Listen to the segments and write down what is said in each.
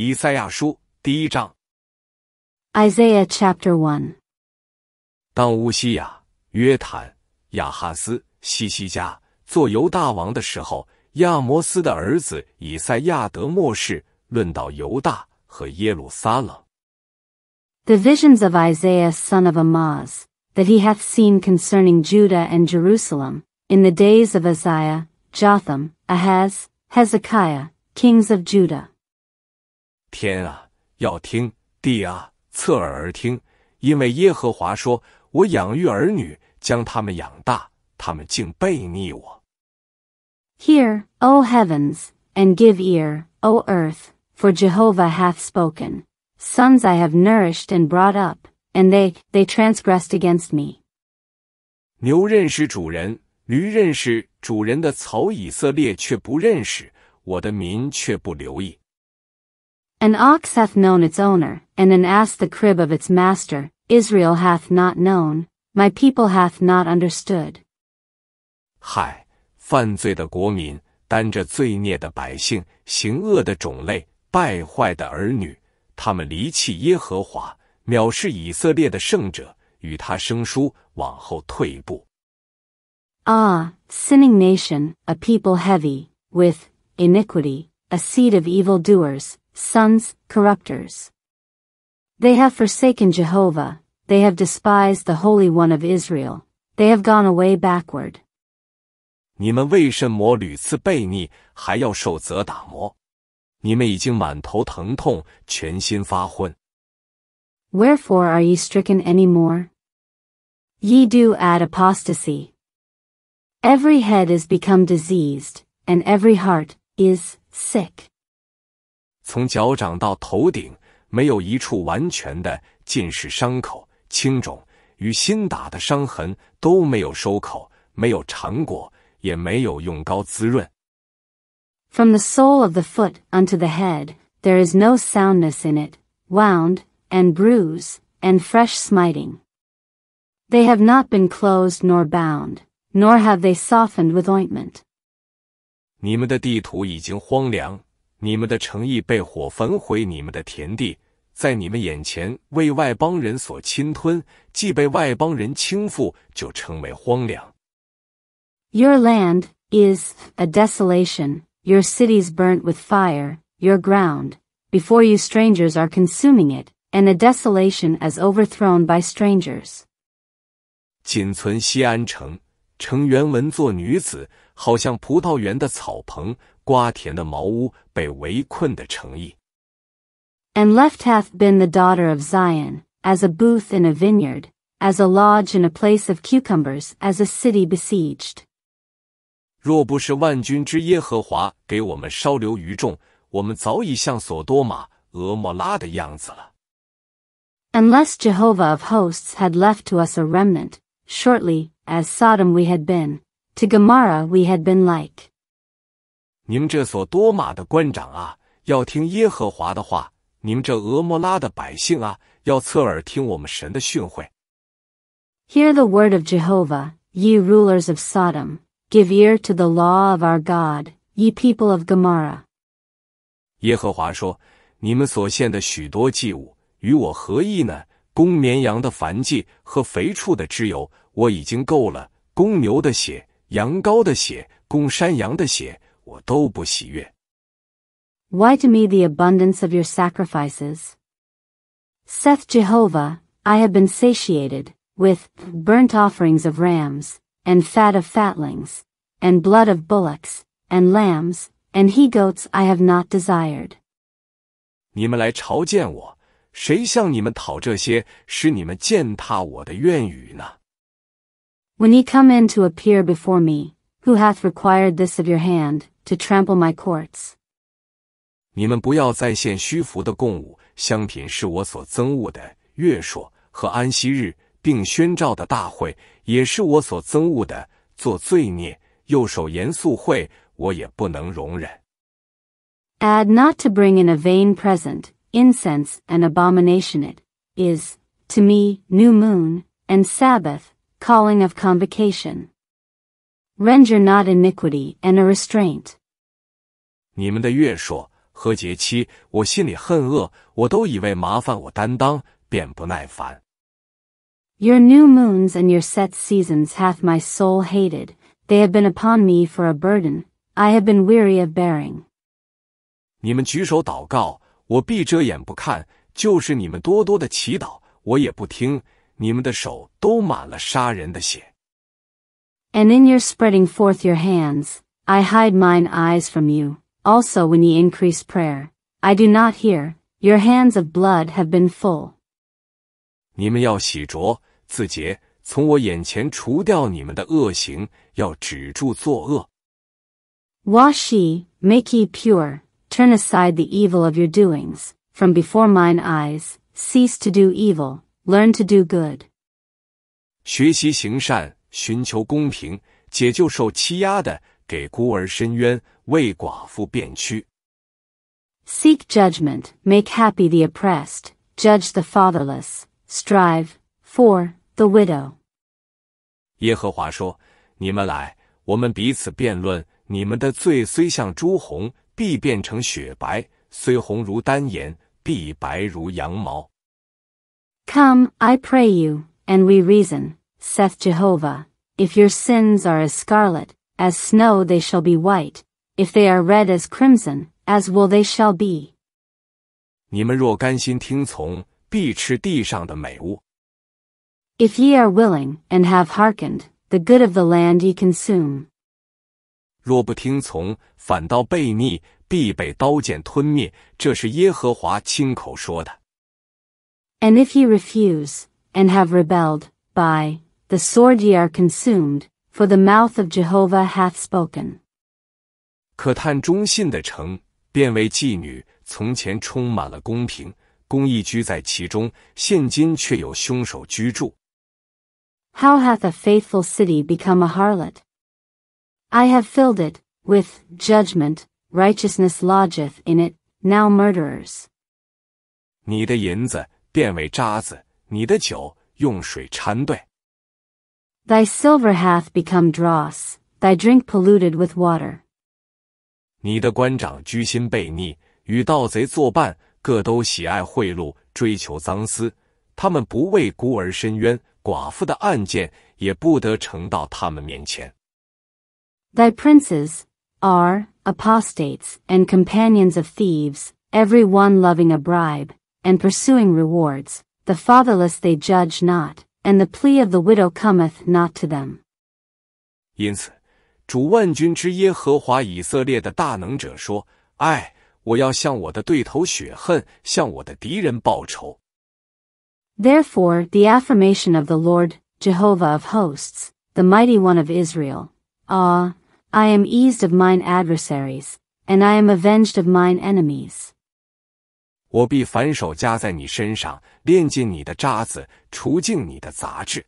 Isaiah, Chapter one. the visions of Isaiah son of Amoz that he hath seen concerning Judah and Jerusalem in the days of Isaiah, Jotham, Ahaz, Hezekiah, kings of Judah. 天啊，要听地啊，侧耳而听，因为耶和华说：“我养育儿女，将他们养大，他们竟背逆我。” Hear, O heavens, and give ear, O earth, for Jehovah hath spoken: Sons I have nourished and brought up, and they they transgressed against me. 牛认识主人，驴认识主人的草，以色列却不认识我的民，却不留意。An ox hath known its owner, and an ass the crib of its master, Israel hath not known, my people hath not understood. 嗨，犯罪的国民，担着罪孽的百姓，行恶的种类，败坏的儿女，他们离弃耶和华，藐视以色列的圣者，与他生疏，往后退步。Ah, sinning nation, a people heavy with iniquity, a seed of evil doers sons, corruptors. They have forsaken Jehovah, they have despised the Holy One of Israel, they have gone away backward. Wherefore are ye stricken any more? Ye do add apostasy. Every head is become diseased, and every heart is sick. From the sole of the foot unto the head, there is no soundness in it, wound, and bruise, and fresh smiting. They have not been closed nor bound, nor have they softened with ointment. 你们的地土已经荒凉，你们的诚意被火焚毁，你们的田地在你们眼前为外邦人所侵吞，既被外邦人倾覆，就成为荒凉。Your land is a desolation, your cities burnt with fire, your ground before you strangers are consuming it, and a desolation as overthrown by strangers. 仅存西安城，城原文作女子，好像葡萄园的草棚。瓜田的茅屋被围困的诚意。And left hath been the daughter of Zion, as a booth in a vineyard, as a lodge in a place of cucumbers, as a city besieged. 若不是万军之耶和华给我们稍留余众，我们早已像索多玛、俄莫拉的样子了。Unless Jehovah of hosts had left to us a remnant, shortly, as Sodom we had been, to Gomorrah we had been like. 你们这所多玛的官长啊，要听耶和华的话；你们这俄摩拉的百姓啊，要侧耳听我们神的训诲。Hear the word of Jehovah, ye rulers of Sodom; give ear to the law of our God, ye people of Gomorrah. 耶和华说：“你们所献的许多祭物与我何异呢？公绵羊的燔祭和肥畜的脂油，我已经够了。公牛的血、羊羔的血、公山羊的血。”我都不喜悦。Why to me the abundance of your sacrifices? Seth Jehovah, I have been satiated with burnt offerings of rams, and fat of fatlings, and blood of bullocks, and lambs, and he goats I have not desired. 你们来朝见我，谁向你们讨这些，使你们践踏我的愿语呢？When ye come in to appear before me, who hath required this of your hand, to trample my courts. 你们不要再献虚浮的供物，香品是我所憎恶的。月朔和安息日，并宣召的大会，也是我所憎恶的。做罪孽，又守严肃会，我也不能容忍。Add not to bring in a vain present, incense and abomination it is, to me, new moon, and Sabbath, calling of convocation render not iniquity and a restraint. restraint。你们的月朔和节期，我心里恨恶，我都以为麻烦我担当，便不耐烦。Your new moons and your set seasons hath my soul hated; they have been upon me for a burden; I have been weary of bearing. 你们举手祷告，我必遮掩不看；就是你们多多的祈祷，我也不听。你们的手都满了杀人的血。and in your spreading forth your hands, I hide mine eyes from you, also when ye increase prayer, I do not hear, your hands of blood have been full. 你们要洗濯自洁，从我眼前除掉你们的恶行，要止住作恶。Wash ye, make ye pure, turn aside the evil of your doings, from before mine eyes, cease to do evil, learn to do good. 学习行善。寻求公平，解救受欺压的，给孤儿伸冤，为寡妇辩屈。Seek judgment, make happy the oppressed, judge the fatherless, strive for the widow. 耶和华说：“你们来，我们彼此辩论。你们的罪虽像朱红，必变成雪白；虽红如丹颜，必白如羊毛。” Come, I pray you, and we reason saith Jehovah, if your sins are as scarlet, as snow they shall be white, if they are red as crimson, as wool they shall be. If ye are willing and have hearkened, the good of the land ye consume. and if ye refuse and have rebelled by the sword ye are consumed, for the mouth of Jehovah hath spoken. 可叹忠信的城，变为妓女。从前充满了公平，公义居在其中，现今却有凶手居住。How hath a faithful city become a harlot? I have filled it with judgment, righteousness lodgeth in it, now murderers. 你的银子变为渣子，你的酒用水掺兑。Thy silver hath become dross, thy drink polluted with water. 你的官长居心悖逆，与盗贼作伴，各都喜爱贿赂，追求赃私。他们不为孤儿申冤，寡妇的案件也不得呈到他们面前。Thy princes are apostates and companions of thieves, every one loving a bribe and pursuing rewards. The fatherless they judge not and the plea of the widow cometh not to them. 因此，主万军之耶和华以色列的大能者说：“哎，我要向我的对头雪恨，向我的敌人报仇。” Therefore, the affirmation of the Lord, Jehovah of hosts, the mighty one of Israel, Ah, I am eased of mine adversaries, and I am avenged of mine enemies. 我必反手加在你身上，炼尽你的渣子，除尽你的杂质。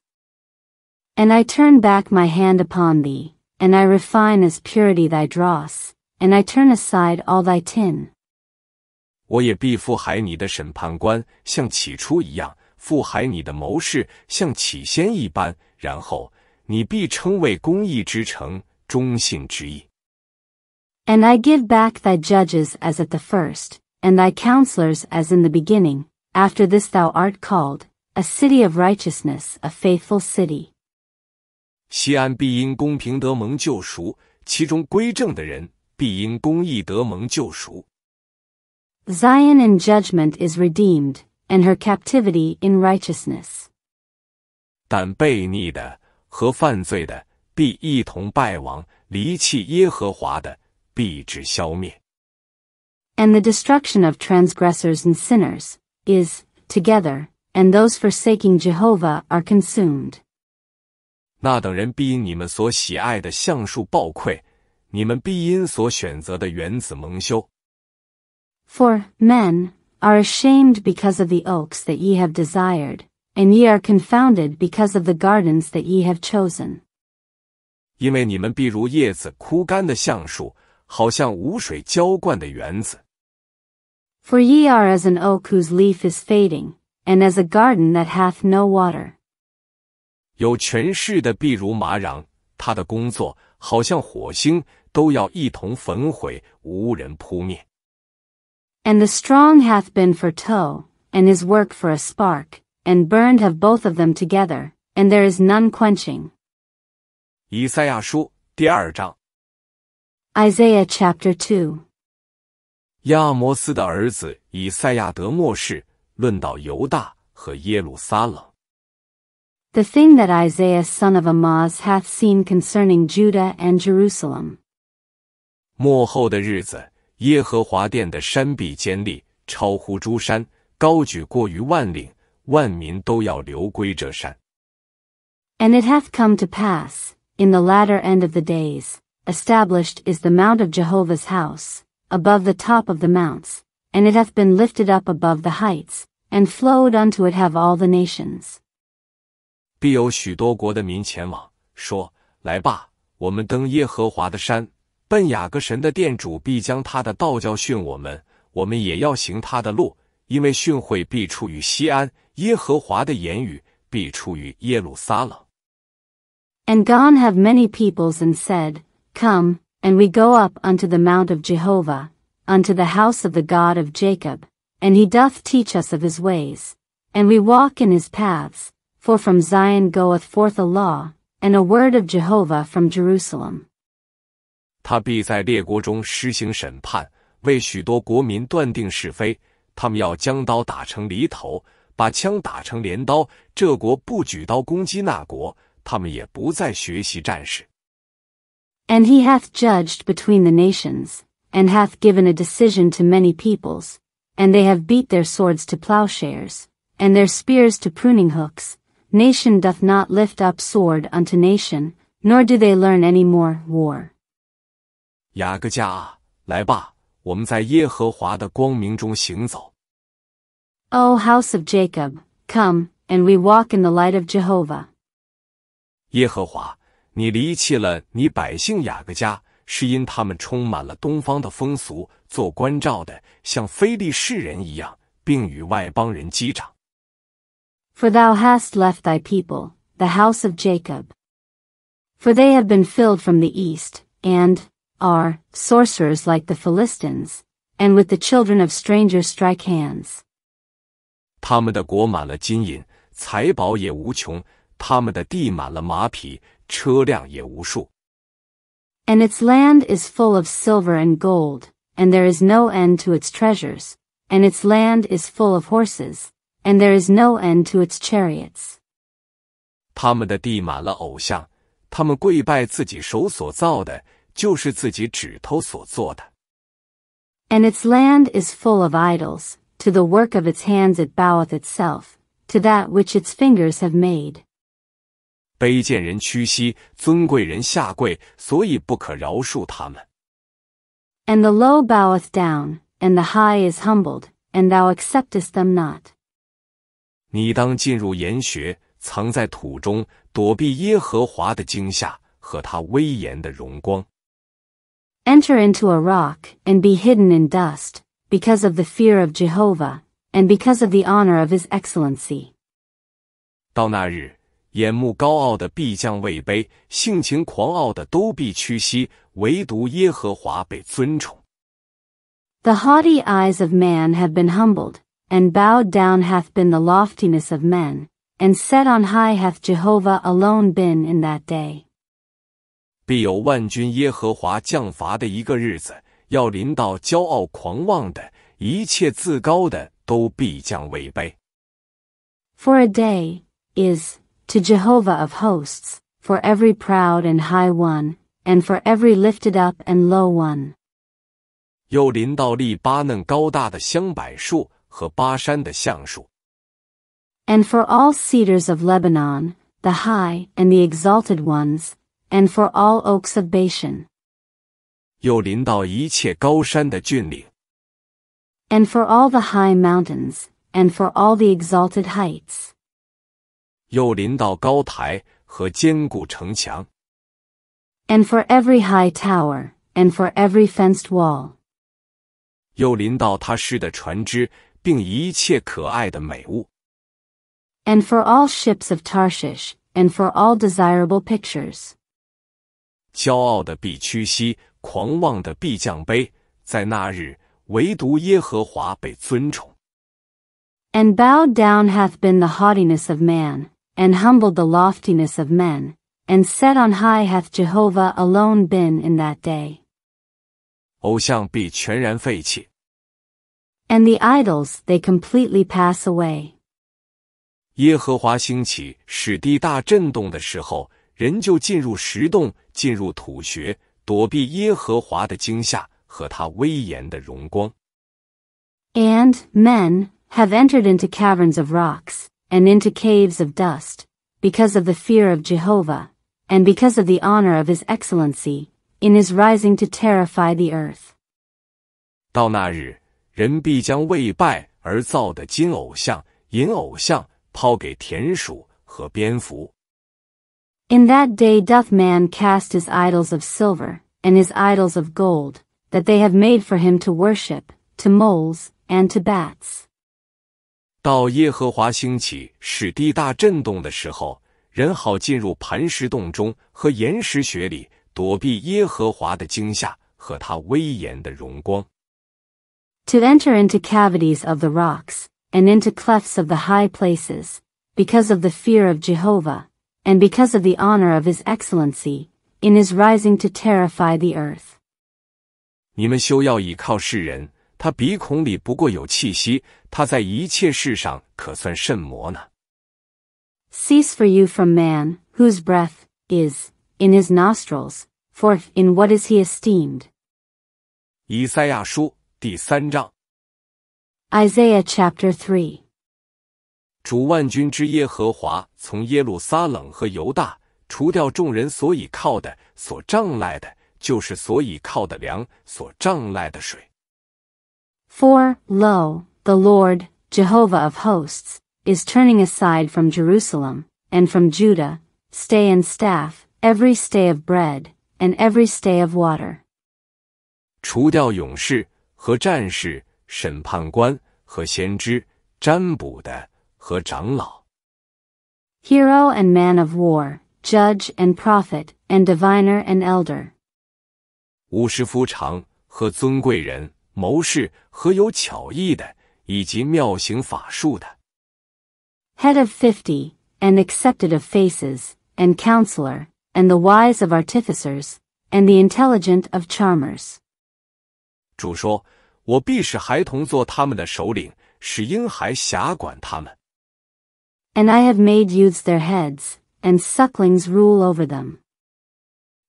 And I turn back my hand upon thee, and I refine as purity thy dross, and I turn aside all thy tin. And I give back thy judges as at the first and thy counselors as in the beginning, after this thou art called, a city of righteousness, a faithful city. 西安必因公平得蒙救赎，其中归正的人必因公义得蒙救赎。Zion in judgment is redeemed, and her captivity in righteousness. 但悖逆的和犯罪的必一同败亡，离弃耶和华的必至消灭。and the destruction of transgressors and sinners, is, together, and those forsaking Jehovah are consumed. 那等人必因你们所喜爱的橡树暴溃，你们必因所选择的园子蒙羞。For men are ashamed because of the oaks that ye have desired, and ye are confounded because of the gardens that ye have chosen. 因为你们必如叶子枯干的橡树，好像无水浇灌的园子。for ye are as an oak whose leaf is fading, and as a garden that hath no water. 有权势的必如麻瓤，他的工作好像火星，都要一同焚毁，无人扑灭。And the strong hath been for tow, and his work for a spark, and burned have both of them together, and there is none quenching. 以赛亚书第二章。Isaiah chapter two. 亚摩斯的儿子以赛亚德末世论到犹大和耶路撒冷。The thing that Isaiah son of Amoz hath seen concerning Judah and Jerusalem. it hath come to pass, in the latter end of the days, established is the mount of Jehovah's house, above the top of the mounts, and it hath been lifted up above the heights, and flowed unto it have all the nations. 必有许多国的民前往，说：“来吧，我们登耶和华的山，奔雅各神的殿主必将他的道教训我们，我们也要行他的路，因为训诲必出于西安，耶和华的言语必出于耶路撒冷。” And gone have many peoples and said, Come, and we go up unto the mount of Jehovah, unto the house of the God of Jacob, and he doth teach us of his ways, and we walk in his paths, for from Zion goeth forth a law, and a word of Jehovah from Jerusalem. 他必在列国中施行审判，为许多国民断定是非。他们要将刀打成犁头，把枪打成镰刀。这国不举刀攻击那国，他们也不再学习战士。and he hath judged between the nations, and hath given a decision to many peoples, and they have beat their swords to plowshares, and their spears to pruning hooks. Nation doth not lift up sword unto nation, nor do they learn any more war. 雅各家啊，来吧，我们在耶和华的光明中行走。O house of Jacob, come, and we walk in the light of Jehovah. 耶和华，你离弃了你百姓雅各家，是因他们充满了东方的风俗，做关照的像非利士人一样，并与外邦人击掌。For thou hast left thy people, the house of Jacob. For they have been filled from the east, and are sorcerers like the Philistines, and with the children of strangers strike hands. 他们的国满了金银，财宝也无穷；他们的地满了马匹，车辆也无数。And its land is full of silver and gold, and there is no end to its treasures, and its land is full of horses, and there is no end to its chariots. 他们的地满了偶像，他们跪拜自己手所造的，就是自己指头所做的。And its land is full of idols, to the work of its hands it boweth itself, to that which its fingers have made. 卑贱人屈膝，尊贵人下跪，所以不可饶恕他们。And the low boweth down, and the high is humbled, and thou acceptest them not. 你当进入岩穴，藏在土中，躲避耶和华的惊吓和他威严的荣光。Enter into a rock, and be hidden in dust, because of the fear of Jehovah, and because of the honor of his excellency. 到那日。眼目高傲的必将位卑，性情狂傲的都必屈膝，唯独耶和华被尊崇。The haughty eyes of man have been humbled, and bowed down hath been the loftiness of men, and set on high hath Jehovah alone been in that day. 必有万军耶和华降罚的一个日子，要临到骄傲狂妄的，一切自高的都必将违背。For a day is to Jehovah of hosts, for every proud and high one, and for every lifted up and low one. 又临到利巴嫩高大的香柏树和巴山的橡树。And for all cedars of Lebanon, the high and the exalted ones, and for all oaks of Bashan. 又临到一切高山的峻岭。And for all the high mountains, and for all the exalted heights. 又临到高台和坚固城墙。And for every high tower, and for every fenced wall. 又临到他施的船只，并一切可爱的美物。And for all ships of Tarshish, and for all desirable pictures. 骄傲的必屈膝，狂妄的必降卑，在那日，唯独耶和华被尊崇。And bowed down hath been the haughtiness of man, and humbled the loftiness of men, and set on high hath Jehovah alone been in that day. 偶像必全然废弃. And the idols they completely pass away. 耶和华兴起，使地大震动的时候，人就进入石洞，进入土穴，躲避耶和华的惊吓和他威严的荣光。And men have entered into caverns of rocks, and into caves of dust, because of the fear of Jehovah, and because of the honor of his excellency, in his rising to terrify the earth. 到那日，人必将为拜而造的金偶像、银偶像抛给田鼠和蝙蝠。In that day doth man cast his idols of silver, and his idols of gold, that they have made for him to worship, to moles, and to bats. 到耶和华兴起使地大震动的时候，人好进入磐石洞中和岩石穴里，躲避耶和华的惊吓和他威严的荣光。To enter into cavities of the rocks and into clefts of the high places, because of the fear of Jehovah, and because of the honor of His excellency, in His rising to terrify the earth. 你们休要倚靠世人。他鼻孔里不过有气息，他在一切事上可算甚魔呢？Cease for you from man, whose breath is in his nostrils, for in what is he esteemed? esteemed？以赛亚书第三章。Isaiah chapter three. three。主万军之耶和华从耶路撒冷和犹大除掉众人所倚靠的、所障赖的，就是所倚靠的粮、所障赖的水。for, lo, the Lord, Jehovah of hosts, is turning aside from Jerusalem, and from Judah, stay and staff, every stay of bread, and every stay of water. 除掉勇士和战士、审判官和先知、占卜的和长老。Hero and man of war, judge and prophet, and diviner and elder. 谋士和有巧艺的，以及妙行法术的。Head of fifty, and accepted of faces, and counselor, and the wise of artificers, and the intelligent of charmers. 主说：“我必使孩童做他们的首领，使婴孩辖管他们。” And I have made youths their heads, and sucklings rule over them.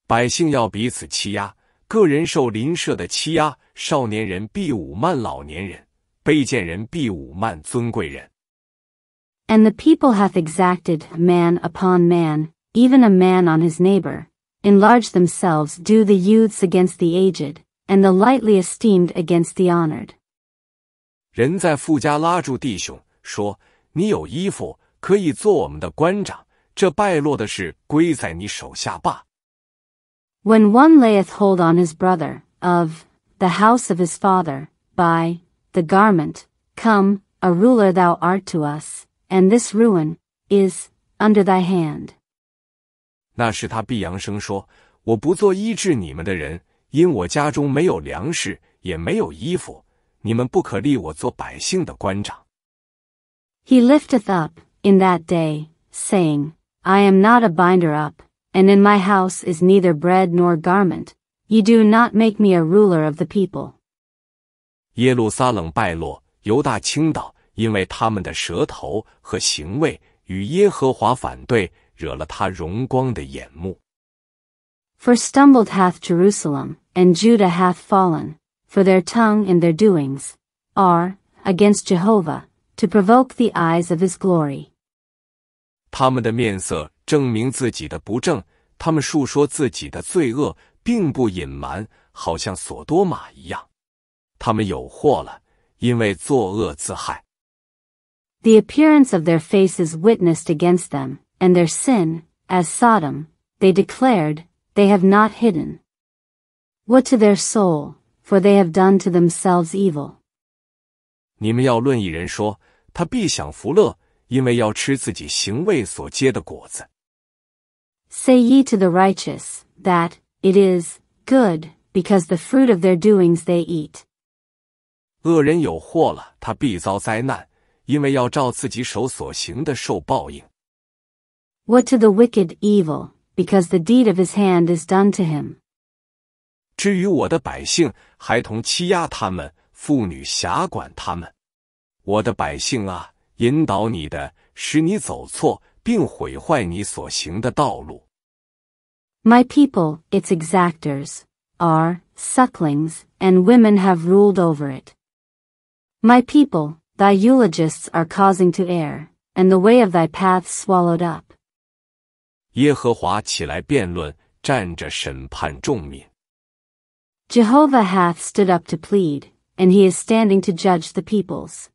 百姓要彼此欺压。个人受邻舍的欺压，少年人必武慢老年人，卑贱人必武慢尊贵人。And the people hath exacted man upon man, even a man on his n e i g h b o r Enlarge themselves, do the youths against the aged, and the lightly esteemed against the h o n o r e d 人在富家拉住弟兄说：“你有衣服，可以做我们的官长，这败落的事归在你手下罢。” When one layeth hold on his brother, of the house of his father, by the garment, come, a ruler thou art to us, and this ruin is under thy hand. 那时他必扬声说：“我不做医治你们的人，因我家中没有粮食，也没有衣服。你们不可立我做百姓的官长。” He lifteth up in that day, saying, I am not a binder up and in my house is neither bread nor garment, ye do not make me a ruler of the people. 耶路撒冷败落，犹大倾倒，因为他们的舌头和行为与耶和华反对，惹了他荣光的眼目。For stumbled hath Jerusalem, and Judah hath fallen, for their tongue and their doings are against Jehovah, to provoke the eyes of his glory. 他们的面色证明自己的不正，他们述说自己的罪恶，并不隐瞒，好像索多玛一样。他们有祸了，因为作恶自害。The appearance of their faces witnessed against them, and their sin, as Sodom, they declared, they have not hidden. What to their soul, for they have done to themselves evil. 你们要论一人说，他必享福乐。因为要吃自己行为所结的果子。Say ye to the righteous that it is good because the fruit of their doings they eat. to the wicked evil, because the deed of his hand is done to him. 引导你的，使你走错，并毁坏你所行的道路。My people, its exactors, are sucklings, and women have ruled over it. My people, thy eulogists are causing to err, and the way of thy path swallowed up. 耶和华起来辩论，站着审判众民。Jehovah hath stood up to plead, and he is standing to judge the peoples.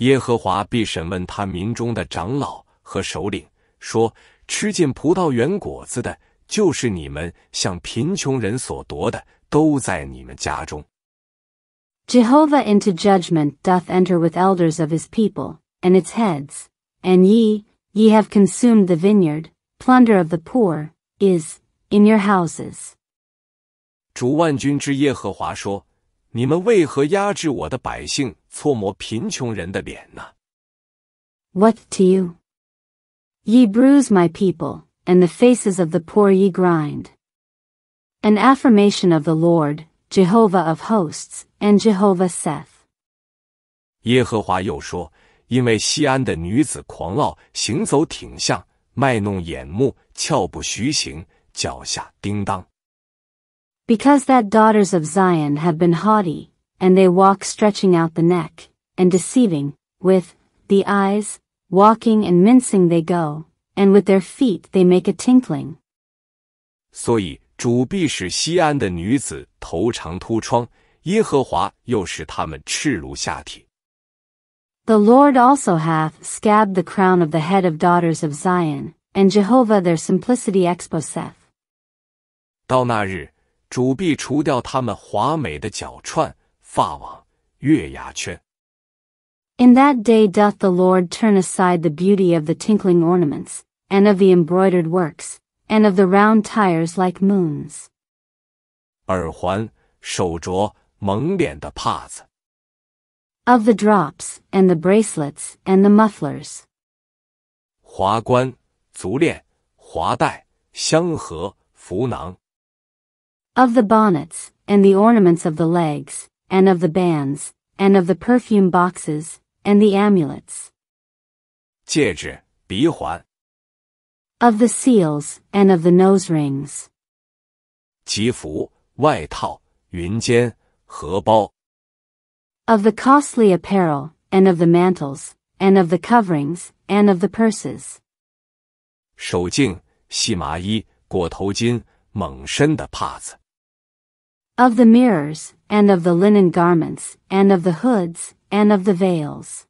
耶和华必审问他民中的长老和首领，说：“吃尽葡萄园果子的，就是你们；向贫穷人所夺的，都在你们家中。” Jehovah into judgment doth enter with elders of his people and its heads, and ye ye have consumed the vineyard. Plunder of the poor is in your houses. 主万军之耶和华说：“你们为何压制我的百姓？”搓磨贫穷人的脸呢？What to you? Ye bruise my people, and the faces of the poor ye grind. An affirmation of the Lord, Jehovah of hosts, and Jehovah Seth. Because that daughters of Zion have been haughty, and they walk stretching out the neck, and deceiving, with, the eyes, walking and mincing they go, and with their feet they make a tinkling. 所以主必使西安的女子头长秃疮，耶和华又使他们赤如下体。The Lord also hath scabbed the crown of the head of daughters of Zion, and Jehovah their simplicity exposeth. 到那日，主必除掉他们华美的脚串，发网、月牙圈。In that day doth the Lord turn aside the beauty of the tinkling ornaments, and of the embroidered works, and of the round tires like moons. 耳环、手镯、蒙脸的帕子。Of the drops, and the bracelets, and the mufflers. 华冠、足链、华带、香盒、符囊。Of the bonnets, and the ornaments of the legs, and of the bands, and of the perfume boxes, and the amulets. 戒指,鼻环. Of the seals, and of the nose rings. Of the costly apparel, and of the mantles, and of the coverings, and of the purses. Of the mirrors, and of the linen garments, and of the hoods, and of the veils.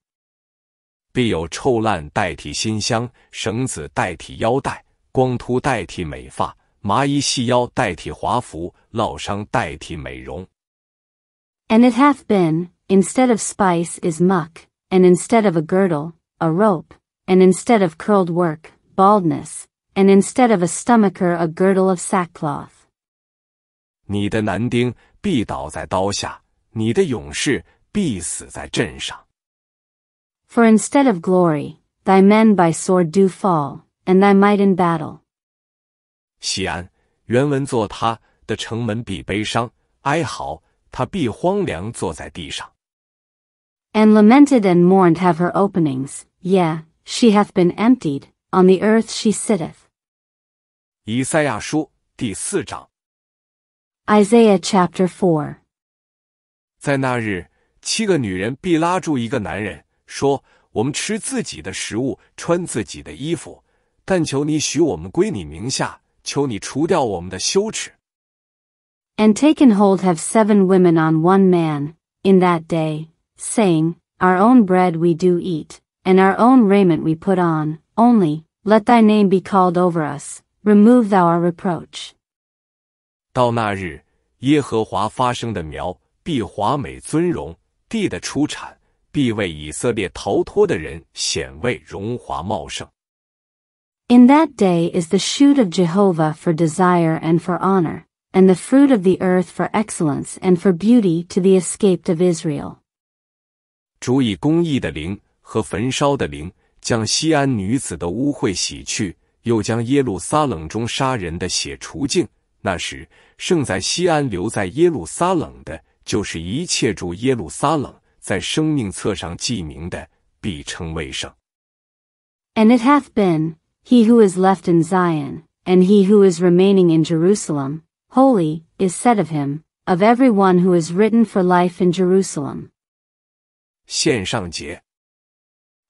必有臭烂代替新香，绳子代替腰带，光秃代替美发，麻衣细腰代替华服，烙伤代替美容。And it hath been, instead of spice is muck, and instead of a girdle, a rope, and instead of curled work, baldness, and instead of a stomacher a girdle of sackcloth. 你的男丁必倒在刀下，你的勇士必死在阵上。For instead of glory, thy men by sword do fall, and thy might in battle. 西安原文作他的城门必悲伤哀嚎，他必荒凉坐在地上。And lamented and mourned have her openings, yea, she hath been emptied, on the earth she sitteth. 以赛亚书第四章。Isaiah chapter 4. 在那日，七个女人必拉住一个男人，说：“我们吃自己的食物，穿自己的衣服，但求你许我们归你名下，求你除掉我们的羞耻。” And taken hold have seven women on one man, in that day, saying, Our own bread we do eat, and our own raiment we put on, only, let thy name be called over us, remove thou our reproach. 到那日，耶和华发生的苗必华美尊荣，地的出产必为以色列逃脱的人显为荣华茂盛。In that day is the shoot of Jehovah for desire and for honor, and the fruit of the earth for excellence and for beauty to the escaped of Israel. 主以公义的灵和焚烧的灵，将西安女子的污秽洗去，又将耶路撒冷中杀人的血除净。那时，剩在西安留在耶路撒冷的，就是一切住耶路撒冷，在生命册上记名的，必称为圣。And it hath been he who is left in Zion, and he who is remaining in Jerusalem, holy is said of him, of every one who is written for life in Jerusalem. 献上节。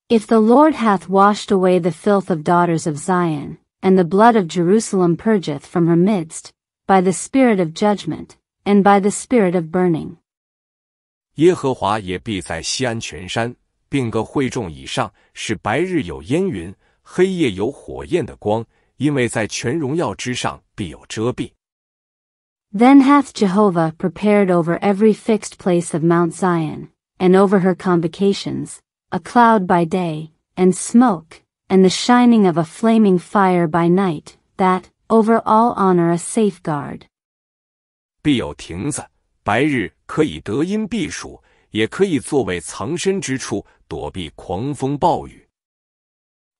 If the Lord hath washed away the filth of daughters of Zion, and the blood of Jerusalem purgeth from her midst, by the spirit of judgment, and by the spirit of burning. 耶和华也必在西安全山，并各会众以上，使白日有烟云，黑夜有火焰的光，因为在全荣耀之上必有遮蔽。Then hath Jehovah prepared over every fixed place of Mount Zion, and over her convocations, a cloud by day, and smoke, and the shining of a flaming fire by night, that, over all honor a safeguard. 必有亭子，白日可以得阴避暑，也可以作为藏身之处，躲避狂风暴雨。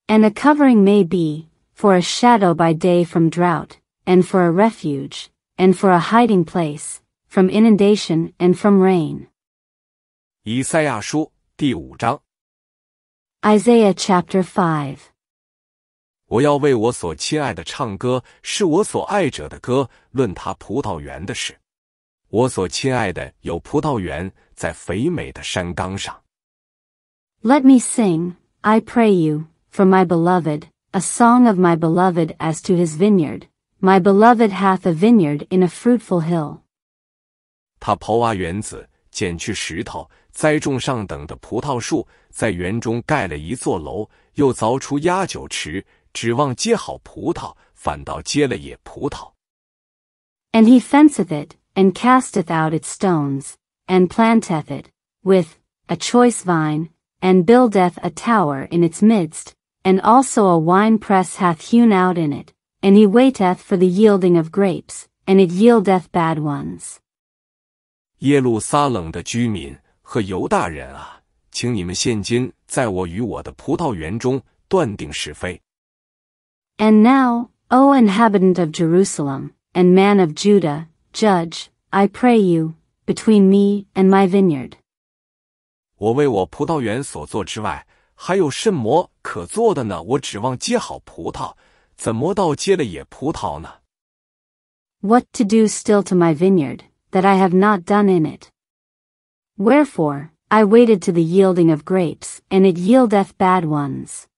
And a covering may be for a shadow by day from drought, and for a refuge, and for a hiding place from inundation and from rain. 以赛亚书第五章。Isaiah chapter 5我要为我所亲爱的唱歌，是我所爱者的歌，论他葡萄园的事。我所亲爱的有葡萄园在肥美的山冈上。Let me sing, I pray you, for my beloved, a song of my beloved as to his vineyard. My beloved hath a vineyard in a fruitful hill. 他刨挖园子，捡去石头，栽种上等的葡萄树，在园中盖了一座楼，又凿出压酒池。指望结好葡萄，反倒结了野葡萄。And he fenceth it, and casteth out its stones, and planteth it, with a choice vine, and buildeth a tower in its midst, and also a winepress hath hewn out in it, and he waiteth for the yielding of grapes, and it yieldeth bad ones. 耶路撒冷的居民和犹大人啊，请你们现今在我与我的葡萄园中断定是非。and now, O inhabitant of Jerusalem, and man of Judah, judge, I pray you, between me and my vineyard. 我为我葡萄园所做之外，还有甚么可做的呢？我指望结好葡萄，怎么到结了野葡萄呢？What to do still to my vineyard that I have not done in it? Wherefore I waited to the yielding of grapes, and it yieldeth bad ones.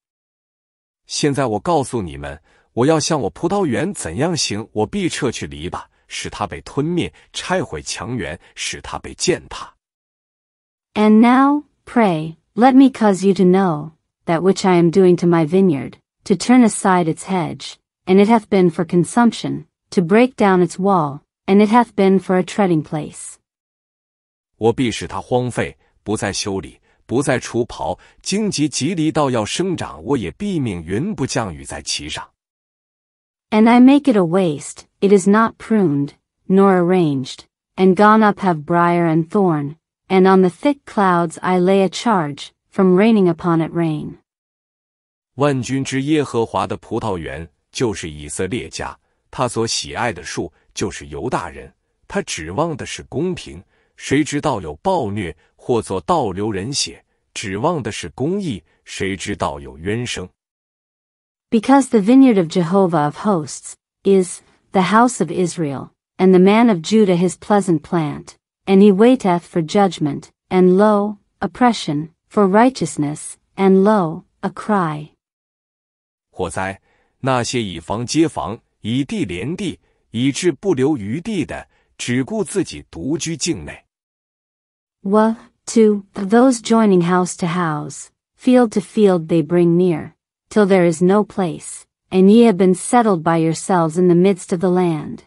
现在我告诉你们，我要像我葡萄园怎样行，我必撤去篱笆，使它被吞灭；拆毁墙垣，使它被践踏。And now, pray, let me cause you to know that which I am doing to my vineyard, to turn aside its hedge, and it hath been for consumption, to break down its wall, and it hath been for a treading place. 我必使它荒废，不再修理。不再除袍，荆棘棘离倒要生长，我也必命。云不降雨在其上。And I make it a waste; it is not pruned nor arranged, and gone up have briar and thorn. And on the thick clouds I lay a charge, from raining upon it rain. 万军之耶和华的葡萄园就是以色列家，他所喜爱的树就是犹大人，他指望的是公平，谁知道有暴虐。或做倒流人血，指望的是公义，谁知道有冤声？Because the vineyard of Jehovah of hosts is the house of Israel, and the man of Judah his pleasant plant, and he waiteth for judgment, and lo, oppression for righteousness, and lo, a cry。火灾，那些以房接房，以地连地，以致不留余地的，只顾自己独居境内。我。2. Those joining house to house, field to field they bring near, till there is no place, and ye have been settled by yourselves in the midst of the land.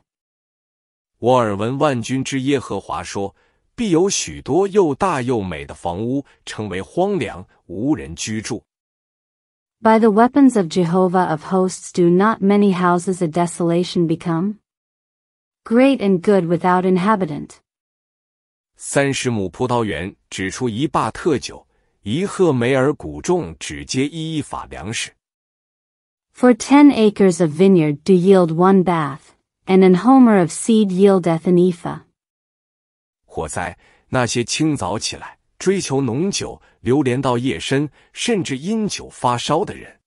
我耳闻万军之耶和华说，必有许多又大又美的房屋成为荒凉，无人居住。By the weapons of Jehovah of hosts do not many houses a desolation become? Great and good without inhabitant. 三十亩葡萄园只出一坝特酒，一赫梅尔谷种只结一法粮食。For ten acres of vineyard do yield one bath, and an homer of seed yieldeth an ephah. 火灾，那些清早起来追求浓酒、流连到夜深，甚至因酒发烧的人。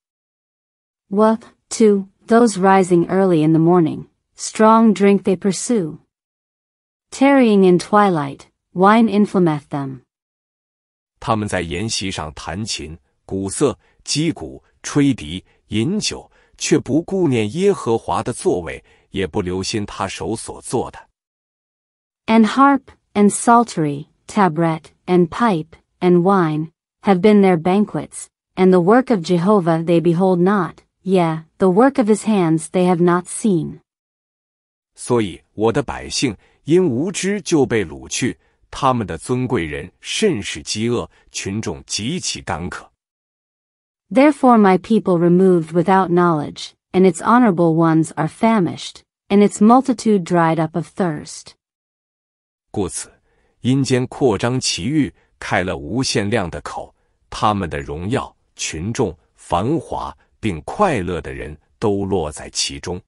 What to those rising early in the morning, strong drink they pursue, tarrying in twilight wine inflameth them. them。他们在筵席上弹琴、鼓瑟、击鼓、吹笛、饮酒，却不顾念耶和华的作为，也不留心他手所做的。And harp and psaltery, tabret and pipe and wine have been their banquets, and the work of Jehovah they behold not, yea, the work of his hands they have not seen. 所以我的百姓因无知就被掳去，他们的尊贵人甚是饥饿，群众极其干渴。Therefore my people removed without knowledge, and its honorable ones are famished, and its multitude dried up of thirst. 故此，阴间扩张其域，开了无限量的口，他们的荣耀、群众、繁华并快乐的人都落在其中。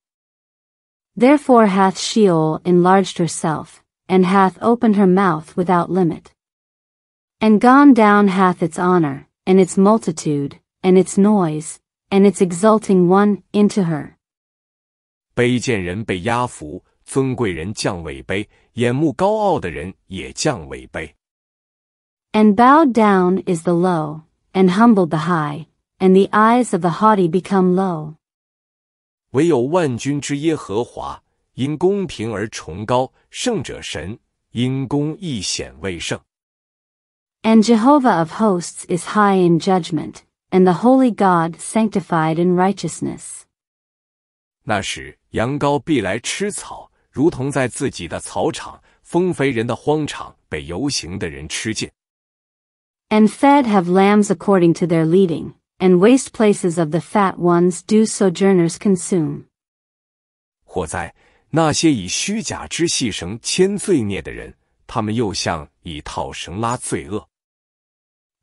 Therefore hath Sheol enlarged herself, and hath opened her mouth without limit. And gone down hath its honor, and its multitude, and its noise, and its exulting one, into her. and bowed down is the low, and humbled the high, and the eyes of the haughty become low. 唯有万军之耶和华因公平而崇高，圣者神，因公义显为圣。And Jehovah of hosts is high in judgment, and the holy God sanctified in righteousness. And fed have lambs according to their leading, and waste places of the fat ones do sojourners consume. 火灾那些以虚假之细绳牵罪孽的人，他们又像以套绳拉罪恶。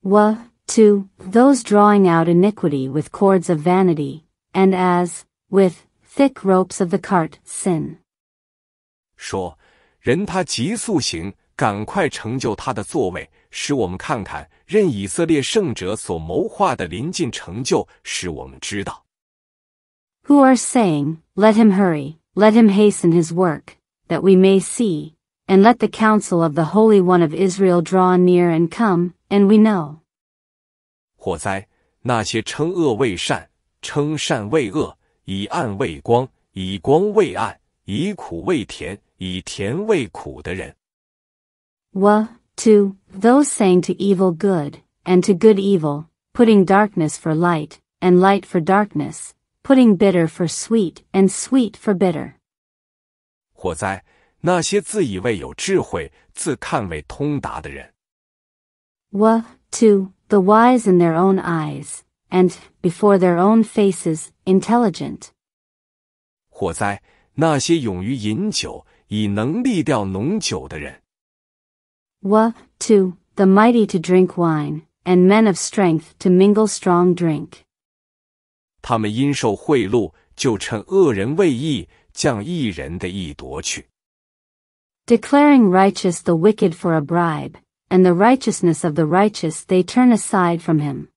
Wa to those drawing out iniquity with cords of vanity, and as with thick ropes of the cart sin. 说，人他急速行，赶快成就他的座位，使我们看看任以色列圣者所谋划的临近成就，使我们知道。Who are saying, Let him hurry, let him hasten his work, that we may see, and let the counsel of the Holy One of Israel draw near and come, and we know. 火灾，那些称恶为善，称善为恶，以暗为光，以光为暗，以苦为甜，以甜为苦的人。Wa to those saying to evil good, and to good evil, putting darkness for light, and light for darkness, putting bitter for sweet and sweet for bitter. to the wise in their own eyes, and before their own faces, intelligent. to the mighty to drink wine, and men of strength to mingle strong drink. 他们因受贿赂，就趁恶人未义，将一人的义夺去，declaring righteous the wicked for a bribe, and the righteousness of the righteous they turn aside from him.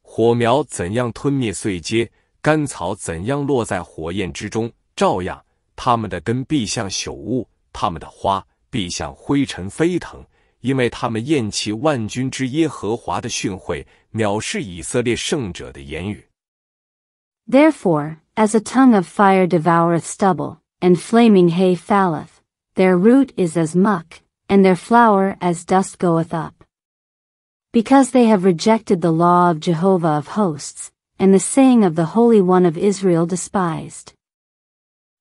火苗怎样吞灭碎阶，干草怎样落在火焰之中，照样，他们的根必像朽物，他们的花必像灰尘飞腾，因为他们厌弃万军之耶和华的训诲，藐视以色列圣者的言语。Therefore, as a tongue of fire devoureth stubble, and flaming hay falleth, their root is as muck, and their flower as dust goeth up. Because they have rejected the law of Jehovah of hosts, and the saying of the Holy One of Israel despised.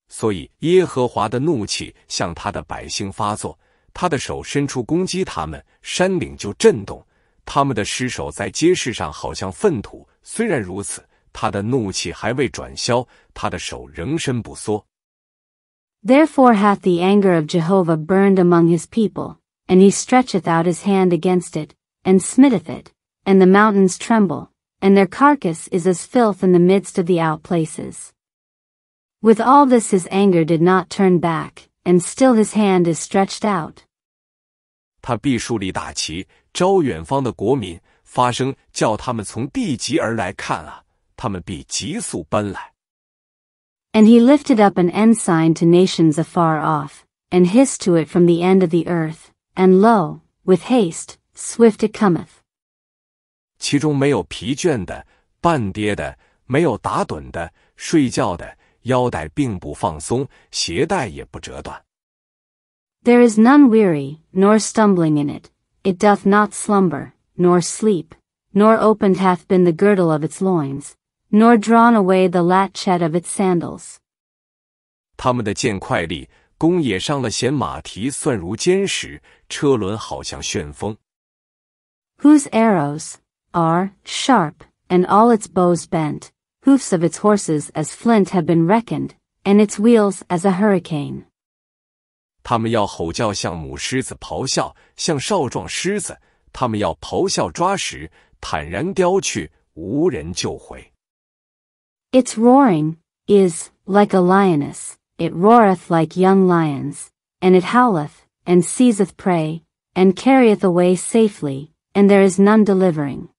所以耶和华的怒气向他的百姓发作，他的手伸出攻击他们，山岭就震动，他们的尸首在街市上好像粪土。虽然如此，他的怒气还未转消，他的手仍伸不缩。Therefore hath the anger of Jehovah burned among his people, and he stretcheth out his hand against it, and smiteth it, and the mountains tremble, and their carcass is as filth in the midst of the out places. With all this his anger did not turn back, and still his hand is stretched out. 他必树立大旗，招远方的国民发声，叫他们从地极而来看啊！and he lifted up an ensign to nations afar off, and hissed to it from the end of the earth, and lo, with haste, swift it cometh. 其中没有疲倦的、半跌的、没有打盹的、睡觉的，腰带并不放松，鞋带也不折断。There is none weary, nor stumbling in it. It doth not slumber, nor sleep, nor opened hath been the girdle of its loins, nor drawn away the latchet of its sandals. 他们的剑快利，公也上了弦，马蹄算如坚石，车轮好像旋风。Whose arrows are sharp, and all its bows bent, hoofs of its horses as flint have been reckoned, and its wheels as a hurricane. 他们要吼叫，像母狮子咆哮，像少壮狮子；他们要咆哮抓食，坦然叼去，无人救回。its roaring is like a lioness, it roareth like young lions, and it howleth, and seizeth prey, and carrieth away safely, and there is none delivering.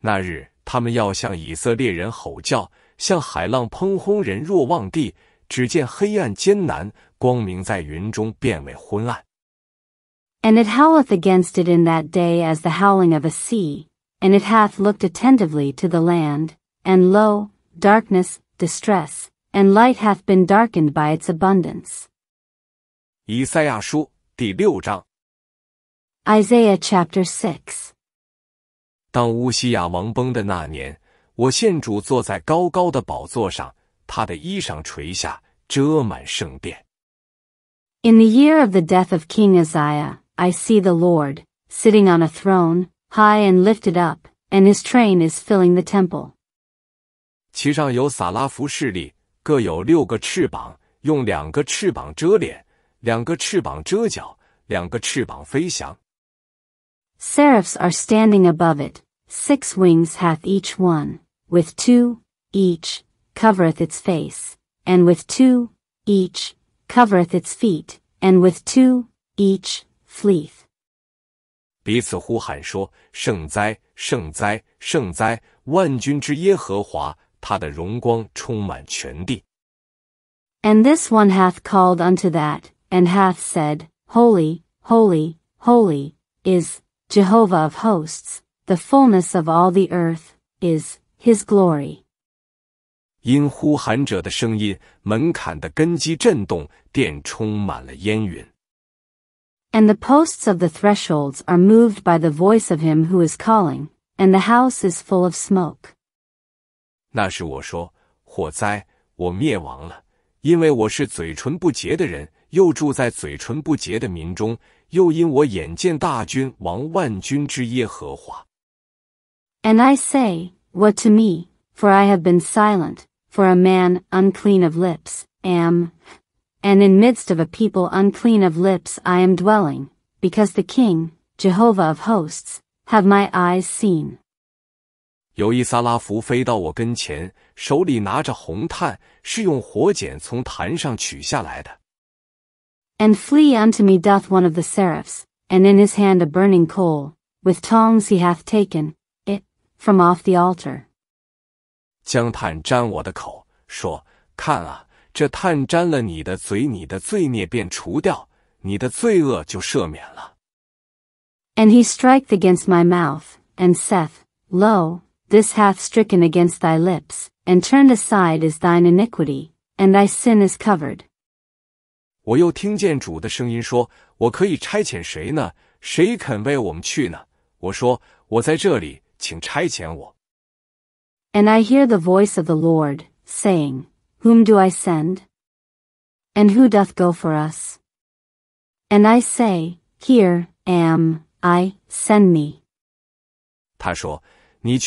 那日，他们要向以色列人吼叫，向海浪喷轰人若望地。只见黑暗艰难，光明在云中变为昏暗。And it howleth against it in that day as the howling of a sea, and it hath looked attentively to the land, and lo, darkness, distress, and light hath been darkened by its abundance. Isaiah, chapter six. Isaiah chapter 6. 当乌西亚王崩的那年，我现主坐在高高的宝座上，他的衣裳垂下，遮满圣殿。In the year of the death of King Uzziah, I see the Lord, sitting on a throne, high and lifted up, and his train is filling the temple. 其上有撒拉弗势力，各有六个翅膀，用两个翅膀遮脸，两个翅膀遮脚，两个翅膀飞翔。Seraphs are standing above it, six wings hath each one, with two each covereth its face, and with two each covereth its feet, and with two each fleeth. 彼此呼喊说：“圣哉，圣哉，圣哉，万军之耶和华！”他的荣光充满全地。And this one hath called unto that, and hath said, Holy, holy, holy, is Jehovah of hosts, the fullness of all the earth, is his glory. 因呼喊者的声音，门槛的根基震动，殿充满了烟云。And the posts of the thresholds are moved by the voice of him who is calling, and the house is full of smoke. 那时我说：“火灾，我灭亡了，因为我是嘴唇不洁的人，又住在嘴唇不洁的民中，又因我眼见大君王万军之耶和华。” And I say, What to me? For I have been silent, for a man unclean of lips am, and in midst of a people unclean of lips I am dwelling, because the King, Jehovah of hosts, have my eyes seen. And flee unto me doth one of the seraphs, and in his hand a burning coal, with tongs he hath taken it from off the altar. 将炭沾我的口，说：“看啊，这炭沾了你的嘴，你的罪孽便除掉，你的罪恶就赦免了。” And he striketh against my mouth, and saith, Lo, this hath stricken against thy lips, and turned aside is thine iniquity, and thy sin is covered. 我又听见主的声音说：“我可以差遣谁呢？谁肯为我们去呢？”我说：“我在这里，请差遣我。” And I hear the voice of the Lord, saying, Whom do I send? And who doth go for us? And I say, Here am I, send me. 他说：“ and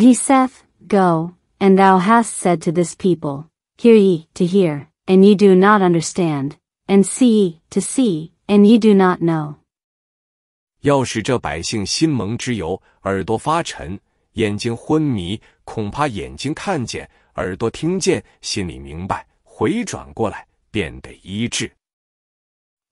he saith, Go, and thou hast said to this people, Hear ye to hear, and ye do not understand, and see ye to see, and ye do not know. 要使这百姓心蒙之油，耳朵发沉，眼睛昏迷，恐怕眼睛看见，耳朵听见，心里明白，回转过来，便得医治。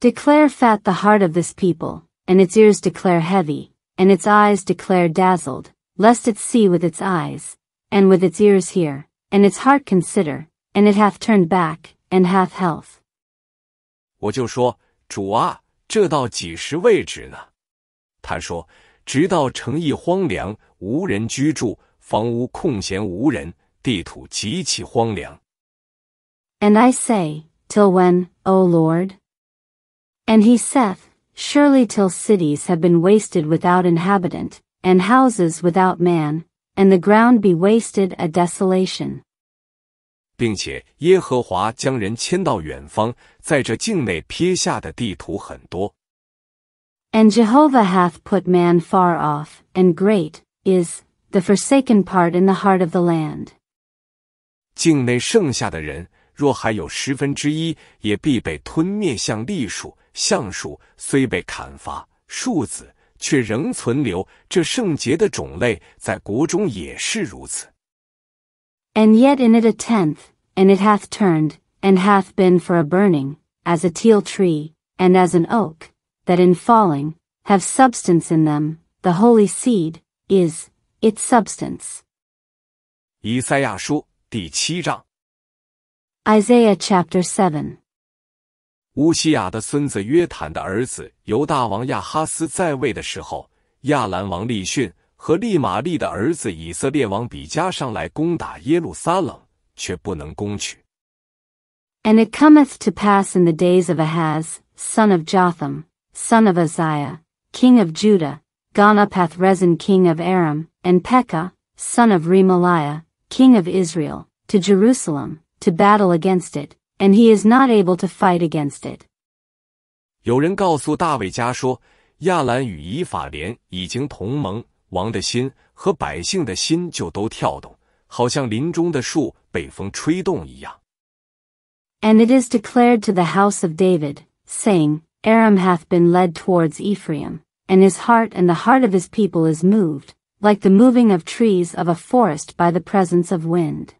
Declare fat the heart of this people, and its ears declare heavy, and its eyes declare dazzled, lest it see with its eyes, and with its ears hear, and its heart consider, and it hath turned back, and hath health. 我就说：“主啊，这到几时为止呢？”他说：“直到城邑荒凉，无人居住，房屋空闲无人，地土极其荒凉。” And I say, Till when, O Lord? And he saith, Surely till cities have been wasted without inhabitant, and houses without man, and the ground be wasted a desolation. 并且耶和华将人迁到远方，在这境内撇下的地图很多。And Jehovah hath put man far off, and great is the forsaken part in the heart of the land. 境内剩下的人若还有十分之一，也必被吞灭。像栗树、橡树虽被砍伐，树子却仍存留。这圣洁的种类在国中也是如此。And yet in it a tenth, and it hath turned, and hath been for a burning, as a teal tree, and as an oak, that in falling, have substance in them, the holy seed, is, its substance. 以赛亚书第七章。Isaiah chapter 7乌西亚的孙子约坦的儿子犹大王亚哈斯在位的时候，亚兰王利逊和利玛利的儿子以色列王比加上来攻打耶路撒冷，却不能攻取。And it cometh to pass in the days of Ahaz, son of Jotham, son of Uzziah, king of Judah, gone up Rezin king of Aram, and Pekah, son of Remaliah, king of Israel, to Jerusalem, to battle against it, and he is not able to fight against it. 有人告诉大卫家说，亚兰与以法莲已经同盟，王的心和百姓的心就都跳动，好像林中的树被风吹动一样。And it is declared to the house of David, saying, Aram hath been led towards Ephraim, and his heart and the heart of his people is moved, like the moving of trees of a forest by the presence of wind.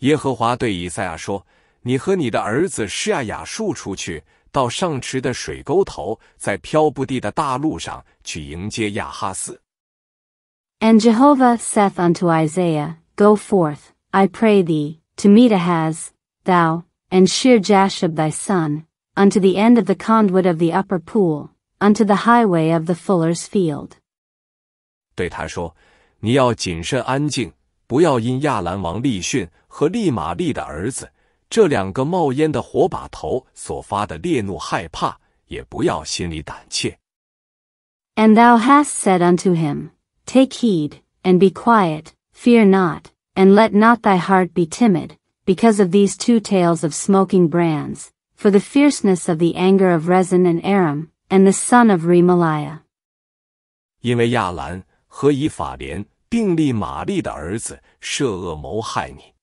耶和华对以赛亚说：“你和你的儿子施亚雅述出去，到上池的水沟头，在漂不地的大路上去迎接亚哈斯。” And Jehovah saith unto Isaiah, Go forth, I pray thee, to meet Ahaz, thou, and shear Jashub thy son, unto the end of the conduit of the upper pool, unto the highway of the fuller's field. 对他说：“你要谨慎安静，不要因亚兰王立训和利玛利的儿子这两个冒烟的火把头所发的烈怒害怕，也不要心里胆怯。And thou hast said unto him, Take heed, and be quiet, fear not, and let not thy heart be timid, because of these two tales of smoking brands, for the fierceness of the anger of Rezin and Aram, and the son of Remaliah. 因为亚兰和以法莲并立玛利的儿子设恶谋害你，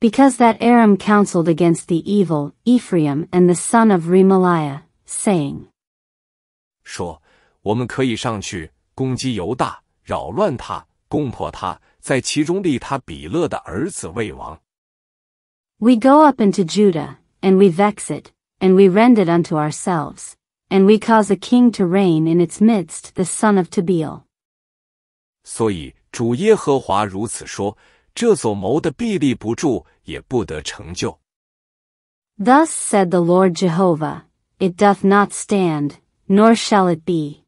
because that Aram counseled against the evil, Ephraim and the son of Remaliah, saying, We go up into Judah, and we vex it, and we rend it unto ourselves, and we cause a king to reign in its midst, the son of Tabeel. 这所谋的必立不住，也不得成就。Thus said the Lord Jehovah, it doth not stand, nor shall it be.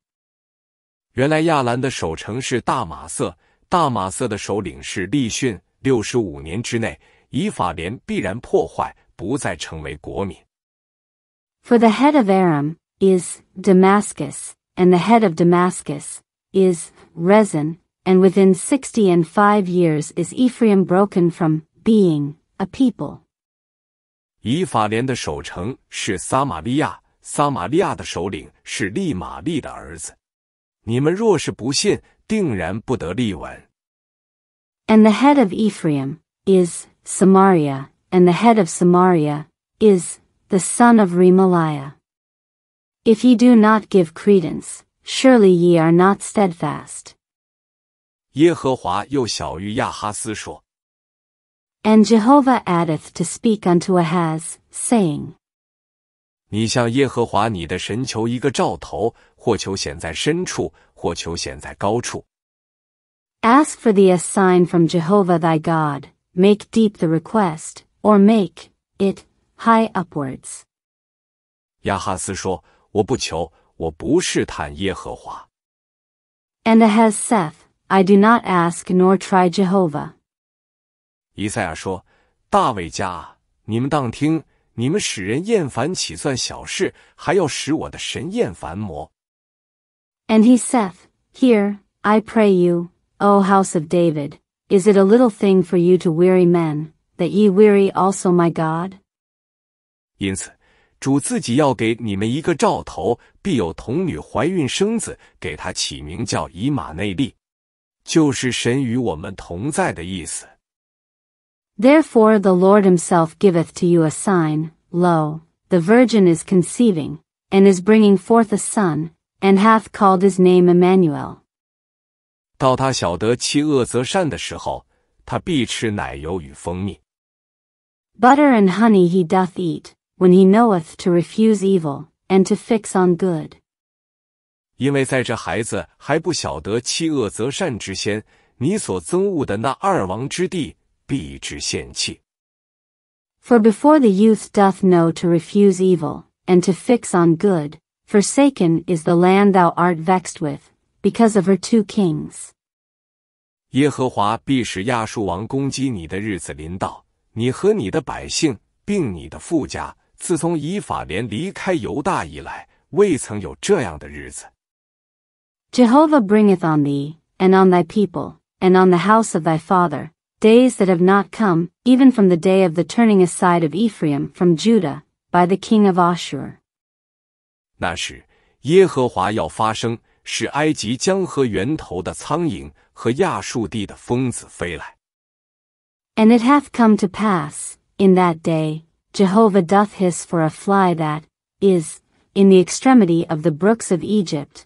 For the head of Aram is Damascus, and the head of Damascus is Rezin, and within 60 and 5 years is Ephraim broken from being a people. 以法莲的首城是撒玛利亚，撒玛利亚的首领是利玛利的儿子。你们若是不信，定然不得立稳。And the head of Ephraim is Samaria, and the head of Samaria is the son of Remaliah. If ye do not give credence, surely ye are not steadfast. 耶和华又小谕亚哈斯说：“And Jehovah addeth to speak unto Ahaz, saying, saying，你向耶和华你的神求一个兆头，或求显在深处，或求显在高处。Ask for thee a sign from Jehovah thy God, make deep the request, or make it high upwards。”亚哈斯说：“我不求，我不试探耶和华。”And Ahaz saith. I do not ask nor try Jehovah. And he saith, Hear, I pray you, O house of David, is it a little thing for you to weary men, that ye weary also my God? 因此，主自己要给你们一个兆头，必有童女怀孕生子，给他起名叫以马内利。就是神与我们同在的意思。Therefore the Lord himself giveth to you a sign, lo, the virgin is conceiving, and is bringing forth a son, and hath called his name Emmanuel. 到他晓得其恶则善的时候，他必吃奶油与蜂蜜。Butter and honey he doth eat, when he knoweth to refuse evil, and to fix on good. 因为在这孩子还不晓得弃恶择善之先，你所憎恶的那二王之地必至现弃。For before the youth doth know to refuse evil, and to fix on good, forsaken is the land thou art vexed with, because of her two kings. 耶和华必使亚述王攻击你的日子临到，你和你的百姓，并你的富家，自从以法莲离开犹大以来，未曾有这样的日子。Jehovah bringeth on thee, and on thy people, and on the house of thy father, days that have not come, even from the day of the turning aside of Ephraim from Judah, by the king of Ashur. And it hath come to pass, in that day, Jehovah doth hiss for a fly that is in the extremity of the brooks of Egypt,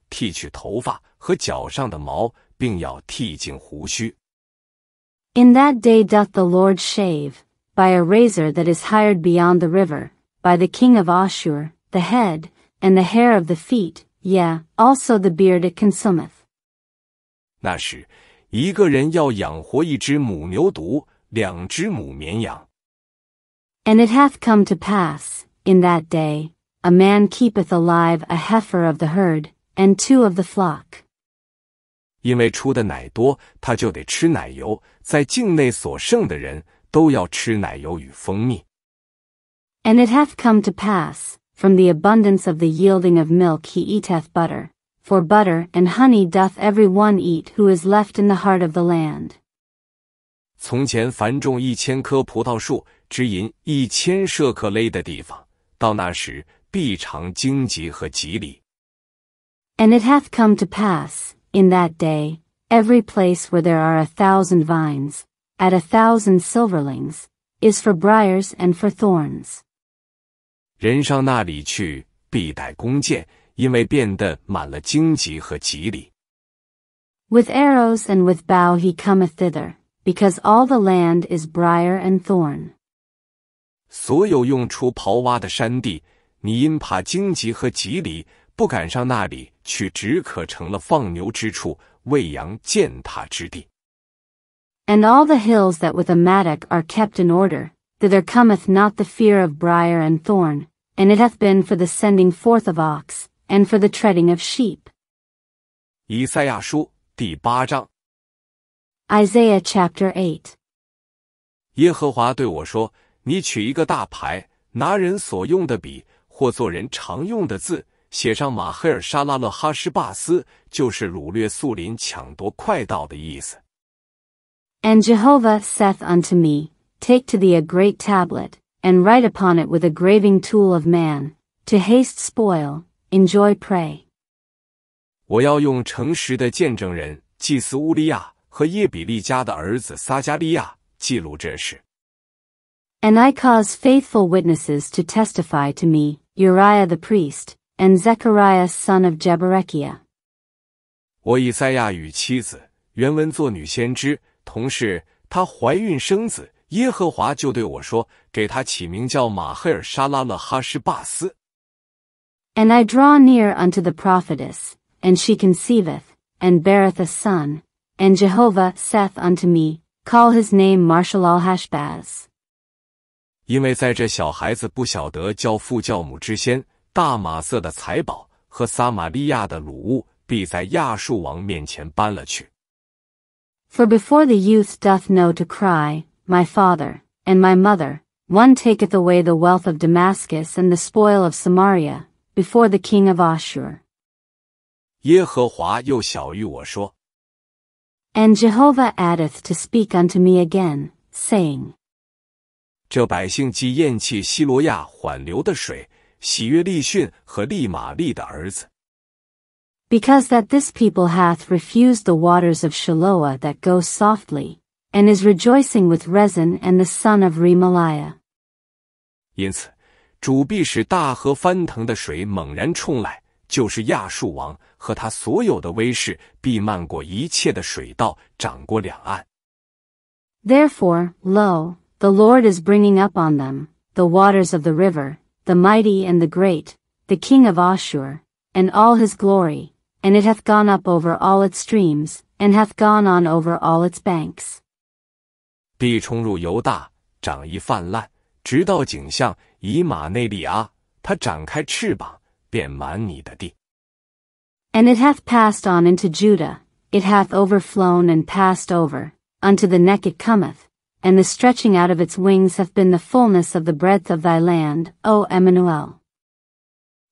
剃去头发和脚上的毛，并要剃净胡须。In that day doth the Lord shave by a razor that is hired beyond the river, by the king of Ashur, the head and the hair of the feet, yea, also the beard it consumeth. 那时，一个人要养活一只母牛犊，两只母绵羊。And it hath come to pass in that day, a man keepeth alive a heifer of the herd and two of the flock. 因为出的奶多，他就得吃奶油。在境内所剩的人都要吃奶油与蜂蜜。And it hath come to pass, from the abundance of the yielding of milk he eateth butter, for butter and honey doth every one eat who is left in the heart of the land. 从前凡种一千棵葡萄树，只引一千舍克勒的地方，到那时必尝荆棘和吉藜。and it hath come to pass, in that day, every place where there are a thousand vines, at a thousand silverlings, is for briars and for thorns. 人上那里去，必带弓箭，因为变得满了荆棘和棘藜。With arrows and with bow he cometh thither, because all the land is briar and thorn. 所有用出刨挖的山地，你因怕荆棘和棘藜，不敢上那里，却只可成了放牛之处，喂羊践踏之地。And all the hills that with a mattock are kept in order, thither cometh not the fear of brier and thorn, and it hath been for the sending forth of ox, and for the treading of sheep. Isaiah, chapter eight。耶和华对我说：“你取一个大牌，拿人所用的笔，或做人常用的字，and Jehovah saith unto me, Take to thee a great tablet, and write upon it with a graving tool of man, to haste spoil, enjoy prey. 我要用诚实的见证人祭司乌利亚和耶比利家的儿子撒加利亚记录这事。And I cause faithful witnesses to testify to me, Uriah the priest, and Zechariah son of Jeberechiah。我以赛亚与妻子，原文做女先知，同是她怀孕生子，耶和华就对我说，给她起名叫马黑尔沙拉勒哈施巴斯。And I draw near unto the prophetess, and she conceiveth, and beareth a son, and Jehovah saith unto me, Call his name Marshalal Hashbaz. 因为在这小孩子不晓得叫父叫母之先，大马色的财宝和撒玛利亚的鲁物，必在亚述王面前搬了去。For before the youth doth know to cry, My father, and my mother, one taketh away the wealth of Damascus and the spoil of Samaria, before the king of Ashur. 耶和华又小谕我说：“And Jehovah addeth to speak unto me again, saying，这百姓既厌弃希罗亚缓流的水，喜悦利逊和利玛利的儿子。Because that this people hath refused the waters of Shiloah that go softly, and is rejoicing with Rezin and the son of Remaliah. Therefore, lo, the Lord is bringing up on them the waters of the river the mighty and the great, the king of Ashur, and all his glory, and it hath gone up over all its streams, and hath gone on over all its banks。必冲入犹大，长一泛滥，直到景象以马内利阿，它展开翅膀，便满你的地。And it hath passed on into Judah, it hath overflown and passed over, unto the neck it cometh, and the stretching out of its wings hath been the fullness of the breadth of thy land, O Emmanuel.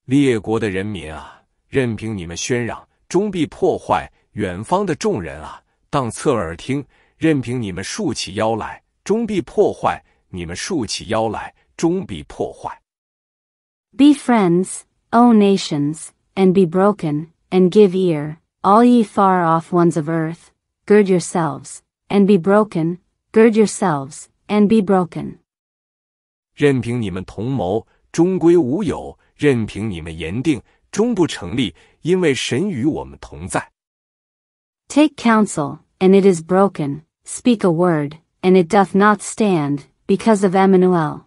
列国的人民啊，任凭你们喧嚷，终必破坏远方的众人啊！当侧耳听，任凭你们竖起腰来，终必破坏；你们竖起腰来，终必破坏。Be friends, O nations, and be broken, and give ear, all ye far off ones of earth, gird yourselves, and be broken, Gird yourselves, and be broken. 任凭你们同谋，终归无有；任凭你们言定，终不成立，因为神与我们同在。Take counsel, and it is broken. Speak a word, and it doth not stand, because of Emmanuel.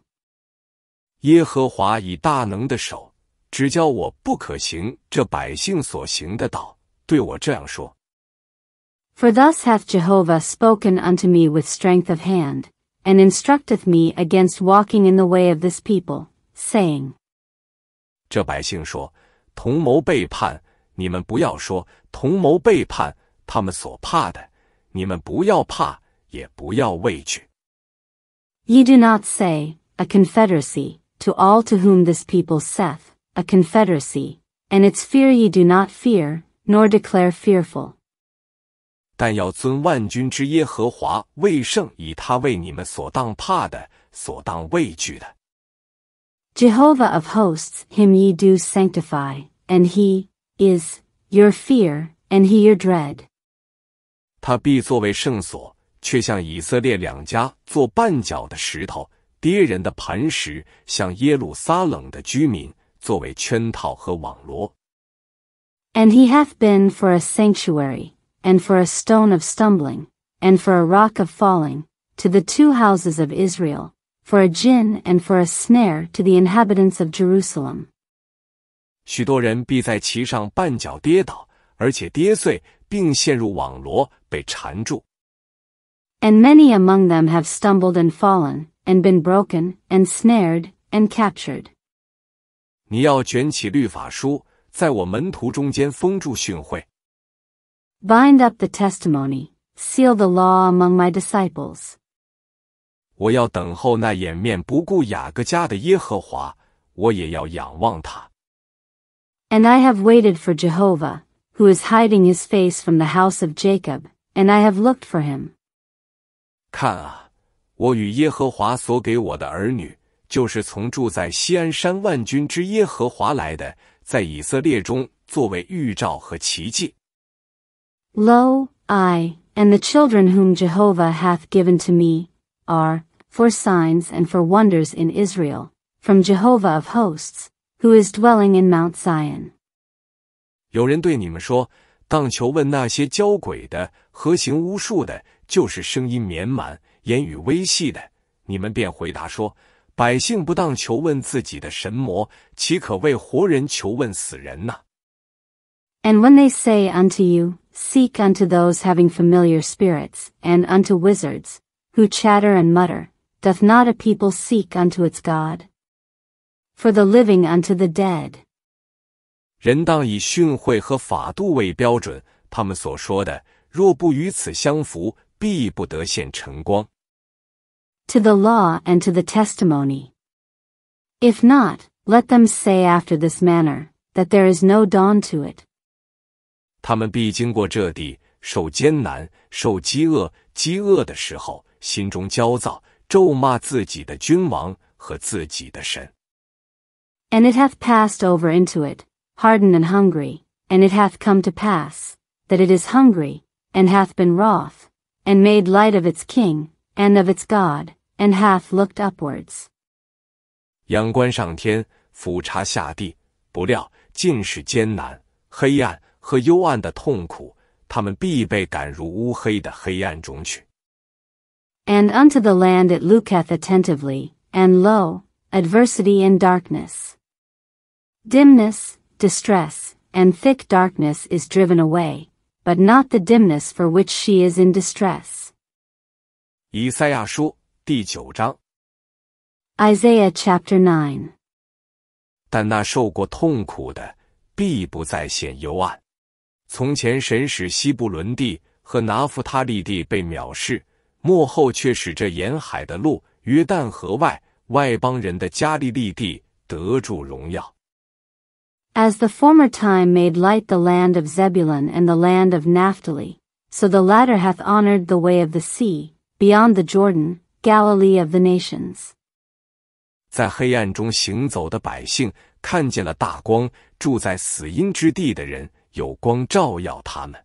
耶和华以大能的手，只叫我不可行这百姓所行的道，对我这样说。For thus hath Jehovah spoken unto me with strength of hand, and instructeth me against walking in the way of this people, saying. 这百姓说：“同谋背叛，你们不要说同谋背叛他们所怕的，你们不要怕，也不要畏惧。” do not say, a confederacy, to all to whom this people saith, a confederacy, and its fear ye do not fear, nor declare fearful. 但要尊万军之耶和华为圣，以他为你们所当怕的，所当畏惧的。Jehovah of hosts, him ye do sanctify, and he is your fear, and he your dread. 他必作为圣所，却向以色列两家做绊脚的石头，跌人的磐石，向耶路撒冷的居民作为圈套和网罗。And he hath been for a sanctuary and for a stone of stumbling, and for a rock of falling, to the two houses of Israel, for a gin and for a snare to the inhabitants of Jerusalem. 许多人必在其上绊脚跌倒，而且跌碎，并陷入网罗，被缠住。And many among them have stumbled and fallen, and been broken, and snared, and captured. 你要卷起律法书，在我门徒中间封住训诲。Bind up the testimony, seal the law among my disciples. 我要等候那掩面不顾雅各家的耶和华，我也要仰望他。And I have waited for Jehovah, who is hiding his face from the house of Jacob, and I have looked for him. 看啊，我与耶和华所给我的儿女，就是从住在西安山万军之耶和华来的，在以色列中作为预兆和奇迹。Lo, I, and the children whom Jehovah hath given to me, are, for signs and for wonders in Israel, from Jehovah of hosts, who is dwelling in Mount Zion. 有人对你们说，当求问那些教鬼的和行巫术的，就是声音绵满、言语微细的，你们便回答说：百姓不当求问自己的神魔，岂可为活人求问死人呢？And when they say unto you, Seek unto those having familiar spirits, and unto wizards, who chatter and mutter, doth not a people seek unto its God? For the living unto the dead. 人当以训诲和法度为标准，他们所说的若不与此相符，必不得现晨光。To the law and to the testimony. If not, let them say after this manner, that there is no dawn to it. 他们必经过这地，受艰难，受饥饿。饥饿的时候，心中焦躁，咒骂自己的君王和自己的神。And it hath passed over into it, hardened and hungry, and it hath come to pass, that it is hungry, and hath been wroth, and made light of its king, and of its God, and hath looked upwards. 仰观上天，俯察下地，不料尽是艰难、黑暗和幽暗的痛苦，他们必被赶入乌黑的黑暗中去。And unto the land it looketh attentively, and lo, adversity and darkness. Dimness, distress, and thick darkness is driven away, but not the dimness for which she is in distress. 以赛亚书第九章。Isaiah chapter nine。但那受过痛苦的，必不再显幽暗。从前，神使西布伦地和拿弗他利地被藐视，幕后却使这沿海的路约旦河外外邦人的加利利地得著荣耀。As the former time made light the land of Zebulun and the land of Naphtali, so the latter hath h o n o r e d the way of the sea beyond the Jordan, Galilee of the nations. 在黑暗中行走的百姓看见了大光，住在死荫之地的人。有光照耀他们。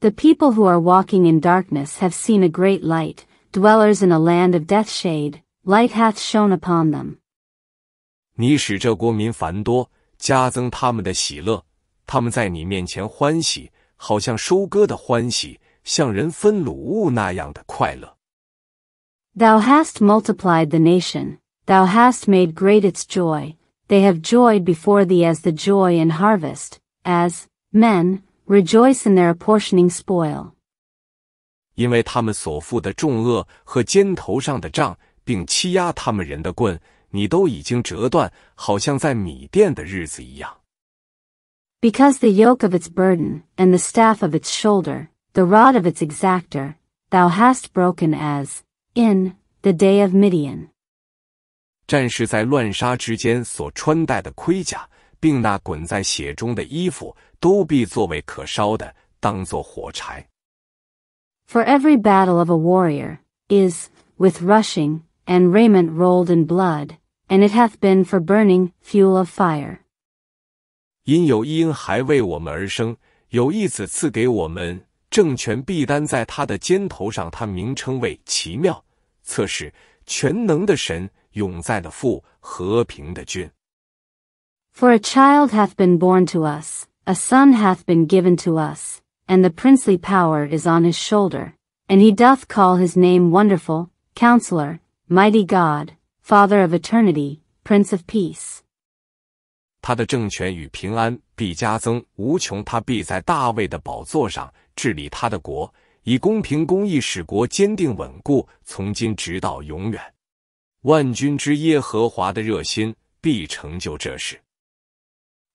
The people who are walking in darkness have seen a great light, dwellers in a land of death shade, light hath shone upon them. Thou hast multiplied the nation, thou hast made great its joy, they have joyed before thee as the joy in harvest, as men rejoice in their apportioning spoil. because the yoke of its burden, and the staff of its shoulder, the rod of its exactor, thou hast broken as, in, the day of Midian. 战士在乱杀之间所穿戴的盔甲，并那滚在血中的衣服都必作为可烧的，当做火柴。For every battle of a warrior is with rushing and raiment rolled in blood, and it hath been for burning fuel of fire. 因有一婴孩为我们而生，有一子赐给我们，政权必担在他的肩头上，他名称为奇妙、测试、全能的神、永在的父、和平的君。For a child hath been born to us, a son hath been given to us, and the princely power is on his shoulder, and he doth call his name Wonderful, Counselor, Mighty God, Father of Eternity, Prince of Peace. 他的政权与平安必加增无穷，他必在大卫的宝座上治理他的国，以公平公义使国坚定稳固，从今直到永远。万军之耶和华的热心必成就这事。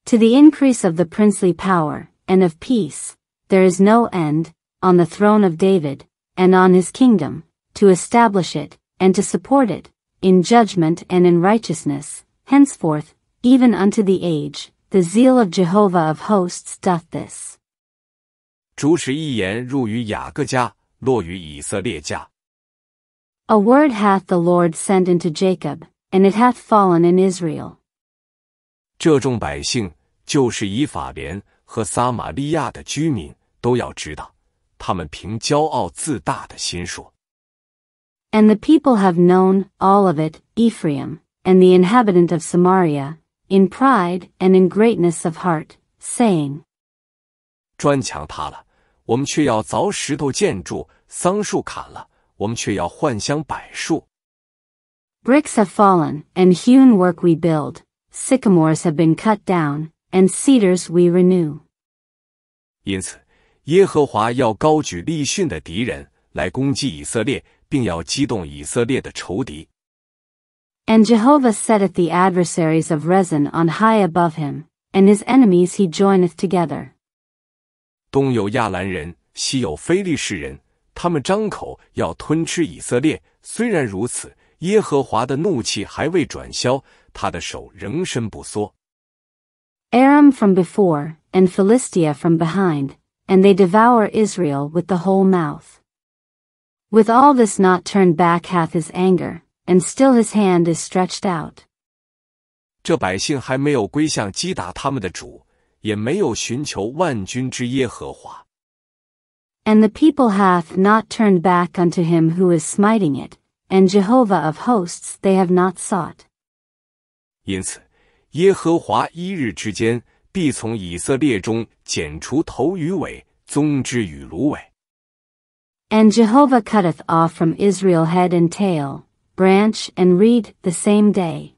to the increase of the princely power, and of peace, there is no end, on the throne of David, and on his kingdom, to establish it, and to support it, in judgment and in righteousness, henceforth, even unto the age, the zeal of Jehovah of hosts doth this. A word hath the Lord sent into Jacob, and it hath fallen in Israel. 这众百姓就是以法莲和撒玛利亚的居民，都要知道，他们凭骄傲自大的心说。And the people have known all of it, Ephraim, and the inhabitant of Samaria, in pride and in greatness of heart, saying, 砖墙塌了，我们却要凿石头建筑；桑树砍了，我们却要换香柏树。Bricks have fallen, and hewn work we build sycamores have been cut down, and cedars we renew. 因此，耶和华要高举利逊的敌人来攻击以色列，并要激动以色列的仇敌。And Jehovah setteth the adversaries of Rezin on high above him, and his enemies he joineth together. 东有亚兰人，西有非利士人，他们张口要吞吃以色列。虽然如此，耶和华的怒气还未转消，他的手仍伸不缩。Aram from before, and Philistia from behind, and they devour Israel with the whole mouth. With all this not turned back hath his anger, and still his hand is stretched out. 这百姓还没有归向击打他们的主，也没有寻求万军之耶和华。And the people hath not turned back unto him who is smiting it, and Jehovah of hosts they have not sought. And Jehovah cutteth off from Israel head and tail, branch and reed the same day.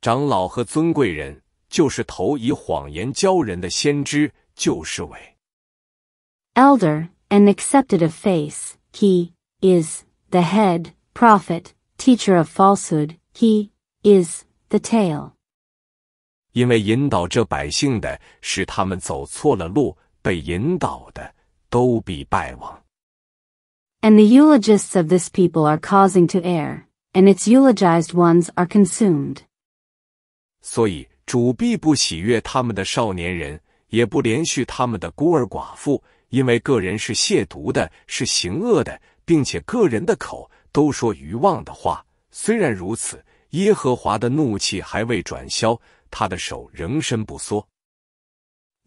长老和尊贵人就是头以谎言教人的先知，就是尾。Elder and accepted of face, he is the head, prophet, teacher of falsehood, he is the tail. 因为引导这百姓的使他们走错了路，被引导的都必败亡。And the eulogists of this people are causing to err, and its eulogized ones are consumed. 所以主必不喜悦他们的少年人，也不连续他们的孤儿寡妇，因为个人是亵渎的，是行恶的，并且个人的口都说愚妄的话。虽然如此，耶和华的怒气还未转消，他的手仍伸不缩。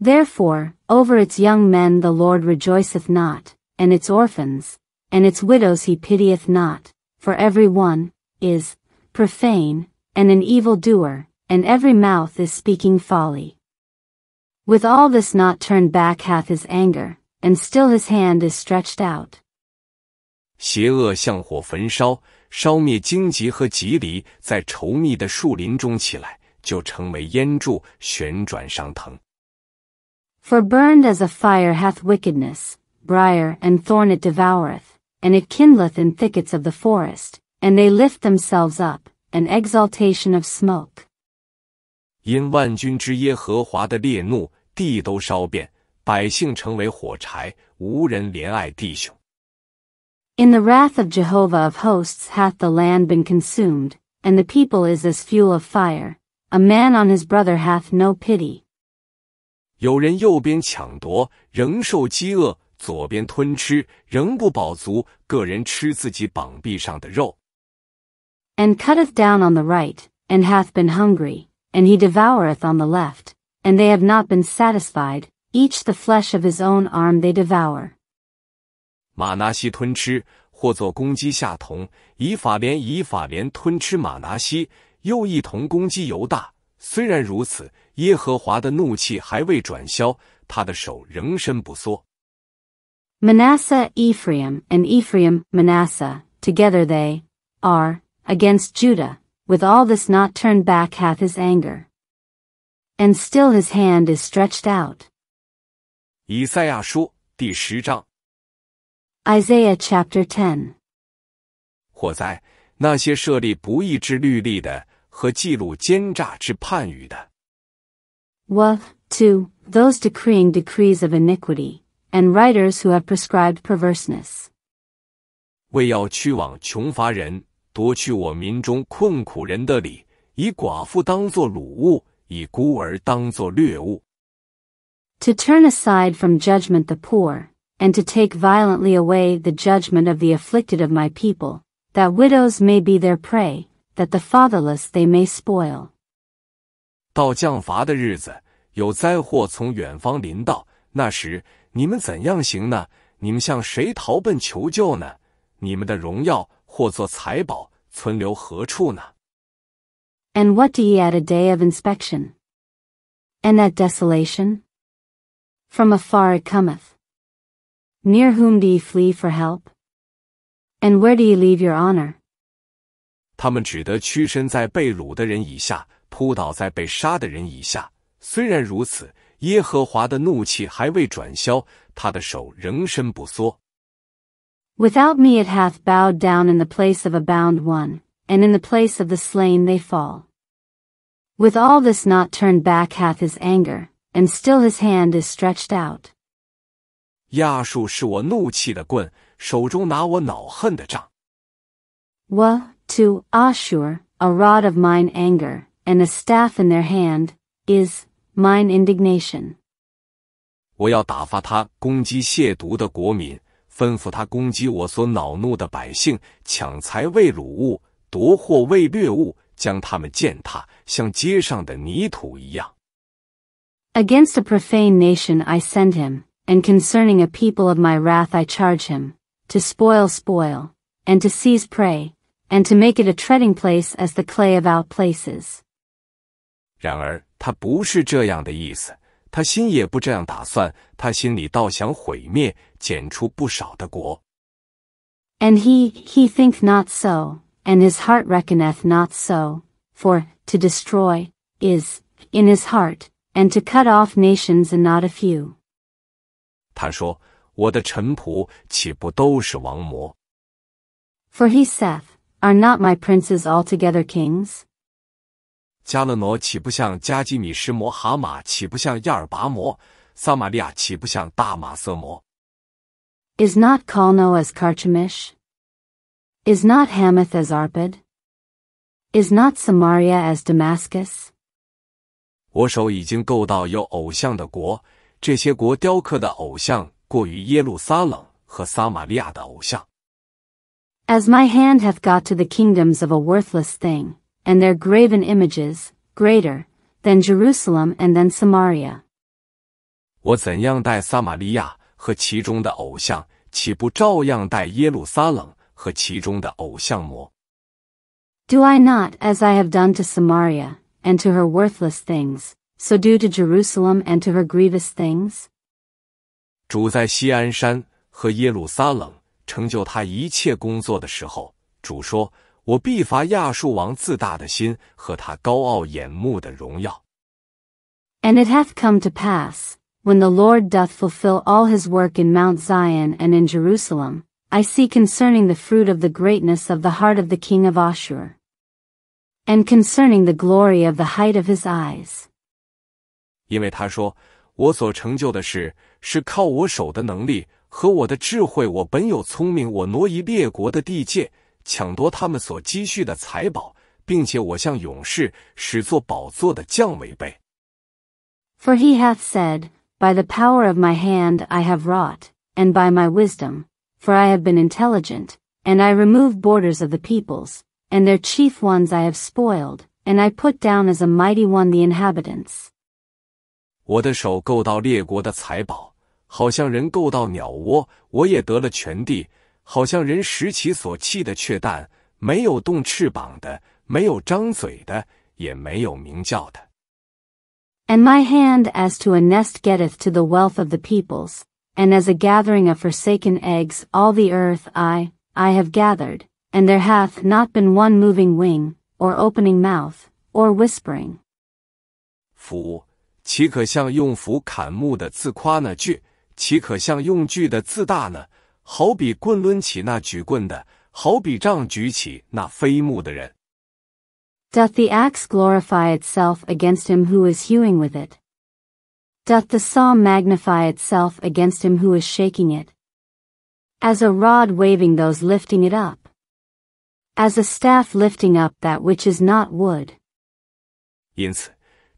Therefore, over its young men the Lord rejoiceth not, and its orphans, and its widows he pitieth not, for every one is profane, and an evil doer, and every mouth is speaking folly. With all this not turned back hath his anger, and still his hand is stretched out. 邪恶像火焚烧，烧灭荆棘和棘藜，在稠密的树林中起来，就成为烟柱，旋转上腾。For burned as a fire hath wickedness, b r i a r and thorn it devoureth, and it kindleth in thickets of the forest, and they lift themselves up, an exaltation of smoke. 因万军之耶和华的烈怒，地都烧遍，百姓成为火柴，无人怜爱弟兄。In the wrath of Jehovah of hosts hath the land been consumed, and the people is as fuel of fire. A man on his brother hath no pity. 有人右边抢夺，仍受饥饿；左边吞吃，仍不饱足。个人吃自己膀臂上的肉。And cutteth down on the right, and hath been hungry, and he devoureth on the left, and they have not been satisfied. Each the flesh of his own arm they devour. 马拿西吞吃，或做攻击下同，以法连以法连吞吃马拿西，又一同攻击犹大。虽然如此，耶和华的怒气还未转消，他的手仍伸不缩。Manasseh, Ephraim, and Ephraim, Manasseh, together they are against Judah. With all this, not turned back hath his anger, and still his hand is stretched out. 以赛亚书第十章。Isaiah chapter 10. 火灾，那些设立不义之律例的和记录奸诈之判语的。Wah to those decreeing decrees of iniquity and writers who have prescribed perverseness. 为要驱往穷乏人夺去我民中困苦人的礼，以寡妇当作掳物，以孤儿当作掠物。To turn aside from judgment the poor and to take violently away the judgment of the afflicted of my people, that widows may be their prey, that the fatherless they may spoil. 到降罚的日子，有灾祸从远方临到，那时你们怎样行呢？你们向谁逃奔求救呢？你们的荣耀或作财宝存留何处呢？And what do ye at a day of inspection? And at desolation? From afar it cometh. Near whom do ye flee for help? And where do ye leave your honor? 他们只得屈身在被掳的人以下，扑倒在被杀的人以下。虽然如此，耶和华的怒气还未转消，他的手仍伸不缩。Without me it hath bowed down in the place of a bound one, and in the place of the slain they fall. With all this not turned back hath his anger, and still his hand is stretched out. 压树是我怒气的棍，手中拿我恼恨的杖。Wa to Ashur, a rod of mine anger, and a staff in their hand is mine indignation. 我要打发他攻击亵渎的国民，吩咐他攻击我所恼怒的百姓，抢财为掳物，夺货为掠物，将他们践踏，像街上的泥土一样。Against a profane nation I send him, and concerning a people of my wrath I charge him, to spoil spoil, and to seize prey, and to make it a treading place as the clay of out places. 然而他不是这样的意思，他心也不这样打算，他心里倒想毁灭、剪出不少的国。And he he think not so, and his heart reckoneth not so, for to destroy is in his heart, and to cut off nations and not a few. For he saith, Are not my princes altogether kings? 加勒挪岂不像加基米什摩哈马？岂不像亚尔拔摩？撒玛利亚岂不像大马色摩？Is not Calno as Carchemish? Is not Hamath as Arpad? Is not Samaria as Damascus? 我手已经够到有偶像的国。这些国雕刻的偶像过于耶路撒冷和撒玛利亚的偶像。As my hand hath got to the kingdoms of a worthless thing, and their graven images, greater, than Jerusalem and than Samaria. 我怎样待撒玛利亚和其中的偶像，岂不照样待耶路撒冷和其中的偶像么？Do I not, as I have done to Samaria and to her worthless things, so do to Jerusalem and to her grievous things? And it hath come to pass, when the Lord doth fulfill all his work in Mount Zion and in Jerusalem, I see concerning the fruit of the greatness of the heart of the king of Ashur, and concerning the glory of the height of his eyes. 因为他说：“我所成就的事，是靠我手的能力和我的智慧。我本有聪明，我挪移列国的地界，抢夺他们所积蓄的财宝，并且我向勇士使做宝座的将违背。” For he hath said, By the power of my hand I have wrought, and by my wisdom, for I have been intelligent, and I remove borders of the peoples, and their chief ones I have spoiled, and I put down as a mighty one the inhabitants. 我的手够到列国的财宝，好像人够到鸟窝；我也得了全地，好像人拾起所弃的雀蛋。没有动翅膀的，没有张嘴的，也没有鸣叫的。And my hand as to a nest getteth to the wealth of the peoples, and as a gathering of forsaken eggs all the earth I, I have gathered, and there hath not been one moving wing, or opening mouth, or whispering. Four. 岂可像用斧砍木的自夸呢惧？岂可像用锯的自大呢？好比棍抡起那举棍的，好比杖举起那飞木的人。Doth the axe glorify itself against him who is hewing with it? Doth the saw magnify itself against him who is shaking it? As a rod waving those lifting it up. As a staff lifting up that which is not wood. 因此，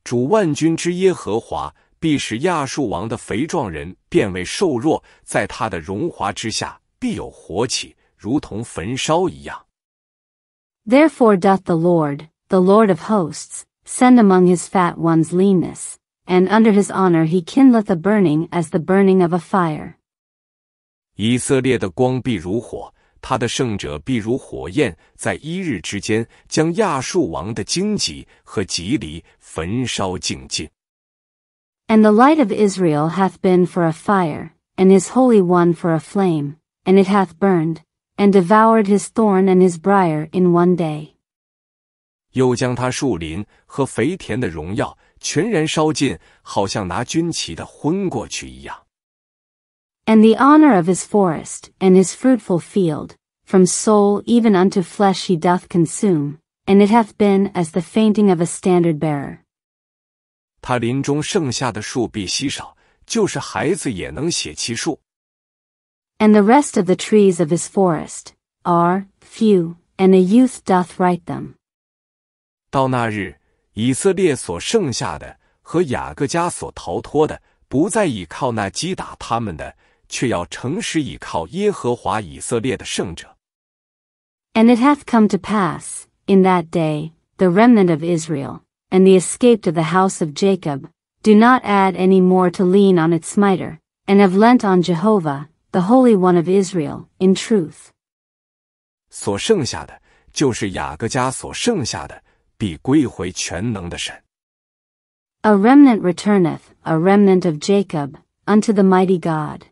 主万军之耶和华必使亚述王的肥壮人变为瘦弱，在他的荣华之下必有火起，如同焚烧一样。Therefore doth the Lord, the Lord of hosts, send among his fat ones leanness, and under his honor he kindleth a burning as the burning of a fire. 以色列的光必如火，他的圣者必如火焰，在一日之间将亚述王的荆棘和棘藜。And the light of Israel hath been for a fire, and his Holy One for a flame, and it hath burned, and devoured his thorn and his briar in one day. 又将他树林和肥田的荣耀全然烧尽，好像拿军旗的昏过去一样。And the honor of his forest and his fruitful field, from soul even unto flesh he doth consume, and it hath been as the fainting of a standard bearer. And the rest of the trees of his forest are few, and a youth doth write them. And it hath come to pass in that day the remnant of Israel and the escape of the house of Jacob, do not add any more to lean on its smiter, and have lent on Jehovah, the Holy One of Israel, in truth. 所剩下的就是雅各家所剩下的，必归回全能的神。A remnant returneth, a remnant of Jacob, unto the mighty God.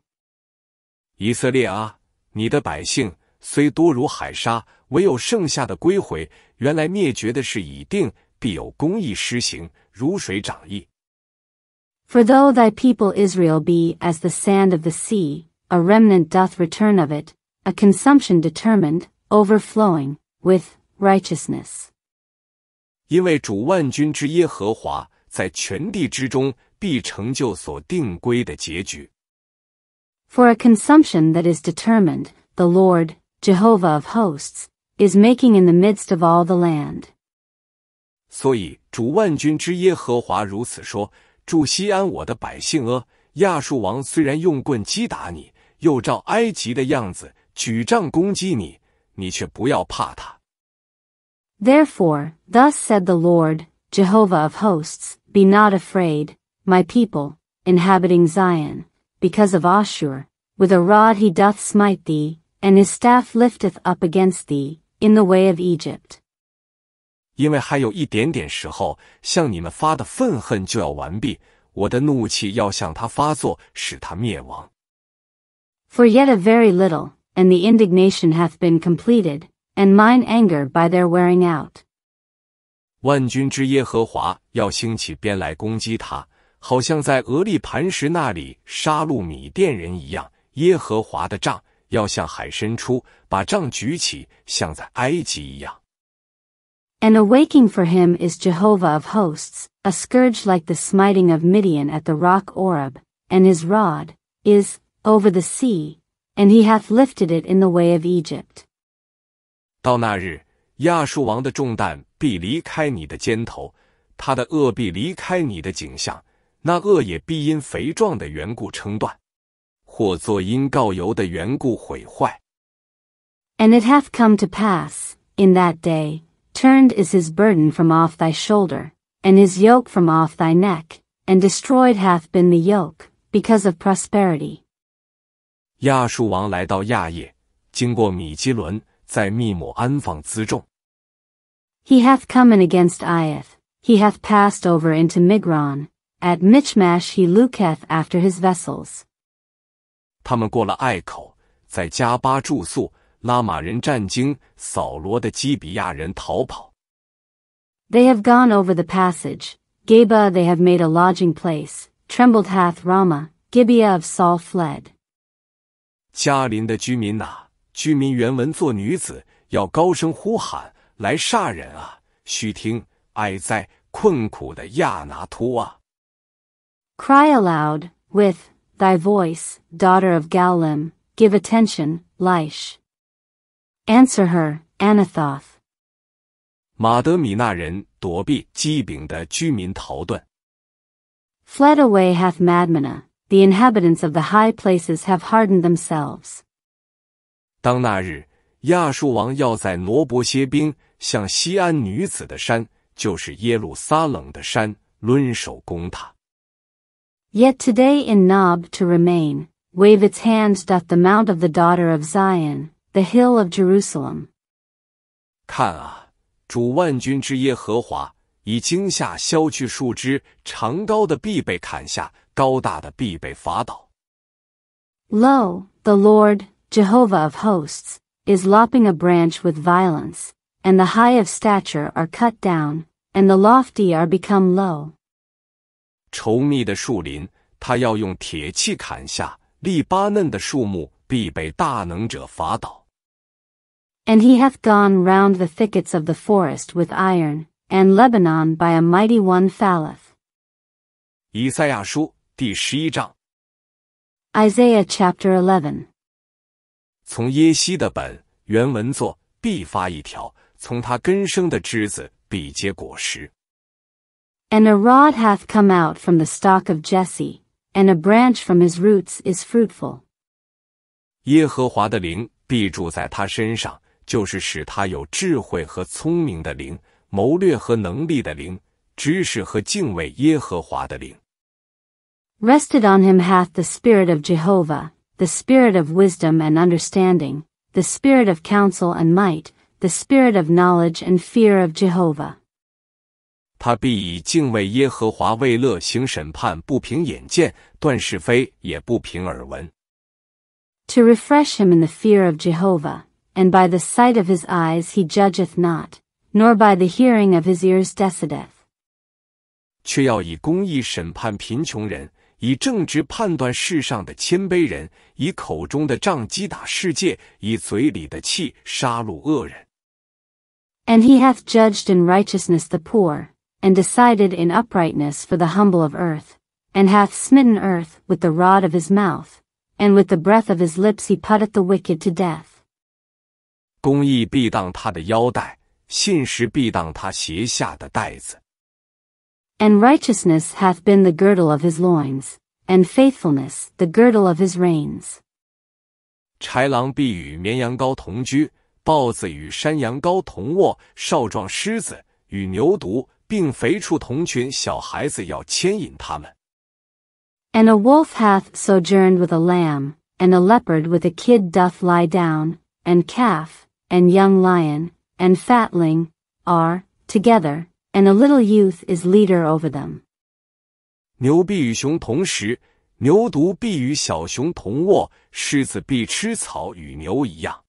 For though thy people Israel be as the sand of the sea, a remnant doth return of it, a consumption determined, overflowing, with righteousness. 因为主万军之耶和华在全地之中必成就所定规的结局。For a consumption that is determined, the Lord, Jehovah of hosts, is making in the midst of all the land. 所以主万军之耶和华如此说：住西安我的百姓阿，亚述王虽然用棍击打你，又照埃及的样子举杖攻击你，你却不要怕他。Therefore, thus said the Lord, Jehovah of hosts, Be not afraid, my people, inhabiting Zion, because of Ashur. With a rod he doth smite thee, and his staff lifteth up against thee, in the way of Egypt. 因为还有一点点时候，向你们发的愤恨就要完毕，我的怒气要向他发作，使他灭亡。For yet a very little, and the indignation hath been completed, and mine anger by their wearing out. 万军之耶和华要兴起鞭来攻击他，好像在俄利磐石那里杀戮米甸人一样。耶和华的杖要向海伸出，把杖举起，像在埃及一样。And awaking for him is Jehovah of hosts, a scourge like the smiting of Midian at the rock Oreb, and his rod, is, over the sea, and he hath lifted it in the way of Egypt. And it hath come to pass in that day. Turned is his burden from off thy shoulder, and his yoke from off thy neck, and destroyed hath been the yoke, because of prosperity. 亚述王来到亚野，经过米基伦，在密抹安放辎重。He hath come in against Iath, he hath passed over into Migron, at Michmash he looketh after his vessels. 他们过了隘口，在加巴住宿。拉玛人战惊，扫罗的基比亚人逃跑。They have gone over the passage. Geba they have made a lodging place. Trembled hath Rama, Gibeah of Saul fled. 迦林的居民啊，居民原文做女子，要高声呼喊，来杀人啊！须听，哀哉，困苦的亚拿突啊！Cry aloud with thy voice, daughter of Galim. Give attention, Lish. Answer her, Anathoth. 马德米纳人躲避基丙的居民逃遁。Fled away hath Madmana, the inhabitants of the high places have hardened themselves. 当那日，亚述王要在罗伯歇兵向西安女子的山，就是耶路撒冷的山，抡手攻他。Yet today in Nob to remain, wave its hands doth the mount of the daughter of Zion the hill of Jerusalem. 看啊，主万军之耶和华以惊吓削去树枝，长高的必被砍下，高大的必被伐倒。Lo, the Lord, Jehovah of hosts, is lopping a branch with violence, and the high of stature are cut down, and the lofty are become low. 稠密的树林，他要用铁器砍下；利巴嫩的树木必被大能者伐倒。and he hath gone round the thickets of the forest with iron, and Lebanon by a mighty one falleth. Isaiah, chapter eleven。从耶西的本原文作必发一条，从他根生的枝子必结果实。And a rod hath come out from the stock of Jesse, and a branch from his roots is fruitful. 耶和华的灵必住在他身上，就是使他有智慧和聪明的灵、谋略和能力的灵、知识和敬畏耶和华的灵。Rested on him hath the spirit of Jehovah, the spirit of wisdom and understanding, the spirit of counsel and might, the spirit of knowledge and fear of Jehovah. 他必以敬畏耶和华为乐，行审判，不凭眼见；断是非，也不凭耳闻。To refresh him in the fear of Jehovah, and by the sight of his eyes he judgeth not, nor by the hearing of his ears decideth. 却要以公义审判贫穷人，以正直判断世上的谦卑人，以口中的杖击打世界，以嘴里的气杀戮恶人。And he hath judged in righteousness the poor, and decided in uprightness for the humble of earth, and hath smitten earth with the rod of his mouth, and with the breath of his lips he putteth the wicked to death. 公义必当他的腰带，信实必当他鞋下的带子。And righteousness hath been the girdle of his loins, and faithfulness the girdle of his reins. 豺狼必与绵羊羔同居，豹子与山羊羔同卧，少壮狮子与牛犊并肥畜同群，小孩子要牵引他们。And a wolf hath sojourned with a lamb, and a leopard with a kid doth lie down, and calf, and young lion, and fatling, are, together, and a little youth is leader over them. 牛必与熊同食，牛犊必与小熊同卧，狮子必吃草与牛一样。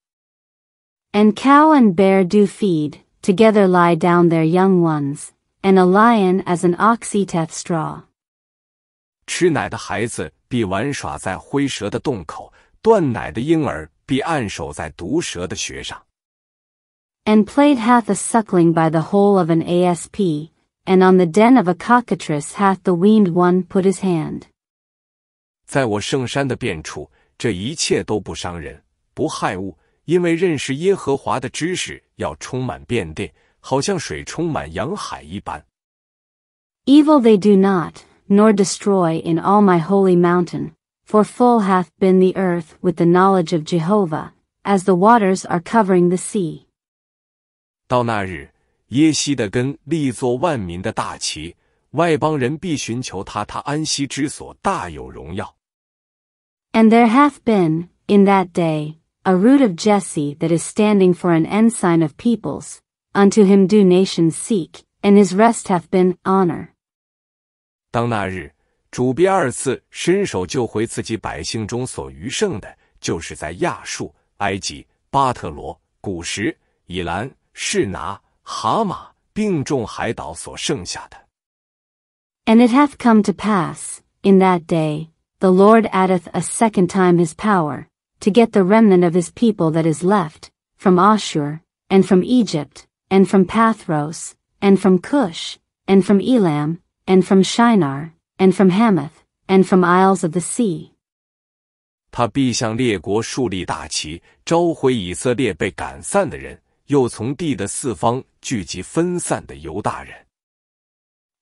And cow and bear do feed, together lie down their young ones, and a lion as an ox eateth straw. 吃奶的孩子必玩耍在灰蛇的洞口，断奶的婴儿必按手在毒蛇的穴上。and played hath a suckling by the hole of an asp, and on the den of a cockatrice hath the weaned one put his hand. 在我圣山的遍处，这一切都不伤人，不害物，因为认识耶和华的知识要充满遍地，好像水充满洋海一般。Evil they do not, nor destroy in all my holy mountain, for full hath been the earth with the knowledge of Jehovah, as the waters are covering the sea. 到那日，耶西的根立作万民的大旗，外邦人必寻求他，他安息之所大有荣耀。And there hath been in that day a root of Jesse that is standing for an ensign of peoples; unto him do nations seek, and his rest hath been honor. 当那日，主第二次伸手救回自己百姓中所余剩的，就是在亚述、埃及、巴特罗、古时、以兰。是拿蛤蟆并众海岛所剩下的。And it hath come to pass, in that day, the Lord addeth a second time his power, to get the remnant of his people that is left, from Ashur, and from Egypt, and from Pathros, and from Cush, and from Elam, and from Shinar, and from Hamath, and from isles of the sea. 他必向列国树立大旗，召回以色列被赶散的人，又从地的四方聚集分散的犹大人。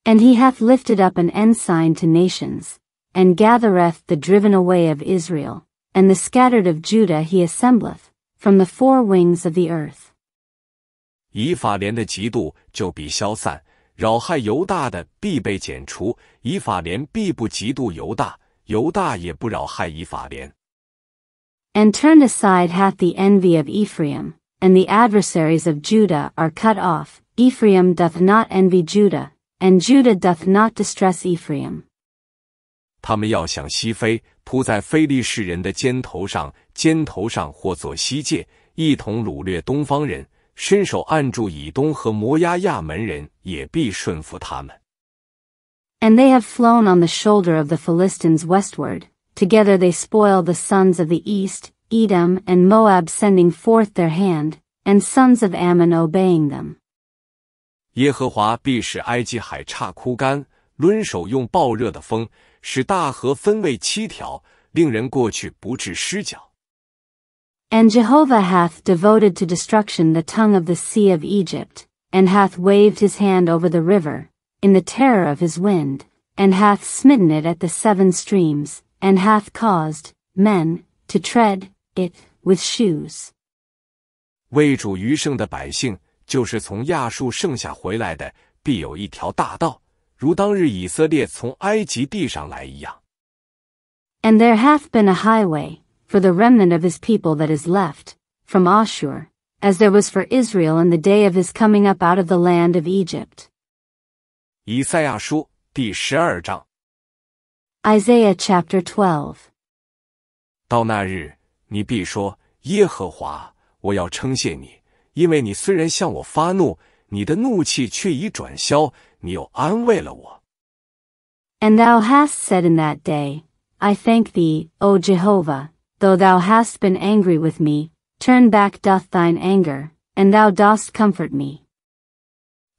And he hath lifted up an ensign to nations, and gathereth the driven away of Israel, and the scattered of Judah he assembleth, from the four wings of the earth. 以法莲的嫉妒就必消散，扰害犹大的必被剪除。以法莲必不嫉妒犹大，犹大也不扰害以法莲。And turned aside hath the envy of Ephraim, and the adversaries of Judah are cut off, Ephraim doth not envy Judah, and Judah doth not distress Ephraim. 他们要像西非，扑在非利士人的肩头上，肩头上或左西界，一同掳掠东方人；伸手按住以东和摩押亚门人，也必顺服他们。And they have flown on the shoulder of the Philistines westward; together they spoil the sons of the east, Edom and Moab sending forth their hand, and sons of Ammon obeying them. 耶和华必使埃及海岔枯干，抡手用暴热的风，使大河分为七条，令人过去不至失脚。And Jehovah hath devoted to destruction the tongue of the sea of Egypt, and hath waved his hand over the river, in the terror of his wind, and hath smitten it at the seven streams, and hath caused, men, to tread, it with shoes。为主余剩的百姓，就是从亚述剩下回来的，必有一条大道，如当日以色列从埃及地上来一样。And there hath been a highway for the remnant of his people that is left from Ashur, as there was for Israel in the day of his coming up out of the land of Egypt. 以赛亚书第十二章。Isaiah chapter twelve. 到那日，你必说耶和华，我要称谢你，因为你虽然向我发怒，你的怒气却已转消，你又安慰了我。And thou hast said in that day, I thank thee, O Jehovah, though thou hast been angry with me, turn back doth thine anger, and thou dost comfort me.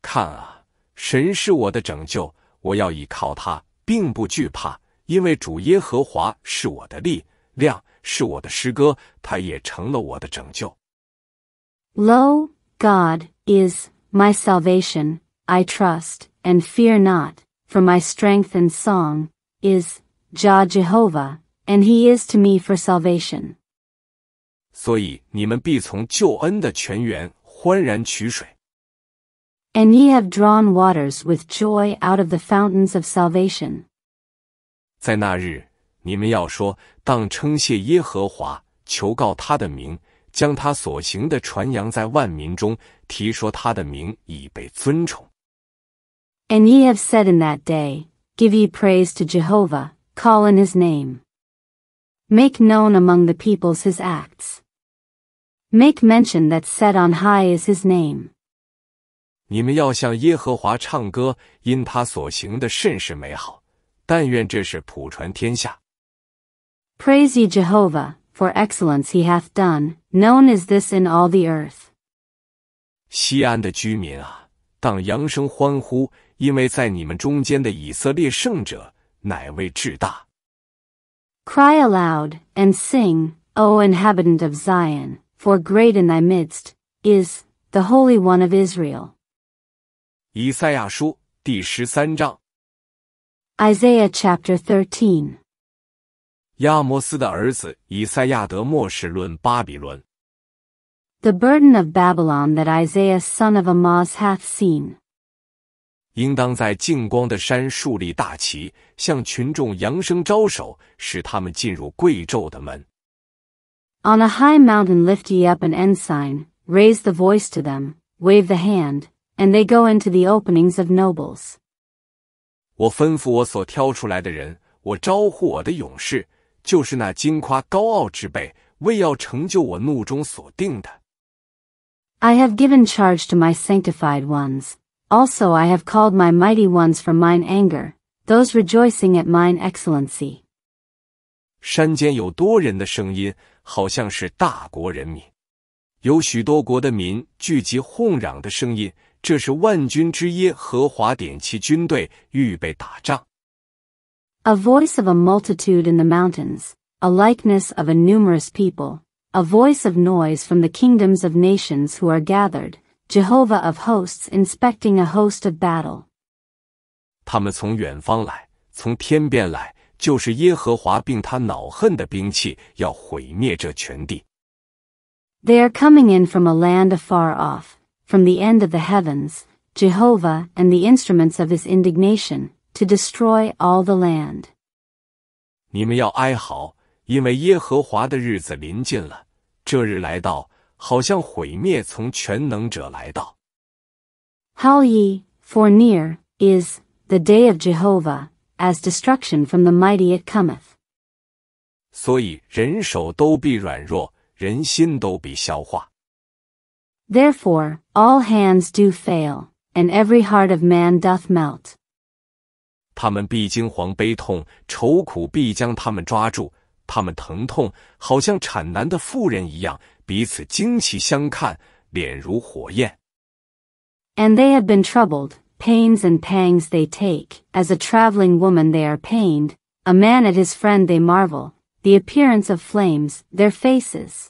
看啊，神是我的拯救，我要倚靠他，并不惧怕，因为主耶和华是我的力量。是我的诗歌，它也成了我的拯救。Lo, God is my salvation. I trust and fear not, for my strength and song is Jah Jehovah, and He is to me for salvation. 所以你们必从救恩的泉源欢然取水。And ye have drawn waters with joy out of the fountains of salvation. 在那日，你们要说，当称谢耶和华，求告他的名，将他所行的传扬在万民中，提说他的名，以被尊崇。And ye have said in that day, give ye praise to Jehovah, call in his name, make known among the peoples his acts, make mention that set on high is his name。你们要向耶和华唱歌，因他所行的甚是美好。但愿这事普传天下。Praise ye Jehovah, for excellence he hath done, known is this in all the earth. 西安的居民啊，当扬声欢呼，因为在你们中间的以色列圣者乃为至大。Cry aloud and sing, O inhabitant of Zion, for great in thy midst is the Holy One of Israel. 以赛亚书第十三章。Isaiah chapter thirteen. 亚摩斯的儿子以赛亚德末世论巴比伦。The burden of Babylon that Isaiah son of Amos, hath on a high mountain lift ye up an ensign, raise the voice to them, wave the hand, and they go into the openings of nobles. 我吩咐我所挑出来的人，我招呼我的勇士，就是那金夸高傲之辈，为要成就我怒中所定的。I have given charge to my sanctified ones. Also, I have called my mighty ones from mine anger, those rejoicing at mine excellency. 山间有多人的声音，好像是大国人民，有许多国的民聚集哄嚷的声音。这是万军之耶和华点齐军队，预备打仗。A voice of a multitude in the mountains, a likeness of a numerous people, a voice of noise from the kingdoms of nations who are gathered, Jehovah of hosts inspecting a host of battle. 他们从远方来，从天边来，就是耶和华并他恼恨的兵器，要毁灭这全地。They are coming in from a land afar off, from the end of the heavens, Jehovah and the instruments of his indignation, to destroy all the land. 你们要哀嚎，因为耶和华的日子临近了。这日来到，好像毁灭从全能者来到。Howl ye, for near is the day of Jehovah, as destruction from the mighty it cometh. 所以人手都必软弱，人心都必消化。Therefore all hands do fail, and every heart of man doth melt. 他们必惊惶悲痛愁苦，必将他们抓住。他们疼痛，好像产男的妇人一样，彼此惊奇相看，脸如火焰。And they have been troubled, pains and pangs they take; as a traveling woman they are pained, a man at his friend they marvel. The appearance of flames, their faces.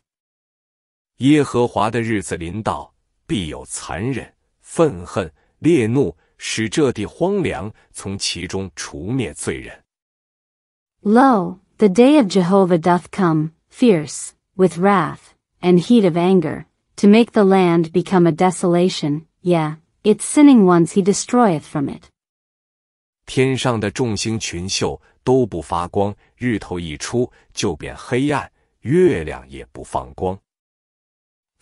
耶和华的日子临到，必有残忍、愤恨、烈怒。使这地荒凉，从其中除灭罪人。Lo, the day of Jehovah doth come, fierce, with wrath, and heat of anger, to make the land become a desolation, yea, its sinning ones he destroyeth from it. 天上的众星群宿都不发光，日头一出就变黑暗，月亮也不放光。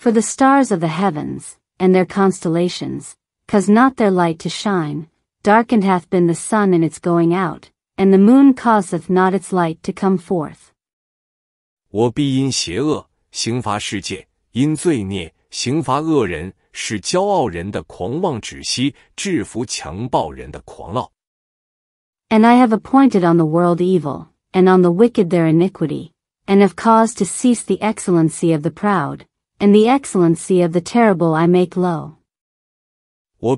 For the stars of the heavens, and their constellations, cause not their light to shine, darkened hath been the sun in its going out, and the moon causeth not its light to come forth. 我必因邪恶刑罚世界，因罪孽刑罚恶人，使骄傲人的狂妄止息，制服强暴人的狂傲。And I have appointed on the world evil, and on the wicked their iniquity, and have caused to cease the excellency of the proud, and the excellency of the terrible I make low. I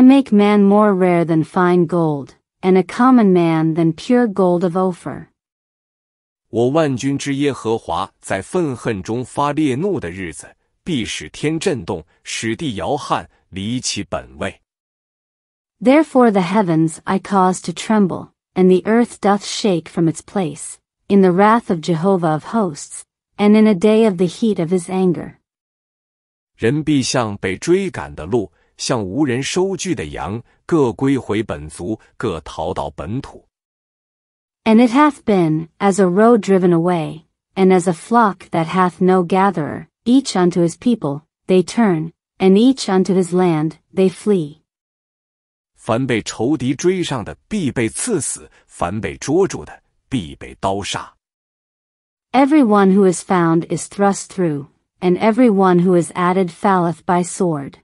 make man more rare than fine gold, and a common man than pure gold of Ophir. 我万军之耶和华在愤恨中发烈怒的日子，必使天震动，使地摇撼，离其本位。Therefore the heavens I cause to tremble, and the earth doth shake from its place, in the wrath of Jehovah of hosts, and in a day of the heat of his anger. 人必向被追赶的鹿，像无人收据的羊，各归回本族，各逃到本土。And it hath been, as a roe driven away, and as a flock that hath no gatherer, each unto his people, they turn, and each unto his land, they flee. 凡被仇敌追上的，必被刺死；凡被捉住的，必被刀杀。Everyone who is found is thrust through, and every one who is added falleth by sword.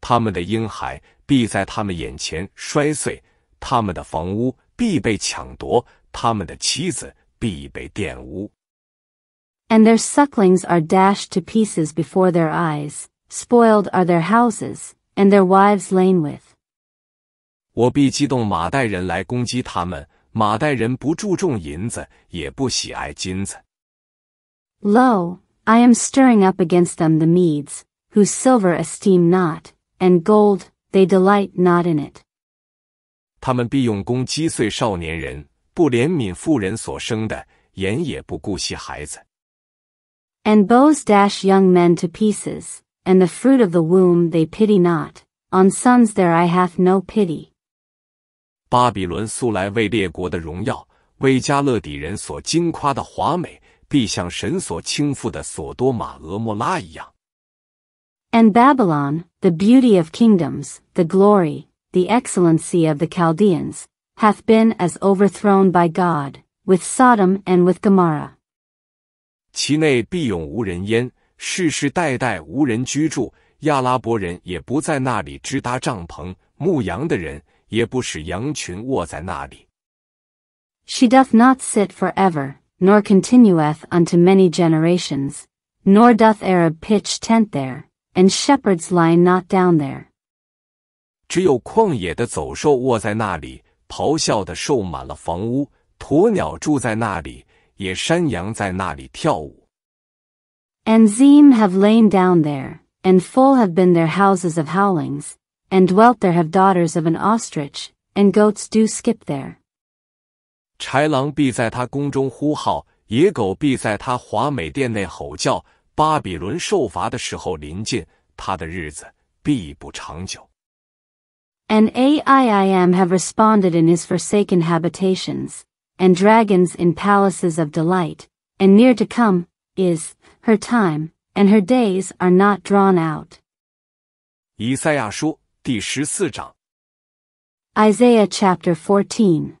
他们的婴孩必在他们眼前摔碎，他们的房屋必被抢夺，他们的妻子必被玷污。And their sucklings are dashed to pieces before their eyes, spoiled are their houses, and their wives lain with. 我必激动马代人来攻击他们。马代人不注重银子，也不喜爱金子。Lo, I am stirring up against them the Medes, whose silver esteem not, and gold they delight not in it. 他们必用弓击碎少年人，不怜悯妇人所生的，眼也不顾惜孩子。And bows dash young men to pieces, and the fruit of the womb they pity not. On sons there I hath no pity. 巴比伦素来为列国的荣耀，为加勒底人所惊夸的华美，必像神所倾覆的索多玛、俄莫拉一样。And Babylon, the beauty of kingdoms, the glory, the excellency of the Chaldeans, hath been as overthrown by God, with Sodom and with Gomorrah. 其内必永无人烟，世世代代无人居住。亚拉伯人也不在那里支搭帐篷，牧羊的人。也不使羊群卧在那里。She doth not sit for ever, nor continueth unto many generations, nor doth Arab pitch tent there, and shepherds lie not down there. 只有旷野的走兽卧在那里，咆哮的兽满了房屋，鸵鸟住在那里，野山羊在那里跳舞。And Zim have lain down there, and full have been their houses of howlings, and dwelt there have daughters of an ostrich, and goats do skip there. 豺狼必在他宫中呼号，野狗必在他华美殿内吼叫。巴比伦受罚的时候临近，他的日子必不长久。And Aiim have responded in his forsaken habitations, and dragons in palaces of delight, and near to come is her time, and her days are not drawn out. 以赛亚书第十四章。Isaiah chapter fourteen。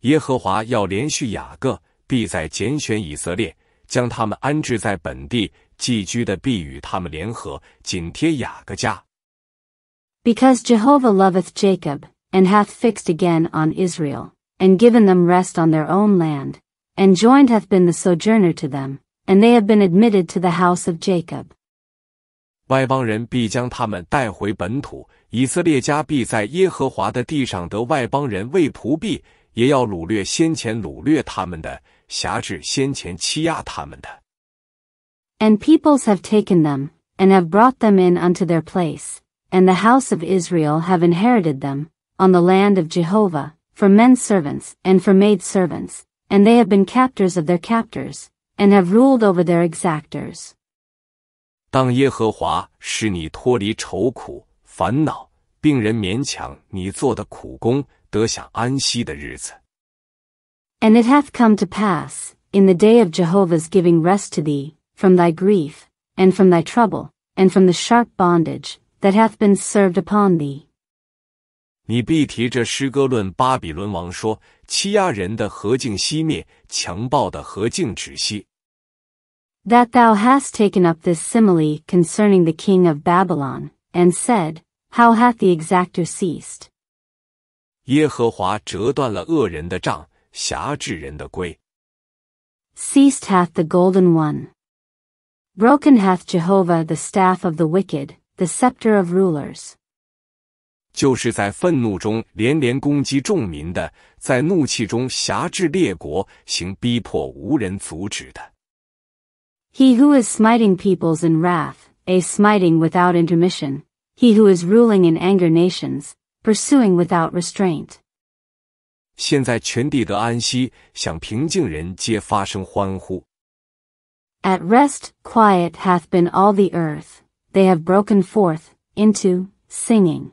耶和华要连续雅各，必在拣选以色列，将他们安置在本地寄居的，必与他们联合，紧贴雅各家。Because Jehovah loveth Jacob, and hath fixed again on Israel, and given them rest on their own land, and joined hath been the sojourner to them, and they have been admitted to the house of Jacob. 外邦人必将他们带回本土，以色列家必在耶和华的地上得外邦人为仆婢，也要掳掠先前掳掠他们的，辖制先前欺压他们的。And peoples have taken them, and have brought them in unto their place, and the house of Israel have inherited them, on the land of Jehovah, for men servants and for maid servants, and they have been captors of their captors, and have ruled over their exactors. 当耶和华使你脱离愁苦、烦恼、病人勉强你做的苦工，得享安息的日子。And it hath come to pass in the day of Jehovah's giving rest to thee from thy grief and from thy trouble and from the sharp bondage that hath been served upon thee。你必提着诗歌论巴比伦王说：欺压人的何竟熄灭，强暴的何竟止息。that thou hast taken up this simile concerning the king of Babylon, and said, How hath the exacter ceased? 耶和华折断了恶人的杖，辖制人的规。Ceased hath the golden one. Broken hath Jehovah the staff of the wicked, the scepter of rulers. 就是在愤怒中连连攻击众民的，在怒气中辖制列国，行逼迫无人阻止的。he who is smiting peoples in wrath, a smiting without intermission, he who is ruling in anger nations, pursuing without restraint. at rest, quiet hath been all the earth; they have broken forth into singing.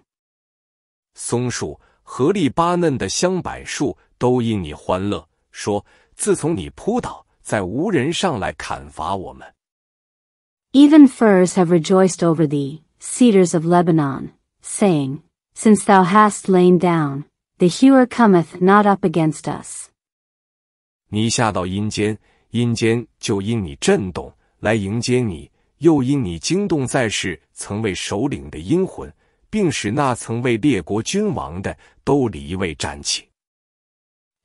松树、和利巴嫩的香柏树都因你欢乐，说：自从你扑倒，再无人上来砍伐我们。Even firs have rejoiced over thee, cedars of Lebanon, saying, Since thou hast lain down, the hewer cometh not up against us. 你下到阴间，阴间就因你震动来迎接你，又因你惊动在世曾为首领的阴魂，并使那曾为列国君王的都离位站起。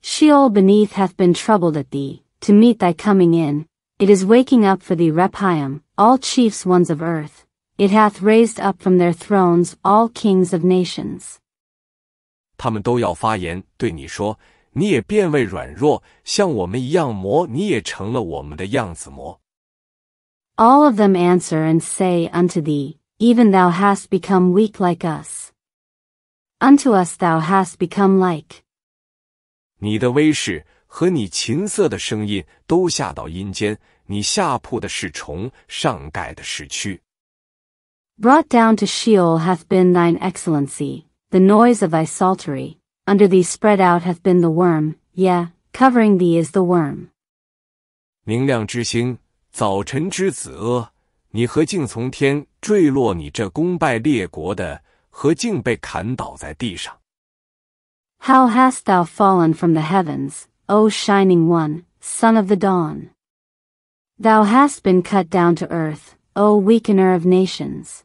Sheol beneath hath been troubled at thee to meet thy coming in, it is waking up for thee Rephaim, all chiefs ones of earth, it hath raised up from their thrones all kings of nations. 他们都要发言，对你说：“你也变为软弱，像我们一样魔，你也成了我们的样子魔。” All of them answer and say unto thee, Even thou hast become weak like us. Unto us thou hast become like. 你的威势和你琴瑟的声音都下到阴间，你下铺的是虫，上盖的是蛆。Brought down to Sheol hath been thine excellency, the noise of thy psaltery, under thee spread out hath been the worm, yea, covering thee is the worm. 明亮之星，早晨之子阿，你和竟从天坠落，你这功败列国的和竟被砍倒在地上。How hast thou fallen from the heavens? O Shining One, Son of the Dawn. Thou hast been cut down to earth, O weakener of nations.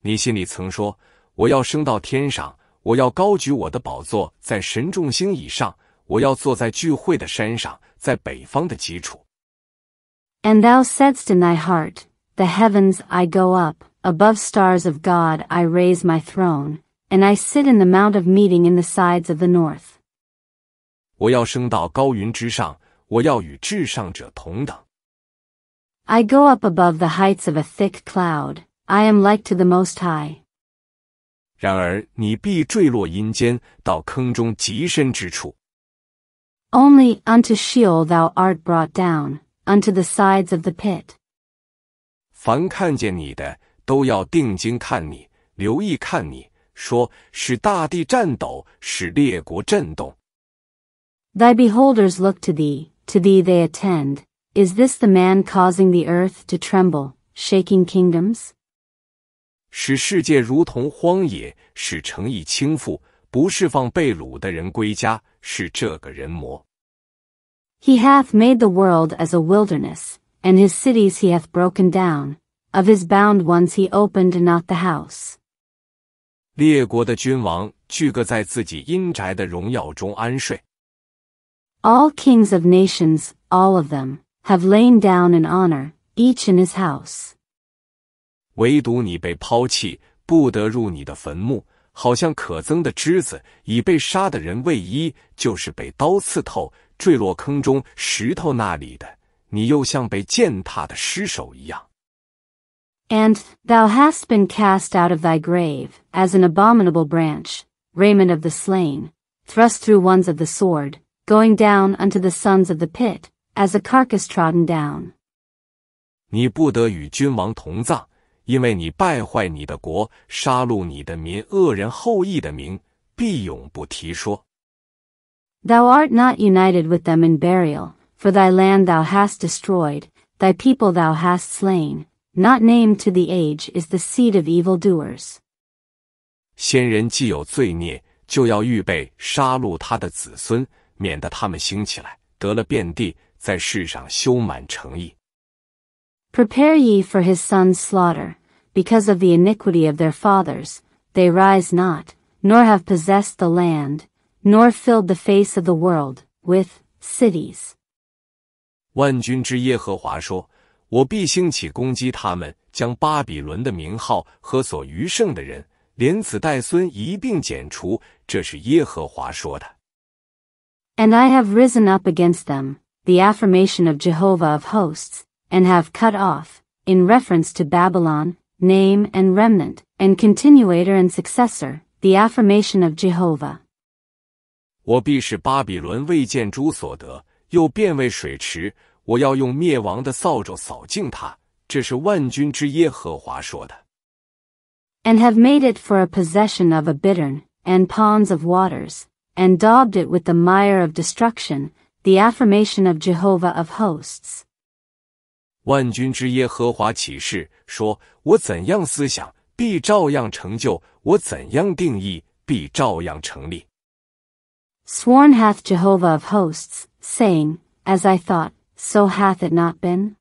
你心里曾说：“我要升到天上，我要高举我的宝座在神众星以上，我要坐在聚会的山上，在北方的基础。” And thou saidst in thy heart, The heavens I go up, above stars of God I raise my throne, and I sit in the mount of meeting in the sides of the north. 我要升到高云之上，我要与至上者同等。I go up above the heights of a thick cloud. I am like to the Most High. 然而，你必坠落阴间，到坑中极深之处。Only unto Sheol thou art brought down, unto the sides of the pit. Thy beholders look to thee, to thee they attend. Is this the man causing the earth to tremble, shaking kingdoms? 使世界如同荒野，使诚意倾覆，不释放被掳的人归家，是这个人魔。He hath made the world as a wilderness, and his cities he hath broken down. Of his bound ones he opened not the house. All kings of nations, all of them, have lain down in honor, each in his house. 唯独你被抛弃，不得入你的坟墓，好像可憎的枝子，以被杀的人为衣，就是被刀刺透，坠落坑中石头那里的。你又像被践踏的尸首一样。And thou hast been cast out of thy grave as an abominable branch, raiment of the slain, thrust through ones of the sword, going down unto the sons of the pit, as a carcass trodden down. 你不得与君王同葬，因为你败坏你的国，杀戮你的民，恶人后裔的名必永不提说。Thou art not united with them in burial, for thy land thou hast destroyed, thy people thou hast slain, not named to the age is the seed of evildoers. 先人既有罪孽，就要预备杀戮他的子孙。免得他们兴起来，得了遍地，在世上修满诚意。Prepare ye for his son's slaughter, because of the iniquity of their fathers, they rise not, nor have possessed the land, nor filled the face of the world with cities. 万军之耶和华说：“我必兴起攻击他们，将巴比伦的名号和所余剩的人，连子带孙一并剪除。”这是耶和华说的。And I have risen up against them, the affirmation of Jehovah of hosts, and have cut off, in reference to Babylon, name and remnant, and continuator and successor, the affirmation of Jehovah. 我必使巴比伦为建诸所得，又变为水池。我要用灭亡的扫帚扫净它。这是万军之耶和华说的。And have made it for a possession of a bittern and ponds of waters, and daubed it with the mire of destruction, the affirmation of Jehovah of hosts. 万军之耶和华启示说：“我怎样思想，必照样成就；我怎样定义，必照样成立。” Sworn hath Jehovah of hosts, saying, As I thought, so hath it not been.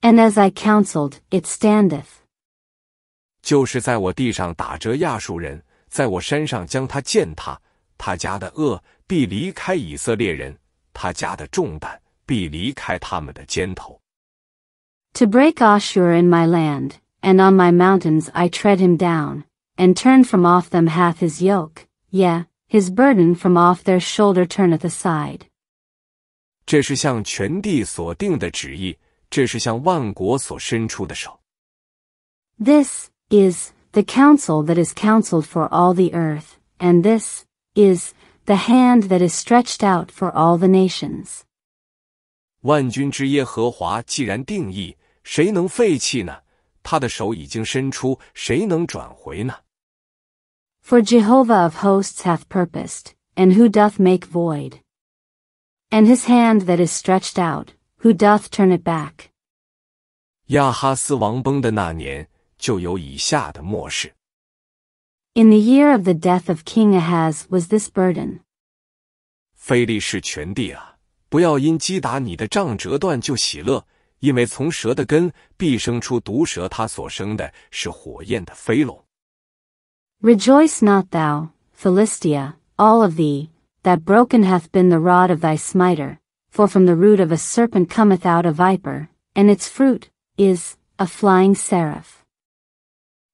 And as I counseled, it standeth. 就是在我地上打折亚述人，在我身上将他践踏，他家的恶必离开以色列人，他家的重担必离开他们的肩头。To break Ashur in my land, and on my mountains I tread him down, and turn from off them hath his yoke, yea, his burden from off their shoulder turneth aside. 这是向全地所定的旨意，这是向万国所伸出的手。This is the counsel that is counseled for all the earth, and this is the hand that is stretched out for all the nations. 万军之耶和华既然定义，谁能废弃呢？他的手已经伸出，谁能转回呢？For Jehovah of hosts hath purposed, and who doth make void? And his hand that is stretched out, who doth turn it back? 亚哈斯王崩的那年，就有以下的末世。in the year of the death of King Ahaz was this burden. 非利士全地啊，不要因击打你的杖折断就喜乐，因为从蛇的根必生出毒蛇，它所生的是火焰的飞龙。Rejoice not thou, Philistia, all of thee, that broken hath been the rod of thy smiter, for from the root of a serpent cometh out a viper, and its fruit is a flying seraph.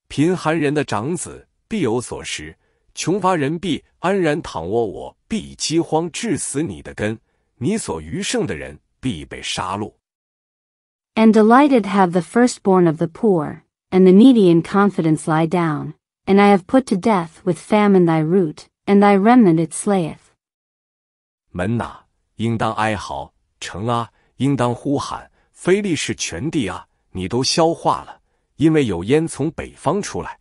贫寒人的长子。必有所食，穷乏人必安然躺卧。我必以饥荒致死你的根，你所余剩的人必被杀戮。And delighted have the firstborn of the poor and the needy in confidence lie down, and I have put to death with famine thy root and thy remnant it slayeth. 门哪，应当哀嚎；城啊，应当呼喊。非利士全地啊，你都消化了，因为有烟从北方出来。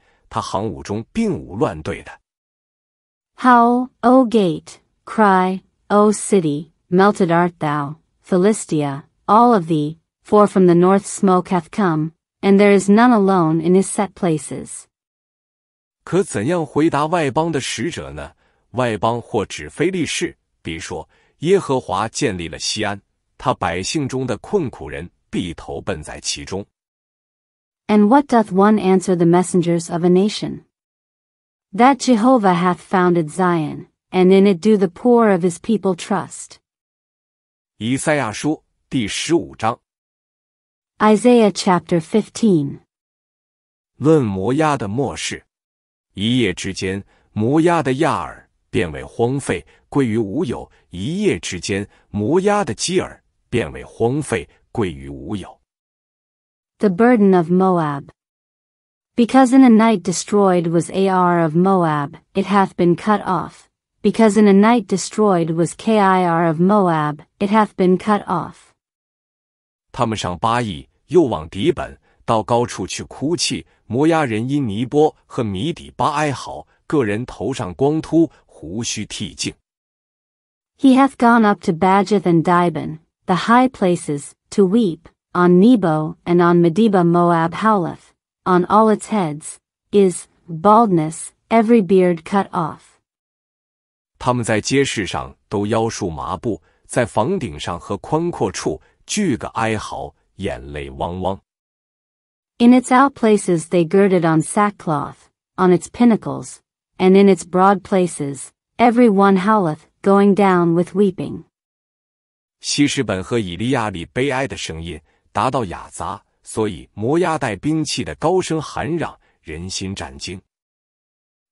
How, O gate, cry, O city, melted art thou, Philistia, all of thee, for from the north smoke hath come, and there is none alone in his set places. 可怎样回答外邦的使者呢？外邦或指非利士，比说耶和华建立了西安，他百姓中的困苦人必投奔在其中。and what doth one answer the messengers of a nation? That Jehovah hath founded Zion, and in it do the poor of his people trust. Isaiah chapter fifteen. fifteen。论摩押的末世，一夜之间，摩押的亚尔变为荒废，归于无有；一夜之间，摩押的基尔变为荒废，归于无有。the burden of Moab. Because in a night destroyed was Ar of Moab, it hath been cut off. Because in a night destroyed was Kir of Moab, it hath been cut off. He hath gone up to Bajeth and Dibon, the high places, to weep on Nebo and on Medeba Moab howleth, on all its heads, is, baldness, every beard cut off. In its out places they girded on sackcloth, on its pinnacles, and in its broad places, every one howleth, going down with weeping. 西施本和以利亚里悲哀的声音达到雅杂，所以摩押带兵器的高声喊嚷，人心战惊。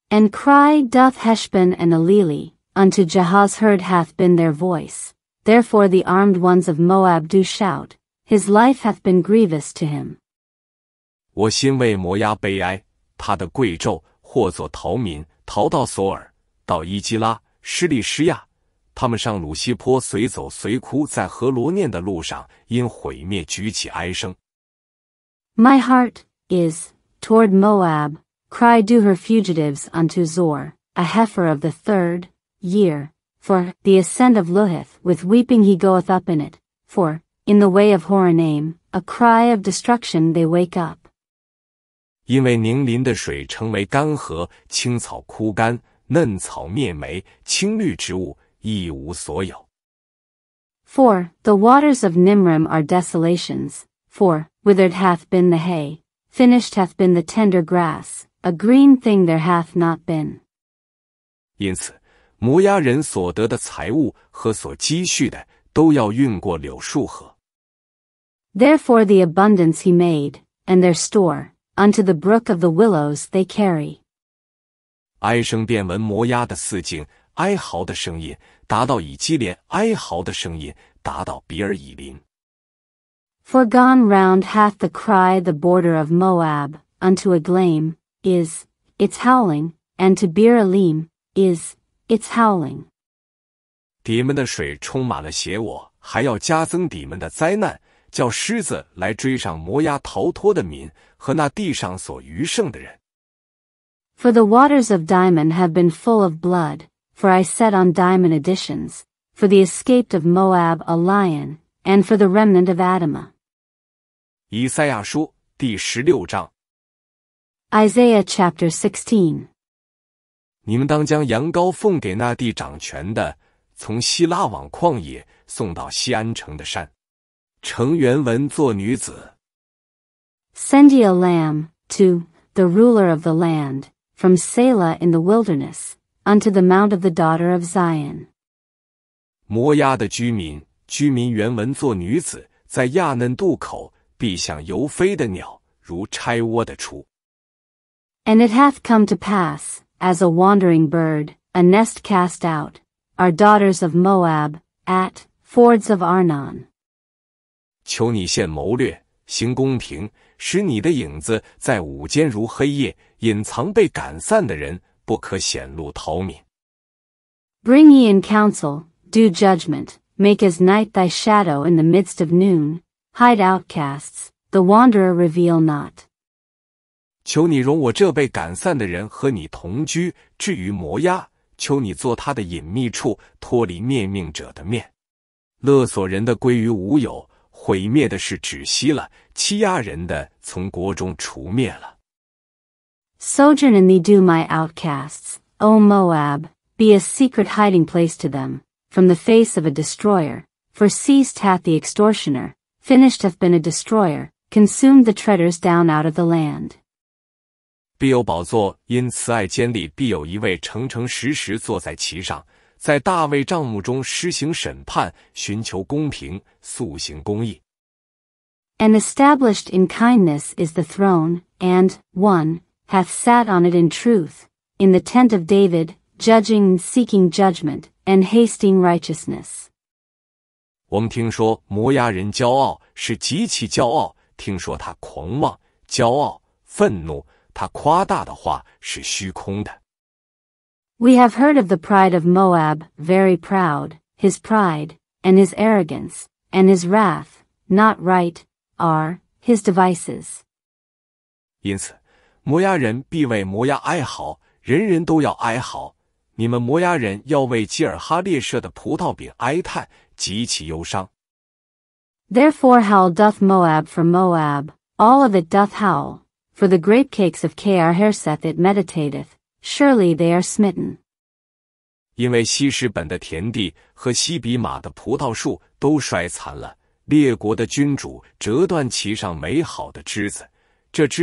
And cry doth Heshbon and Alili unto Jahaz heard hath been their voice. Therefore the armed ones of Moab do shout, his life hath been grievous to him. 我心为摩押悲哀，他的贵胄或作逃民，逃到索尔，到伊基拉、施利施亚，my heart is toward Moab. Cry do her fugitives unto Zor, a heifer of the third year. For the ascent of Luhith, with weeping he goeth up in it. For in the way of Horonaim, a cry of destruction they wake up. 因为宁林的水成为干涸，青草枯干，嫩草灭没，青绿植物。for The waters of Nimrim are desolations. For Withered hath been the hay, finished hath been the tender grass, a green thing there hath not been. 因此，摩押人所得的财物和所积蓄的，都要运过柳树河。Therefore the abundance he made, and their store, unto the brook of the willows they carry. 哀声遍闻摩押的四境，哀嚎的声音，达到以基连哀嚎的声音，达到比尔以林。For gone round hath the cry the border of Moab unto Aglaim is its howling, and to Beer Elim is its howling. 底门的水充满了邪我，还要加增底门的灾难，叫狮子来追上摩押逃脱的民和那地上所余剩的人。For the waters of Diamond have been full of blood, for I set on diamond additions, for the escaped of Moab a lion, and for the remnant of Adama. Isaiah, chapter sixteen. Isaiah, sixteen。你们当将羊羔奉给那地掌权的，从希拉往旷野送到西安城的山。成原文做女子。Send ye a lamb to the ruler of the land from Selah in the wilderness unto the mount of the daughter of Zion. Zion。摩押的居民，居民原文作女子，在亚嫩渡口，必像游飞的鸟，如拆窝的出。And it hath come to pass, as a wandering bird, a nest cast out, are daughters of Moab, at fords of Arnon. 求你现谋略，行公平，使你的影子在午间如黑夜，隐藏被赶散的人，不可显露逃敏。Bring ye in counsel, do judgment, make as night thy shadow in the midst of noon. Hide outcasts, the wanderer reveal not. 求你容我这被赶散的人和你同居。至于摩押，求你做他的隐秘处，脱离灭命者的面。勒索人的归于无有，毁灭的是止息了，欺压人的从国中除灭了。Sojourn in thee do my outcasts, O Moab, be a secret hiding place to them, from the face of a destroyer, for ceased hath the extortioner, finished hath been a destroyer, consumed the treaders down out of the land. 必有宝座，因慈爱间里必有一位诚诚实实坐在其上，在大卫帐幕中施行审判，寻求公平，塑行公义。And established in kindness is the throne, and, 1, hath sat on it in truth, in the tent of David, judging and seeking judgment, and hasting righteousness. We have heard of the pride of Moab, very proud, his pride, and his arrogance, and his wrath, not right, are his devices. 因此，摩牙人必为摩牙哀嚎，人人都要哀嚎。你们摩牙人要为基尔哈列舍的葡萄饼哀叹，极其忧伤。Therefore howl doth Moab from Moab, all of it doth howl for the grape cakes of Keahereth s i t meditateth. Surely they are smitten. 因为西施本的田地和西比马的葡萄树都衰残了，列国的君主折断其上美好的枝子。Because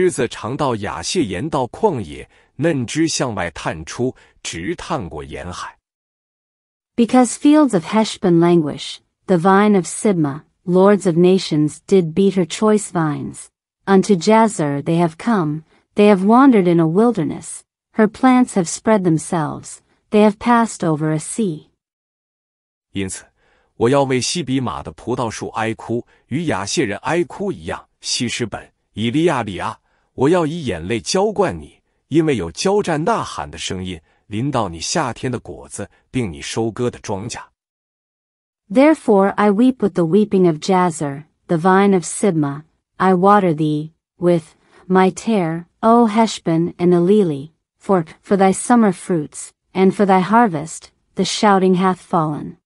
fields of Heshbon languish, the vine of Sibma, lords of nations, did beat her choice vines. Unto Jazer they have come, they have wandered in a wilderness, her plants have spread themselves, they have passed over a sea. 以利亚里亚，我要以眼泪浇灌你，因为有交战呐喊的声音临到你夏天的果子，并你收割的庄稼。Therefore, I weep with the weeping of Jazer, the vine of s i b m a I water thee with my tear, O Heshbon and Eleli, for for thy summer fruits and for thy harvest, the shouting hath fallen.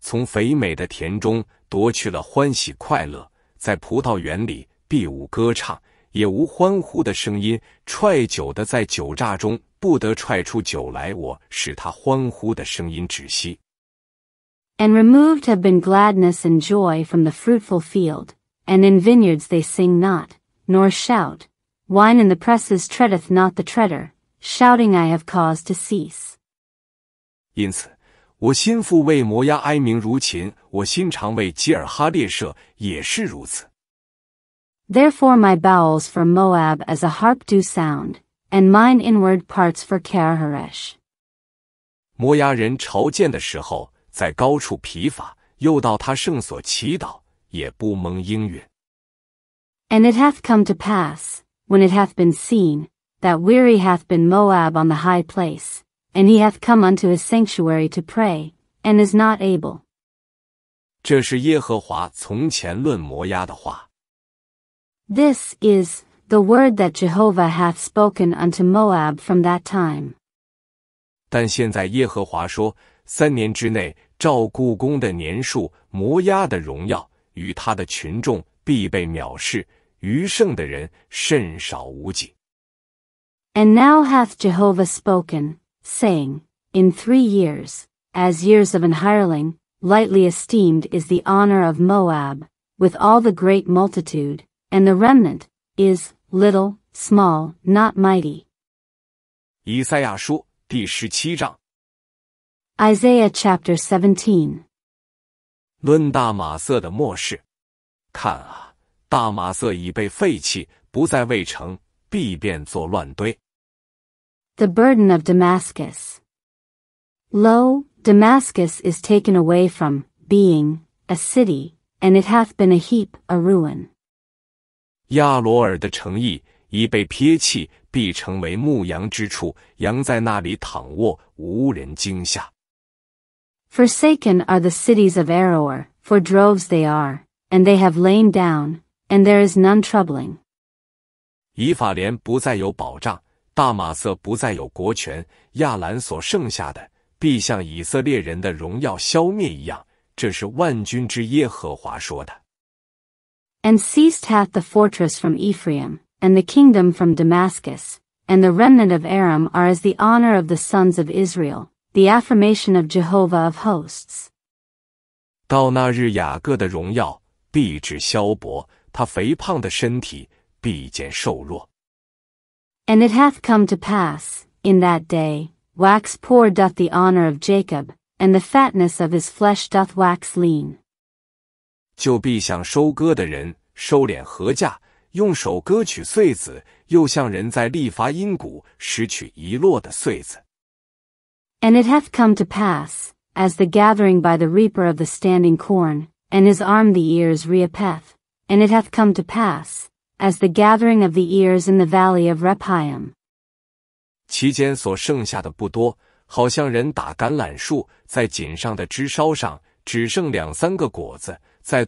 从肥美的田中夺去了欢喜快乐，在葡萄园里。必无歌唱，也无欢呼的声音。踹酒的在酒榨中不得踹出酒来，我使他欢呼的声音止息。And removed have been gladness and joy from the fruitful field, and in vineyards they sing not, nor shout. Wine in the presses treadeth not the treader. Shouting I have c a u s e to cease. 因此，我心腹为摩押哀鸣如琴，我心肠为基尔哈烈舍也是如此。Therefore my bowels for Moab as a harp do sound, and mine inward parts for Karaharesh. 摩崖人朝见的时候，在高处疲乏，又到他圣所祈祷，也不蒙应允。And it hath come to pass, when it hath been seen, that weary hath been Moab on the high place, and he hath come unto his sanctuary to pray, and is not able. 这是耶和华从前论摩押的话。this is the word that Jehovah hath spoken unto Moab from that time. 但现在耶和华说：三年之内，照故宫的年数，摩押的荣耀与他的群众必被藐视，余剩的人甚少无几。And now hath Jehovah spoken, saying, In three years, as years of an hireling, lightly esteemed is the honor of Moab, with all the great multitude, and the remnant is little, small, not mighty. 以赛亚书第十七章。Isaiah chapter seventeen。论大马色的末世，看啊，大马色已被废弃，不再为城，必变作乱堆。The burden of Damascus. Lo, Damascus is taken away from being a city, and it hath been a heap, a ruin. 亚罗尔的诚意已被撇弃，必成为牧羊之处，羊在那里躺卧，无人惊吓。Forsaken are the cities of Aror, for droves they are, and they have lain down, and there is none troubling. 以法莲不再有保障，大马色不再有国权，亚兰所剩下的，必像以色列人的荣耀消灭一样。这是万军之耶和华说的。And ceased hath the fortress from Ephraim, and the kingdom from Damascus, and the remnant of Aram are as the honor of the sons of Israel, the affirmation of Jehovah of hosts. 到那日，雅各的荣耀必至消薄，他肥胖的身体必见瘦弱。And it hath come to pass, in that day, wax poor doth the honor of Jacob, and the fatness of his flesh doth wax lean. And it hath come to pass, as the gathering by the reaper of the standing corn, and his arm the ears reapeth, and it hath come to pass, as the gathering of the ears in the valley of Rephaim. 其间所剩下的不多，好像人打橄榄树，在锦上的枝梢上只剩两三个果子。and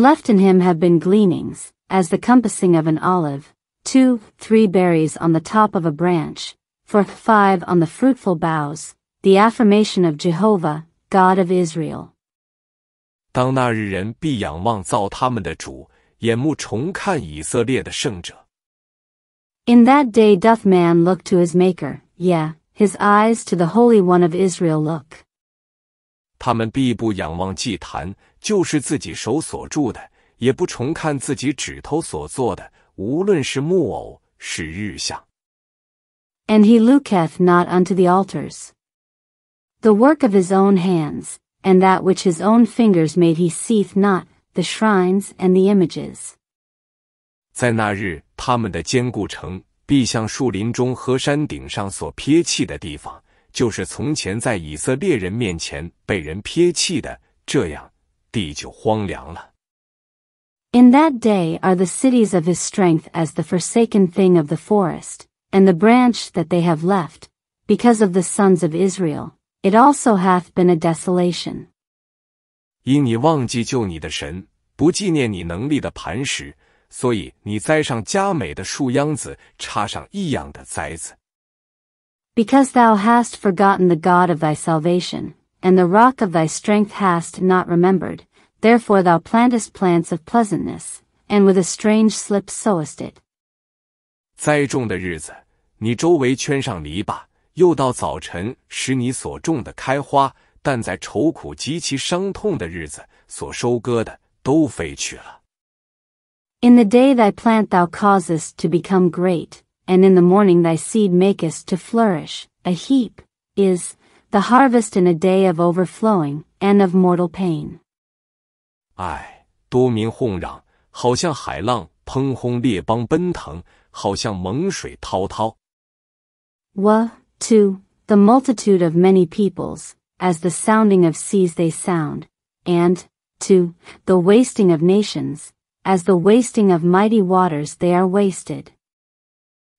left in him have been gleanings, as the compassing of an olive, two, three berries on the top of a branch, for five on the fruitful boughs, the affirmation of Jehovah, God of Israel. 当那日人必仰望造他们的主，眼目重看以色列的圣者。in that day doth man look to his Maker, yea, his eyes to the Holy One of Israel look. 他们必不仰望祭坛，就是自己手所铸的；也不重看自己指头所做的，无论是木偶，是日像。And he looketh not unto the altars, the work of his own hands, and that which his own fingers made he seeth not, the shrines and the images. 在那日。in that day are the cities of his strength as the forsaken thing of the forest, and the branch that they have left, because of the sons of Israel, it also hath been a desolation. 因你忘记救你的神，不纪念你能力的磐石。所以你栽上佳美的树秧子，插上异样的栽子。Because thou hast forgotten the God of thy salvation, and the rock of thy strength hast not remembered, therefore thou plantest plants of pleasantness, and with a strange slip sowest it. 栽种的日子，你周围圈上篱笆，又到早晨使你所种的开花，但在愁苦极其伤痛的日子，所收割的都飞去了。in the day thy plant thou causest to become great, and in the morning thy seed makest to flourish, a heap, is, the harvest in a day of overflowing, and of mortal pain. 唉，多民哄嚷，好像海浪喷轰列邦奔腾，好像猛水滔滔。Woe to the multitude of many peoples, as the sounding of seas they sound, and to the wasting of nations, as the wasting of mighty waters they are wasted。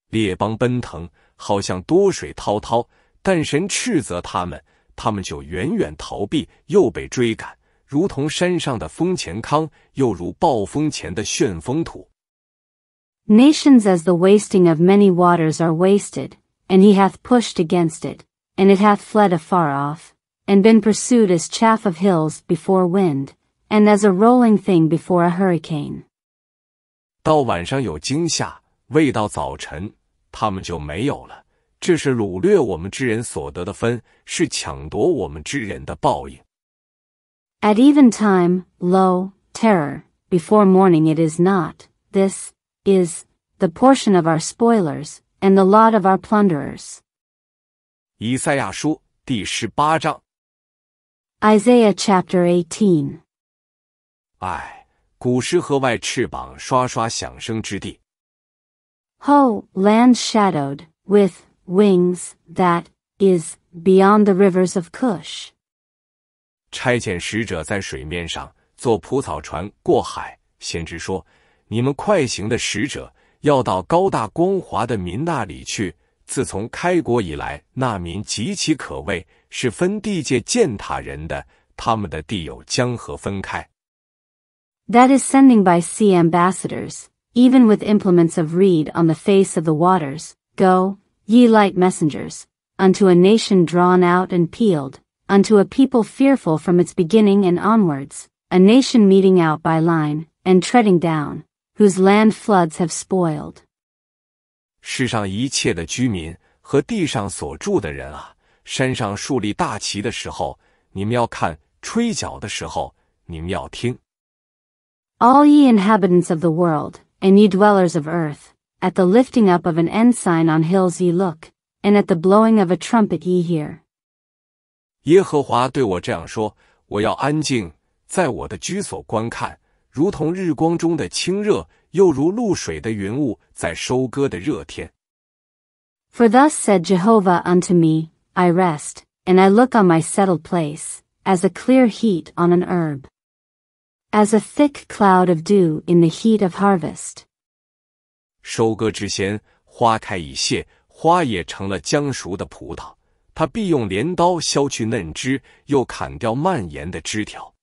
列邦奔腾，好像多水滔滔，但神斥责他们，他们就远远逃避，又被追赶，如同山上的风前糠，又如暴风前的旋风土。Nations as the wasting of many waters are wasted, and he hath pushed against it, and it hath fled afar off, and been pursued as chaff of hills before wind and as a rolling thing before a hurricane. 到晚上有惊吓，未到早晨，他们就没有了。这是掳掠我们之人所得的分，是抢夺我们之人的报应。At even time, lo, terror. Before morning it is not. This is the portion of our spoilers and the lot of our plunderers. 以赛亚书第十八章。Isaiah chapter 18. 唉，古诗河外，翅膀刷刷响声之地。Ho, land shadowed with wings that is beyond the rivers of k u s h 差遣使者在水面上坐蒲草船过海。先知说：“你们快行的使者要到高大光滑的民那里去。自从开国以来，那民极其可畏，是分地界践踏人的。他们的地有江河分开。” That is sending by sea ambassadors, even with implements of reed on the face of the waters, go, ye light messengers, unto a nation drawn out and peeled, unto a people fearful from its beginning and onwards, a nation meeting out by line, and treading down, whose land floods have spoiled. 世上一切的居民和地上所住的人啊，山上树立大旗的时候，你们要看；吹角的时候，你们要听。all ye inhabitants of the world, and ye dwellers of earth, at the lifting up of an ensign on hills ye look, and at the blowing of a trumpet ye hear. 耶和华对我这样说：“我要安静，在我的居所观看，如同日光中的清热，又如露水的云雾，在收割的热天。” For thus said Jehovah unto me, I rest, and I look on my settled place, as a clear heat on an herb as a thick cloud of dew in the heat of harvest. 收割之前，花开已谢，花也成了将熟的葡萄。他必用镰刀削去嫩枝，又砍掉蔓延的枝条。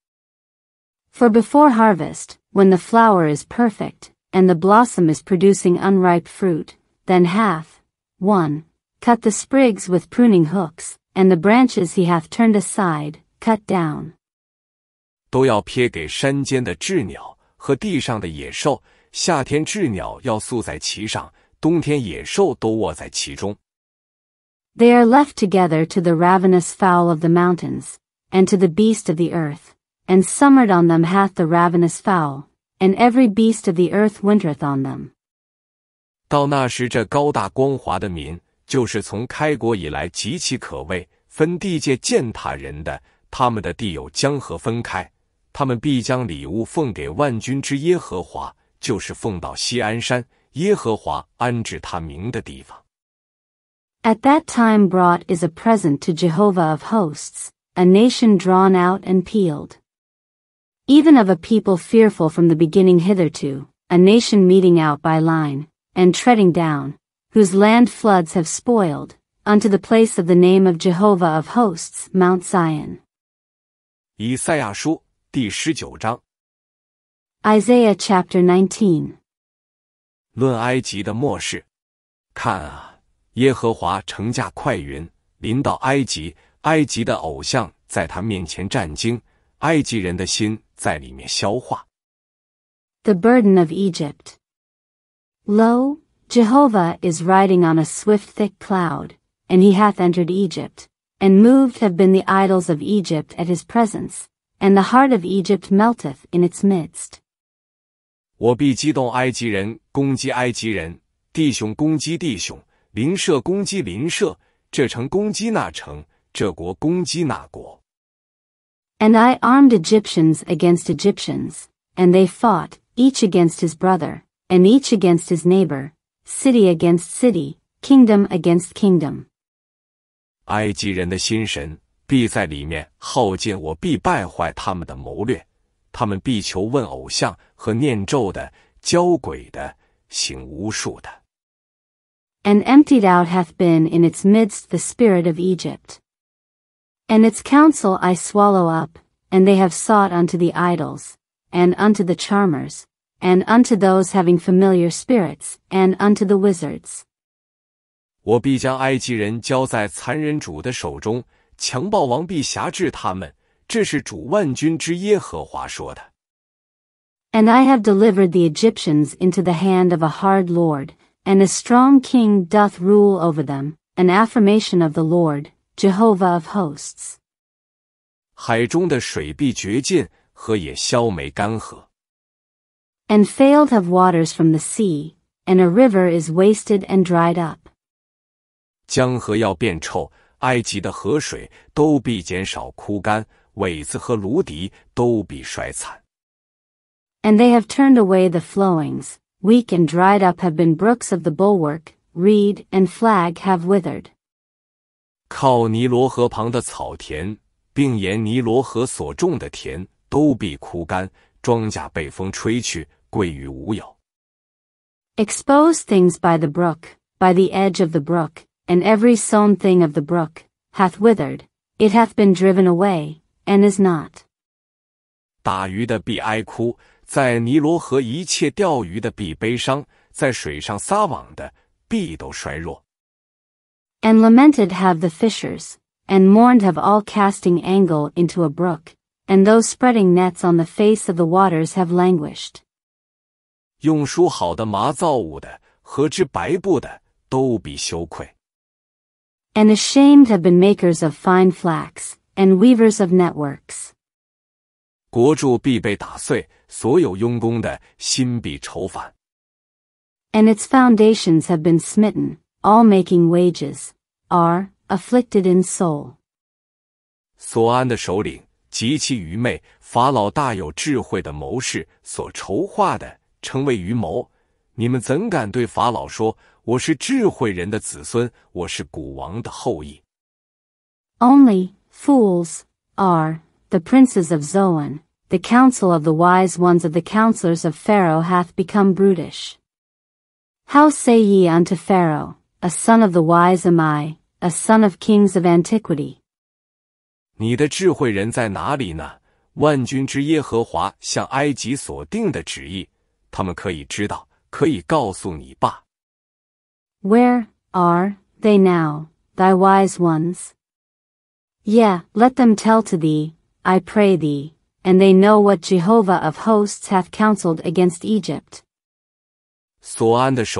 For before harvest, when the flower is perfect and the blossom is producing unripe fruit, then hath one cut the sprigs with pruning hooks, and the branches he hath turned aside, cut down. 都要撇给山间的鸷鸟和地上的野兽。夏天鸷鸟要宿在其上，冬天野兽都卧在其中。They are left together to the ravenous fowl of the mountains, and to the beast of the earth, and summered on them hath the ravenous fowl, and every beast of the earth wintereth on them. 到那时，这高大光华的民，就是从开国以来极其可畏、分地界践踏人的，他们的地有江河分开。他们必将礼物奉给万军之耶和华，就是奉到西安山耶和华安置他名的地方。At that time brought is a present to Jehovah of hosts, a nation drawn out and peeled. Even of a people fearful from the beginning hitherto, a nation meeting out by line, and treading down, whose land floods have spoiled, unto the place of the name of Jehovah of hosts, Mount Zion. 以赛亚书第十九章。Isaiah chapter nineteen。论埃及的末世，看啊，耶和华乘驾快云，临到埃及，埃及的偶像在他面前战惊，埃及人的心在里面消化。The burden of Egypt. Lo, Jehovah is riding on a swift thick cloud, and he hath entered Egypt, and moved have been the idols of Egypt at his presence, and the heart of Egypt melteth in its midst. 我必激动埃及人，攻击埃及人，弟兄攻击弟兄，邻舍攻击邻舍，这城攻击那城，这国攻击那国。And I armed Egyptians against Egyptians, and they fought, each against his brother, and each against his neighbor, city against city, kingdom against kingdom. 埃及人的心神必在里面耗尽，我必败坏他们的谋略，他们必求问偶像和念咒的、交鬼的、行巫术的。And emptied out hath been in its midst the spirit of Egypt. And its counsel I swallow up, and they have sought unto the idols, and unto the charmers, and unto those having familiar spirits, and unto the wizards. 我必将埃及人交在残忍主的手中。强暴王必辖制他们。这是主万军之耶和华说的。And I have delivered the Egyptians into the hand of a hard lord, and a strong king doth rule over them, an affirmation of the Lord, Jehovah of hosts. 海中的水必绝尽，河也消没干涸。And failed have waters from the sea, and a river is wasted and dried up. 江河要变臭，and they have turned away the flowings, weak and dried up have been brooks of the bulwark, reed and flag have withered. 靠尼罗河旁的草田，并沿尼罗河所种的田，都必枯干，庄稼被风吹去，归于无有。Expose things by the brook, by the edge of the brook, and every sown thing of the brook, hath withered, it hath been driven away, and is not. 打鱼的必哀哭，在尼罗河一切钓鱼的必悲伤，在水上撒网的必都衰弱。And lamented have the fishers, and mourned have all casting angle into a brook, and those spreading nets on the face of the waters have languished. 用梳好的麻造物的和织白布的都必羞愧。and ashamed have been makers of fine flax, and weavers of networks. 国柱必被打碎，所有佣工的心必愁烦。And its foundations have been smitten, all making wages, are afflicted in soul. 索安的首领极其愚昧，法老大有智慧的谋士所筹划的，称为愚谋。你们怎敢对法老说我是智慧人的子孙，我是古王的后裔。Only fools are the princes of Zoan. The counsel of the wise ones of the counselors of Pharaoh hath become brutish. How say ye unto Pharaoh, A son of the wise am I, a son of kings of antiquity? 你的智慧人在哪里呢？万军之耶和华向埃及所定的旨意，他们可以知道，可以告诉你吧。where are they now, thy wise ones? Yea, let them tell to thee, I pray thee, and they know what Jehovah of hosts hath counseled against Egypt. Foolish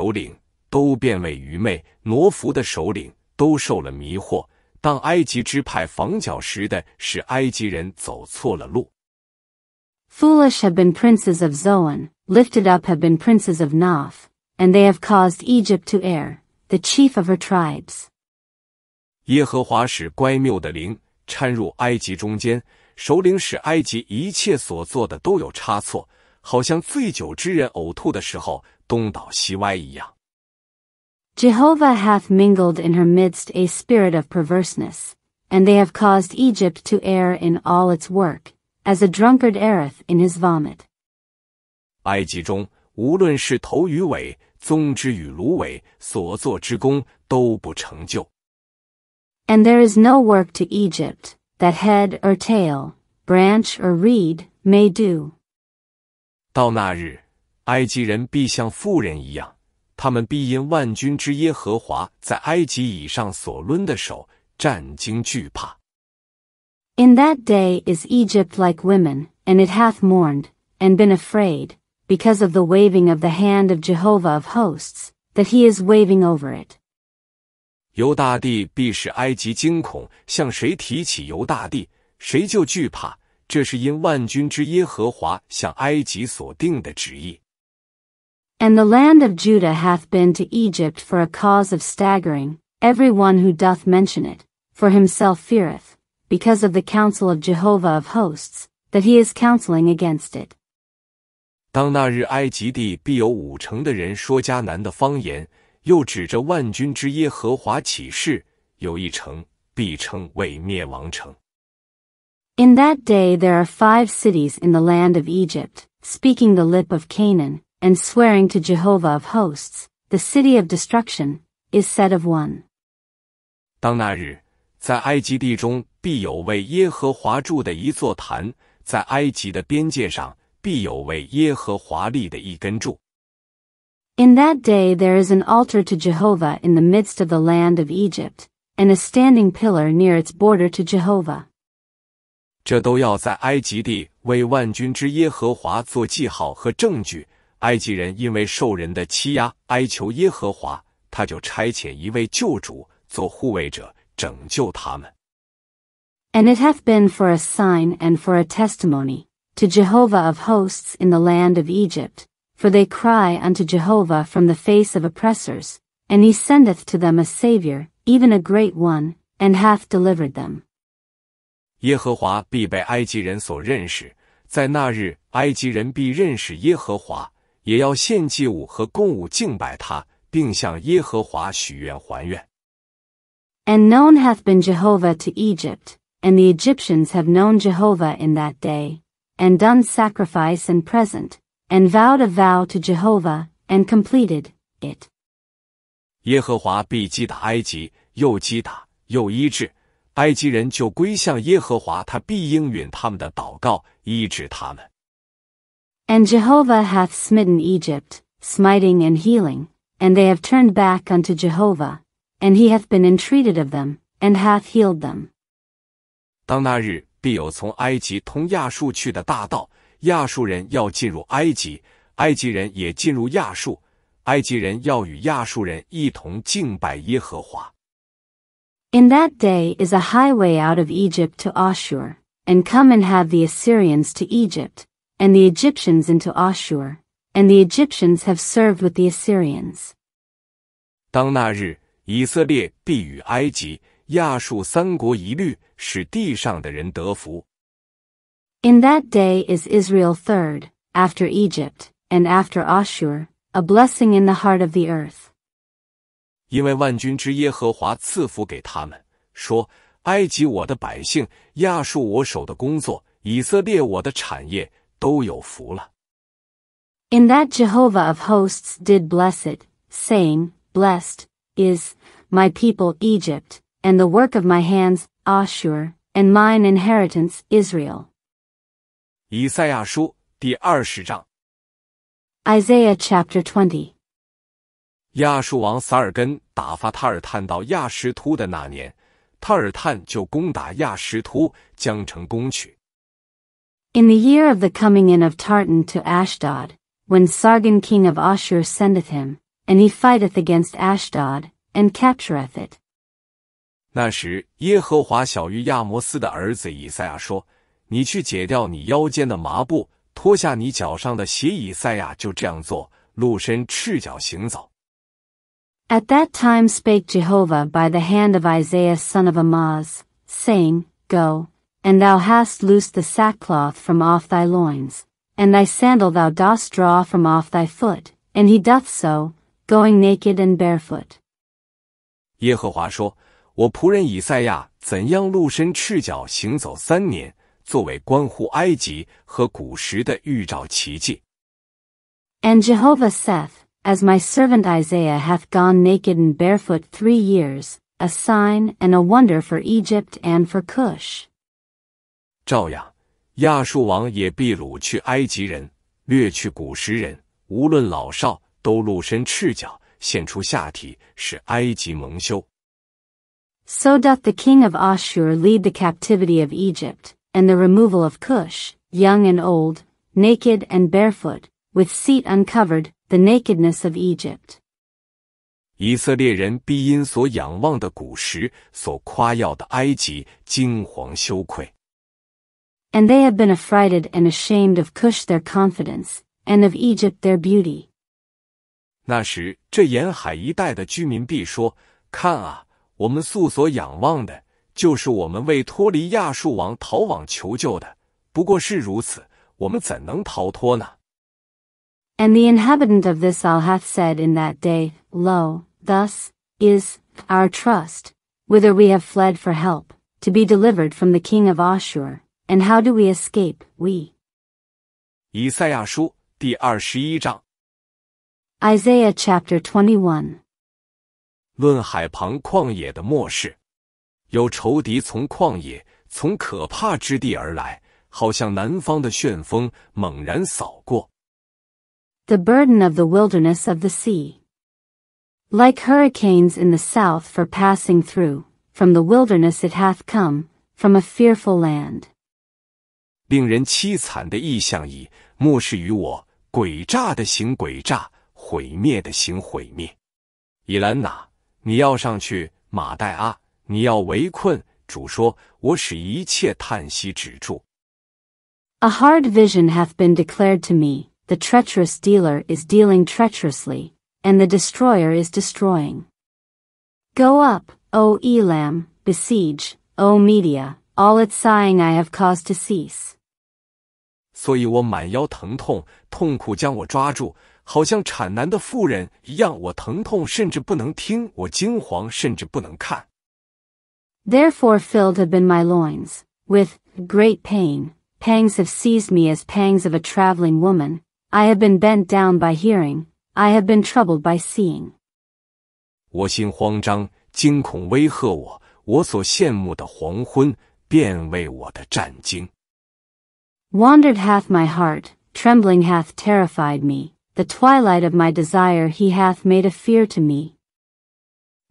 have been princes of Zoan, lifted up have been princes of Noph and they have caused Egypt to err, the chief of her tribes. 耶和华使乖谬的灵掺入埃及中间，首领使埃及一切所做的都有差错，好像醉酒之人呕吐的时候东倒西歪一样。Jehovah hath mingled in her midst a spirit of perverseness, and they have caused Egypt to err in all its work, as a drunkard erreth in his vomit. 埃及中，无论是头与尾，and there is no work to Egypt that head or tail, branch or reed may do. In that day is Egypt like women, and it hath mourned, and been afraid, because of the waving of the hand of Jehovah of hosts, that he is waving over it. 犹大地必使埃及惊恐，向谁提起犹大地，谁就惧怕。这是因万军之耶和华向埃及所定的旨意。And the land of Judah hath been to Egypt for a cause of staggering, every one who doth mention it, for himself feareth, because of the counsel of Jehovah of hosts, that he is counseling against it. 当那日，埃及地必有五成的人说迦南的方言，又指着万军之耶和华起誓，有一城必称为灭亡城。In that day, there are five cities in the land of Egypt speaking the lip of Canaan and swearing to Jehovah of hosts. The city of destruction is said of one. 当那日，在埃及地中必有为耶和华筑的一座坛，在埃及的边界上。必有为耶和华立的一根柱。In that day there is an altar to Jehovah in the midst of the land of Egypt, and a standing pillar near its border to Jehovah. 这都要在埃及地为万军之耶和华做记号和证据。埃及人因为受人的欺压，哀求耶和华，他就差遣一位救主做护卫者，拯救他们。And it hath been for a sign and for a testimony, to Jehovah of hosts in the land of Egypt, for they cry unto Jehovah from the face of oppressors, and he sendeth to them a Saviour, even a great one, and hath delivered them. 耶和华必被埃及人所认识，在那日，埃及人必认识耶和华，也要献祭物和供物敬拜他，并向耶和华许愿还愿。And known hath been Jehovah to Egypt, and the Egyptians have known Jehovah in that day, and done sacrifice and present, and vowed a vow to Jehovah, and completed it. 耶和华必击打埃及，又击打，又医治，埃及人就归向耶和华，他必应允他们的祷告，医治他们。And Jehovah hath smitten Egypt, smiting and healing, and they have turned back unto Jehovah, and he hath been entreated of them, and hath healed them. 当那日，必有从埃及通亚述去的大道。亚述人要进入埃及，埃及人也进入亚述。埃及人要与亚述人一同敬拜耶和华。In that day is a highway out of Egypt to Ashur, and come and have the Assyrians to Egypt, and the Egyptians into Ashur, and the Egyptians have served with the Assyrians. 当那日，以色列必与埃及、亚述三国一律，使地上的人得福。In that day is Israel third, after Egypt, and after Ashur, a blessing in the heart of the earth. In that Jehovah of hosts did bless it, saying, Blessed is my people Egypt, and the work of my hands, Ashur, and mine inheritance, Israel. Isaiah chapter twenty. 亚述王撒尔根打发塔尔探到亚什突的那年，塔尔探就攻打亚什突，将城攻取。In the year of the coming in of Tartan to Ashdod, when Sargon king of Ashur sendeth him, and he fighteth against Ashdod, and captureth it. 那时，耶和华小玉亚摩斯的儿子以赛亚说：“你去解掉你腰间的麻布，脱下你脚上的鞋。”以赛亚就这样做，露身赤脚行走。At that time spake Jehovah by the hand of Isaiah son of Amoz, saying, Go, and thou hast loosed the sackcloth from off thy loins, and thy sandal thou dost draw from off thy foot, and he doth so, going naked and barefoot. 耶和华说。我仆人以赛亚怎样露身赤脚行走三年，作为关乎埃及和古时的预兆奇迹。And Jehovah s a i h As my servant Isaiah hath gone naked and barefoot three years, a sign and a wonder for Egypt and for Cush. 照样，亚述王也逼掳去埃及人，掠去古时人，无论老少，都露身赤脚，现出下体，使埃及蒙羞。So doth the king of Ashur lead the captivity of Egypt, and the removal of Cush, young and old, naked and barefoot, with seat uncovered, the nakedness of Egypt. 以色列人必因所仰望的古时、所夸耀的埃及惊惶羞愧。And they have been affrighted and ashamed of Cush their confidence, and of Egypt their beauty. 那时，这沿海一带的居民必说：“看啊，我们素所仰望的，就是我们为脱离亚述王逃往求救的。不过是如此，我们怎能逃脱呢？And the inhabitant of this isle hath said in that day, Lo, thus is our trust, whither we have fled for help, to be delivered from the king of Ashur, and how do we escape, we? 以赛亚书第二十一章。Isaiah chapter twenty one. 论海旁旷野的末世，有仇敌从旷野、从可怕之地而来，好像南方的旋风猛然扫过。The burden of the wilderness of the sea, like hurricanes in the south, for passing through from the wilderness it hath come from a fearful land。令人凄惨的意象已末世于我，诡诈的行诡诈，毁灭的行毁灭，以兰娜。A hard vision hath been declared to me. The treacherous dealer is dealing treacherously, and the destroyer is destroying. Go up, O Elam, besiege, O Media, all its sighing I have caused to cease. 所以我满腰疼痛，痛苦将我抓住。Therefore filled have been my loins with great pain. Pangs have seized me as pangs of a traveling woman. I have been bent down by hearing. I have been troubled by seeing. 我心慌张，惊恐威吓我。我所羡慕的黄昏，便为我的战惊。Wandered hath my heart, trembling hath terrified me. The twilight of my desire he hath made a fear to me.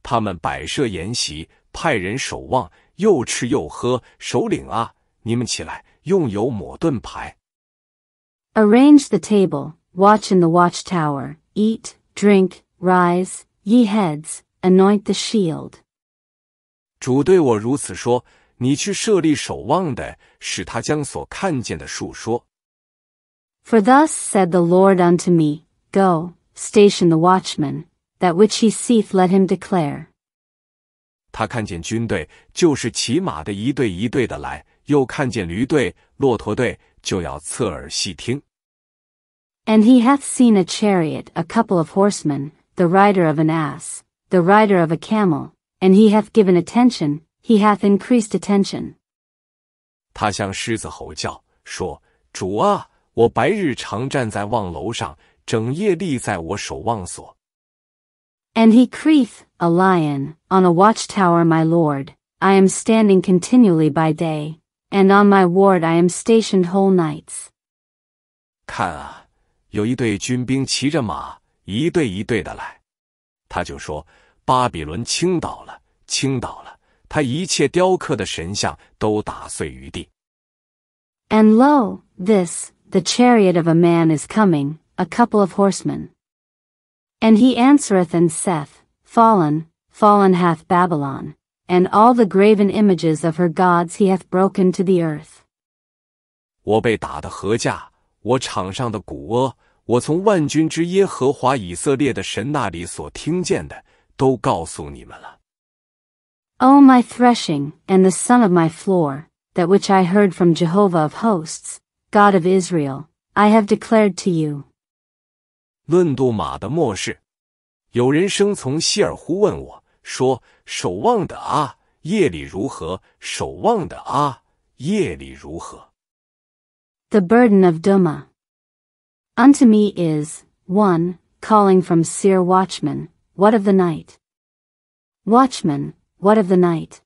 他们摆设筵席，派人守望，又吃又喝。首领啊，你们起来，用油抹盾牌。Arrange the table, watch in the watchtower, eat, drink, rise, ye heads, anoint the shield. 主对我如此说：“你去设立守望的，使他将所看见的述说。” For thus said the Lord unto me, Go, station the watchman, that which he seeth let him declare. 他看见军队，就是骑马的一队一队的来；又看见驴队、骆驼队，就要侧耳细听。And he hath seen a chariot, a couple of horsemen, the rider of an ass, the rider of a camel, and he hath given attention, he hath increased attention. 他向狮子吼叫，说：“主啊，我白日常站在望楼上，整夜立在我守望所。And he creeth, a lion, on a watchtower, my lord. I am standing continually by day, and on my ward I am stationed whole nights. 看啊，有一队军兵骑着马，一队一队的来。他就说：“巴比伦倾倒了，倾倒了，他一切雕刻的神像都打碎于地。” And lo, this. The chariot of a man is coming, a couple of horsemen. And he answereth and saith, Fallen, fallen hath Babylon, and all the graven images of her gods he hath broken to the earth. 我被打的禾架，我场上的谷阿，我从万军之耶和华以色列的神那里所听见的，都告诉你们了。O my threshing, and the son of my floor, that which I heard from Jehovah of hosts, God of Israel, I have declared to you。论杜马的末世，有人生从希尔忽问我说：“守望的啊，夜里如何？守望的啊，夜里如何？” The burden of Duma. Unto me is one calling from seer watchman. What of the night? Watchman, what of the night?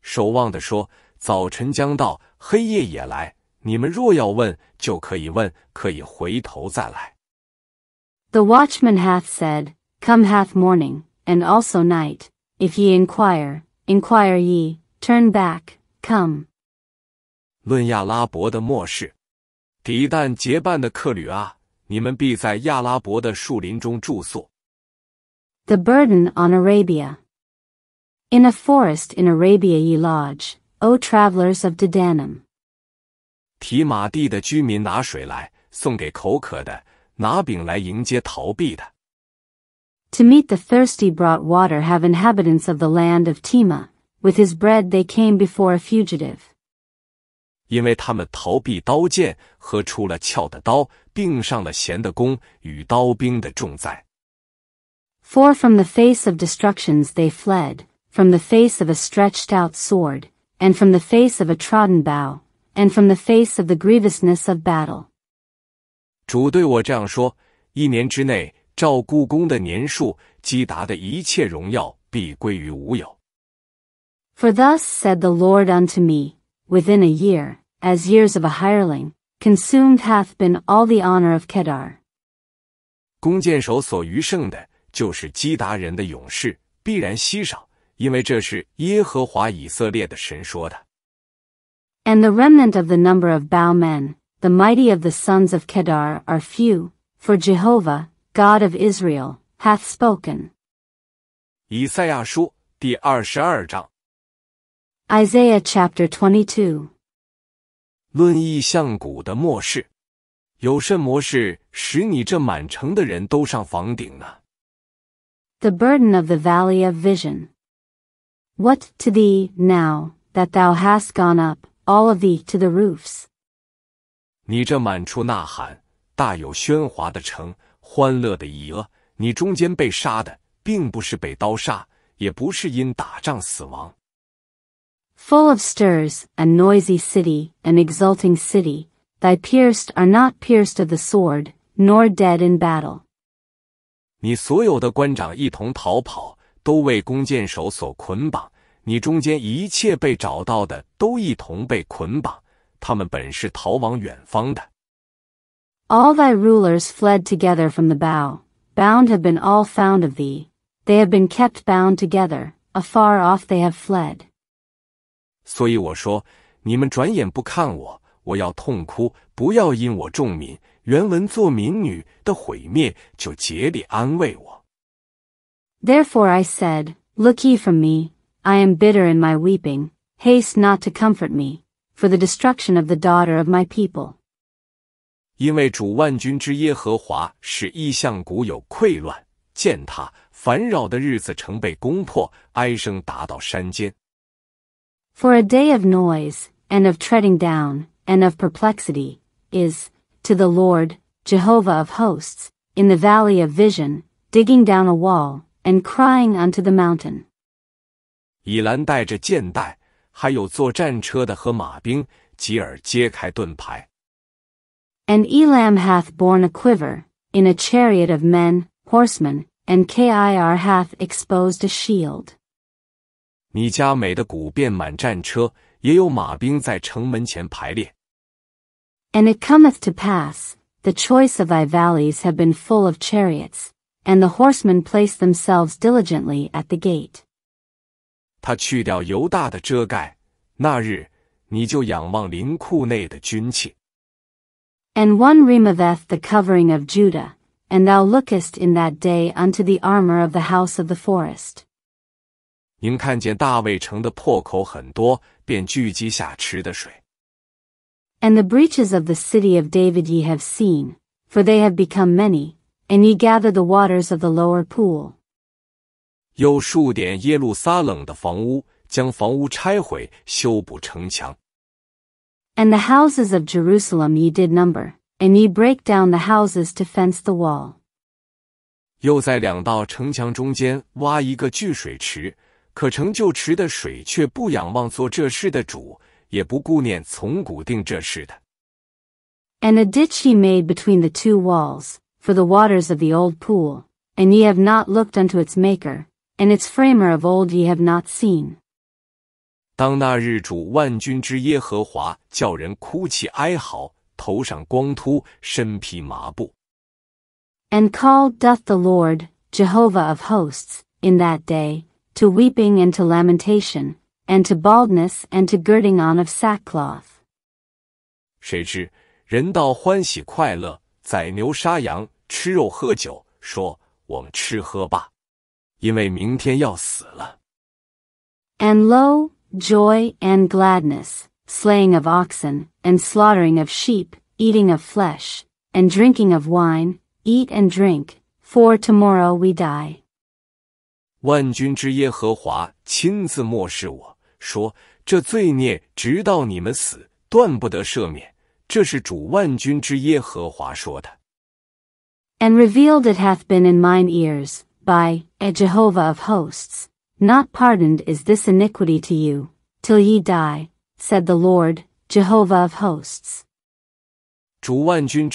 守望的说：“早晨将到，黑夜也来。”你们若要问，就可以问，可以回头再来。The watchman hath said, Come hath morning, and also night. If ye inquire, inquire ye, turn back, come. 论亚拉伯的末世，抵旦结伴的客旅啊，你们必在亚拉伯的树林中住宿。The burden on Arabia. In a forest in Arabia ye lodge, O travelers of Dedanum. 提马地的居民拿水来送给口渴的，拿饼来迎接逃避的。To meet the thirsty brought water have inhabitants of the land of Tima, with his bread they came before a fugitive. 因为他们逃避刀剑，喝出了鞘的刀，并上了弦的弓与刀兵的重载。For from the face of destructions they fled, from the face of a stretched out sword, and from the face of a trodden bough and from the face of the grievousness of battle. 主对我这样说：一年之内，照故宫的年数，基达的一切荣耀必归于无有。For thus said the Lord unto me, Within a year, as years of a hireling, consumed hath been all the honor of Kedar. 弓箭手所余剩的，就是基达人的勇士，必然稀少，因为这是耶和华以色列的神说的。and the remnant of the number of bow men, the mighty of the sons of Kedar are few, for Jehovah, God of Israel, hath spoken. Isaiah chapter twenty two。论意象谷的末世，有甚模式使你这满城的人都上房顶呢？The burden of the valley of vision. What to thee now that thou hast gone up? all of thee to the roofs. full of stirs, a noisy city, an exulting city, thy pierced are not pierced of the sword, nor dead in battle. 你所有的官长一同逃跑，都为弓箭手所捆绑，你中间一切被找到的都一同被捆绑，他们本是逃往远方的。All thy rulers fled together from the bow. Bound have been all found of thee. They have been kept bound together. Afar off they have fled. 所以我说，你们转眼不看我，我要痛哭，不要因我众民原文做民女的毁灭就竭力安慰我。Therefore I said, Look ye from me, I am bitter in my weeping, haste not to comfort me, for the destruction of the daughter of my people. For a day of noise and of treading down and of perplexity is to the Lord Jehovah of hosts in the valley of vision, digging down a wall and crying unto the mountain. 以兰带着箭袋，还有坐战车的和马兵，吉尔揭开盾牌。And Elam hath borne a quiver in a chariot of men, horsemen, and Kir hath exposed a shield. 米加美的鼓遍满战车，也有马兵在城门前排列。And it cometh to pass, the choice of thy valleys have been full of chariots, and the horsemen place themselves diligently at the gate. 他去掉犹大的遮盖，那日你就仰望林库内的军器。And one removeth the covering of Judah, and thou lookest in that day unto the armor of the house of the forest. 您看见大卫城的破口很多，便聚集下池的水。And the breaches of the city of David ye have seen, for they have become many, and ye gather the waters of the lower pool. And the houses of Jerusalem ye did number, and ye break down the houses to fence the wall. And a ditch ye made between the two walls, for the waters of the old pool, and ye have not looked unto its maker, and its framer of old ye have not seen. 当那日主万军之耶和华叫人哭泣哀嚎，头上光秃，身披麻布。And called doth the Lord, Jehovah of hosts, in that day, to weeping and to lamentation, and to baldness and to girding on of sackcloth. 谁知人道欢喜快乐，宰牛杀羊，吃肉喝酒，说：“我们吃喝吧。”因为明天要死了。And lo, joy and gladness, slaying of oxen, and slaughtering of sheep, eating of flesh, and drinking of wine, eat and drink, for tomorrow we die. 万军之耶和华亲自漠视我说：“这罪孽直到你们死，断不得赦免。”这是主万军之耶和华说的。And revealed it hath been in mine ears by a Jehovah of hosts. Not pardoned is this iniquity to you, till ye die, said the Lord, Jehovah of hosts. Thus said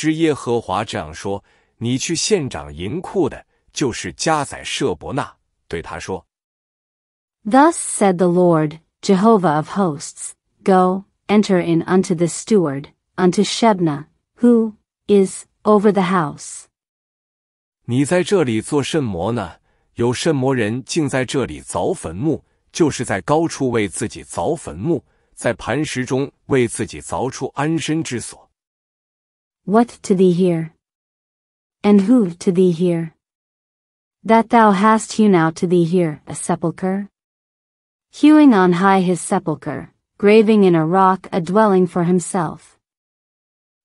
the Lord, Jehovah of hosts, Go, enter in unto the steward, unto Shebna, who is over the house. 你在这里做甚么呢？有甚么人竟在这里凿坟墓？就是在高处为自己凿坟墓，在磐石中为自己凿出安身之所。What to thee here? And who to thee here? That thou hast hewn out to thee here a sepulchre? Hewing on high his sepulchre, graving in a rock a dwelling for himself.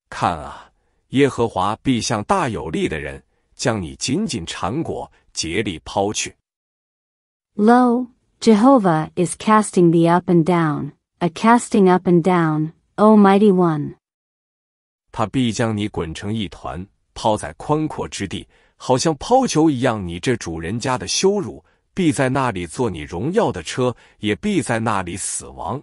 看啊，耶和华必向大有力的人。将你紧紧缠裹，竭力抛去。Lo, Jehovah is casting thee up and down, a casting up and down, O mighty one. 他必将你滚成一团，抛在宽阔之地，好像抛球一样。你这主人家的羞辱，必在那里做你荣耀的车，也必在那里死亡。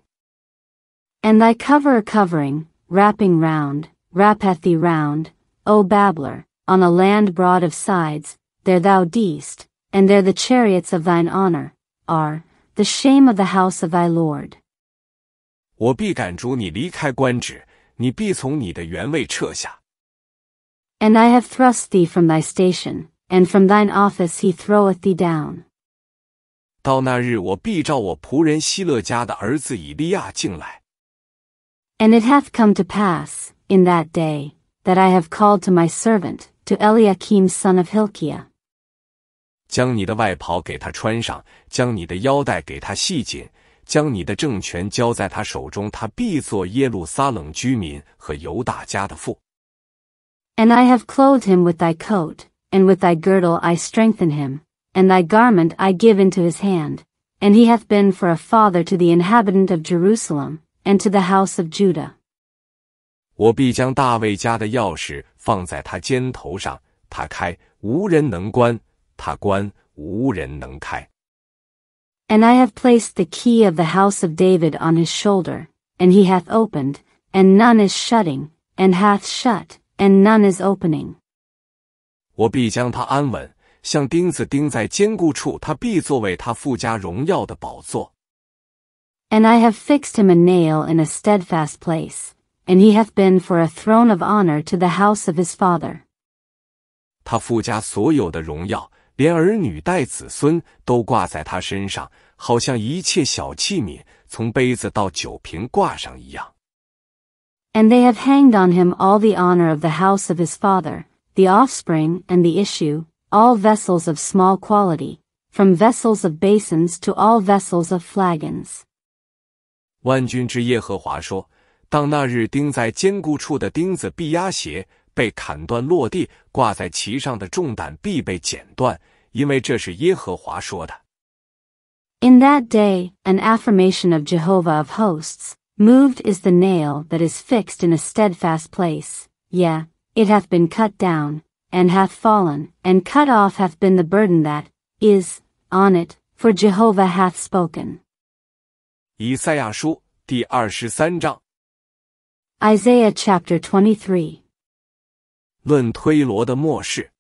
And thy cover a covering, wrapping round, wrappeth thee round, O babbler, on a land broad of sides, there thou deest, and there the chariots of thine honor, are, the shame of the house of thy lord. 我必赶逐你离开官职，你必从你的原位撤下。And I have thrust thee from thy station, and from thine office he throweth thee down. 到那日，我必召我仆人希勒家的儿子以利亚进来。And it hath come to pass, in that day, that I have called to my servant, to Eliakim son of Hilkiah, And I have clothed him with thy coat, and with thy girdle I strengthen him, and thy garment I give into his hand, and he hath been for a father to the inhabitant of Jerusalem, and to the house of Judah. 我必将大卫家的钥匙放在他肩头上，他开，无人能关；他关，无人能开。And I have placed the key of the house of David on his shoulder, and he hath opened, and none is shutting, and hath shut, and none is opening. 我必将他安稳，像钉子钉在坚固处，他必作为他附加荣耀的宝座。And I have fixed him a nail in a steadfast place and he hath been for a throne of honor to the house of his father. father。他父家所有的荣耀，连儿女带子孙都挂在他身上，好像一切小器皿从杯子到酒瓶挂上一样。And they have hanged on him all the honor of the house of his father, the offspring and the issue, all vessels of small quality, from vessels of basins to all vessels of flagons. 万军之耶和华说。in that day, an affirmation of Jehovah of hosts, moved is the nail that is fixed in a steadfast place, yea, it hath been cut down, and hath fallen, and cut off hath been the burden that is on it, for Jehovah hath spoken. 以赛亚书第二十三章 Isaiah chapter 23。论推罗的末世，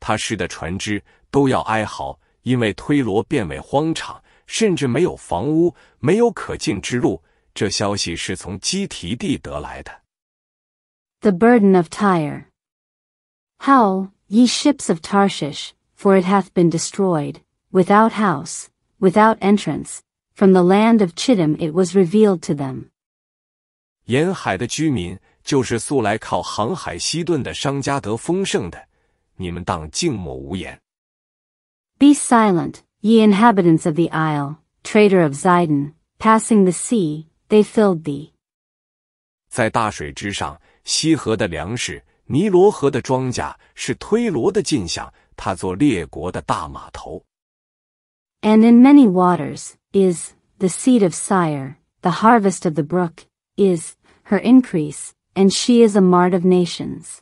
他失的船只都要哀嚎，因为推罗变为荒场，甚至没有房屋，没有可进之路。这消息是从基提地得来的。The burden of Tyre. Howl, ye ships of Tarshish, for it hath been destroyed, without house, without entrance, from the land of Chittim it was revealed to them. 沿海的居民就是素来靠航海西顿的商家得丰盛的，你们当静默无言。Be silent, ye inhabitants of the isle, trader of Zidon, passing the sea, they filled thee. 在大水之上，西河的粮食，尼罗河的庄稼，是推罗的进项，他做列国的大码头。And in many waters is the seed of sire, the harvest of the brook, is her increase, and she is a mart of nations.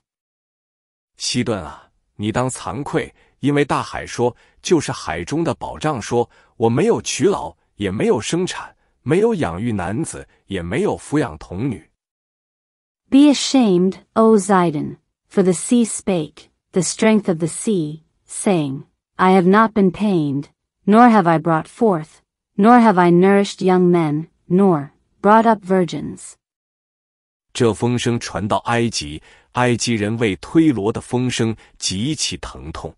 西顿啊，你当惭愧，因为大海说，就是海中的保障说，我没有娶老，也没有生产，没有养育男子，也没有抚养童女。Be ashamed, O Zidon, for the sea spake, the strength of the sea, saying, I have not been pained, nor have I brought forth, nor have I nourished young men, nor brought up virgins. 这风声传到埃及，埃及人为推罗的风声极其疼痛。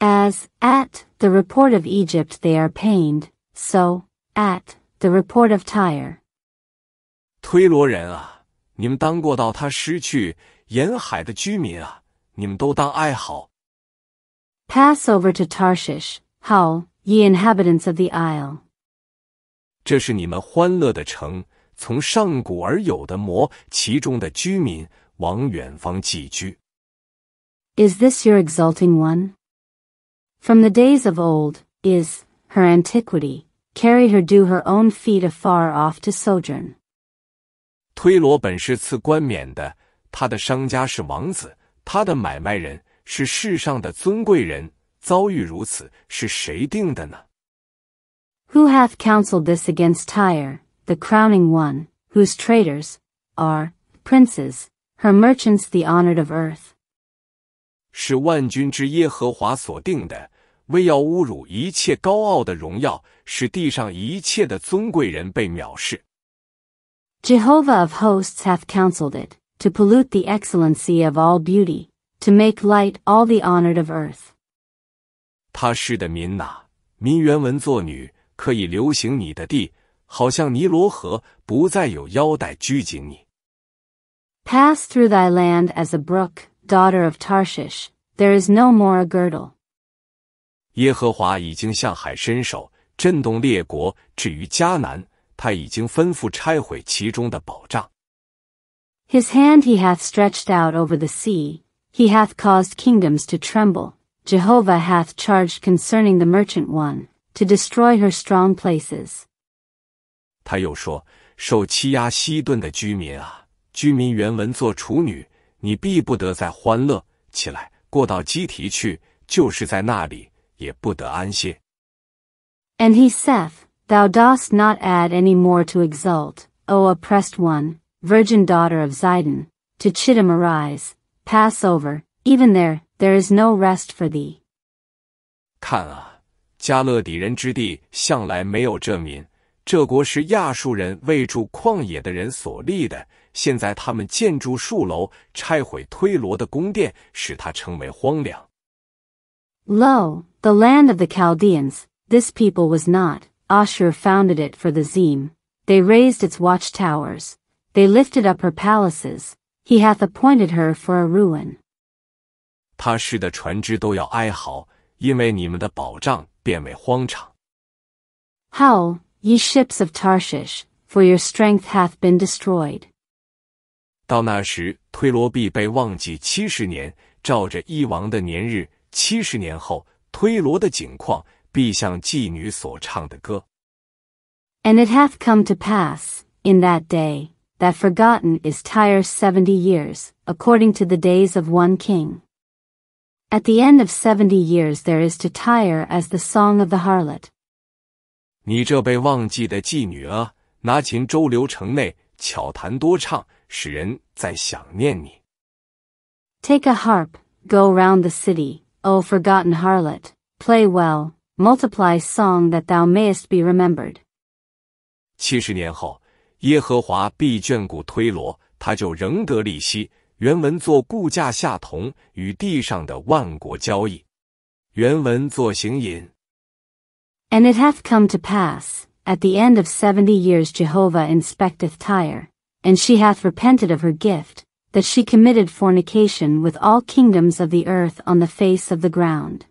As at the report of Egypt they are pained, so at the report of Tyre. 推罗人啊，你们当过到他失去沿海的居民啊，你们都当哀嚎。Pass over to Tarshish, howl, ye inhabitants of the isle. 这是你们欢乐的城，从上古而有的魔，其中的居民往远方寄居。Is this your exulting one? From the days of old is her antiquity. Carry her do her own feet afar off to sojourn. 推罗本是赐冠冕的，他的商家是王子，他的买卖人是世上的尊贵人。遭遇如此，是谁定的呢？who hath counseled this against Tyre, the crowning one, whose traitors are princes, her merchants the honored of earth? Jehovah of hosts hath counseled it, to pollute the excellency of all beauty, to make light all the honored of earth. 他是的民哪、啊，民原文作女，可以流行你的地，好像尼罗河不再有腰带拘谨你。Pass through thy land as a brook, daughter of Tarshish. There is no more a girdle. 耶和华已经向海伸手，震动列国。至于迦南，他已经吩咐拆毁其中的保障。His hand he hath stretched out over the sea. He hath caused kingdoms to tremble. Jehovah hath charged concerning the merchant one to destroy her strong places. 他又说：“受欺压西顿的居民啊，居民原文做处女，你必不得再欢乐起来，过到基提去，就是在那里也不得安歇。” And he saith, Thou dost not add any more to exult, O oppressed one, virgin daughter of Zidon, to Chittim arise, pass over, even there, there is no rest for thee. 看啊，加勒底人之地向来没有这民，这国是亚述人为住旷野的人所立的。现在他们建筑树楼，拆毁推罗的宫殿，使它成为荒凉。Lo, the land of the Chaldeans, this people was not. Ashur founded it for the Zim. They raised its watchtowers. They lifted up her palaces. He hath appointed her for a ruin. 变为荒场。Howl, ye ships of Tarshish, for your strength hath been destroyed. 到那时，推罗必被忘记七十年，照着一王的年日，七十年后，推罗的景况必像妓女所唱的歌。And it hath come to pass in that day that forgotten is Tyre seventy years, according to the days of one king. At the end of seventy years there is to tire as the song of the harlot. 你这被忘记的妓女啊，拿琴周流城内，巧弹多唱，使人在想念你。Take a harp, go round the city, O forgotten harlot, play well, multiply song that thou mayest be remembered. 七十年后，耶和华必眷顾推罗，他就仍得利息。and it hath come to pass, at the end of seventy years Jehovah inspecteth Tyre, and she hath repented of her gift, that she committed fornication with all kingdoms of the earth on the face of the ground.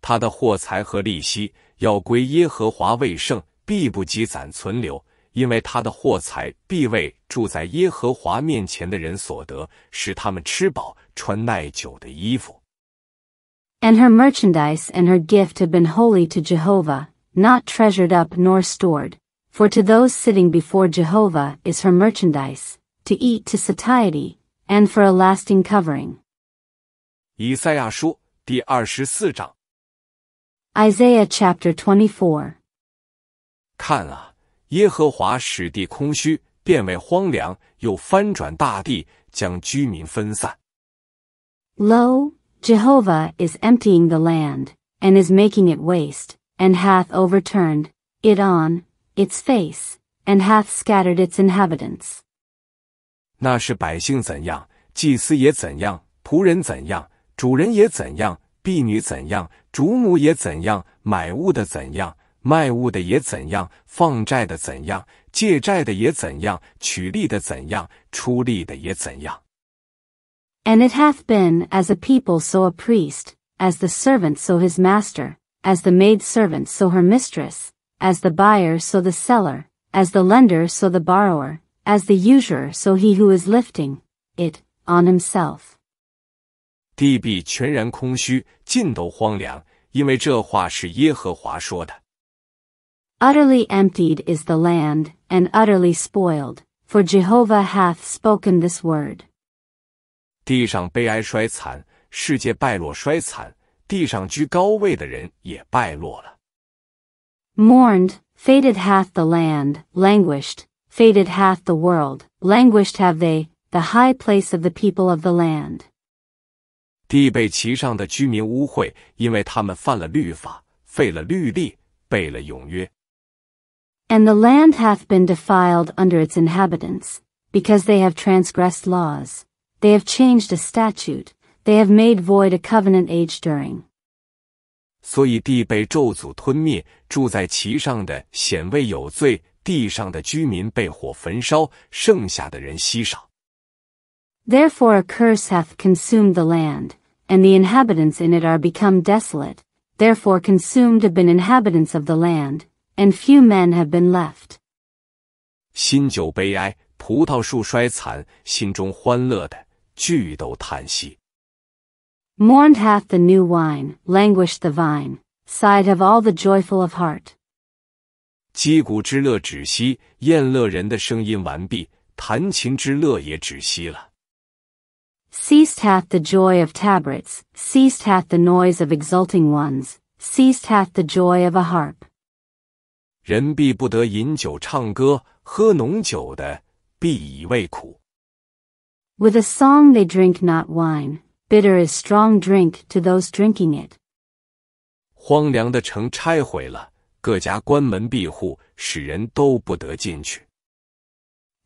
他的货财和利息要归耶和华为圣，必不积攒存留。因为他的货财必为住在耶和华面前的人所得，使他们吃饱，穿耐久的衣服。And her merchandise and her gift have been holy to Jehovah, not treasured up nor stored. For to those sitting before Jehovah is her merchandise, to eat to satiety, and for a lasting covering. 以赛亚书第二十四章。Isaiah chapter twenty-four. 看啊。耶和华使地空虚，变为荒凉，又翻转大地，将居民分散。Lo, Jehovah is emptying the land, and is making it waste, and hath overturned it on its face, and hath scattered its inhabitants. 那是百姓怎样，祭司也怎样，仆人怎样，主人也怎样，婢女怎样，主母也怎样，买物的怎样。and it hath been as a people so a priest, as the servant so his master, as the maid servant so her mistress, as the buyer so the seller, as the lender so the borrower, as the usurer so he who is lifting it on himself. 地必全然空虚，尽都荒凉，因为这话是耶和华说的。Utterly emptied is the land, and utterly spoiled, for Jehovah hath spoken this word. 地上悲哀衰残，世界败落衰残，地上居高位的人也败落了。Mourned, faded hath the land, languished, faded hath the world, languished have they, the high place of the people of the land. 地被其上的居民污秽，因为他们犯了律法，废了律例，背了永约。and the land hath been defiled under its inhabitants, because they have transgressed laws, they have changed a statute, they have made void a covenant age during. 所以地被咒诅吞灭，住在其上的显为有罪，地上的居民被火焚烧，剩下的人稀少。Therefore a curse hath consumed the land, and the inhabitants in it are become desolate, therefore consumed have been inhabitants of the land, and few men have been left. 新酒悲哀，葡萄树衰残，心中欢乐的俱都叹息。Mourned hath the new wine, languished the vine, sighed have all the joyful of heart. 击鼓之乐止息，宴乐人的声音完毕，弹琴之乐也止息了。Ceased hath the joy of tabrets, ceased hath the noise of exulting ones, ceased hath the joy of a harp. 人必不得饮酒唱歌，喝浓酒的必以味苦。With a song they drink not wine; bitter is strong drink to those drinking it. 荒凉的城拆毁了，各家关门闭户，使人都不得进去。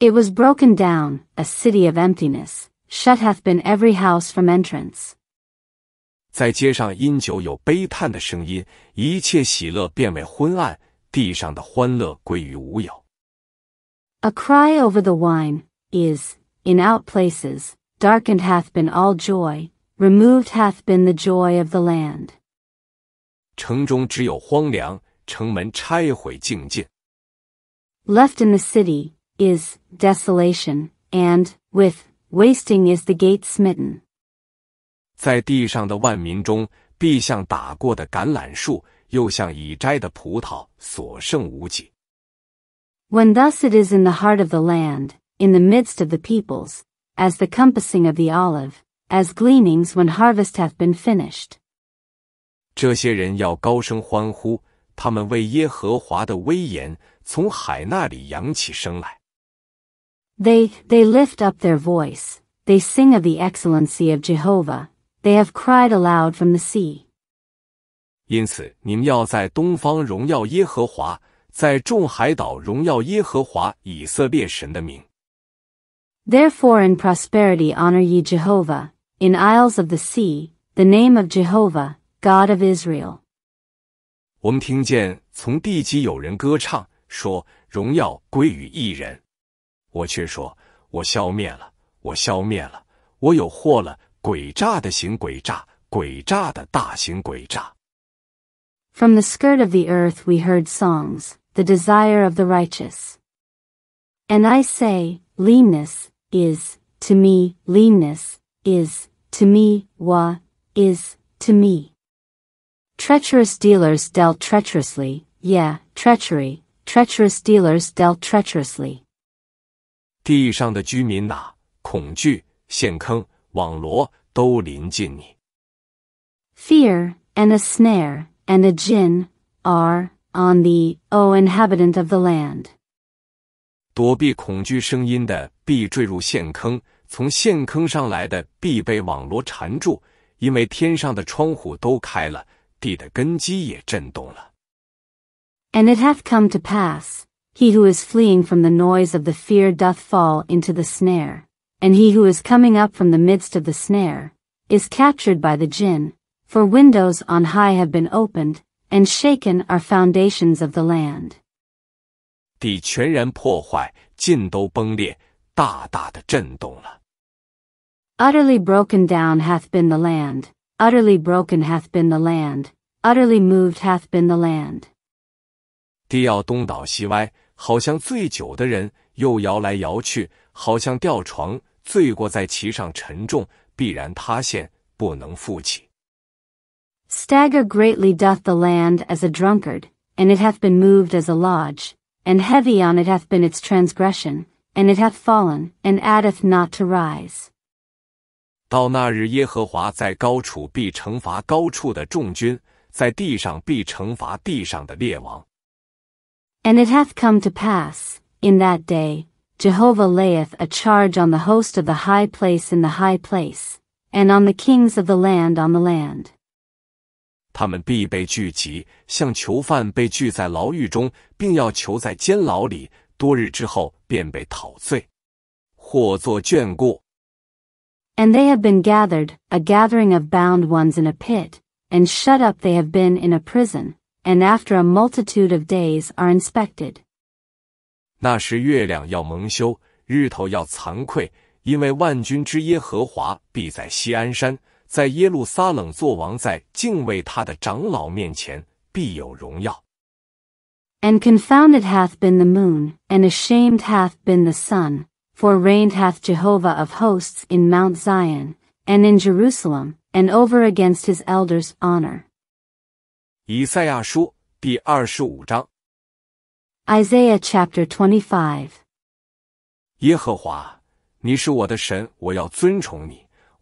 It was broken down, a city of emptiness; shut hath been every house from entrance. 在街上因酒有悲叹的声音，一切喜乐变为昏暗。地上的欢乐归于无有。A cry over the wine is, in out places, darkened hath been all joy, removed hath been the joy of the land. 城中只有荒凉，城门拆毁净尽。Left in the city is desolation, and with wasting is the gate smitten. 在地上的万民中，必像打过的橄榄树，又像已摘的葡萄，所剩无几。When thus it is in the heart of the land, in the midst of the peoples, as the compassing of the olive, as gleanings when harvest hath been finished. 这些人要高声欢呼，他们为耶和华的威严从海那里扬起声来。They they lift up their voice, they sing of the excellency of Jehovah. They have cried aloud from the sea. 因此你们要在东方荣耀耶和华，在众海岛荣耀耶和华以色列神的名。Therefore in prosperity honor ye Jehovah, in isles of the sea, the name of Jehovah, God of Israel. 我们听见从地基有人歌唱，说荣耀归于一人。我却说，我消灭了，我消灭了，我有祸了！诡诈的行诡诈，诡诈的大行诡诈。from the skirt of the earth we heard songs, the desire of the righteous. And I say, leanness, is, to me, leanness, is, to me, wa, is, to me. Treacherous dealers dealt treacherously, yeah, treachery, treacherous dealers dealt treacherously. Fear and a snare and the jinn, are, on the, O inhabitant of the land. 躲避恐惧声音的，必坠入陷坑；从陷坑上来的，必被网罗缠住。因为天上的窗户都开了，地的根基也震动了。And it hath come to pass, he who is fleeing from the noise of the fear doth fall into the snare, and he who is coming up from the midst of the snare is captured by the jinn, for windows on high have been opened, and shaken are foundations of the land. 地全然破坏，尽都崩裂，大大的震动了。Utterly broken down hath been the land, utterly broken hath been the land, utterly moved hath been the land. 地要东倒西歪，好像醉酒的人，又摇来摇去，好像吊床，罪过在其上沉重，必然塌陷，不能复起。Stagger greatly doth the land as a drunkard, and it hath been moved as a lodge, and heavy on it hath been its transgression, and it hath fallen, and addeth not to rise. 到那日，耶和华在高处必惩罚高处的众军，在地上必惩罚地上的列王。And it hath come to pass, in that day, Jehovah layeth a charge on the host of the high place in the high place, and on the kings of the land on the land. 他们必被聚集，像囚犯被聚在牢狱中，并要求在监牢里多日之后便被讨罪，或作眷顾。And they have been gathered, a gathering of bound ones in a pit, and shut up they have been in a prison, and after a multitude of days are inspected. 那时月亮要蒙羞，日头要惭愧，因为万军之耶和华必在西安山。And confounded hath been the moon, and ashamed hath been the sun, for reigned hath Jehovah of hosts in Mount Zion, and in Jerusalem, and over against his elders' honor. 以赛亚书第二十五章。Isaiah chapter twenty-five. five。耶和华，你是我的神，我要尊崇你。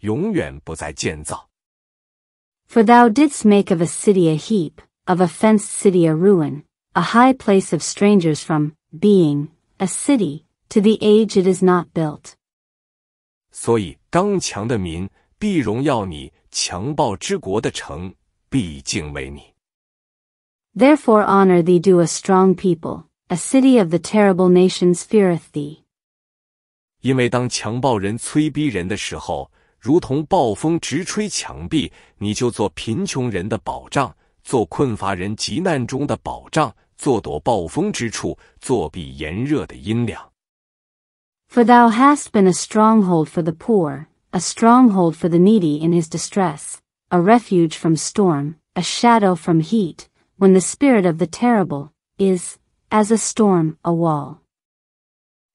永远不再建造。For thou didst make of a city a heap, of a fenced city a ruin, a high place of strangers from being a city to the age it is not built. 所以，刚强的民必荣耀你，强暴之国的城必敬畏你。Therefore honor thee do a strong people, a city of the terrible nations feareth thee. 因为当强暴人催逼人的时候，for thou hast been a stronghold for the poor, a stronghold for the needy in his distress, a refuge from storm, a shadow from heat, when the spirit of the terrible is, as a storm, a wall.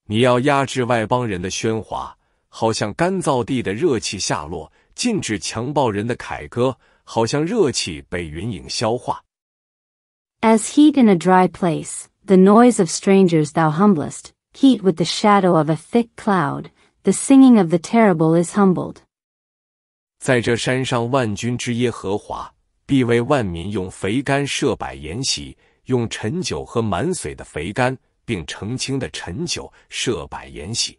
你要压制外邦人的喧哗。好像干燥地的热气下落，禁止强暴人的凯歌，好像热气被云影消化。As heat in a dry place, the noise of strangers thou humblest; heat with the shadow of a thick cloud, the singing of the terrible is humbled. 在这山上万军之耶和华必为万民用肥甘设摆筵席，用陈酒和满嘴的肥甘，并澄清的陈酒设摆筵席。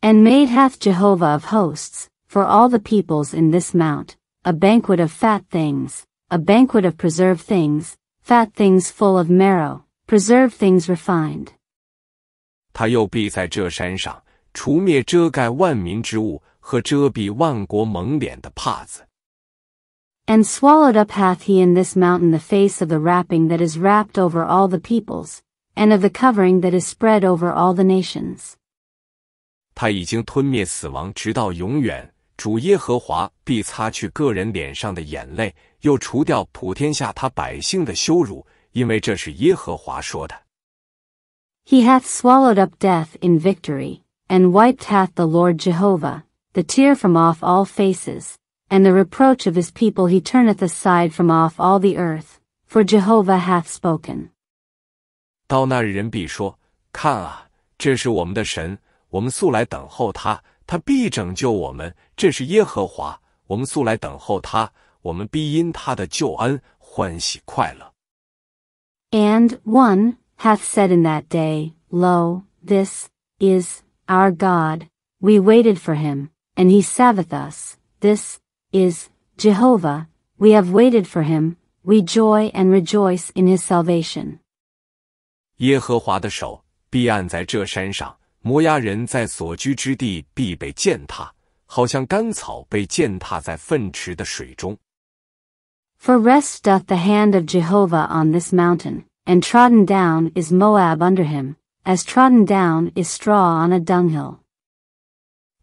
And made hath Jehovah of hosts, for all the peoples in this mount, a banquet of fat things, a banquet of preserved things, fat things full of marrow, preserved things refined. 他又必在这山上除灭遮盖万民之物和遮蔽万国蒙脸的帕子。And swallowed up hath he in this mountain the face of the wrapping that is wrapped over all the peoples, and of the covering that is spread over all the nations. 他已经吞灭死亡，直到永远。主耶和华必擦去个人脸上的眼泪，又除掉普天下他百姓的羞辱，因为这是耶和华说的。He hath swallowed up death in victory, and wiped hath the Lord Jehovah the tear from off all faces, and the reproach of his people he turneth aside from off all the earth, for Jehovah hath spoken. 到那日人必说：看啊，这是我们的神。我们素来等候他，他必拯救我们。这是耶和华，我们素来等候他，我们必因他的救恩欢喜快乐。And one hath said in that day, Lo, this is our God. We waited for him, and he saveth us. This is Jehovah. We have waited for him. We joy and rejoice in his salvation. 耶和华的手必按在这山上。摩押人在所居之地必被践踏，好像干草被践踏在粪池的水中。Forrest doth the hand of Jehovah on this mountain, and trodden down is Moab under him, as trodden down is straw on a dunghill.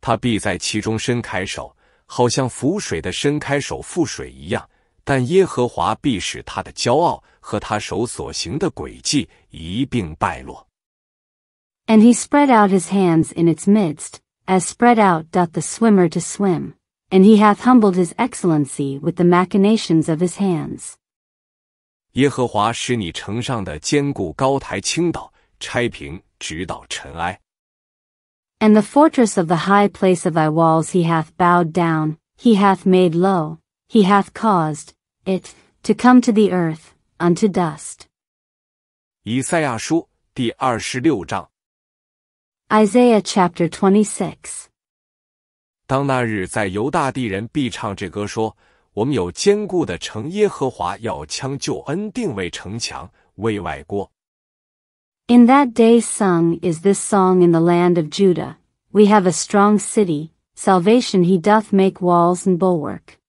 他必在其中伸开手，好像浮水的伸开手覆水一样，但耶和华必使他的骄傲和他手所行的诡计一并败落。And he spread out his hands in its midst, as spread out doth the swimmer to swim, and he hath humbled his excellency with the machinations of his hands. 耶和华使你城上的坚固高台倾倒，拆平，直到尘埃。And the fortress of the high place of thy walls he hath bowed down, he hath made low, he hath caused it to come to the earth, unto dust. 以赛亚书第二十六章 Isaiah chapter twenty six. In that day sung is this song in the land of Judah. We have a strong city, salvation he doth make walls and bulwark.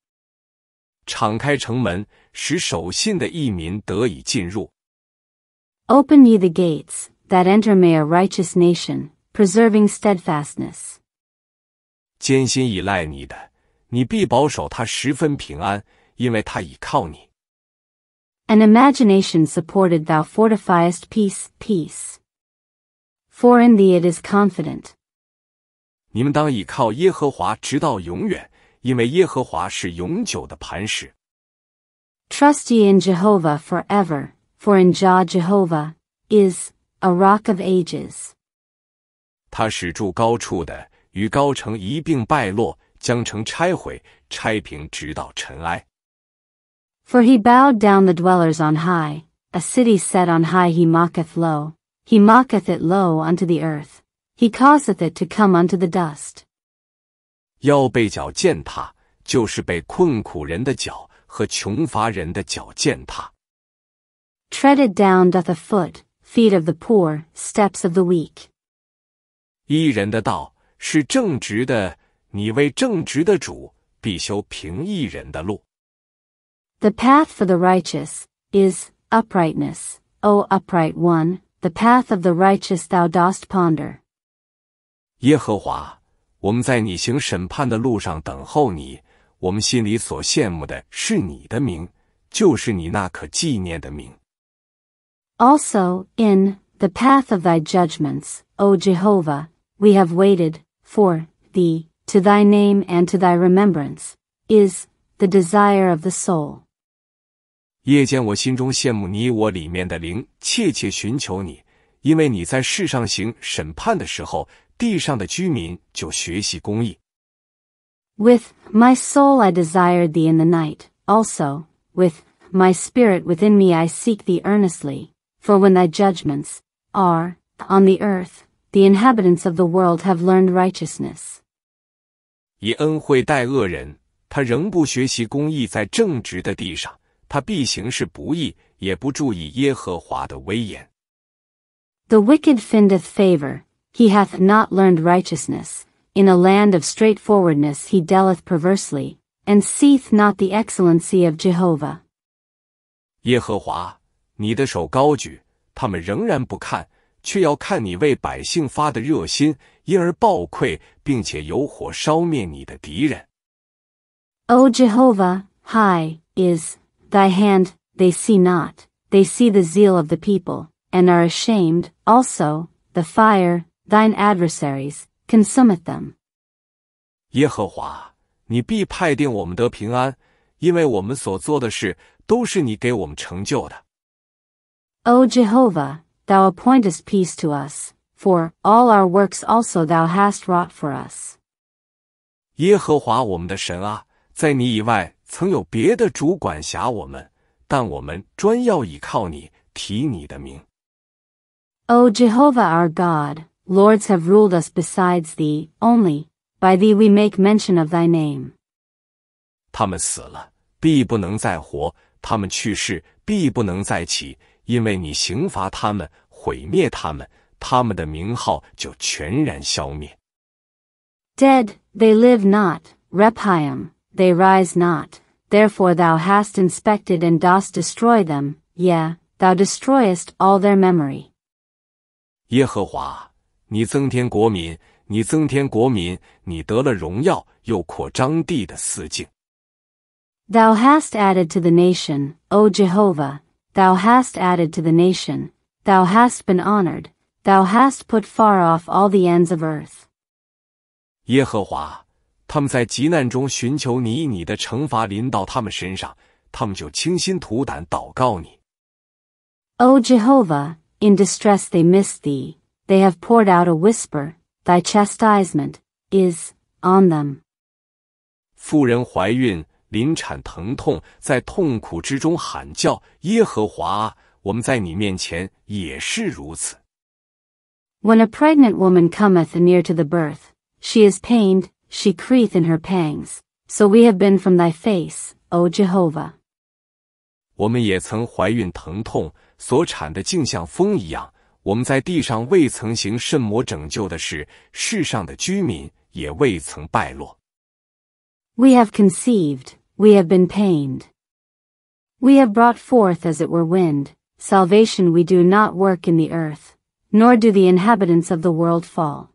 敞开城门，使守信的义民得以进入。Open ye the gates, that enter may a righteous nation preserving steadfastness. 艰辛依赖你的，你必保守他十分平安，因为他倚靠你。An imagination supported thou fortifiest peace, peace. For in thee it is confident. 你们当倚靠耶和华直到永远，因为耶和华是永久的磐石。Trust ye in Jehovah forever, for in Jah Jehovah is a rock of ages. 他使住高处的与高城一并败落，将城拆毁、拆平，直到尘埃。For he bowed down the dwellers on high, a city set on high he mocketh low, he mocketh it low unto the earth, he causeth it to come unto the dust. it down doth a foot, feet of the poor, steps of the weak. 一人的道是正直的，你为正直的主，必修平一人的路。The path for the righteous is uprightness, O upright one, the path of the righteous thou dost ponder. 耶和华，我们在你行审判的路上等候你，我们心里所羡慕的是你的名，就是你那可纪念的名。Also, in the path of thy judgments, O Jehovah, we have waited, for, thee, to thy name and to thy remembrance, is, the desire of the soul. 夜间，我心中羡慕你我里面的灵，切切寻求你，因为你在世上行审判的时候，地上的居民就学习公义。With my soul I desired thee in the night, also, with my spirit within me I seek thee earnestly, for when thy judgments are on the earth, the inhabitants of the world have learned righteousness. 以恩惠待恶人，他仍不学习公义，在正直的地上，他必行事不义，也不注意耶和华的威严。The wicked findeth favor; he hath not learned righteousness. In a land of straightforwardness, he dealeth perversely, and seeth not the excellency of Jehovah. 耶和华，你的手高举，他们仍然不看。却要看你为百姓发的热心，因而暴溃，并且有火烧灭你的敌人。O Jehovah, high is thy hand; they see not; they see the zeal of the people, and are ashamed. Also, the fire, thine adversaries, consumeth them. 耶和华，你必派定我们得平安，因为我们所做的事都是你给我们成就的。O Jehovah thou appointest peace to us, for all our works also thou hast wrought for us. 耶和华我们的神啊，在你以外曾有别的主管辖我们，但我们专要倚靠你，提你的名。O Jehovah our God, lords have ruled us besides thee only. By thee we make mention of thy name. 他们死了，必不能再活；他们去世，必不能再起。因为你刑罚他们，毁灭他们，他们的名号就全然消灭。Dead, they live not, Rephaim, they rise not. Therefore thou hast inspected and dost destroy them, yea, thou destroyest all their memory. 耶和华，你增添国民，你增添国民，你得了荣耀，又扩张地的四境。Thou hast added to the nation, O Jehovah, thou hast added to the nation, thou hast been honored, thou hast put far off all the ends of earth. 耶和华，他们在极难中寻求你，以你的惩罚临到他们身上，他们就倾心吐胆祷告你。O Jehovah, in distress they miss thee; they have poured out a whisper. Thy chastisement is on them. 妇人怀孕 when a pregnant woman cometh near to the birth, she is pained, she creeth in her pangs. So we have been from thy face, O Jehovah. 我们也曾怀孕疼痛，所产的竟像风一样。我们在地上未曾行甚么拯救的事，世上的居民也未曾败落。we have conceived, we have been pained. We have brought forth as it were wind, salvation we do not work in the earth, nor do the inhabitants of the world fall.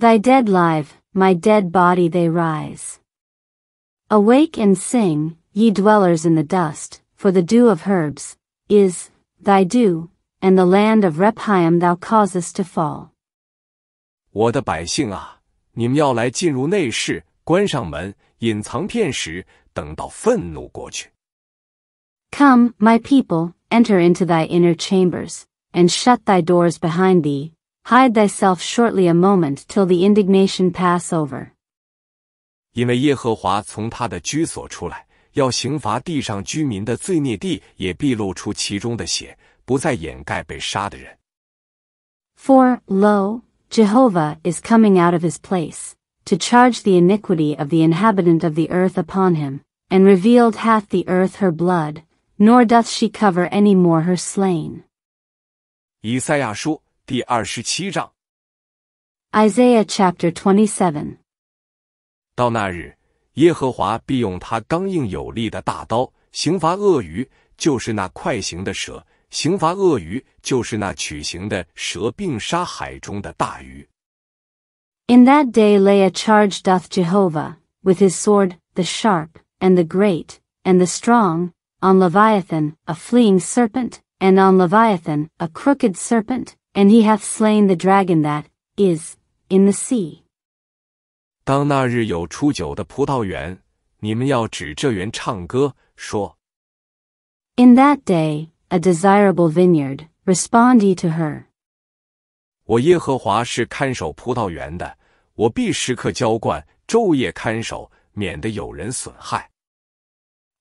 Thy dead live, my dead body they rise. Awake and sing, ye dwellers in the dust, for the dew of herbs, is, thy dew, and the land of Rephaim thou causest to fall. 我的百姓啊，你们要来进入内室，关上门，隐藏片时，等到愤怒过去。Come, my people, enter into thy inner chambers, and shut thy doors behind thee, Hide thyself shortly a moment till the indignation pass over. 因为耶和华从他的居所出来，要刑罚地上居民的罪孽，地也必露出其中的血，不再掩盖被杀的人。For lo, Jehovah is coming out of his place to charge the iniquity of the inhabitant of the earth upon him, and revealed hath the earth her blood, nor doth she cover any more her slain. 以赛亚书第二十七章。Isaiah chapter twenty seven。到那日，耶和华必用他刚硬有力的大刀刑罚鳄鱼，就是那快行的蛇；刑罚鳄鱼，就是那取行的蛇，并杀海中的大鱼。In that day lay a charge doth Jehovah with his sword, the sharp and the great and the strong, on Leviathan, a fleeing serpent, and on Leviathan, a crooked serpent, and he hath slain the dragon that is in the sea. 当那日有出酒的葡萄园，你们要指这园唱歌，说：In that day, a desirable vineyard, respond ye to her. 我耶和华是看守葡萄园的，我必时刻浇灌，昼夜看守，免得有人损害。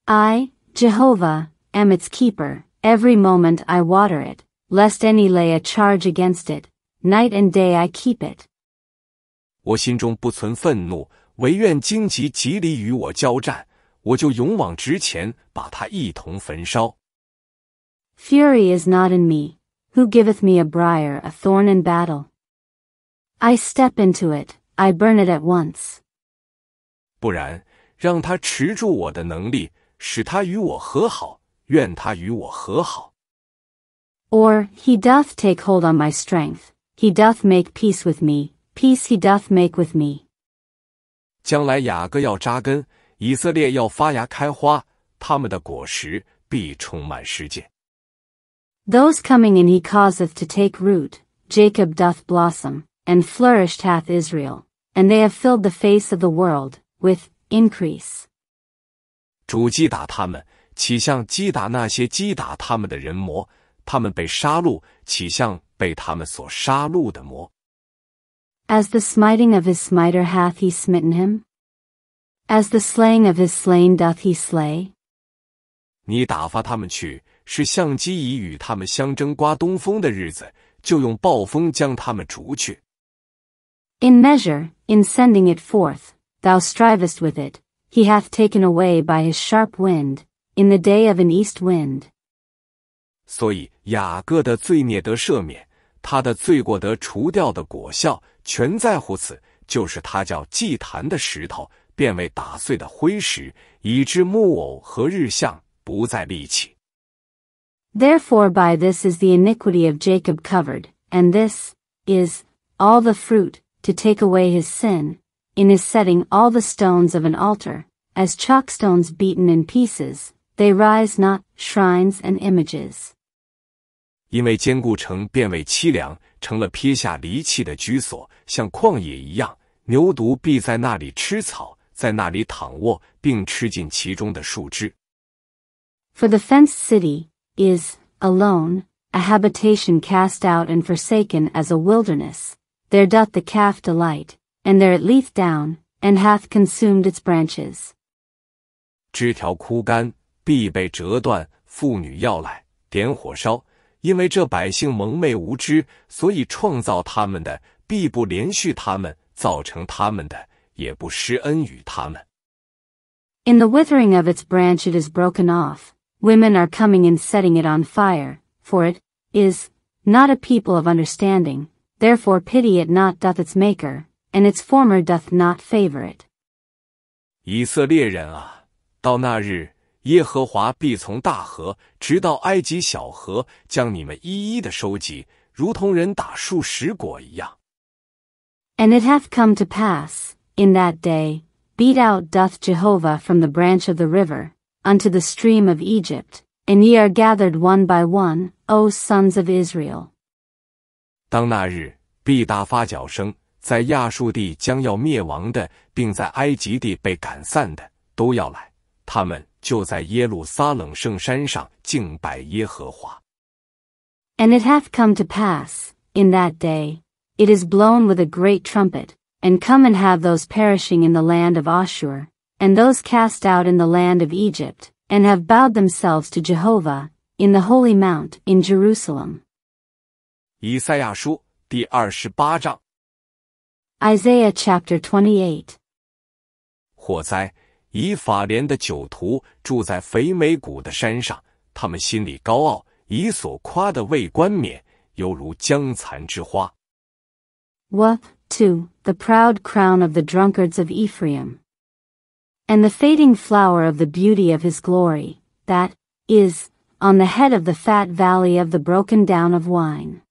I, Jehovah, am its keeper. Every moment I water it, lest any lay a charge against it, night and day I keep it. 我心中不存愤怒，唯愿荆棘极力与我交战，我就勇往直前，把它一同焚烧。Fury is not in me, who giveth me a briar, a thorn in battle. I step into it, I burn it at once. 不然，让他持住我的能力，使他与我和好，愿他与我和好。or, He doth take hold on my strength, He doth make peace with me, peace He doth make with me. 将来雅各要扎根，以色列要发芽开花，他们的果实必充满世界。Those coming in he causeth to take root, Jacob doth blossom, and flourished hath Israel, and they have filled the face of the world with increase. 主击打他们，岂像击打那些击打他们的人魔，as the smiting of his smiter hath he smitten him, as the slaying of his slain doth he slay. In measure, in sending it forth, thou strivest with it. He hath taken away by his sharp wind, in the day of an east wind. 所以雅各的罪孽得赦免，他的罪过得除掉的果效，全在乎此，就是他叫祭坛的石头变为打碎的灰石，以致木偶和日像不再立起。Therefore by this is the iniquity of Jacob covered, and this is all the fruit to take away his sin, in his setting all the stones of an altar, as chalk stones beaten in pieces, they rise not, shrines and images. 因为坚固城变为凄凉，成了撇下离弃的居所，像旷野一样。牛犊必在那里吃草，在那里躺卧，并吃尽其中的树枝。For the fenced city is alone a habitation cast out and forsaken as a wilderness. There doth the calf delight, and there it leath down, and hath consumed its branches. 枝条枯干，必被折断；妇女要来，点火烧。因为这百姓蒙昧无知，所以创造他们的必不连续他们，造成他们的也不施恩于他们。In the withering of its branch, it is broken off. Women are coming and setting it on fire, for it is not a people of understanding. Therefore, pity it not doth its maker, and its former doth not favor it. 以色列人啊，到那日。耶和华必从大河直到埃及小河将你们一一的收集，如同人打树拾果一样。And it hath come to pass in that day, beat out doth Jehovah from the branch of the river unto the stream of Egypt, and ye are gathered one by one, O sons of Israel. 当那日必大发脚声，在亚述地将要灭亡的，并在埃及地被赶散的，都要来，他们。就在耶路撒冷圣山上敬拜耶和华。And it hath come to pass, in that day, it is blown with a great trumpet, and come and have those perishing in the land of Ashur, and those cast out in the land of Egypt, and have bowed themselves to Jehovah, in the holy mount, in Jerusalem. 以赛亚书第二十八章。Isaiah chapter 28火灾以法莲的酒徒住在肥美谷的山上，他们心里高傲，以所夸的为冠冕，犹如将残之花。What to the proud crown of the drunkards of Ephraim, and the fading flower of the beauty of his glory, that is on the head of the fat valley of the broken down of wine？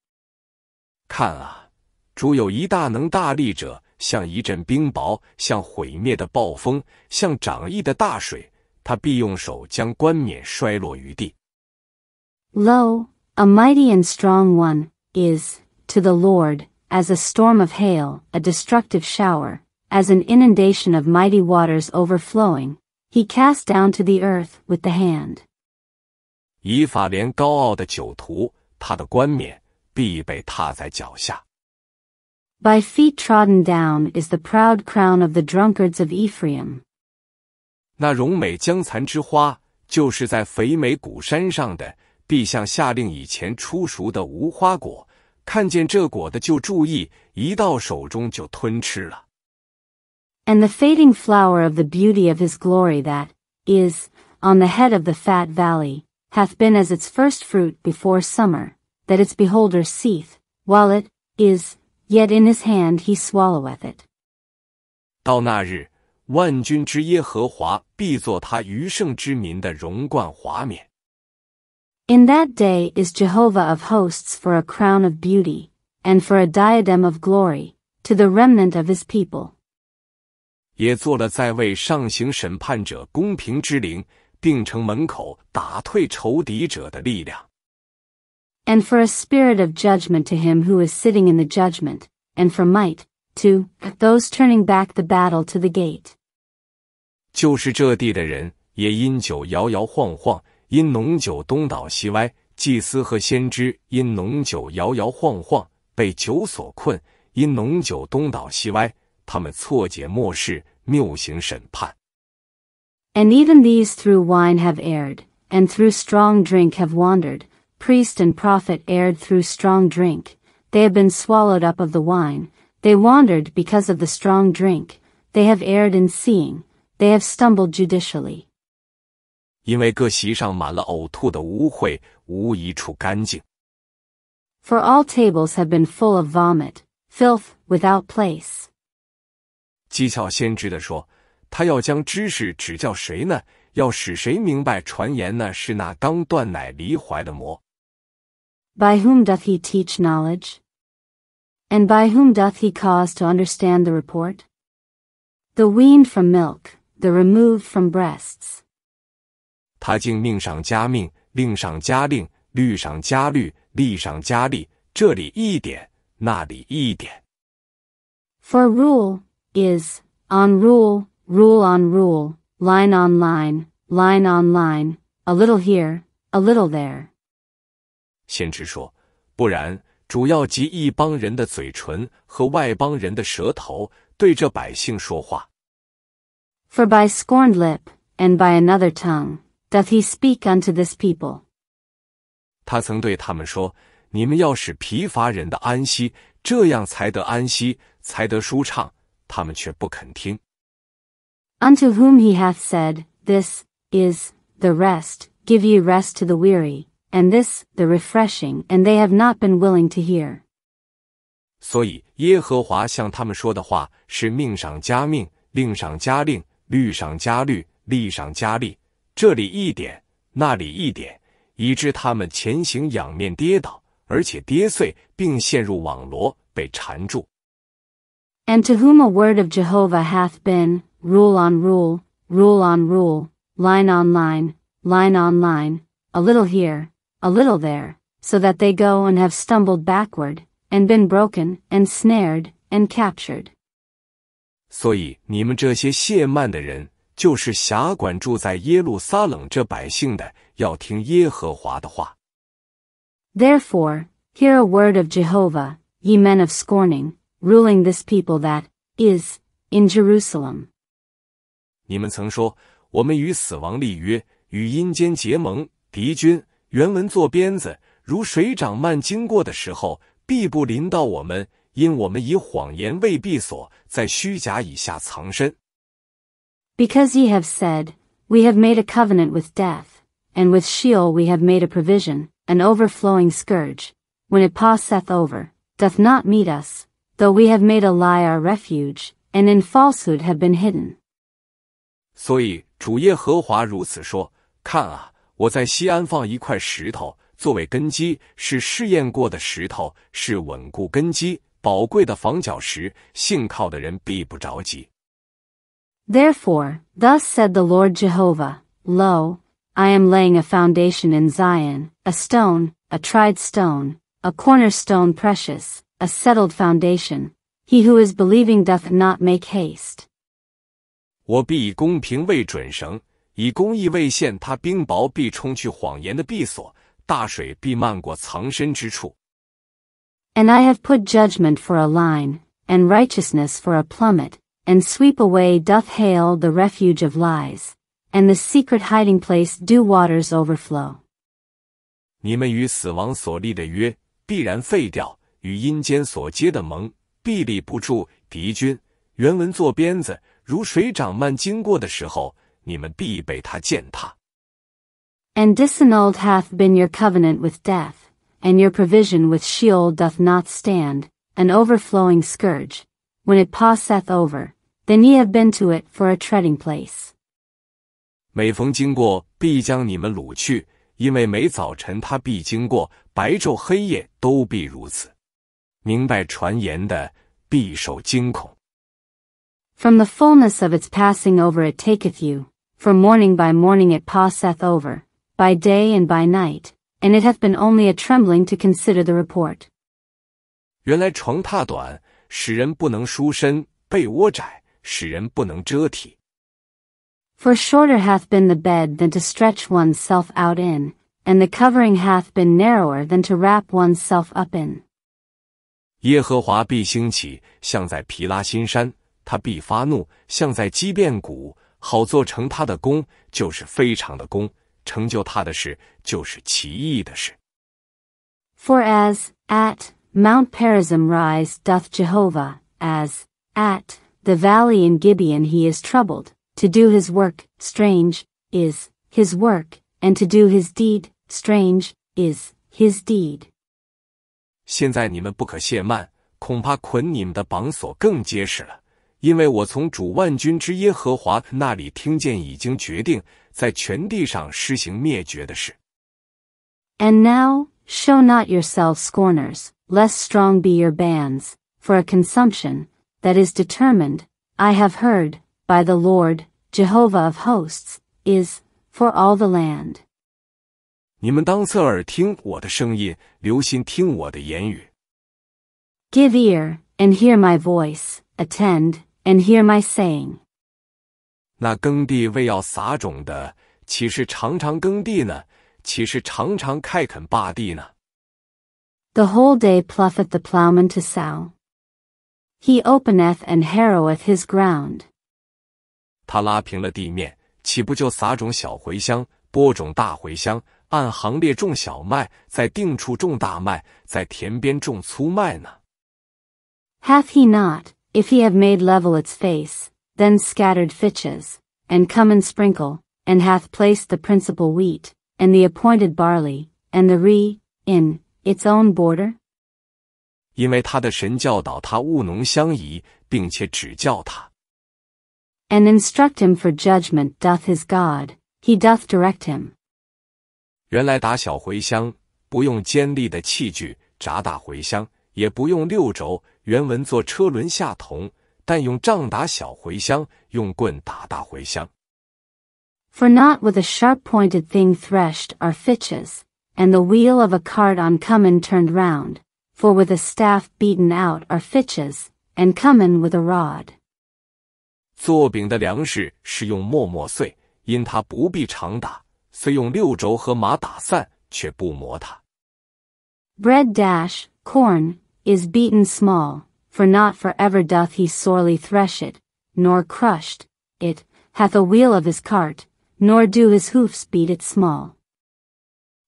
看啊，主有一大能大力者。像一阵冰雹，像毁灭的暴风，像涨溢的大水。他必用手将冠冕摔落于地。Lo, a mighty and strong one is to the Lord as a storm of hail, a destructive shower, as an inundation of mighty waters overflowing. He cast down to the earth with the hand. 以法莲高傲的酒徒，他的冠冕必被踏在脚下。by feet trodden down is the proud crown of the drunkards of Ephraim. Ephraim。那荣美江残之花，就是在肥美谷山上的。必向下令以前出熟的无花果，看见这果的就注意，一到手中就吞吃了。And the fading flower of the beauty of his glory that is on the head of the fat valley hath been as its first fruit before summer, that its beholder seeth, while it is yet in his hand he swalloweth it. In that day is Jehovah of hosts for a crown of beauty, and for a diadem of glory, to the remnant of his people. 也做了在为上行审判者公平之灵，并城门口打退仇敌者的力量。and for a spirit of judgment to him who is sitting in the judgment, and for might, to those turning back the battle to the gate. 就是这地的人也因酒摇摇晃晃，因浓酒东倒西歪；祭司和先知因浓酒摇摇晃晃，被酒所困，因浓酒东倒西歪。他们错解末世，谬行审判。And even these through wine have erred, and through strong drink have wandered, priest and prophet erred through strong drink, they have been swallowed up of the wine, they wandered because of the strong drink, they have erred in seeing, they have stumbled judicially. 因为各席上满了呕吐的污秽，无一处干净。For all tables have been full of vomit, filth without place. 讥诮先知的说：“他要将知识指教谁呢？要使谁明白传言呢？是那刚断奶离怀的魔。” By whom doth he teach knowledge? And by whom doth he cause to understand the report? The weaned from milk, the removed from breasts. For rule is on rule, rule on rule, line on line, line on line, a little here, a little there. 先知说：“不然，主要及一帮人的嘴唇和外邦人的舌头对这百姓说话。” For by scorned lip and by another tongue doth he speak unto this people. 他曾对他们说：“你们要使疲乏人的安息，这样才得安息，才得舒畅。”他们却不肯听。Unto whom he hath said, This is the rest, give ye rest to the weary and this, the refreshing, and they have not been willing to hear. 所以耶和华向他们说的话是命赏加命，令赏加令，律赏加律，利赏加利。这里一点，那里一点，以致他们前行仰面跌倒，而且跌碎，并陷入网罗，被缠住。And to whom a word of Jehovah hath been, rule on rule, rule on rule, line on line, line on line, a little here, a little there, so that they go and have stumbled backward, and been broken, and snared, and captured. 所以你们这些亵慢的人，就是辖管住在耶路撒冷这百姓的，要听耶和华的话。Therefore, hear a word of Jehovah, ye men of scorning, ruling this people that is in Jerusalem. 你们曾说，我们与死亡立约，与阴间结盟，敌军原文做鞭子，如水涨漫经过的时候，必不临到我们，因我们以谎言为闭锁，在虚假以下藏身。Because ye have said, We have made a covenant with death, and with Sheol we have made a provision, an overflowing scourge, when it passeth over, doth not meet us, though we have made a lie our refuge, and in falsehood have been hidden. 所以主耶和华如此说：看啊，我在西安放一块石头作为根基，是试验过的石头，是稳固根基、宝贵的防脚石。信靠的人必不着急。Therefore, thus said the Lord Jehovah, Lo, I am laying a foundation in Zion, a stone, a tried stone, a cornerstone, precious, a settled foundation. He who is believing doth not make haste. 我必以公平为准绳。以公义为限，他冰雹必冲去谎言的闭锁，大水必漫过藏身之处。And I have put judgment for a line, and righteousness for a plummet, and sweep away doth hail the refuge of lies, and the secret hiding place do waters overflow. 你们与死亡所立的约必然废掉，与阴间所结的盟必立不住。敌军原文做鞭子，如水涨漫经过的时候。你们必被他践踏。And disannulled hath been your covenant with death, and your provision with Sheol doth not stand, an overflowing scourge, when it passeth over, then ye have been to it for a treading place. 每逢经过，必将你们掳去，因为每早晨他必经过，白昼黑夜都必如此。明白传言的，必受惊恐。From the fullness of its passing over it taketh you, for morning by morning it passeth over, by day and by night, and it hath been only a trembling to consider the report. 原来床榻短，使人不能舒身；被窝窄，使人不能遮体。For shorter hath been the bed than to stretch oneself out in, and the covering hath been narrower than to wrap oneself up in. 耶和华必兴起，像在皮拉新山；他必发怒，像在基变谷。好做成他的功，就是非常的功；成就他的事，就是奇异的事。For as at Mount Parizim rise doth Jehovah, as at the valley in Gibeon he is troubled to do his work. Strange is his work, and to do his deed, strange is his deed. 现在你们不可懈慢，恐怕捆你们的绑索更结实了。因为我从主万军之耶和华那里听见已经决定在全地上施行灭绝的事。And now show not yourselves scorners, lest strong be your bands, for a consumption that is determined. I have heard by the Lord Jehovah of hosts is for all the land. 你们当侧耳听我的声音，留心听我的言语。Give ear and hear my voice. Attend and hear my saying. 那耕地为要撒种的，岂是常常耕地呢？岂是常常开垦坝地呢？The whole day pluffeth the ploughman to sow. He openeth and harroweth his ground. 他拉平了地面，岂不就撒种小茴香，播种大茴香？按行列种小麦，在定处种大麦，在田边种粗麦呢？Hath he not? If he have made level its face, then scattered fitches, and come and sprinkle, and hath placed the principal wheat, and the appointed barley, and the re, in, its own border? 因为他的神教导他务农相宜，并且指教他。And instruct him for judgment doth his God, he doth direct him. 原来打小茴香不用尖利的器具，炸打茴香也不用六轴，原文做车轮下铜，但用杖打小茴香，用棍打大茴香。For not with a sharp pointed thing threshed are fitches, and the wheel of a cart on c o m m i n turned round. For with a staff beaten out are fitches, and c o m m i n with a rod. 做饼的粮食是用磨磨碎，因它不必常打，虽用六轴和马打散，却不磨它。Bread dash corn. is beaten small, for not for ever doth he sorely thresh it, nor crushed, it, hath a wheel of his cart, nor do his hoofs beat it small.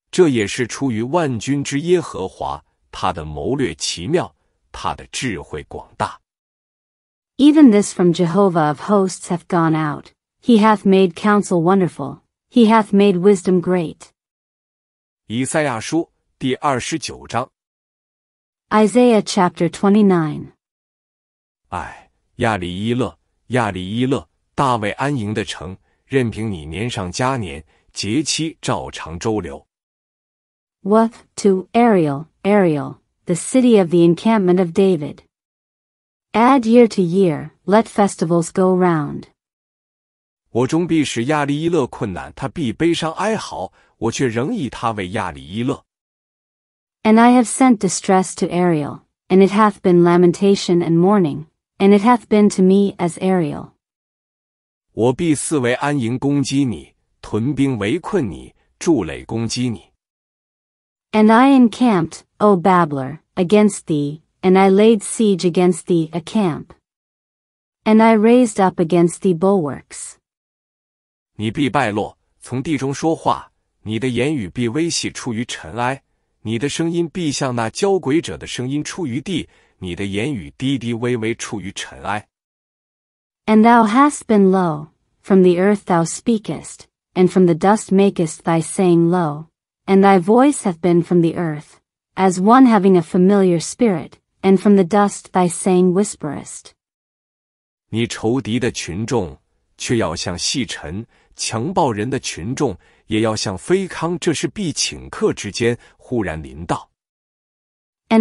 这也是出于万军之耶和华，他的谋略奇妙，他的智慧广大。Even this from Jehovah of hosts hath gone out. He hath made counsel wonderful. He hath made wisdom great. 以赛亚书第二十九章 Isaiah chapter 29。哎，亚里伊勒，亚里伊勒，大卫安营的城，任凭你年上加年，节期照常周流。What to Ariel, Ariel, the city of the encampment of David. Add year to year, let festivals go round. 我终必使亚利伊勒困难，他必悲伤哀嚎，我却仍以他为亚利伊勒。and I have sent distress to Ariel, and it hath been lamentation and mourning, and it hath been to me as Ariel. 我必四围安营攻击你，屯兵围困你，筑垒攻击你。And I encamped, O babbler, against thee, and I laid siege against thee a camp. And I raised up against thee bulwarks. 你必败落，从地中说话，你的言语必微细出于尘埃。你的声音必像那交鬼者的声音出于地，你的言语低低微微处于尘埃。And thou hast been low, from the earth thou speakest, and from the dust makest thy saying low, and thy voice hath been from the earth, as one having a familiar spirit, and from the dust thy saying whisperest. 你仇敌的群众，却要像细尘；强暴人的群众，and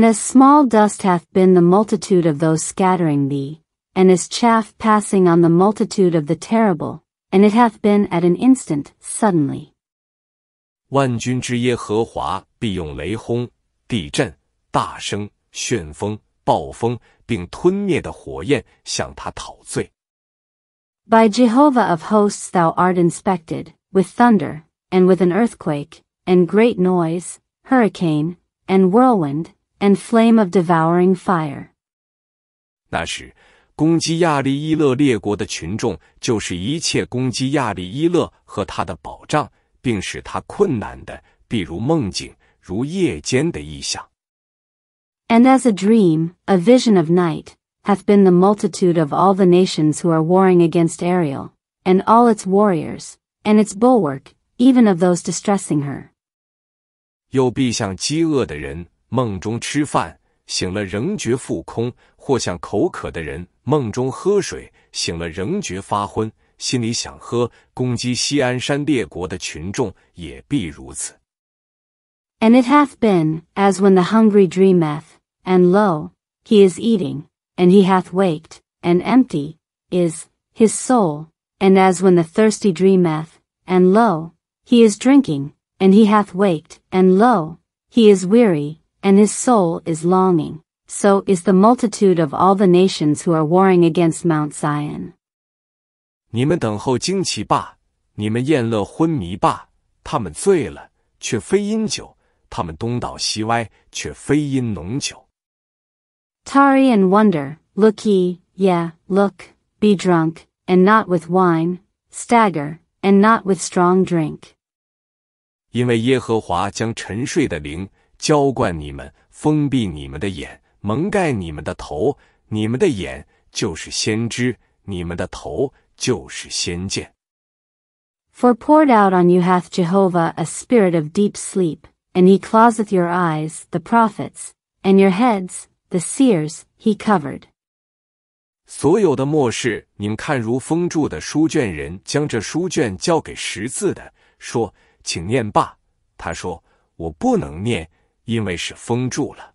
as small dust hath been the multitude of those scattering thee, and as chaff passing on the multitude of the terrible, and it hath been at an instant, suddenly. 万军之耶和华必用雷轰、地震、大声、旋风、暴风，并吞灭的火焰向他讨罪。By Jehovah of hosts thou art inspected, with thunder, and with an earthquake, and great noise, hurricane, and whirlwind, and flame of devouring fire. And as a dream, a vision of night, hath been the multitude of all the nations who are warring against Ariel, and all its warriors, and its bulwark, even of those distressing her. 又必像饥饿的人梦中吃饭，醒了仍觉腹空；或像口渴的人梦中喝水，醒了仍觉发昏，心里想喝。攻击西安山列国的群众也必如此。And it hath been as when the hungry dreameth, and lo, he is eating, and he hath waked, and empty is his soul, and as when the thirsty dreameth, and lo, he is drinking, and he hath waked, and lo, he is weary, and his soul is longing. So is the multitude of all the nations who are warring against Mount Zion. 你们等候惊奇吧，你们宴乐昏迷吧。他们醉了，却非因酒；他们东倒西歪，却非因浓酒。Tarry and wonder, look ye, yea, look, be drunk, and not with wine, stagger, and not with strong drink. 因为耶和华将沉睡的灵浇灌你们，封闭你们的眼，蒙盖你们的头。你们的眼就是先知，你们的头就是先见。For poured out on you hath Jehovah a spirit of deep sleep, and he closeth your eyes, the prophets, and your heads, the seers, he covered. 所有的末世，你们看如封住的书卷人将这书卷交给识字的，说：“请念罢。”他说：“我不能念，因为是封住了。”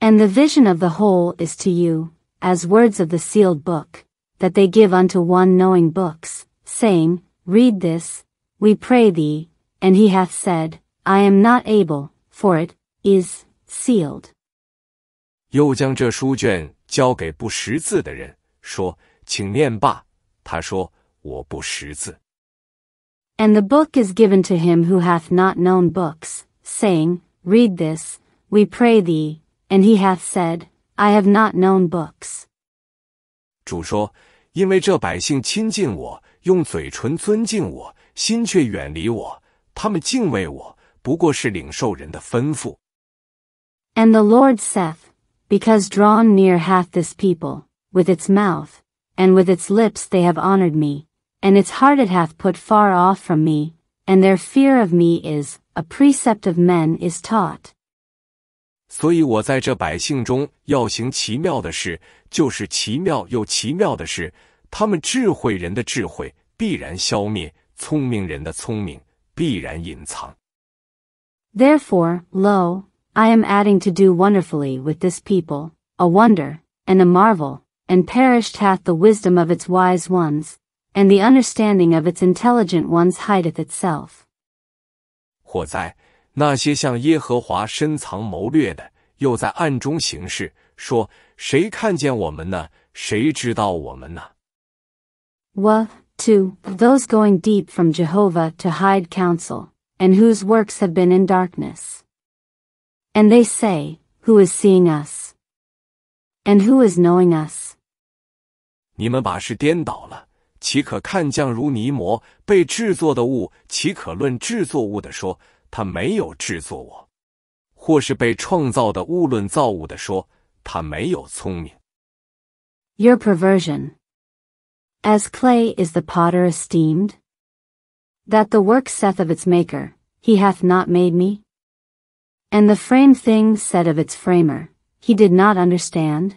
And the vision of the whole is to you as words of the sealed book that they give unto one knowing books, saying, Read this, we pray thee, and he hath said, I am not able, for it is sealed. 又将这书卷交给不识字的人，说：“请念吧。”他说：“我不识字。” And the book is given to him who hath not known books, saying, Read this, we pray thee. And he hath said, I have not known books. 主说：“因为这百姓亲近我，用嘴唇尊敬我，心却远离我。他们敬畏我，不过是领受人的吩咐。” And the Lord saith, because drawn near hath this people, with its mouth, and with its lips they have honored me, and its heart it hath put far off from me, and their fear of me is, a precept of men is taught. 所以我在这百姓中要行奇妙的事，就是奇妙又奇妙的事。他们智慧人的智慧必然消灭，聪明人的聪明必然隐藏。Therefore, lo, I am adding to do wonderfully with this people, a wonder, and a marvel, and perished hath the wisdom of its wise ones, and the understanding of its intelligent ones hideth itself. 火灾，那些向耶和华深藏谋略的，又在暗中行事，说：谁看见我们呢？谁知道我们呢？Well, to those going deep from Jehovah to hide counsel, and whose works have been in darkness. And they say, Who is seeing us? And who is knowing us? 你们把事颠倒了，岂可看将如泥磨被制作的物？岂可论制作物的说他没有制作我？或是被创造的物论造物的说他没有聪明？Your perversion, as clay is the potter esteemed, that the work saith of its maker, he hath not made me. And the frame thing said of its framer, he did not understand.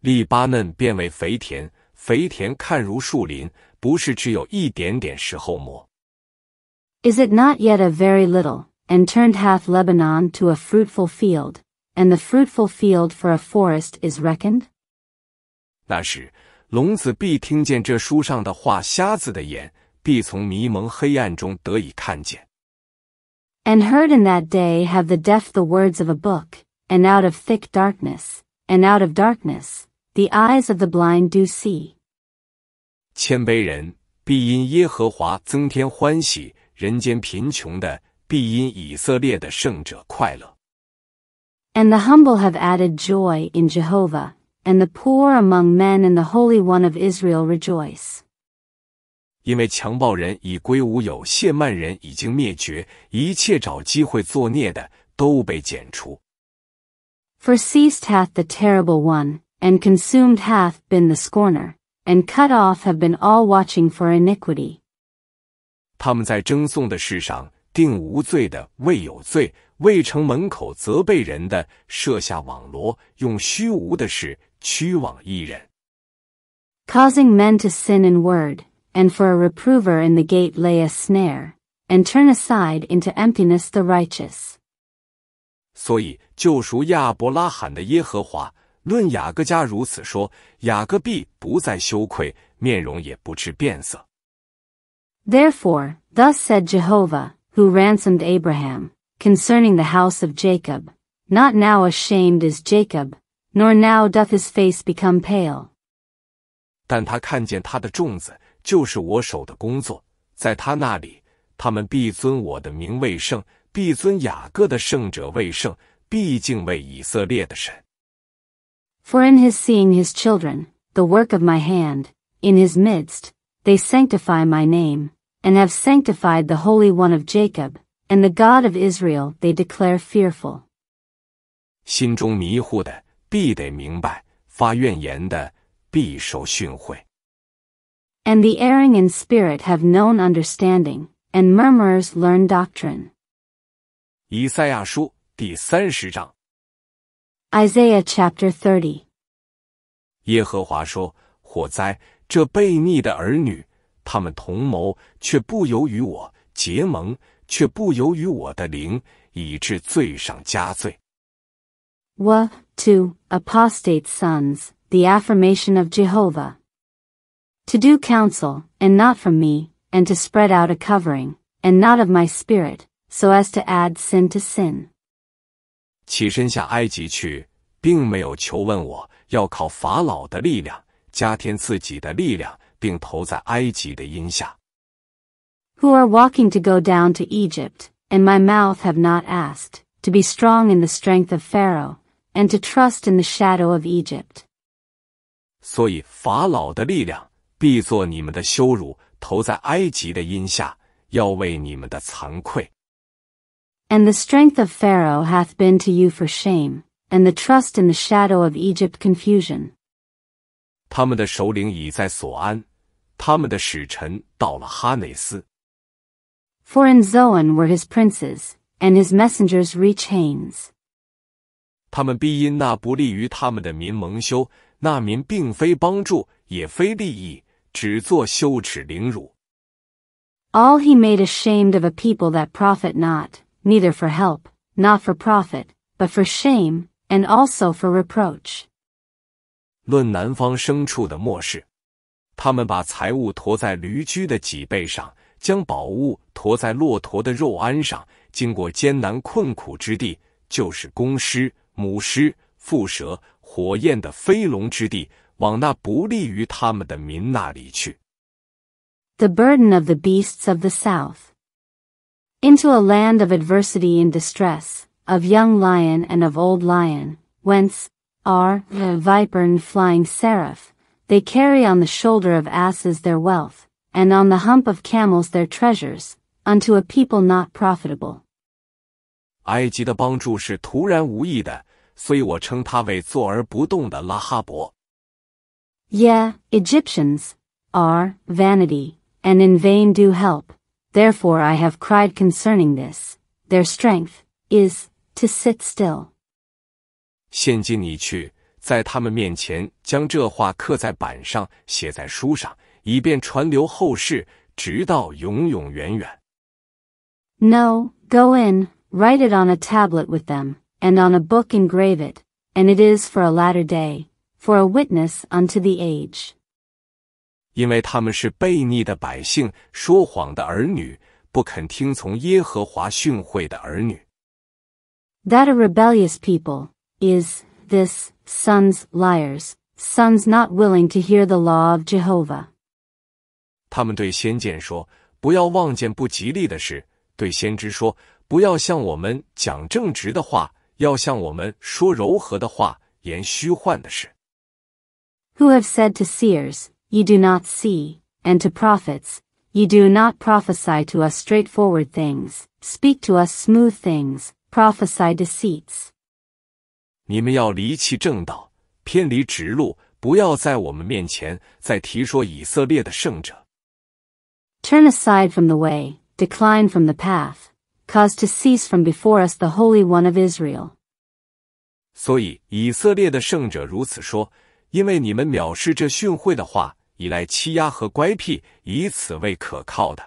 利巴嫩变为肥田，肥田看如树林，不是只有一点点石后磨。Is it not yet a very little, and turned half Lebanon to a fruitful field, and the fruitful field for a forest is reckoned? 那时，聋子必听见这书上的话，瞎子的眼必从迷蒙黑暗中得以看见。and heard in that day have the deaf the words of a book, and out of thick darkness, and out of darkness, the eyes of the blind do see. 谦卑人必因耶和华增添欢喜，人间贫穷的必因以色列的圣者快乐。And the humble have added joy in Jehovah, and the poor among men and the Holy One of Israel rejoice. For ceased hath the terrible one, and consumed hath been the scorner, and cut off have been all watching for iniquity. 他们在争讼的事上定无罪的，未有罪；未城门口责备人的，设下网罗，用虚无的事屈枉一人。Causing men to sin in word and for a reprover in the gate lay a snare, and turn aside into emptiness the righteous. 所以，救赎亚伯拉罕的耶和华，论雅各家如此说：雅各必不再羞愧，面容也不致变色。Therefore, thus said Jehovah, who ransomed Abraham, concerning the house of Jacob, not now ashamed is Jacob, nor now doth his face become pale. 但他看见他的众子就是我手的工作，在他那里，他们必尊我的名为圣，必尊雅各的圣者为圣，必敬畏以色列的神。For in his seeing his children, the work of my hand, in his midst they sanctify my name, and have sanctified the holy one of Jacob and the God of Israel. They declare fearful. 心中迷糊的必得明白，发怨言的必受训诲。And the erring in spirit have known understanding, and murmurers learn doctrine. 以赛亚书第三十章。Isaiah chapter thirty。耶和华说：“火灾，这悖逆的儿女，他们同谋，却不由于我；结盟，却不由于我的灵，以致罪上加罪。” What to apostate sons, the affirmation of Jehovah. To do counsel, and not from me, and to spread out a covering, and not of my spirit, so as to add sin to sin. Who are walking to go down to Egypt, and my mouth have not asked, to be strong in the strength of Pharaoh, and to trust in the shadow of Egypt. 所以法老的力量必做你们的羞辱，投在埃及的荫下，要为你们的惭愧。And the strength of Pharaoh hath been to you for shame, and the trust in the shadow of Egypt confusion. 他们的首领已在索安，他们的使臣到了哈内斯。For in Zoan were his princes, and his messengers reach Hanes. 他们必因那不利于他们的民蒙羞，那民并非帮助，也非利益，只做羞耻凌辱，all he made ashamed of a people that profit not, neither for help, not for profit, but for shame and also for reproach。论南方牲畜的末世，他们把财物驮在驴驹的脊背上，将宝物驮在骆驼的肉鞍上，经过艰难困苦之地，就是公狮、母狮、蝮蛇、火焰的飞龙之地。往那不利于他们的民那里去。The burden of the beasts of the south. Into a land of adversity and distress, of young lion and of old lion, whence are the viper and flying seraph, they carry on the shoulder of asses their wealth, and on the hump of camels their treasures, unto a people not profitable. 埃及的帮助是突然无意的，所以我称它为坐而不动的拉哈伯。yeah, Egyptians are vanity, and in vain do help. Therefore I have cried concerning this. Their strength is to sit still. 现今你去，在他们面前将这话刻在板上，写在书上，以便传流后世，直到永永远远。No, go in, write it on a tablet with them, and on a book engrave it, and it is for a latter day. for unto a age. witness the 因为他们是悖逆的百姓，说谎的儿女，不肯听从耶和华训诲的儿女。That a rebellious people is this son's liars, sons not willing to hear the law of Jehovah. 他们对 y a 说：“不要望见不吉利的事。”对先知说：“不要向我们讲正直的话，要向我们说柔和的话，言虚幻的事。” who have said to seers, Ye do not see, and to prophets, Ye do not prophesy to us straightforward things, speak to us smooth things, prophesy deceits. 你们要离弃正道，偏离直路，不要在我们面前再提说以色列的圣者。Turn aside from the way, decline from the path, cause to cease from before us the Holy One of Israel. 所以以色列的圣者如此说：因为你们藐视这训诲的话，以来欺压和乖僻，以此为可靠的。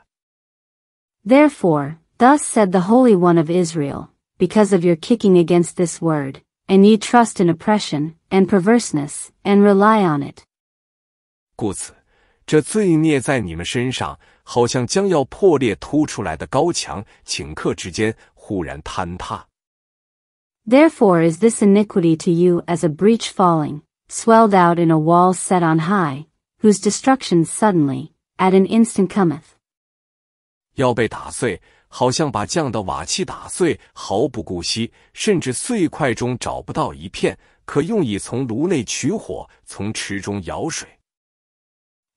Therefore, thus said the Holy One of Israel, because of your kicking against this word, and ye trust in oppression and perverseness and rely on it. 故此，这罪孽在你们身上，好像将要破裂突出来的高墙，顷刻之间忽然坍塌。Therefore is this iniquity to you as a breach falling, swelled out in a wall set on high, whose destruction suddenly, at an instant cometh. 要被打碎，好像把匠的瓦器打碎，毫不顾惜，甚至碎块中找不到一片可用以从炉内取火，从池中舀水。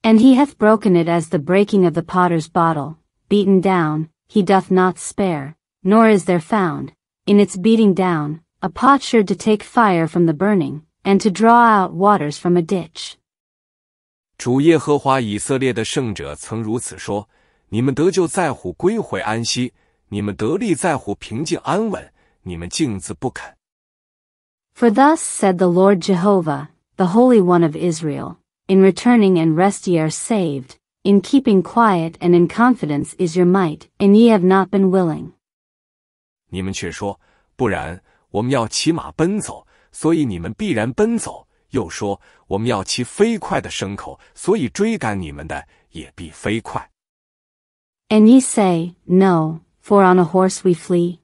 And he hath broken it as the breaking of the potter's bottle, beaten down, he doth not spare, nor is there found, in its beating down, a potsherd to take fire from the burning, and to draw out waters from a ditch. For thus said the Lord Jehovah, the Holy One of Israel, in returning and rest ye are saved, in keeping quiet and in confidence is your might, and ye have not been willing. 你们却说，不然，我们要骑马奔走，所以你们必然奔走；又说我们要骑飞快的牲口，所以追赶你们的也必飞快。And ye say, No, for on a horse we flee.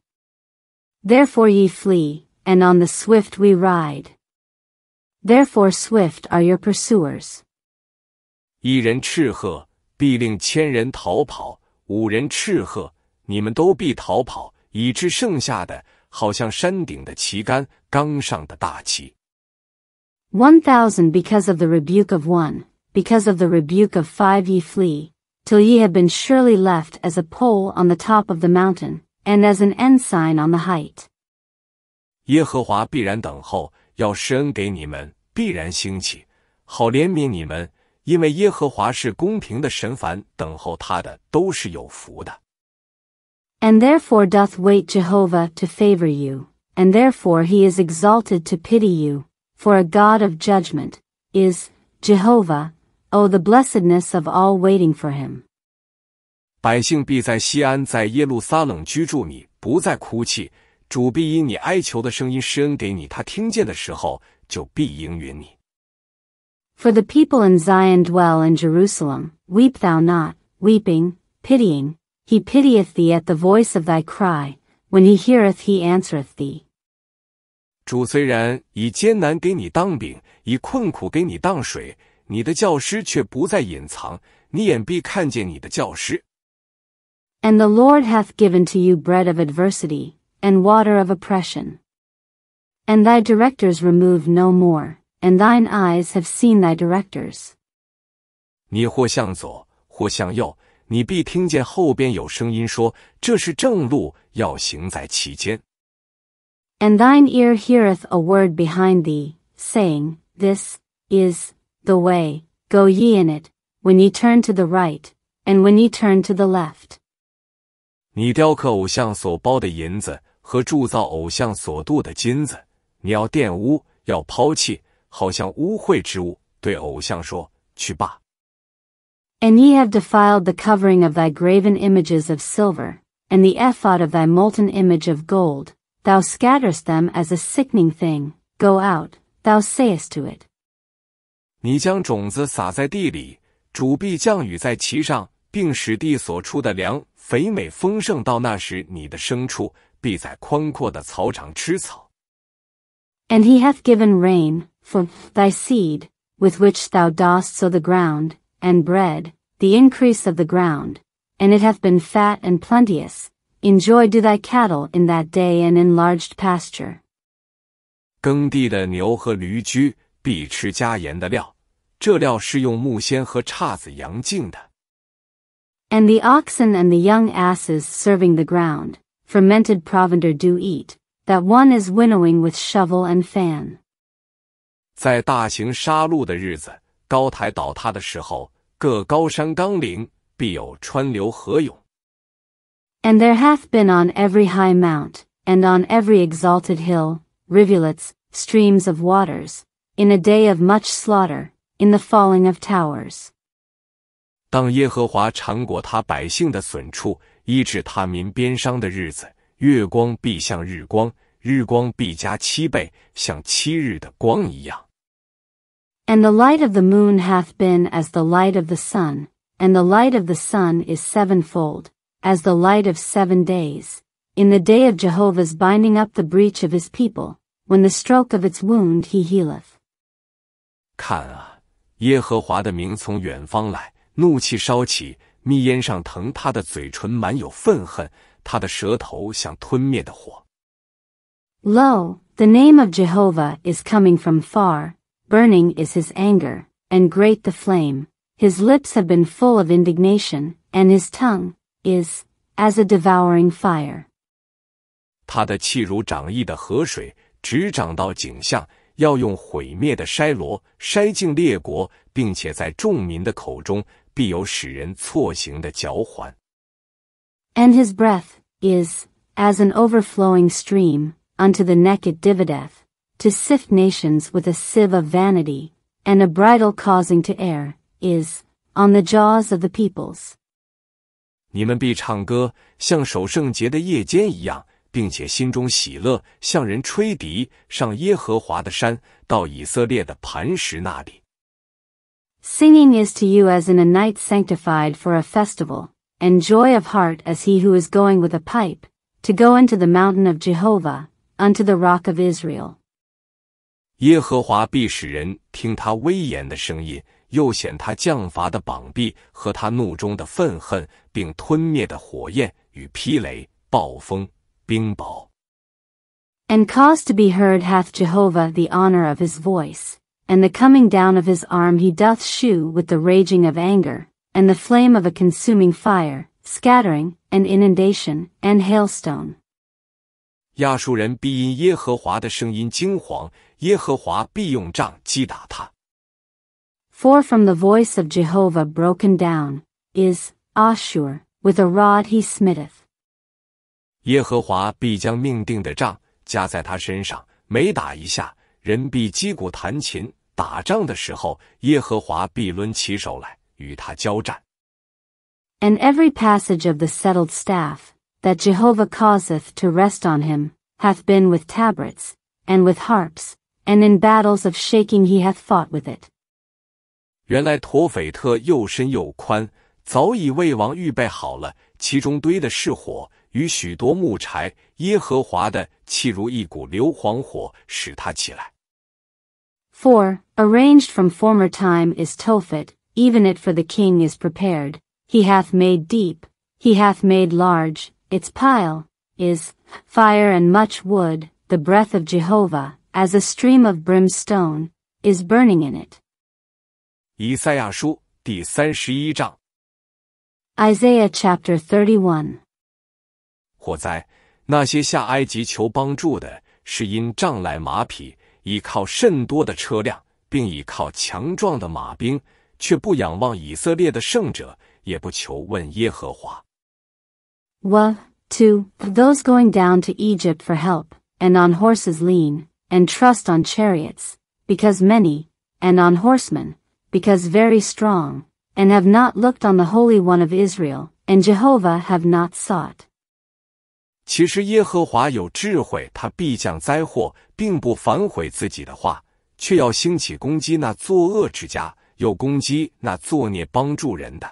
Therefore ye flee, and on the swift we ride. Therefore swift are your pursuers. 一人斥喝，必令千人逃跑；五人斥喝，你们都必逃跑，以致剩下的好像山顶的旗杆，刚上的大旗。One thousand because of the rebuke of one, because of the rebuke of five, ye flee, till ye have been surely left as a pole on the top of the mountain, and as an ensign on the height. 耶和华必然等候，要施恩给你们，必然兴起，好怜悯你们，因为耶和华是公平的神，凡等候他的都是有福的。And therefore doth wait Jehovah to favor you, and therefore he is exalted to pity you, for a God of judgment, is, Jehovah, oh the blessedness of all waiting for him. 百姓必在西安，在耶路撒冷居住你，你不再哭泣。主必因你哀求的声音施恩给你，他听见的时候就必应允你。For the people in Zion dwell in Jerusalem, weep thou not, weeping, pitying, he pitieth thee at the voice of thy cry, when he heareth he answereth thee. 主虽然以艰难给你当饼，以困苦给你当水，你的教师却不再隐藏，你眼必看见你的教师。And the Lord hath given to you bread of adversity, and water of oppression. And thy directors remove no more, and thine eyes have seen thy directors. 你或向左，或向右，你必听见后边有声音说：“这是正路，要行在其间。” And thine ear heareth a word behind thee, saying, This is the way; go ye in it, when ye turn to the right, and when ye turn to the left. 你雕刻偶像所包的银子和铸造偶像所镀的金子，你要玷污，要抛弃，好像污秽之物。对偶像说：“去吧。” And ye have defiled the covering of thy graven images of silver, and the ephod of thy molten image of gold, thou scatterest them as a sickening thing, go out, thou sayest to it. 你将种子撒在地里，主必降雨在其上，并使地所出的粮肥美丰盛。到那时，你的牲畜必在宽阔的草场吃草。And he hath given rain for thy seed, with which thou dost sow the ground, and bread, the increase of the ground, and it hath been fat and plenteous, enjoy do thy cattle in that day an enlarged pasture. 耕地的牛和驴驹必吃加盐的料，这料是用木锨和叉子扬净的。And the oxen and the young asses serving the ground, fermented provender do eat, that one is winnowing with shovel and fan. 在大型杀戮的日子，高台倒塌的时候，各高山冈岭必有川流河涌。And there hath been on every high mount, and on every exalted hill, rivulets, streams of waters, in a day of much slaughter, in the falling of towers. 当耶和华缠裹他百姓的损处，医治他民边伤的日子，月光必像日光，日光必加七倍，像七日的光一样。and the light of the moon hath been as the light of the sun, and the light of the sun is sevenfold, as the light of seven days, in the day of Jehovah's binding up the breach of his people, when the stroke of its wound he healeth. 看啊，耶和华的名从远方来，怒气烧起，密烟上腾，他的嘴唇满有愤恨，他的舌头像吞灭的火。Lo, the name of Jehovah is coming from far burning is his anger, and great the flame. His lips have been full of indignation, and his tongue is as a devouring fire. 他的气如涨溢的河水，直涨到井下，要用毁灭的筛罗筛尽列国，并且在众民的口中必有使人错行的嚼环。And his breath is as an overflowing stream unto the naked divideth to sift nations with a sieve of vanity, and a bridle causing to err, is, on the jaws of the peoples. 你们必唱歌，像守圣节的夜间一样，并且心中喜乐，向人吹笛，上耶和华的山，到以色列的磐石那里。Singing is to you as in a night sanctified for a festival, and joy of heart as he who is going with a pipe, to go into the mountain of Jehovah, unto the rock of Israel. 耶和华必使人听他威严的声音，又显他降罚的膀臂和他怒中的愤恨，并吞灭的火焰与霹雷、暴风、冰雹。And cause to be heard hath Jehovah the honor of his voice, and the coming down of his arm he doth shew with the raging of anger, and the flame of a consuming fire, scattering, and inundation, and hailstone. 亚述人必因耶和华的声音惊惶，耶和华必用杖击打他。For from the voice of Jehovah broken down is Ashur, with a rod he smiteth. 耶和华必将命定的杖加在他身上，每打一下，人必击鼓弹琴。打仗的时候，耶和华必抡起手来与他交战。And every passage of the settled staff that Jehovah causeth to rest on him hath been with tabrets and with harps and in battles of shaking he hath fought with it. For arranged from former time is Tophet, even it for the king is prepared. He hath made deep, he hath made large. Its pile is fire and much wood, the breath of Jehovah as a stream of brimstone, is burning in it. Isaiah chapter thirty one。火灾，那些下埃及求帮助的，是因仗赖马匹，依靠甚多的车辆，并倚靠强壮的马兵，却不仰望以色列的圣者，也不求问耶和华。Well, to those going down to Egypt for help, and on horses lean, and trust on chariots, because many, and on horsemen, because very strong, and have not looked on the Holy One of Israel, and Jehovah have not sought. 其实耶和华有智慧，他必降灾祸，并不反悔自己的话，却要兴起攻击那作恶之家，又攻击那作孽帮助人的。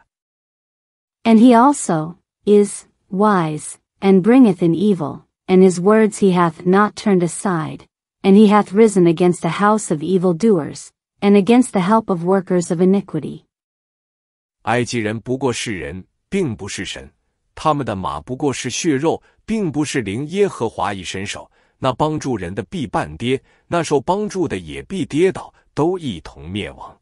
And he also is wise and bringeth in evil, and his words he hath not turned aside and he hath risen against the house of evildoers, and against the help of workers of iniquity. 埃及人不过是人，并不是神；他们的马不过是血肉，并不是灵耶和华一伸手。那帮助人的必半跌，那受帮助的也必跌倒，都一同灭亡。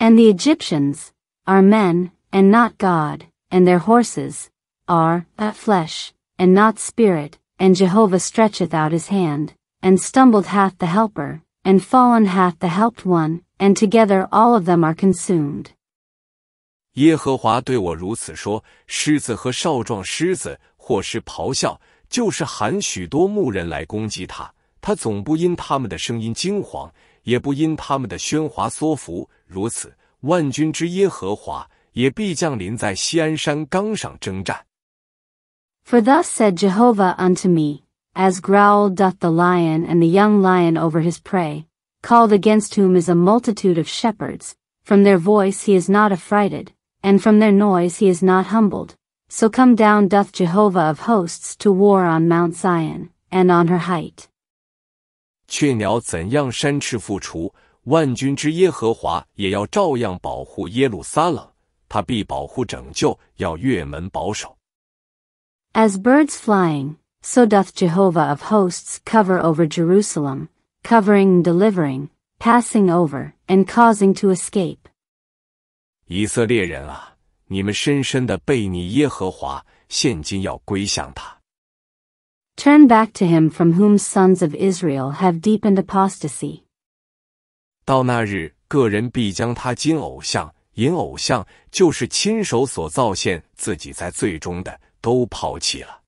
And the Egyptians are men, and not God, and their horses are but flesh, and not spirit, and Jehovah stretcheth out his hand and stumbled hath the helper, and fallen hath the helped one, and together all of them are consumed. 耶和华对我如此说：狮子和少壮狮子，或是咆哮，就是喊许多牧人来攻击他，他总不因他们的声音惊惶，也不因他们的喧哗缩服。如此，万军之耶和华也必降临在西安山冈上征战。For thus said Jehovah unto me as growl doth the lion and the young lion over his prey, called against whom is a multitude of shepherds, from their voice he is not affrighted, and from their noise he is not humbled. So come down doth Jehovah of hosts to war on Mount Zion, and on her height. 雀鸟怎样扇翅复雏，万军之耶和华也要照样保护耶路撒冷，他必保护拯救，要越门保守。As birds flying, so doth Jehovah of hosts cover over Jerusalem, covering and delivering, passing over, and causing to escape. 以色列人啊，你们深深的被你耶和华，现今要归向他。Turn back to him from whom sons of Israel have deepened apostasy. 到那日，个人必将他金偶像、银偶像，就是亲手所造现自己在最终的，都抛弃了。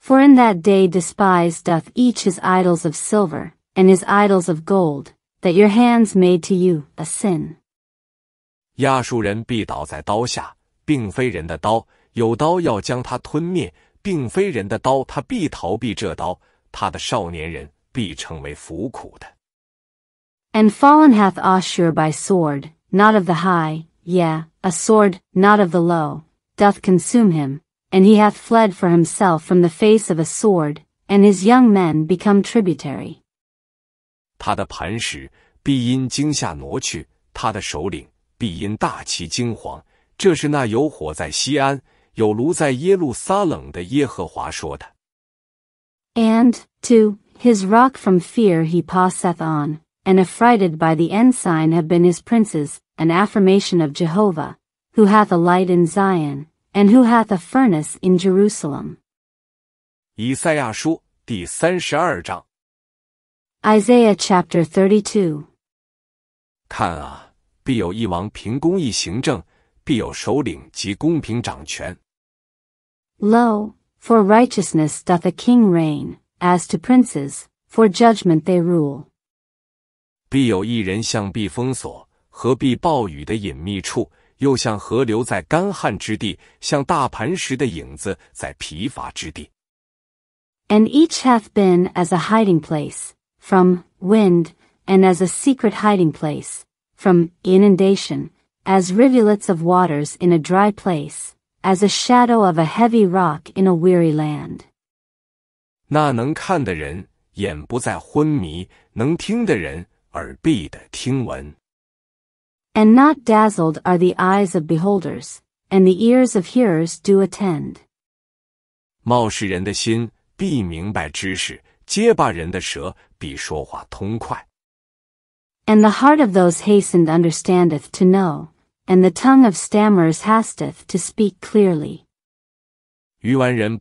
for in that day despise doth each his idols of silver, and his idols of gold, that your hands made to you a sin. 亚述人必倒在刀下，并非人的刀，有刀要将他吞灭，并非人的刀，他必逃避这刀，他的少年人必成为服苦的。And fallen hath Ashur by sword, not of the high, yea, a sword, not of the low, doth consume him, and he hath fled for himself from the face of a sword, and his young men become tributary. 他的磐石必因惊吓挪去，他的首领必因大旗惊惶。这是那有火在西安，有炉在耶路撒冷的耶和华说的。And to his rock from fear he passeth on, and affrighted by the ensign have been his princes, an affirmation of Jehovah, who hath a light in Zion and who hath a furnace in Jerusalem. 以赛亚书第三十二章。Isaiah chapter thirty two。看啊，必有一王凭公义行政，必有首领及公平掌权。Lo, for righteousness doth a king reign, as to princes, for judgment they rule. 必有一人向避风所和避暴雨的隐秘处。又像河流在干旱之地，像大磐石的影子在疲乏之地。And each hath been as a hiding place from wind, and as a secret hiding place from inundation, as rivulets of waters in a dry place, as a shadow of a heavy rock in a weary land. 那能看的人眼不再昏迷，能听的人耳必的听闻。and not dazzled are the eyes of beholders, and the ears of hearers do attend. 冒失人的心必明白知识，结巴人的舌必说话通快。And the heart of those hastened understandeth to know, and the tongue of stammerers hasteth to speak clearly. A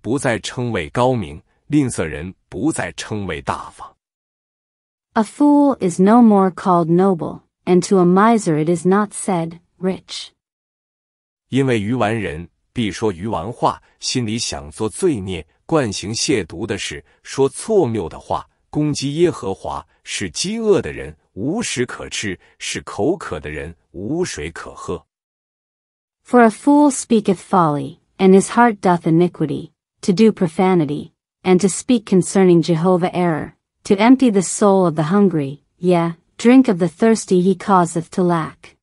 fool is no more called noble and to a miser it is not said rich. 因为愚顽人必说愚顽话，心里想做罪孽，惯行亵渎的事，说错谬的话，攻击耶和华，是饥饿的人无食可吃，是口渴的人无水可喝。For a fool speaketh folly, and his heart doth iniquity, to do profanity, and to speak concerning Jehovah error, to empty the soul of the hungry, yea, drink of the thirsty he causeth to lack。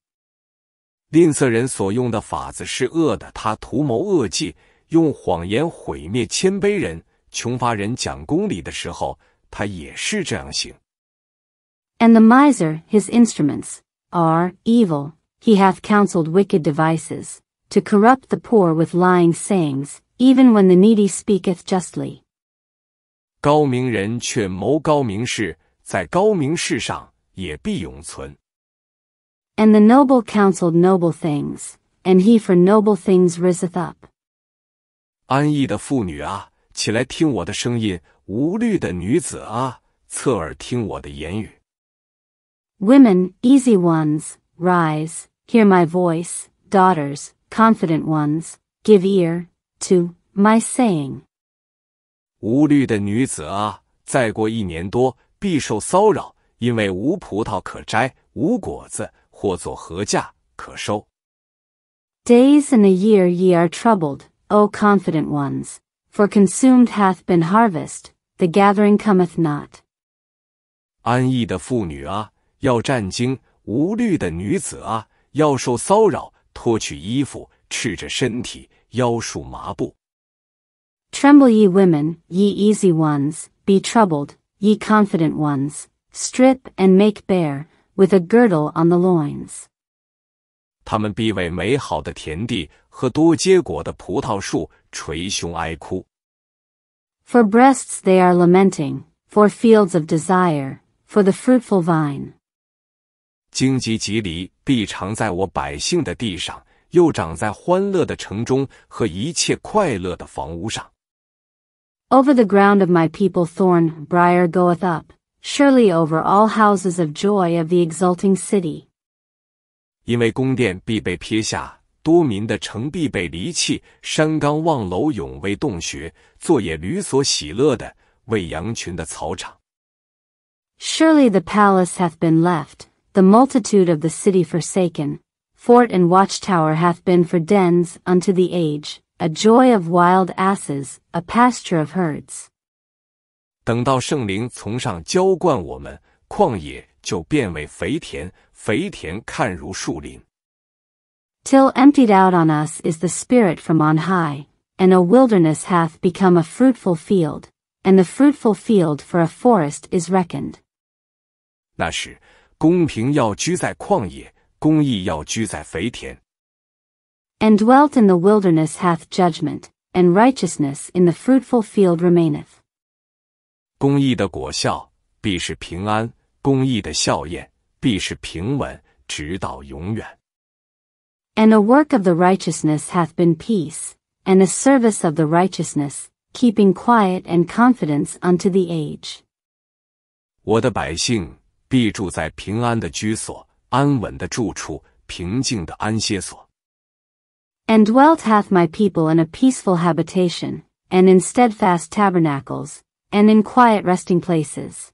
吝啬人所用的法子是恶的，他图谋恶计，用谎言毁灭谦卑人。穷乏人讲公理的时候，他也是这样行。And the miser, his instruments, are evil. He hath counselled wicked devices to corrupt the poor with lying sayings, even when the needy speaketh justly. 高明人却谋高明事，在高明事上也必永存. And the noble counseled noble things, and he for noble things riseth up. 安逸的妇女啊，起来听我的声音；无虑的女子啊，侧耳听我的言语。Women, easy ones, rise, hear my voice, daughters, confident ones, give ear to my saying. 无虑的女子啊，再过一年多必受骚扰。因为无葡萄可摘，无果子，或作禾稼可收。Days in a year ye are troubled, O confident ones, for consumed hath been harvest, the gathering cometh not. 安逸的妇女啊，要战兢；无虑的女子啊，要受骚扰。脱去衣服，赤着身体，腰束麻布。Tremble ye women, ye easy ones; be troubled, ye confident ones strip and make bare, with a girdle on the loins. 他们必为美好的田地和多结果的葡萄树捶胸哀哭。For breasts they are lamenting, for fields of desire, for the fruitful vine. 荆棘棘藜必常在我百姓的地上，又长在欢乐的城中和一切快乐的房屋上。Over the ground of my people thorn briar goeth up, surely over all houses of joy of the exulting city. 因为宫殿必被撇下，多民的城必被离弃，山冈望楼永为洞穴，做野驴所喜乐的，为羊群的草场。Surely the palace hath been left, the multitude of the city forsaken. Fort and watchtower hath been for dens unto the age, a joy of wild asses, a pasture of herds. 等到圣灵从上浇灌我们，旷野就变为肥田，肥田看如树林。Till emptied out on us is the Spirit from on high, and a wilderness hath become a fruitful field, and the fruitful field for a forest is reckoned. 那时，公平要居在旷野，公义要居在肥田。And dwelt in the wilderness hath judgment, and righteousness in the fruitful field remaineth. And a work of the righteousness hath been peace, and a service of the righteousness, keeping quiet and confidence unto the age. 我的百姓必住在平安的居所，安稳的住处，平静的安歇所。And dwelt hath my people in a peaceful habitation, and in steadfast tabernacles, and in quiet resting places.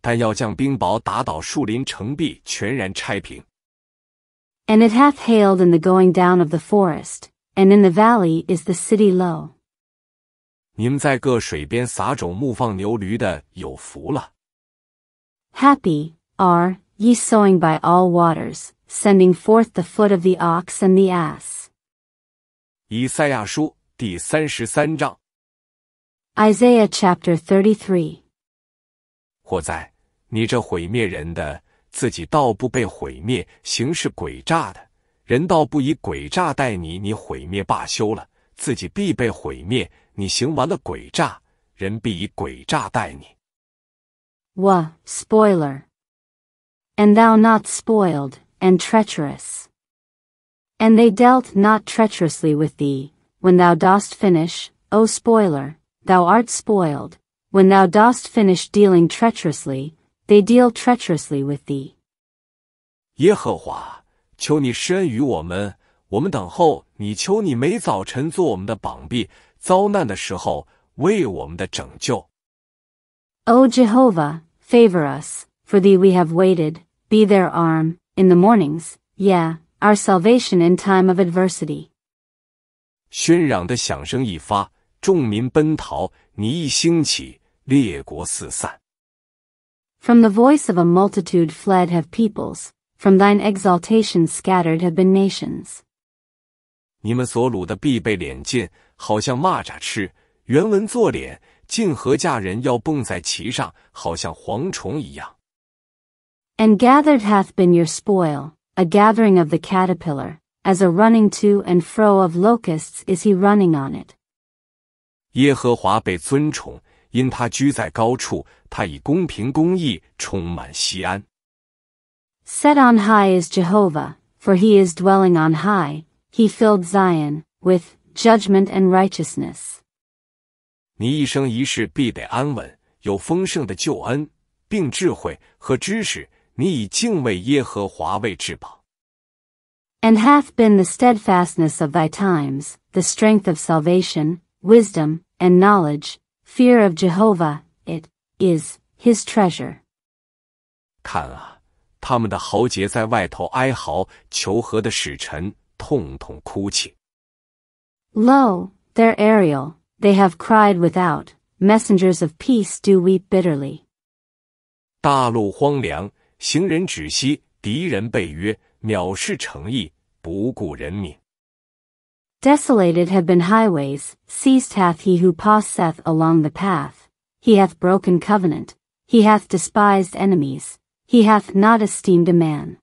但要将冰雹打倒，树林城壁全然拆平。And it hath hailed in the going down of the forest, and in the valley is the city low. 你们在各水边撒种牧放牛驴的，有福了。Happy are ye sowing by all waters, sending forth the foot of the ox and the ass. 以赛亚书第三十三章 Isaiah chapter 33. 火灾，你这毁灭人的，自己倒不被毁灭；行事诡诈的，人倒不以诡诈待你，你毁灭罢休了，自己必被毁灭。你行完了诡诈，人必以诡诈待你。Wa spoiler, and thou not spoiled and treacherous, and they dealt not treacherously with thee when thou dost finish, O spoiler thou art spoiled, when thou dost finish dealing treacherously, they deal treacherously with thee. 耶和华，求你施恩于我们，我们等候你。求你每早晨做我们的膀臂，遭难的时候为我们的拯救。O Jehovah, favor us, for thee we have waited. Be their arm in the mornings, yea, our salvation in time of adversity. 喧嚷的响声一发。from the voice of a multitude fled have peoples, from thine exaltation scattered have been nations. 你们所掳的必被敛尽，好像蚂蚱吃。原文作脸，尽禾嫁人要蹦在其上，好像蝗虫一样。And gathered hath been your spoil, a gathering of the caterpillar, as a running to and fro of locusts is he running on it. 耶和华被尊崇，因他居在高处，他以公平公义充满西安。Set on high is Jehovah, for he is dwelling on high. He filled Zion with judgment and righteousness. 你一生一世必得安稳，有丰盛的救恩，并智慧和知识。你以敬畏耶和华为至宝。And hath been the steadfastness of thy times, the strength of salvation, wisdom, and knowledge, fear of Jehovah, it is his treasure. 看啊，他们的豪杰在外头哀嚎，求和的使臣痛痛哭泣。Lo, their Ariel, they have cried without, messengers of peace do weep bitterly. Desolated have been highways, seized hath he who passeth along the path. He hath broken covenant, he hath despised enemies, he hath not esteemed a man.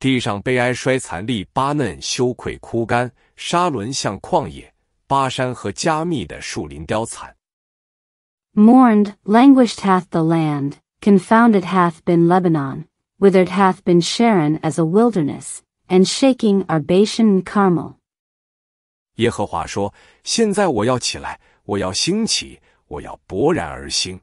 地上悲哀衰残立巴嫩羞愧枯干，沙伦像旷野，巴山和加密的树林凋残。Mourned, languished hath the land, confounded hath been Lebanon, withered hath been Sharon as a wilderness, and shaking are Bashan and Carmel. 耶和华说：“现在我要起来，我要兴起，我要勃然而兴。”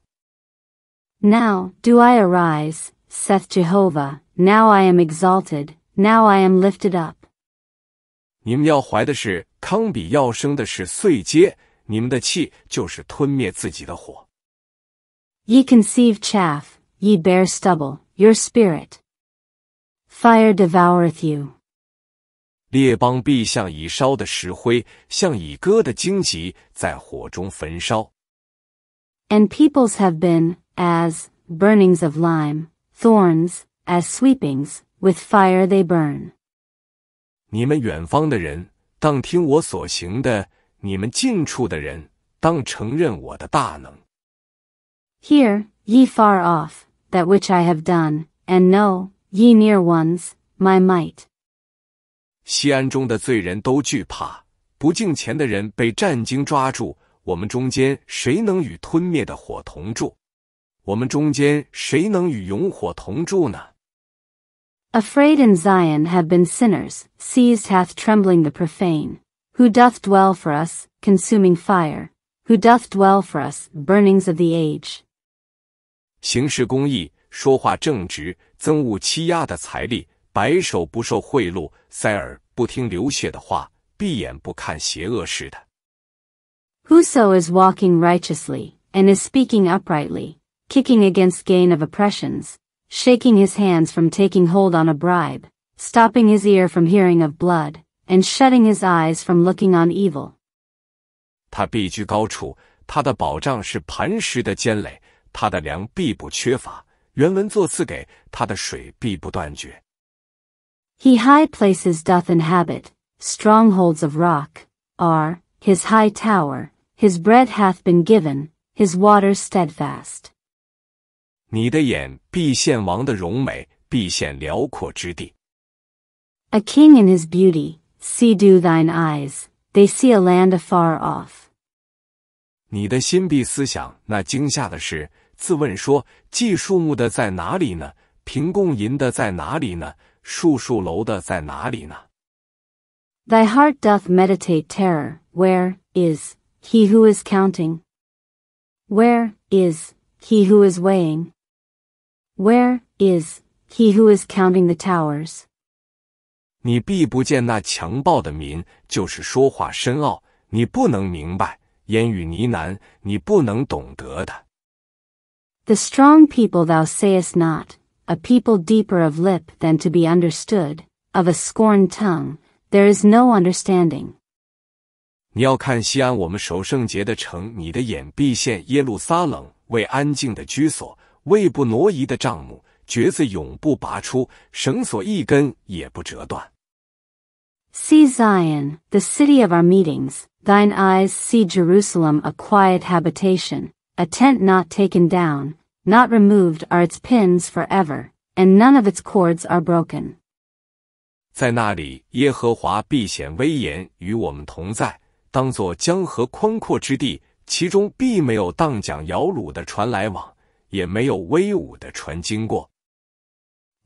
Now do I arise, saith Jehovah. Now I am exalted. Now I am lifted up. Ye conceive chaff, ye bear stubble, your spirit. Fire devoureth you. 列邦必像已烧的石灰，像已割的荆棘，在火中焚烧。And peoples have been as burnings of lime, thorns, as sweepings with fire they burn. 你们远方的人，当听我所行的；你们近处的人，当承认我的大能。Hear, ye far off, that which I have done, and know, ye near ones, my might. 西安中的罪人都惧怕不敬钱的人被战经抓住。我们中间谁能与吞灭的火同住？我们中间谁能与勇火同住呢？Afraid in Zion have been sinners, seized hath trembling the profane. Who doth dwell for us consuming fire? Who doth dwell for us burnings of the age? 行事公义，说话正直，憎恶欺压的财力。白手不受贿赂，塞耳不听流血的话，闭眼不看邪恶事的。Whoso is walking righteously and is speaking uprightly, kicking against gain of oppressions, shaking his hands from taking hold on a bribe, stopping his ear from hearing of blood, and shutting his eyes from looking on evil。他必居高处，他的保障是磐石的坚垒，他的粮必不缺乏。原文作赐给，他的水必不断绝。He high places doth inhabit, strongholds of rock, are, his high tower, his bread hath been given, his water steadfast. a king in his beauty, see do thine eyes, they see a land afar off. 你的心必思想那惊吓的事，自问说：既树木的在哪里呢？凭供银的在哪里呢？树树楼的在哪里呢？Thy heart doth meditate terror. Where is he who is counting? Where is he who is weighing? Where is he who is counting the towers? 你必不见那强暴的民，就是说话深奥，你不能明白；言语呢喃，你不能懂得的。The strong people thou sayest not a people deeper of lip than to be understood, of a scorned tongue, there is no understanding. 你要看西安，我们守圣洁的城，你的眼必现耶路撒冷，为安静的居所，为不挪移的帐幕，橛子永不拔出，绳索一根也不折断。See Zion, the city of our meetings, thine eyes see Jerusalem a quiet habitation, a tent not taken down, not removed are its pins forever, and none of its cords are broken. 在那里，耶和华必显威严与我们同在，当作江河宽阔之地，其中必没有荡桨摇橹的船来往，也没有威武的船经过。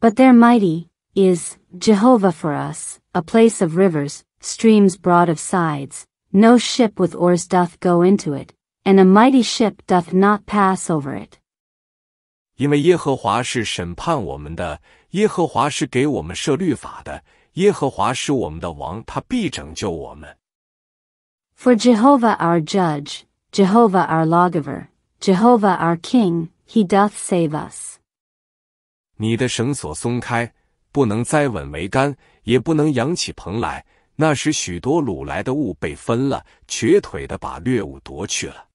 But their mighty is Jehovah for us, a place of rivers, streams broad of sides. No ship with oars doth go into it, and a mighty ship doth not pass over it. 因为耶和华是审判我们的，耶和华是给我们设律法的，耶和华是我们的王，他必拯救我们。For Jehovah our judge, Jehovah our lawgiver, Jehovah our king, he doth save us. 你的绳索松开，不能再稳桅杆，也不能扬起蓬来。那时，许多掳来的物被分了，瘸腿的把掠物夺去了。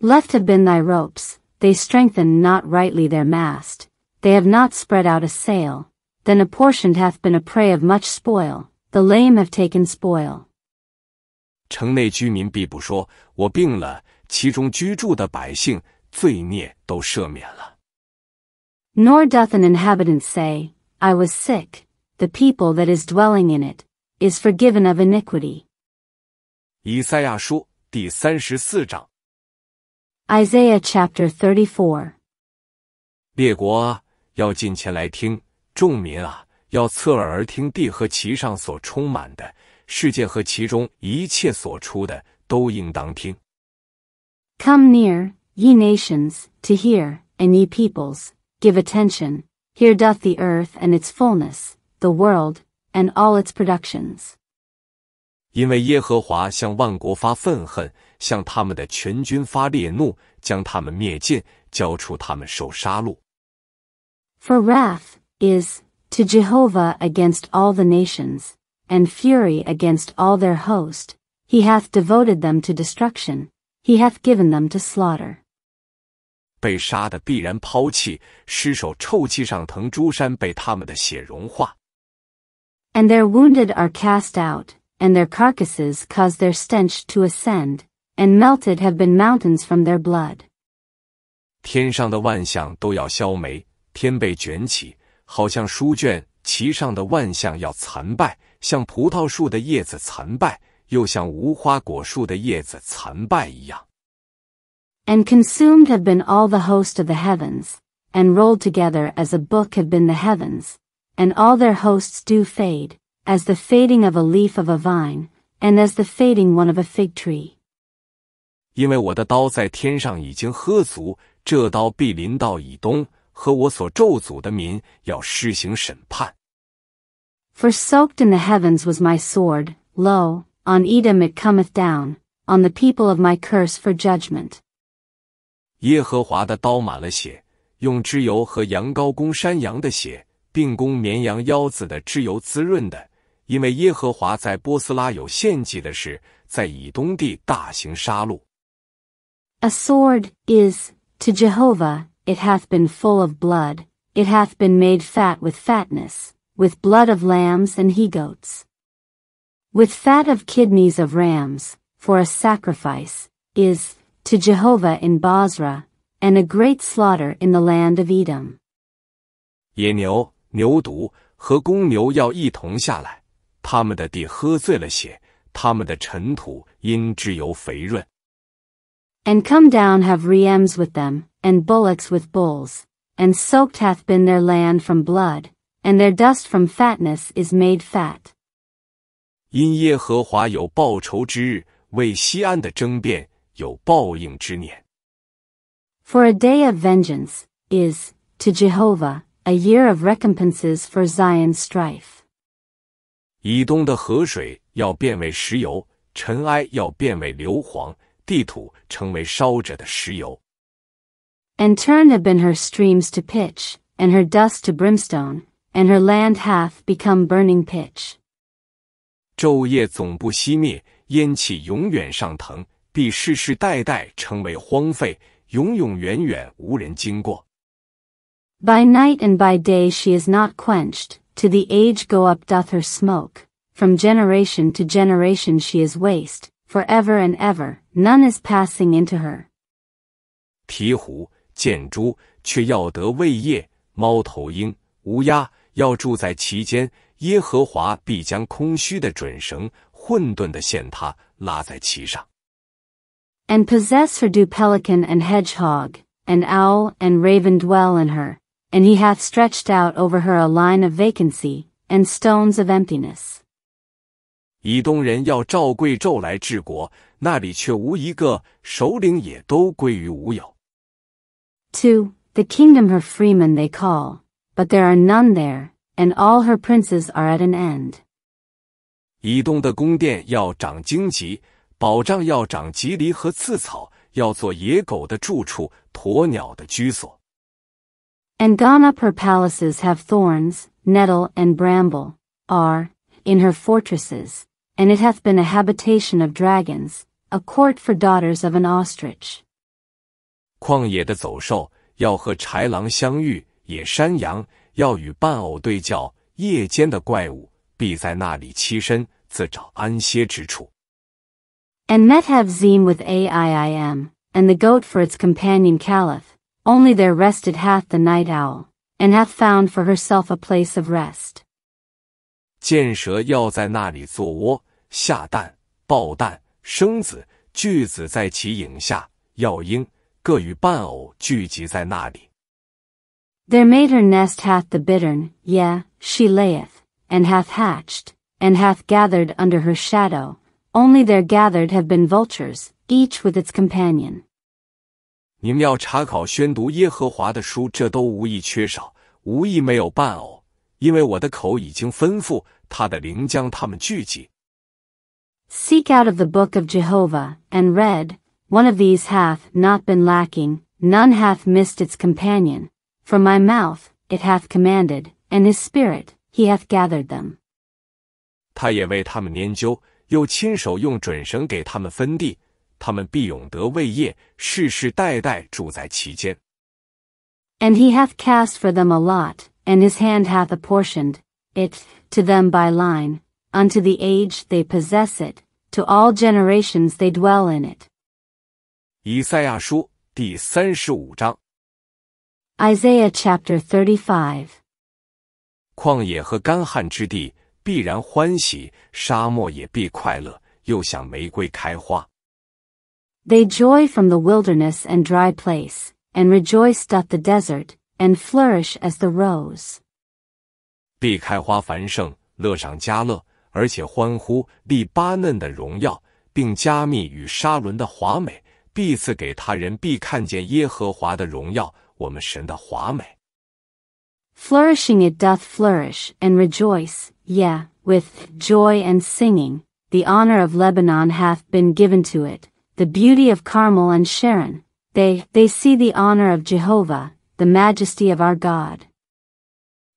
Left have been thy ropes they strengthen not rightly their mast, they have not spread out a sail, then apportioned hath been a prey of much spoil, the lame have taken spoil. 城内居民必不说，我病了，其中居住的百姓罪孽都赦免了。Nor doth an inhabitant say, I was sick, the people that is dwelling in it, is forgiven of iniquity. 以赛亚书第三十四章 Isaiah chapter 34. 列国啊，要近前来听；众民啊，要侧耳而听。地和其上所充满的，世界和其中一切所出的，都应当听。Come near, ye nations, to hear, and ye peoples, give attention. Here doth the earth and its fullness, the world, and all its productions. 因为耶和华向万国发愤恨。向他们的全军发烈怒，将他们灭尽，交出他们受杀戮。For wrath is to Jehovah against all the nations, and fury against all their host. He hath devoted them to destruction. He hath given them to slaughter. 被杀的必然抛弃，尸首臭气上腾，诸山被他们的血融化。And their wounded are cast out, and their carcasses cause their stench to ascend, and melted have been mountains from their blood. 天上的万象都要消没，天被卷起，好像书卷，其上的万象要残败，像葡萄树的叶子残败，又像无花果树的叶子残败一样。And consumed have been all the host of the heavens, and rolled together as a book have been the heavens, and all their hosts do fade, as the fading of a leaf of a vine, and as the fading one of a fig tree. 因为我的刀在天上已经喝足，这刀必临到以东和我所咒诅的民，要施行审判。For soaked in the heavens was my sword; lo, on Edom it cometh down, on the people of my curse for judgment. 耶和华的刀满了血，用脂油和羊羔、公山羊的血，并公绵羊腰子的脂油滋润的，因为耶和华在波斯拉有献祭的事，在以东地大行杀戮。A sword, is, to Jehovah, it hath been full of blood, it hath been made fat with fatness, with blood of lambs and he-goats. With fat of kidneys of rams, for a sacrifice, is, to Jehovah in Basra, and a great slaughter in the land of Edom. 野牛、牛犊和公牛要一同下来，他们的地喝醉了血，他们的尘土因之由肥润。and come down have Reams with them, and bullocks with bulls, and soaked hath been their land from blood, and their dust from fatness is made fat. 因耶和华有报仇之日，为西安的争辩有报应之年。For a day of vengeance is to Jehovah a year of recompenses for Zion's strife. 以东的河水要变为石油，尘埃要变为硫磺，地土成为烧着的石油。And turn have been her streams to pitch, and her dust to brimstone, and her land hath become burning pitch. 昼夜总不熄灭，烟气永远上腾，必世世代代成为荒废，永永远远无人经过。By night and by day she is not quenched, to the age go up doth her smoke, from generation to generation she is waste, for ever and ever, None is passing into her. 鹈鹕、箭猪却要得位业，猫头鹰、乌鸦要住在其间。耶和华必将空虚的准绳、混沌的线他拉在其上。And possess her do pelican and hedgehog, and owl and raven dwell in her, and he hath stretched out over her a line of vacancy, and stones of emptiness. 以东人要照贵胄来治国，那里却无一个首领，也都归于无有。Two, the kingdom her freemen they call, but there are none there, and all her princes are at an end. 以东的宫殿要长荆棘，宝藏要长棘藜和刺草，要做野狗的住处，鸵鸟的居所。And g o n e up her palaces have thorns, nettle, and bramble. Are in her fortresses. and it hath been a habitation of dragons, a court for daughters of an ostrich. 旷野的走兽要和豺狼相遇，野山羊要与伴偶对叫，夜间的怪物必在那里栖身，自找安歇之处。And met have Zim with Aiim, and the goat for its companion caliph, only there rested hath the night owl, and hath found for herself a place of rest. 下蛋、爆蛋、生子、聚子在其影下，要鹰各与伴偶聚集在那里。t h e i r made r nest hath the bittern, yea, she layeth, and hath hatched, and hath gathered under her shadow. Only there gathered have been vultures, each with its companion. 你们要查考宣读耶和华的书，这都无一缺少，无一没有伴偶，因为我的口已经吩咐他的灵将他们聚集。Seek out of the book of Jehovah, and read, One of these hath not been lacking, none hath missed its companion. From my mouth, it hath commanded, and his spirit, he hath gathered them. 他也为他们研究，又亲手用准绳给他们分地，他们必永得为业，世世代代住在其间。And he hath cast for them a lot, and his hand hath apportioned it to them by line, unto the age they possess it, to all generations they dwell in it. 以赛亚书第三十五章。Isaiah chapter thirty five。旷野和干旱之地必然欢喜，沙漠也必快乐，又像玫瑰开花。They joy from the wilderness and dry place, and rejoice doth the desert, and flourish as the rose. 必开花繁盛，乐上加乐，而且欢呼利巴嫩的荣耀，并加密与沙伦的华美，必赐给他人必看见耶和华的荣耀，我们神的华美。Flourishing it doth flourish and rejoice, yea, with joy and singing. The honor of Lebanon hath been given to it, the beauty of Carmel and Sharon. They, they see the honor of Jehovah, the majesty of our God.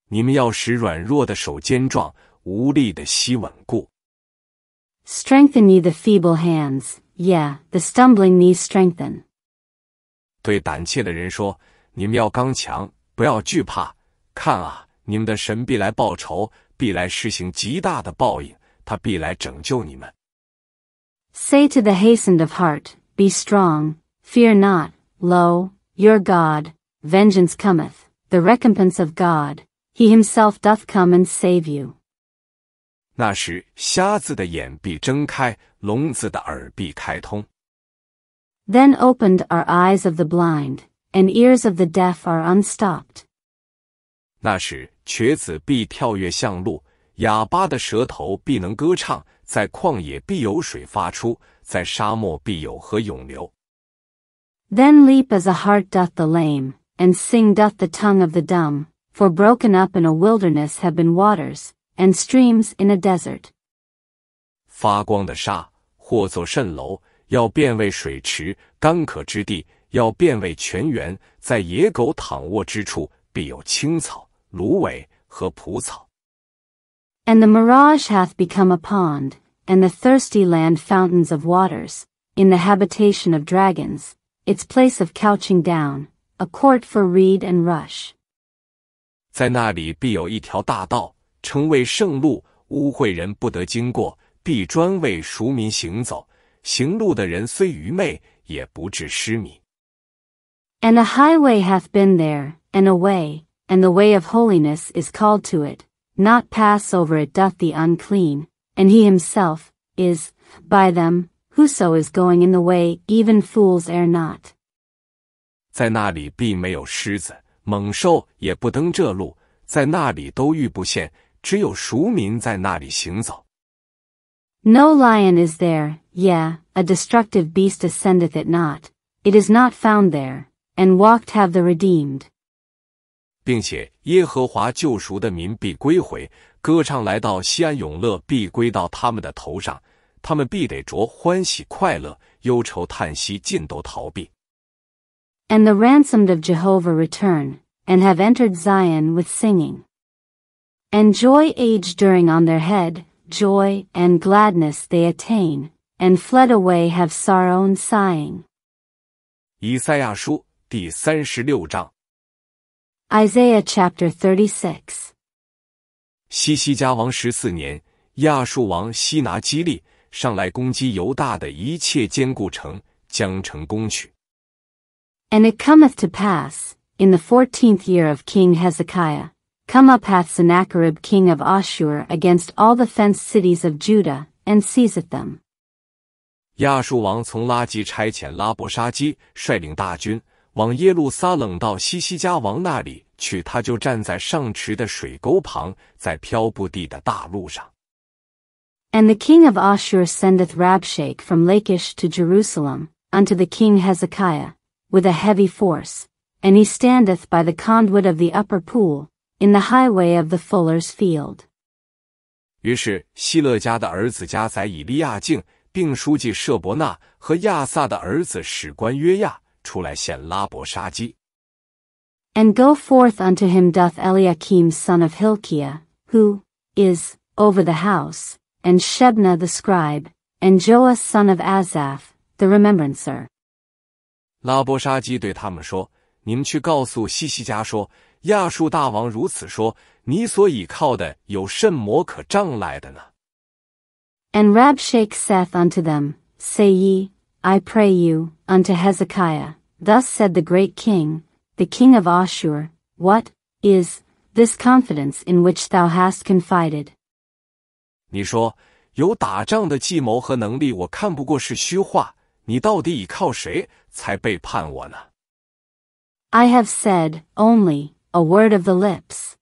你们要使软弱的手坚壮。Strengthen ye the feeble hands, yeah, the stumbling knees strengthen. 对胆怯的人说：“你们要刚强，不要惧怕。看啊，你们的神必来报仇，必来施行极大的报应，他必来拯救你们。” Say to the hastened of heart, Be strong, fear not. Lo, your God, vengeance cometh, the recompense of God. He himself doth come and save you. 那时瞎子的眼必睁开，聋子的耳必开通。Then opened are eyes of the blind, and ears of the deaf are unstopped. 那时瘸子必跳跃向路，哑巴的舌头必能歌唱，在旷野必有水发出，在沙漠必有河涌流。Then leap as a heart doth the lame, and sing doth the tongue of the dumb, for broken up in a wilderness have been waters, and streams in a desert. 发光的沙，或作蜃楼，要变为水池；干渴之地，要变为泉源。在野狗躺卧之处，必有青草、芦苇和蒲草。And the mirage hath become a pond, and the thirsty land fountains of waters, in the habitation of dragons, its place of couching down, a court for reed and rush. 在那里必有一条大道，称为圣路，污秽人不得经过，必专为赎民行走。行路的人虽愚昧，也不至失迷。And a highway hath been there, and a way, and the way of holiness is called to it. Not pass over it doth the unclean, and he himself is by them. Whoso is going in the way, even fools err not. 在那里必没有狮子、猛兽，也不登这路。在那里都遇不现。只有熟民在那里行走。No lion is there, yea, a destructive beast ascendeth it not, it is not found there, and walked have the redeemed. 并且耶和华救赎的民必归回，歌唱来到西安永乐必归到他们的头上，他们必得着欢喜快乐，忧愁叹息尽都逃避。And the ransomed of Jehovah return, and have entered Zion with singing. And joy age during on their head, joy and gladness they attain, and fled away have sorrow and sighing. Isaiah chapter thirty six。西西家王十四年，亚述王西拿基利上来攻击犹大的一切坚固城，将城攻取。And it cometh to pass in the fourteenth year of King Hezekiah. Come up hath Sennacherib king of Ashur against all the fenced cities of Judah, and seizeth them. 亚述王从拉吉差遣拉伯沙基率领大军往耶路撒冷到西西家王那里去，他就站在上池的水沟旁，在漂布地的大路上。And the king of Ashur sendeth Rabshake from Lachish to Jerusalem, unto the king Hezekiah, with a heavy force, and he standeth by the conduit of the upper pool, in the highway of the fuller's field. 于是，希勒家的儿子加宰以利亚敬，并书记舍伯纳和亚萨的儿子史官约亚出来献拉伯杀鸡。And go forth unto him doth Eliakim son of Hilkiah, who is over the house, and Shebna the scribe, and Joah son of Azaph, the remembrancer. 拉伯沙基对他们说：“你们去告诉西西家说，and Rabshake saith unto them, Say ye, I pray you, unto Hezekiah, Thus said the great king, the king of Ashur, What, is, this confidence in which thou hast confided? 你说有打仗的计谋和能力，我看不过是虚话。你到底倚靠谁才背叛我呢？I have said, only, a word of the lips.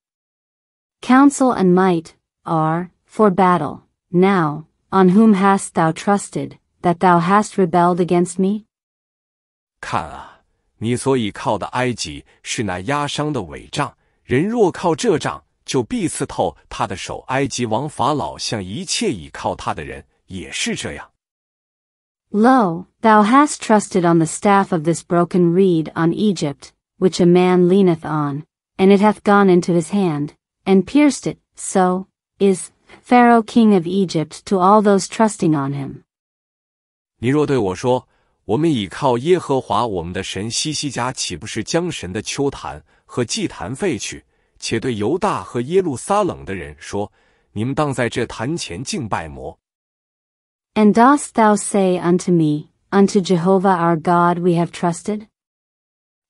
Counsel and might are for battle. Now, on whom hast thou trusted, that thou hast rebelled against me? 看啊，你所倚靠的埃及是那压伤的伪杖，人若靠这杖，就必刺透他的手。埃及王法老向一切倚靠他的人也是这样。Lo, thou hast trusted on the staff of this broken reed on Egypt, which a man leaneth on, and it hath gone into his hand, and pierced it, so, is, Pharaoh king of Egypt to all those trusting on him. 你若对我说：“我们倚靠耶和华我们的神西西家，岂不是将神的丘坛和祭坛废去？”且对犹大和耶路撒冷的人说：“你们当在这坛前敬拜魔。” And dost thou say unto me, Unto Jehovah our God we have trusted?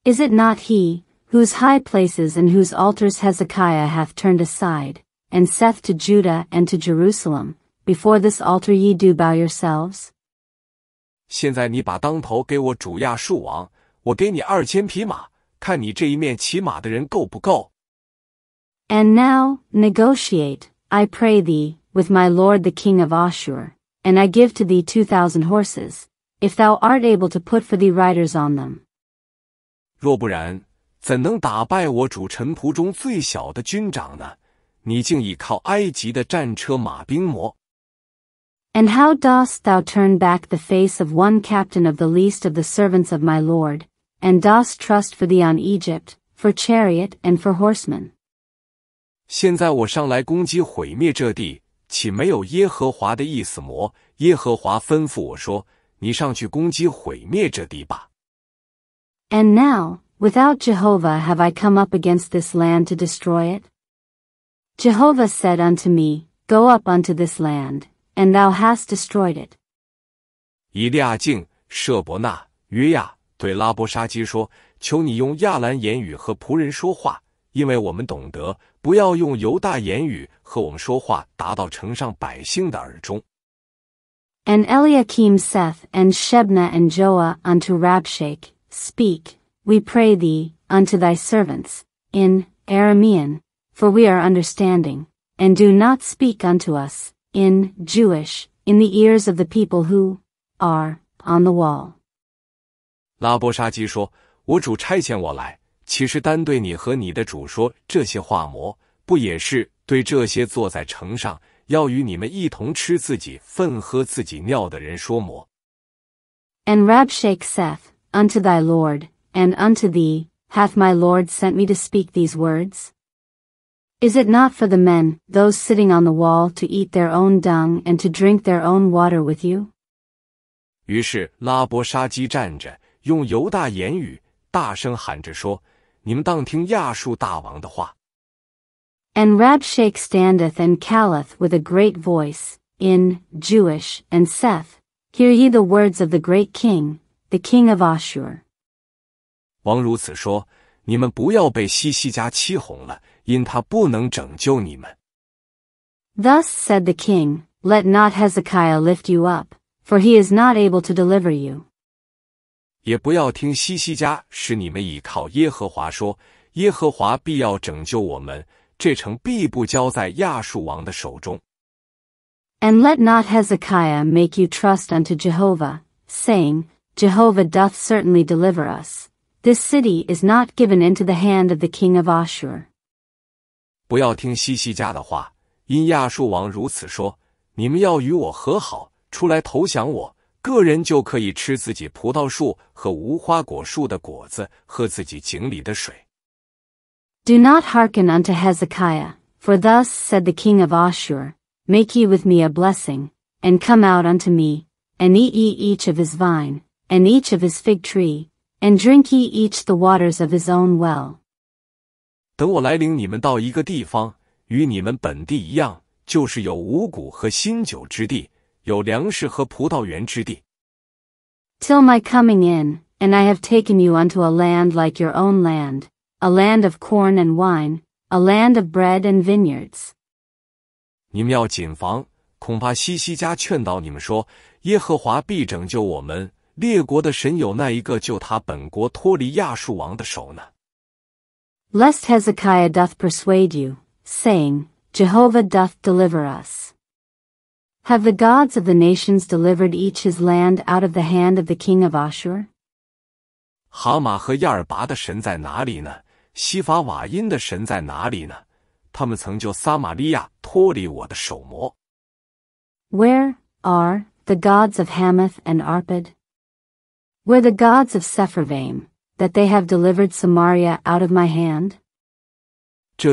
Is it not he, whose high places and whose altars Hezekiah hath turned aside, and saith to Judah and to Jerusalem, Before this altar ye do bow yourselves? 现在你把当头给我主亚述王，我给你二千匹马，看你这一面骑马的人够不够？And now negotiate, I pray thee, with my lord the king of Ashur, and I give to thee two thousand horses, if thou art able to put for thee riders on them. 若不然，怎能打败我主臣仆中最小的军长呢？你竟倚靠埃及的战车马兵魔。” And how dost thou turn back the face of one captain of the least of the servants of my lord, and dost trust for thee on Egypt, for chariot and for horsemen? 现在我上来攻击毁灭这地，岂没有耶和华的意思么？耶和华吩咐我说：“你上去攻击毁灭这地吧。” And now, Without Jehovah have I come up against this land to destroy it? Jehovah said unto me, Go up unto this land, and thou hast destroyed it. 以利亚敬、舍伯纳、约亚对拉伯沙基说：“求你用亚兰言语和仆人说话，因为我们懂得，不要用犹大言语和我们说话，达到城上百姓的耳中。” And Eliakim, Seth, and Shebna, and Joah unto Rabshake, speak we pray thee, unto thy servants, in Aramean, for we are understanding, and do not speak unto us, in Jewish, in the ears of the people who are on the wall. 拉波沙基说：“我主差遣我来，其实单对你和你的主说这些话魔，不也是对这些坐在城上要与你们一同吃自己粪、喝自己尿的人说魔？” And Rabshakeh saith unto thy Lord, and unto thee, hath my Lord sent me to speak these words? Is it not for the men, those sitting on the wall, to eat their own dung and to drink their own water with you? 于是拉伯沙基站着，用犹大言语大声喊着说：“你们当听亚述大王的话。” And Rabshake standeth and calleth with a great voice, in Jewish, and saith, Hear ye the words of the great king, the king of Ashur. Thus said the king, Let not Hezekiah lift you up, for he is not able to deliver you. 也不要听西西家使你们倚靠耶和华说：“耶和华必要拯救我们，这城必不交在亚述王的手中。” And let not Hezekiah make you trust unto Jehovah, saying, Jehovah doth certainly deliver us. This city is not given into the hand of the king of Ashur. Do not hearken unto Hezekiah, for thus said the king of Ashur: Make ye with me a blessing, and come out unto me, and eat ye each of his vine, and each of his fig tree, and drink ye each the waters of his own well. 等我来领你们到一个地方，与你们本地一样，就是有五谷和新酒之地，有粮食和葡萄园之地。Till my coming in, and I have taken you unto a land like your own land, a land of corn and wine, a land of bread and vineyards. 你们要谨防，恐怕西西家劝导你们说：“耶和华必拯救我们，列国的神有那一个救他本国脱离亚述王的手呢？Lest Hezekiah doth persuade you, saying, Jehovah doth deliver us. Have the gods of the nations delivered each his land out of the hand of the king of Ashur? 哈马和亚尔拔的神在哪里呢？西法瓦因的神在哪里呢？他们曾救撒玛利亚脱离我的手魔。Where are the gods of Hamath and Arpad? Were the gods of Sepharvaim, that they have delivered Samaria out of my hand? Who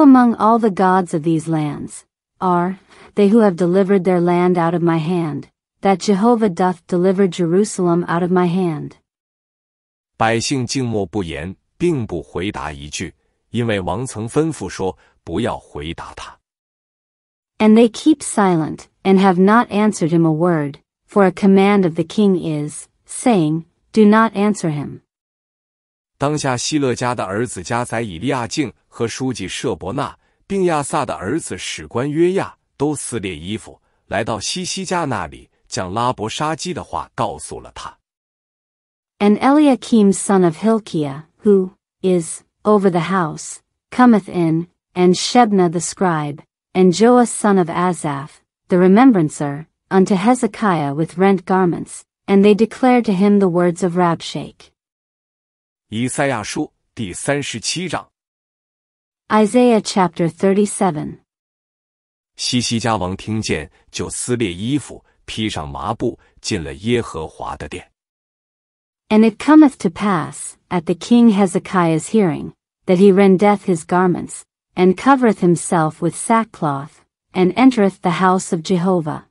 among all the gods of these lands are they who have delivered their land out of my hand, that Jehovah doth deliver Jerusalem out of my hand? 百姓静默不言，并不回答一句。因为王曾吩咐说不要回答他。And they keep silent and have not answered him a word, for a command of the king is, saying, Do not answer him. 当下，希勒家的儿子加宰以利亚敬和书记舍伯纳，并亚萨的儿子史官约亚都撕裂衣服，来到西西家那里，将拉伯沙基的话告诉了他。And Eliakim's son of Hilkiah, who is over the house, cometh in, and Shebna the scribe, and Joah son of Azaph, the remembrancer, unto Hezekiah with rent garments, and they declare to him the words of Rabshake. Isaiah chapter thirty seven。西西家王听见，就撕裂衣服，披上麻布，进了耶和华的殿。and it cometh to pass, at the king Hezekiah's hearing, that he rendeth his garments, and covereth himself with sackcloth, and entereth the house of Jehovah.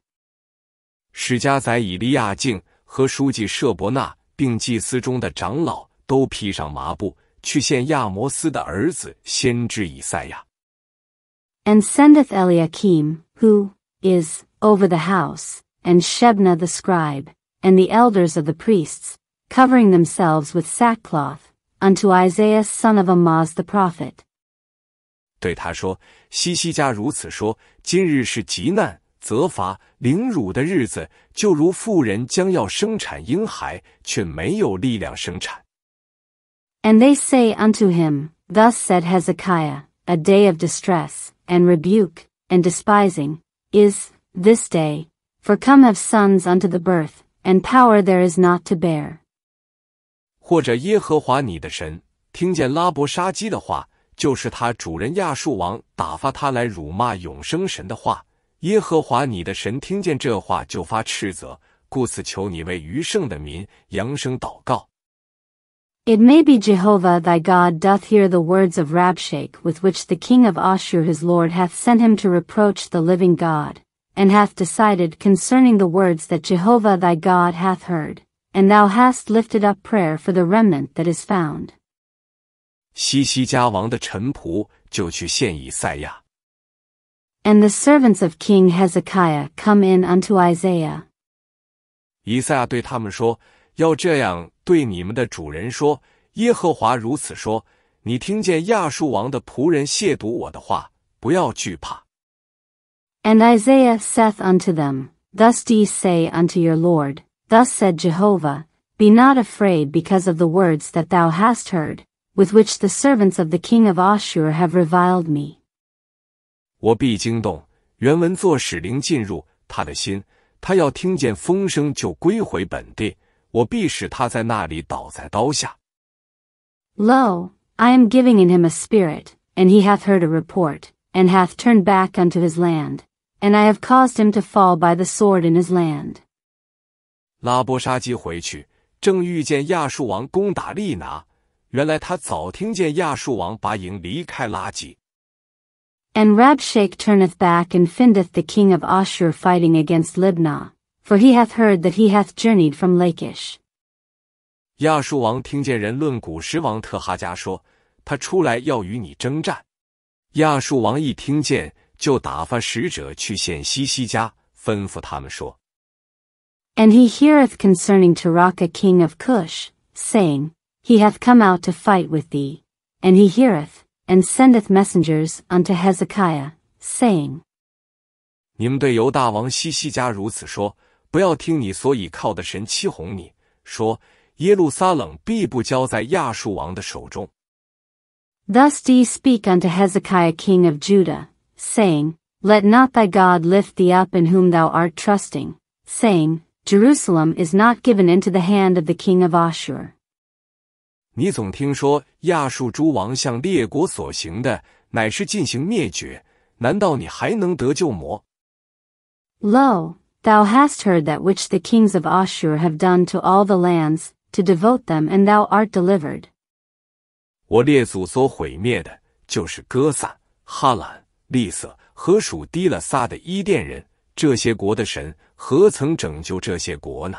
史家宰以利亚敬和书记舍伯纳，并祭司中的长老，都披上麻布，去见亚摩斯的儿子先知以赛亚。And sendeth Eliakim, who is over the house, and Shebna the scribe, and the elders of the priests, covering themselves with sackcloth, unto Isaiah son of Amoz the prophet. 对他说：“西西家如此说：今日是极难、责罚、凌辱的日子，就如妇人将要生产婴孩，却没有力量生产。” And they say unto him, Thus said Hezekiah, A day of distress, and rebuke, and despising, is this day, for come have sons unto the birth, and power there is not to bear. It may be Jehovah thy God doth hear the words of Rabshake with which the king of Ashur his lord hath sent him to reproach the living God, and hath decided concerning the words that Jehovah thy God hath heard and thou hast lifted up prayer for the remnant that is found。西西家王的臣仆就去献以赛亚。And the servants of King Hezekiah come in unto Isaiah. And Isaiah saith unto them, Thus do ye say unto your Lord. Thus said Jehovah, Be not afraid because of the words that thou hast heard, with which the servants of the king of Ashur have reviled me. 我必惊动。原文作使灵进入他的心，他要听见风声就归回本地。我必使他在那里倒在刀下。Lo, I am giving in him a spirit, and he hath heard a report, and hath turned back unto his land, and I have caused him to fall by the sword in his land. 拉波沙基回去，正遇见亚述王攻打利拿。原来他早听见亚述王拔营离开拉吉。And r a b s h a k e turneth back and findeth the king of a s h u r fighting against Libnah, for he hath heard that he hath journeyed from Lachish. 亚述王听见人论古时王特哈加说，他出来要与你征战。亚述王一听见，就打发使者去见西西家，吩咐他们说。And he heareth concerning Taraka king of Cush, saying, He hath come out to fight with thee. And he heareth, and sendeth messengers unto Hezekiah, saying, 你们对犹大王西西家如此说：不要听你所倚靠的神欺哄你，说耶路撒冷必不交在亚述王的手中。Thus do ye speak unto Hezekiah king of Judah, saying, Let not thy God lift thee up in whom thou art trusting, saying, Jerusalem is not given into the hand of the king of Ashur. 你总听说亚述诸王向列国所行的乃是进行灭绝，难道你还能得救么？Lo, thou hast heard that which the kings of Ashur have done to all the lands, to devote them, and thou art delivered. 我列祖所毁灭的就是哥萨、哈兰、利色和属低了萨的伊甸人这些国的神。何曾拯救这些国呢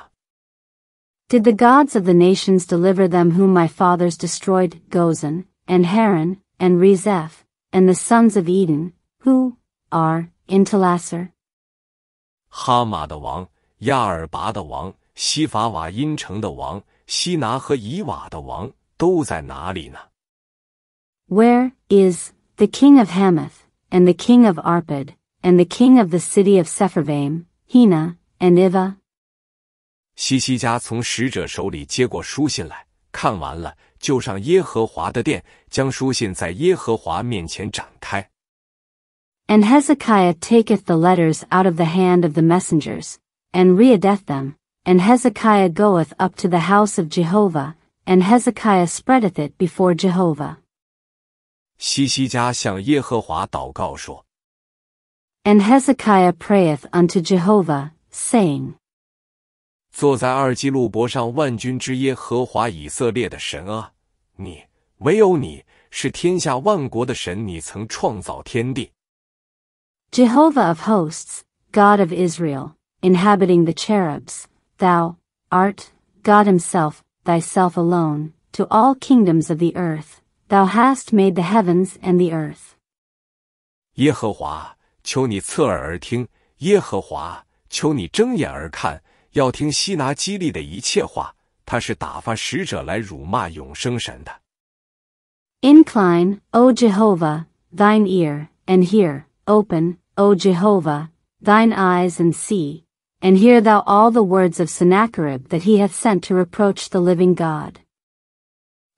？Did the gods of the nations deliver them whom my fathers destroyed, Gozan, and Haran, and Rezeph, and the sons of Eden, who are in Telassar? 哈马的王、亚尔拔的王、西法瓦因城的王、西拿和以瓦的王都在哪里呢？Where is the king of Hamath, and the king of Arpad, and the king of the city of Sepharvaim, Hina and Iva。西西家从使者手里接过书信来看完了，就上耶和华的殿，将书信在耶和华面前展开。And Hezekiah taketh the letters out of the hand of the messengers, and readeth them. And Hezekiah goeth up to the house of Jehovah, and Hezekiah spreadeth it before Jehovah. 西西家向耶和华祷告说：“ and Hezekiah prayeth unto Jehovah, saying, 坐在二基路伯上万军之耶和华以色列的神啊，你唯有你是天下万国的神，你曾创造天地。Jehovah of hosts, God of Israel, inhabiting the cherubs, thou art God himself, thyself alone, to all kingdoms of the earth, thou hast made the heavens and the earth. 耶和华。求你侧耳而听；耶和华，求你睁眼而看，要听希拿基利的一切话。他是打发使者来辱骂永生神的。Incline, O Jehovah, thine ear, and hear. Open, O Jehovah, thine eyes, and see. And hear thou all the words of Sennacherib that he hath sent to reproach the living God.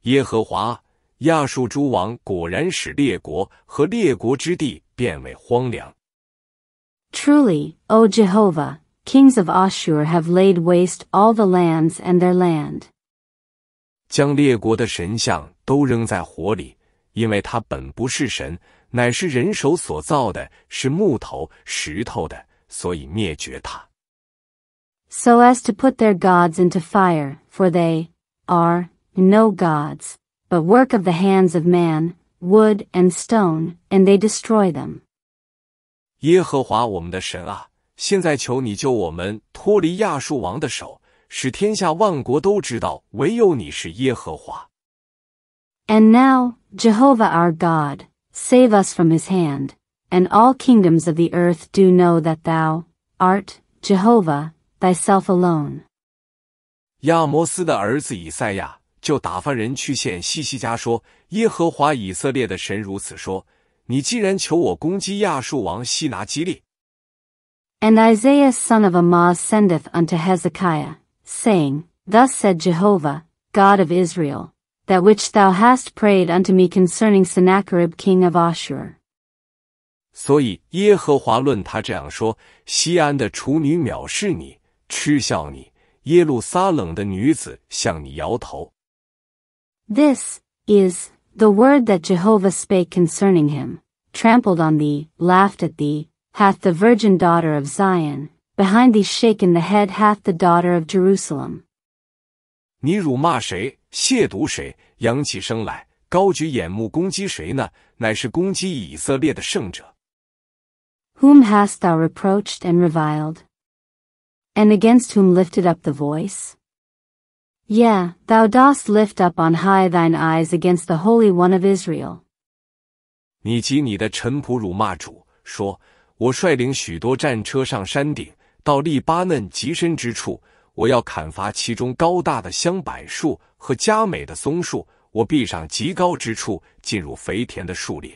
耶和华亚述诸王果然使列国和列国之地变为荒凉。Truly, O Jehovah, kings of Ashur have laid waste all the lands and their land. 将列国的神像都扔在火里，因为它本不是神，乃是人手所造的，是木头、石头的，所以灭绝它。So as to put their gods into fire, for they are no gods, but work of the hands of man, wood and stone, and they destroy them. 耶和华我们的神啊，现在求你救我们脱离亚述王的手，使天下万国都知道，唯有你是耶和华。And now Jehovah our God save us from his hand, and all kingdoms of the earth do know that thou art Jehovah thyself alone. 亚摩斯的儿子以赛亚就打发人去见西西加说：“耶和华以色列的神如此说。” And Isaiah son of Amoz sendeth unto Hezekiah, saying, Thus said Jehovah, God of Israel, that which thou hast prayed unto me concerning Sennacherib king of Ashur. 所以耶和华论他这样说：西安的处女藐视你，嗤笑你；耶路撒冷的女子向你摇头。This is the word that Jehovah spake concerning him, trampled on thee, laughed at thee, hath the virgin daughter of Zion, behind thee shaken the head hath the daughter of Jerusalem. 你辱骂谁，亵渎谁，扬起声来，高举眼目攻击谁呢？乃是攻击以色列的圣者。Whom hast thou reproached and reviled? And against whom lifted up the voice? Yeah, thou dost lift up on high thine eyes against the Holy One of Israel. 你及你的臣仆辱骂主，说：“我率领许多战车上山顶，到利巴嫩极深之处，我要砍伐其中高大的香柏树和佳美的松树，我必上极高之处，进入肥田的树林。”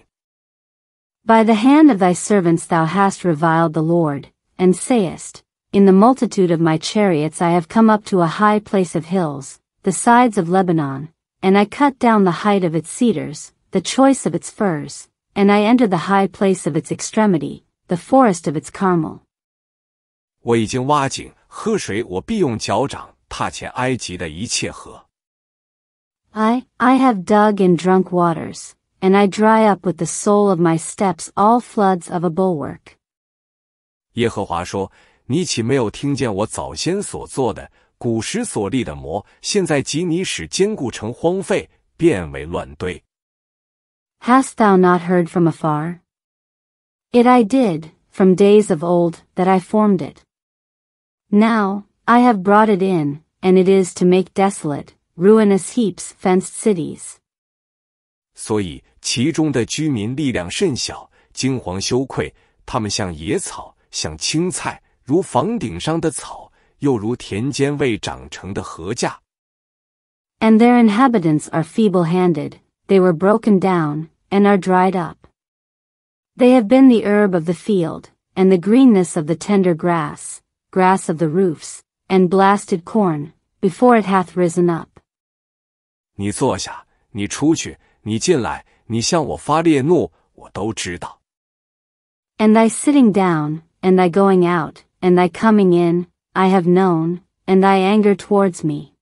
By the hand of thy servants thou hast reviled the Lord, and sayest. In the multitude of my chariots I have come up to a high place of hills, the sides of Lebanon, and I cut down the height of its cedars, the choice of its firs, and I enter the high place of its extremity, the forest of its Carmel. 我已经挖井喝水，我必用脚掌踏前埃及的一切河。I I have dug and drunk waters, and I dry up with the sole of my steps all floods of a bulwark. 耶和华说：“你岂没有听见我早先所做的、古时所立的魔？现在及你使坚固城荒废，变为乱堆。Hast thou not heard from afar? It I did from days of old that I formed it. Now I have brought it in, and it is to make desolate, ruinous heaps, fenced cities. 所以其中的居民力量甚小，惊惶羞愧。他们像野草，像青菜。如房顶上的草，又如田间未长成的禾稼。And their inhabitants are feeble-handed; they were broken down and are dried up. They have been the herb of the field, and the greenness of the tender grass, grass of the roofs, and blasted corn, before it hath risen up. 你坐下，你出去，你进来，你向我发烈怒，我都知道。And thy sitting down, and thy going out, and thy coming in, I have known, and thy anger towards me.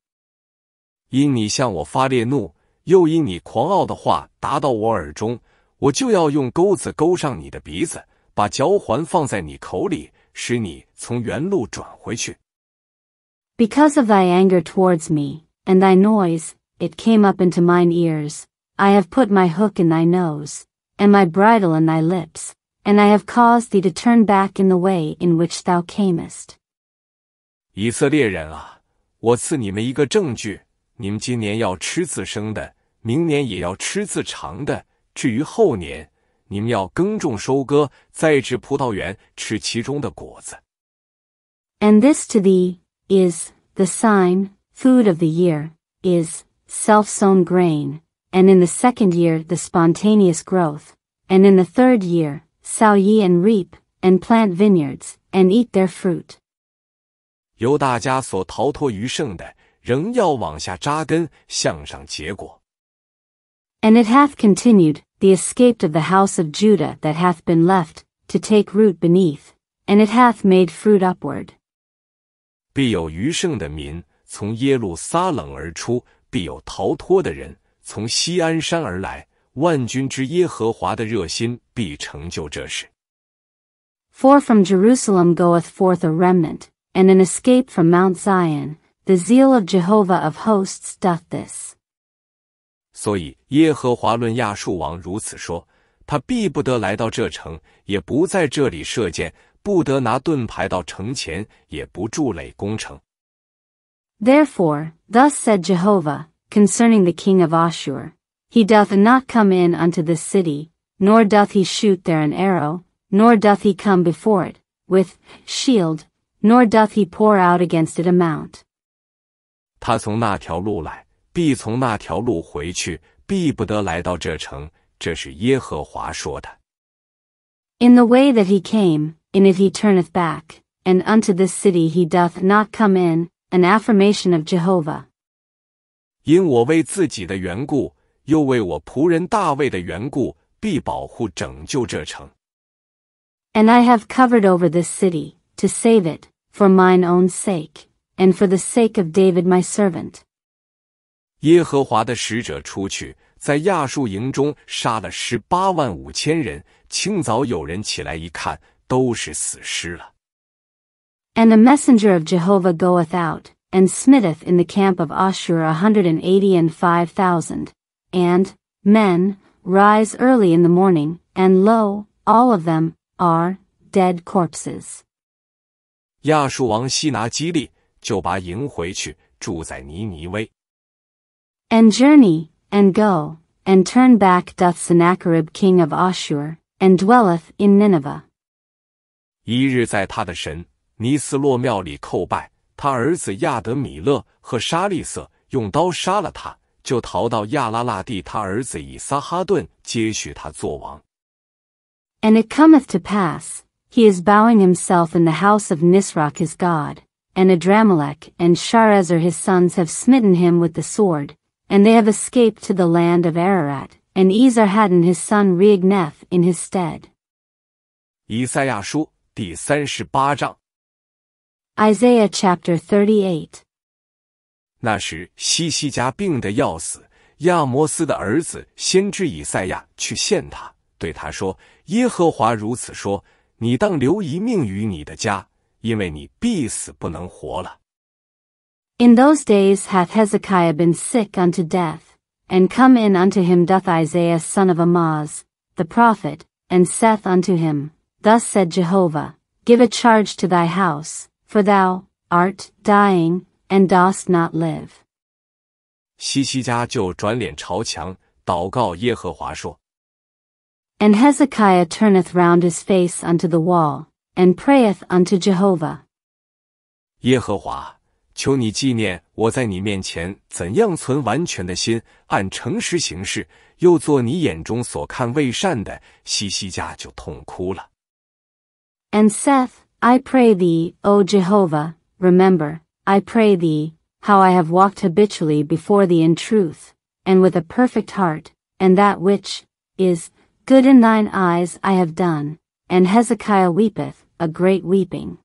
因你向我发烈怒，又因你狂傲的话达到我耳中，我就要用钩子钩上你的鼻子，把嚼环放在你口里，使你从原路转回去。Because of thy anger towards me, and thy noise, it came up into mine ears. I have put my hook in thy nose, and my bridle in thy lips and I have caused thee to turn back in the way in which thou camest. 以色列人啊，我赐你们一个证据：你们今年要吃自生的，明年也要吃自长的。至于后年，你们要耕种、收割，栽植葡萄园，吃其中的果子。And this to thee is the sign, food of the year is self-sown grain, and in the second year the spontaneous growth, and in the third year Sow ye and reap, and plant vineyards, and eat their fruit. fruit。由大家所逃脱于圣的，仍要往下扎根，向上结果。And it hath continued, the escaped of the house of Judah that hath been left, to take root beneath, and it hath made fruit upward。必有余剩的民从耶路撒冷而出，必有逃脱的人从西安山而来。万军之耶和华的热心必成就这事。For from Jerusalem goeth forth a remnant, and an escape from Mount Zion, the zeal of Jehovah of hosts doth this. 所以耶和华论亚述王如此说：他必不得来到这城，也不在这里射箭，不得拿盾牌到城前，也不筑垒攻城。Therefore, thus said Jehovah concerning the king of Ashur. He doth not come in unto this city, nor doth he shoot there an arrow, nor doth he come before it, with shield, nor doth he pour out against it a mount. 他从那条路来，必从那条路回去，必不得来到这城。这是耶和华说的。In the way that he came, in it he turneth back, and unto this city he doth not come in, an affirmation of Jehovah. 因我为自己的缘故，又为我仆人大卫的缘故，必保护拯救这城。And I have covered over this city, to save it, for mine own sake, and for the sake of David my servant. 耶和华的使者出去，在亚述营中杀了十八万五千人。清早有人起来一看，都是死尸了。And the messenger of Jehovah goeth out, and smiteth in the camp of Ashur a hundred and eighty and five thousand, and men rise early in the morning, and lo, all of them are dead corpses. 亚述王西拿基利就把迎回去，住在尼尼微。And journey and go and turn back doth Sennacherib king of Ashur and dwelleth in Nineveh. 一日在他的神尼斯洛庙里叩拜，他儿子亚德米勒和沙利瑟用刀杀了他。and it cometh to pass, he is bowing himself in the house of Nisroch his god, and Adramelech and Sharezer his sons have smitten him with the sword, and they have escaped to the land of Ararat, and Ezarhaddon his son Reagneth in his stead. 以赛亚书第三十八章。Isaiah chapter 38那时西西家病得要死，亚摩斯的儿子先知以赛亚去见他，对他说：“耶和华如此说，你当留一命于你的家，因为你必死不能活了。” In those days hath Hezekiah been sick unto death, and come in unto him doth Isaiah son of Amoz, the prophet, and saith unto him, Thus said Jehovah, Give a charge to thy house, for thou art dying, and dost not live. live。西西家就转脸朝墙，祷告耶和华说。And Hezekiah turneth round his face unto the wall, and prayeth unto Jehovah。耶和华，求你纪念我在你面前怎样存完全的心，按诚实行事，又做你眼中所看为善的。西西家就痛哭了。And Seth, I pray thee, O Jehovah, remember. I pray thee, how I have walked habitually before thee in truth, and with a perfect heart, and that which is good in thine eyes I have done. And Hezekiah weepeth a great weeping.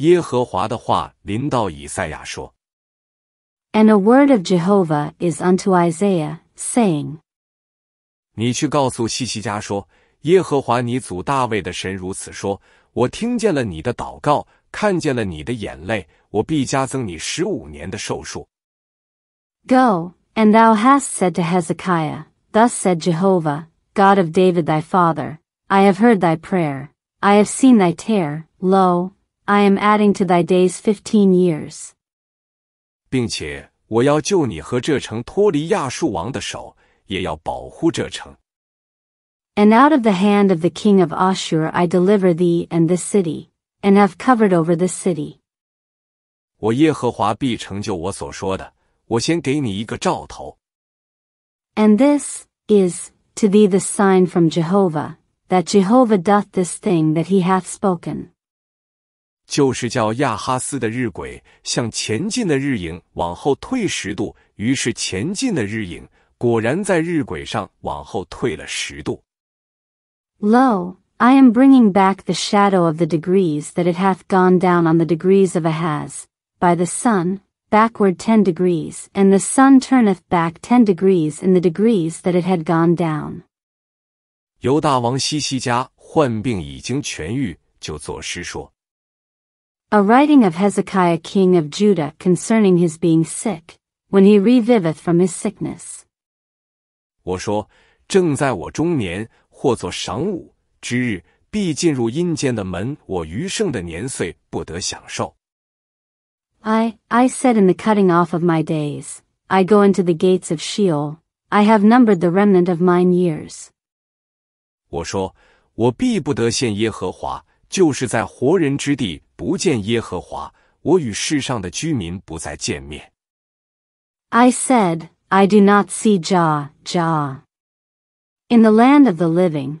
And a word of Jehovah is unto Isaiah, saying, 你去告诉西西家说，耶和华你祖大卫的神如此说：我听见了你的祷告，看见了你的眼泪，我必加增你十五年的寿数。Go, and thou hast said to Hezekiah, Thus said Jehovah, God of David thy father, I have heard thy prayer, I have seen thy tear, lo, I am adding to thy days fifteen years. 并且我要救你和这城脱离亚述王的手，也要保护这城。And out of the hand of the king of Ashur I deliver thee and this city and have covered over the city. 我耶和华必成就我所说的。我先给你一个兆头。And this is to thee the sign from Jehovah, that Jehovah doth this thing that he hath spoken. 就是叫亚哈斯的日晷向前进的日影往后退十度，于是前进的日影果然在日晷上往后退了十度。Lo, I am bringing back the shadow of the degrees that it hath gone down on the degrees of Ahaz, by the sun, backward ten degrees, and the sun turneth back ten degrees in the degrees that it had gone down. 犹大王西西家患病已经痊愈，就作诗说。A writing of Hezekiah king of Judah concerning his being sick, when he reviveth from his sickness. 我说，正在我中年，或作晌午。之日，必进入阴间的门。我余剩的年岁不得享受。I I said in the cutting off of my days, I go into the gates of Sheol. I have numbered the remnant of mine years. 我说，我必不得见耶和华，就是在活人之地不见耶和华。我与世上的居民不再见面。I said, I do not see Jah, Jah. In the land of the living,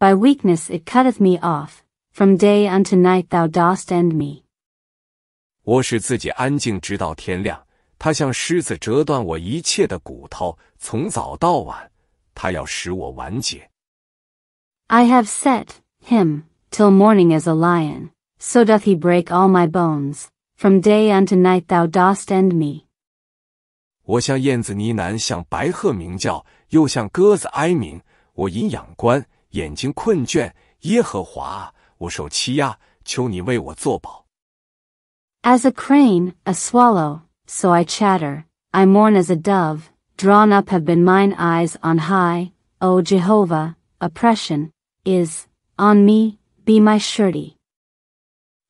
By weakness it cutteth me off, from day unto night thou dost end me. 我使自己安静直到天亮，他像狮子折断我一切的骨头，从早到晚，他要使我完结。I have set him till morning as a lion, so doth he break all my bones. From day unto night thou dost end me. 我像燕子呢喃，像白鹤鸣叫，又像鸽子哀鸣。我因仰观，眼睛困倦。耶和华，我受欺压，求你为我作保。As a crane, a swallow, so I chatter. I mourn as a dove. Drawn up have been mine eyes on high. O Jehovah, oppression is on me. Be my surety.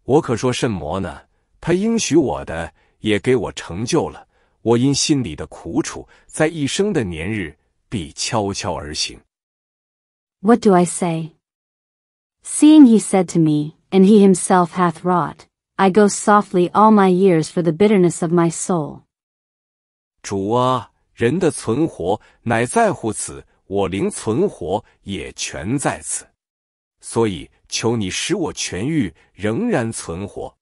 我可说甚么呢？他应许我的，也给我成就了。我因心里的苦楚，在一生的年日，必悄悄而行。what do I say? Seeing he said to me, and he himself hath wrought, I go softly all my years for the bitterness of my soul. 主啊，人的存活乃在乎此，我灵存活也全在此，所以求你使我痊愈，仍然存活。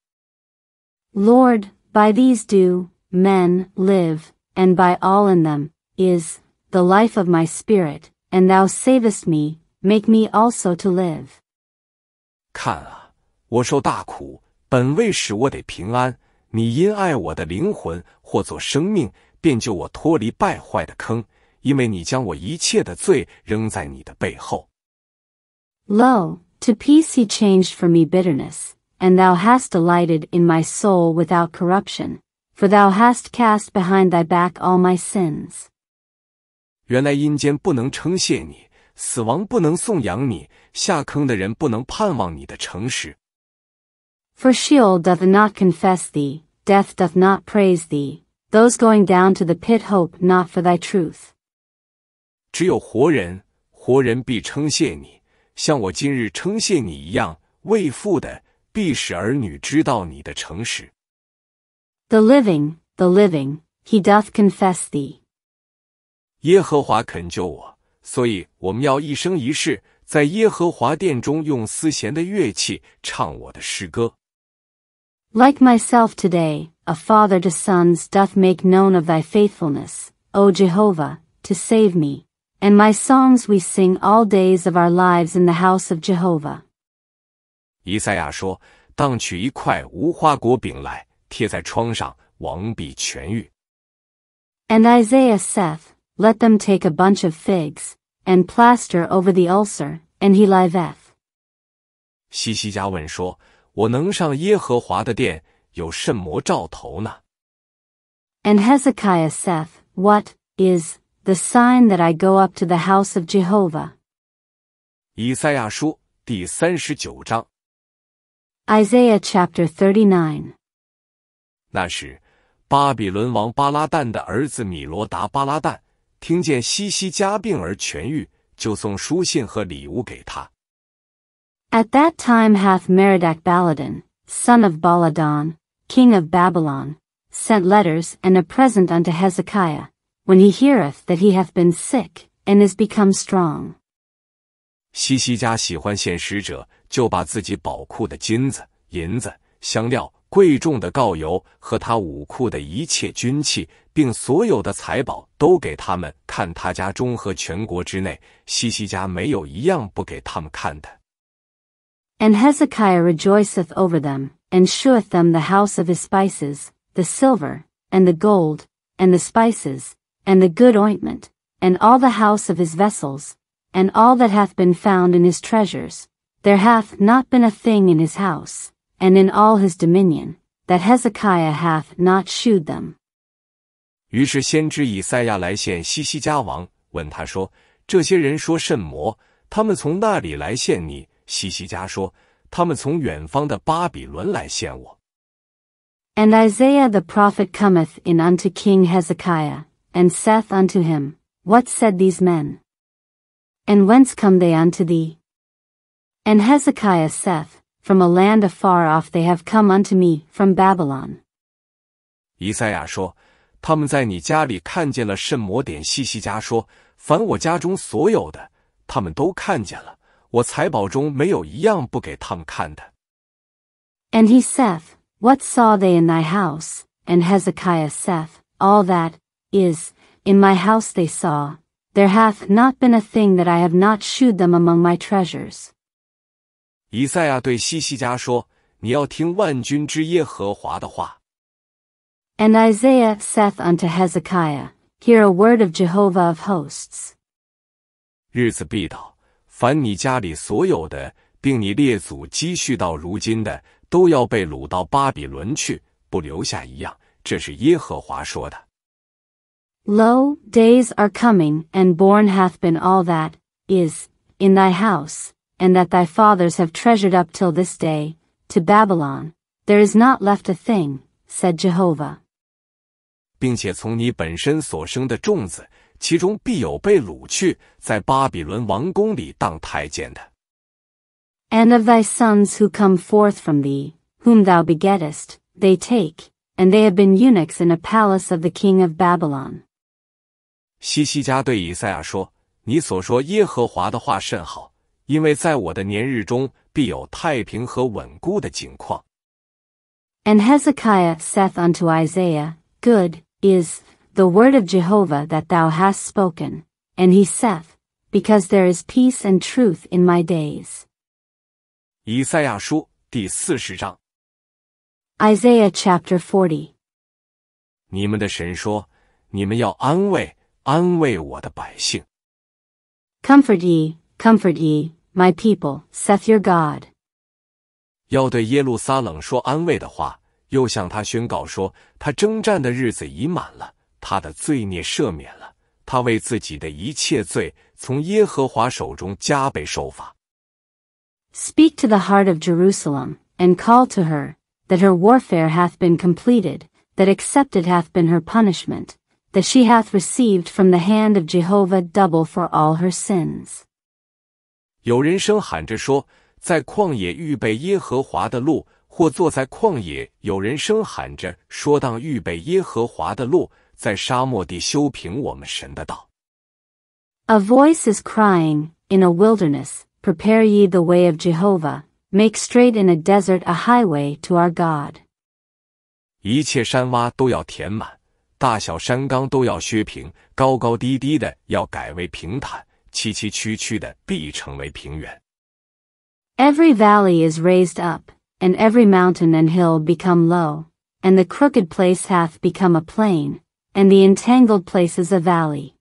Lord, by these do men live, and by all in them is the life of my spirit, and thou savest me, make me also to live。看啊，我受大苦，本为使我得平安。你因爱我的灵魂或做生命，便救我脱离败坏的坑，因为你将我一切的罪扔在你的背后。Lo, to peace he changed for me bitterness, and thou hast delighted in my soul without corruption, for thou hast cast behind thy back all my sins. 原来阴间不能称谢你。死亡不能颂扬你，下坑的人不能盼望你的诚实。For Sheol doth not confess thee, death doth not praise thee. Those going down to the pit hope not for thy truth. 只有活人，活人必称谢你，像我今日称谢你一样。为父的必使儿女知道你的诚实。The living, the living, he doth confess thee. 耶和华恳求我。所以我们要一生一世在耶和华殿中用丝弦的乐器唱我的诗歌。Like myself today, a father to sons doth make known of thy faithfulness, O Jehovah, to save me. And my songs we sing all days of our lives in the house of Jehovah. 以赛亚说：“当取一块无花果饼来，贴在窗上，王必痊愈。” And Isaiah saith, let them take a bunch of figs, and plaster over the ulcer, and he liveth. 西西家问说：“我能上耶和华的殿，有甚么兆头呢？”And Hezekiah saith, What is the sign that I go up to the house of Jehovah? 以赛亚书第三十九章。Isaiah chapter thirty nine。那时，巴比伦王巴拉旦的儿子米罗达巴拉旦听见西西家病而痊愈，就送书信和礼物给他。At that time hath Merodach Baladan, son of Baladan, king of Babylon, sent letters and a present unto Hezekiah, when he heareth that he hath been sick and is become strong. 西西家喜欢献使者，就把自己宝库的金子、银子、香料、and Hezekiah rejoiceth over them, and sheweth them the house of his spices, the silver, and the gold, and the spices, and the good ointment, and all the house of his vessels, and all that hath been found in his treasures. There hath not been a thing in his house and in all his dominion, that Hezekiah hath not shewed them. 于是先知以赛亚来见西西家王，问他说：“这些人说甚么？他们从那里来见你？”西西家说：“他们从远方的巴比伦来见我。” And Isaiah the prophet cometh in unto King Hezekiah, and saith unto him, What said these men? And whence come they unto thee? And Hezekiah saith, from a land afar off they have come unto me from Babylon. And he saith, What saw they in thy house? And Hezekiah saith, All that is in my house they saw. There hath not been a thing that I have not shewed them among my treasures. 以赛亚对西西家说：“你要听万军之耶和华的话。” And Isaiah saith unto Hezekiah, Hear a word of Jehovah of hosts. 日子必到，凡你家里所有的，并你列祖积蓄到如今的，都要被掳到巴比伦去，不留下一样。这是耶和华说的。Lo, days are coming, and born hath been all that is in thy house, and that thy fathers have treasured up till this day, to Babylon, there is not left a thing, said Jehovah. And of thy sons who come forth from thee, whom thou begettest, they take, and they have been eunuchs in a palace of the king of Babylon. 西西家对以赛亚说：“你所说耶和华的话甚好，因为在我的年日中必有太平和稳固的景况。And Hezekiah saith unto Isaiah, Good is the word of Jehovah that thou hast spoken. And he saith, Because there is peace and truth in my days. 以赛亚书第四十章。Isaiah chapter forty. Comfort ye, comfort ye, my people, saith your God, speak to the heart of Jerusalem and call to her that her warfare hath been completed, that accepted hath been her punishment, that she hath received from the hand of Jehovah double for all her sins. 有人声喊着说，在旷野预备耶和华的路；或坐在旷野，有人声喊着说，当预备耶和华的路，在沙漠地修平我们神的道。A voice is crying in a wilderness, prepare ye the way of Jehovah, make straight in a desert a highway to our God. 一切山洼都要填满，大小山冈都要削平，高高低低的要改为平坦。崎崎岖岖的必成为平原。Every valley is raised up, and every mountain and hill become low, and the crooked place hath become a plain, and the entangled place is a valley.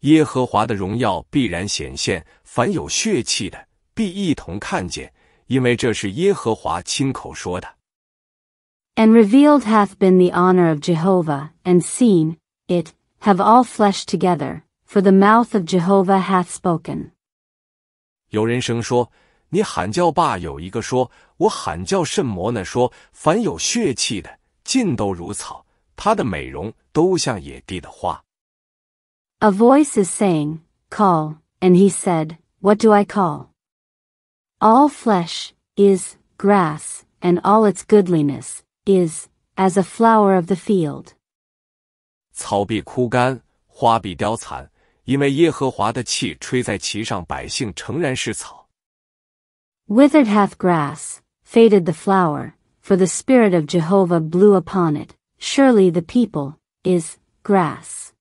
耶和华的荣耀必然显现，凡有血气的必一同看见，因为这是耶和华亲口说的。And revealed hath been the honor of Jehovah, and seen, it, have all flesh together, for the mouth of Jehovah hath spoken。有人声说：“你喊叫罢。”有一个说：“我喊叫甚么呢？”说：“凡有血气的，尽都如草，它的美容都像野地的花。” A voice is saying, Call, and he said, What do I call? All flesh is grass, and all its goodliness is as a flower of the field. 草必枯干，花必凋残。因为耶和华的气吹在其上，百姓诚然是草。Withered hath grass, faded the flower, for the spirit of Jehovah blew upon it. Surely the people is grass.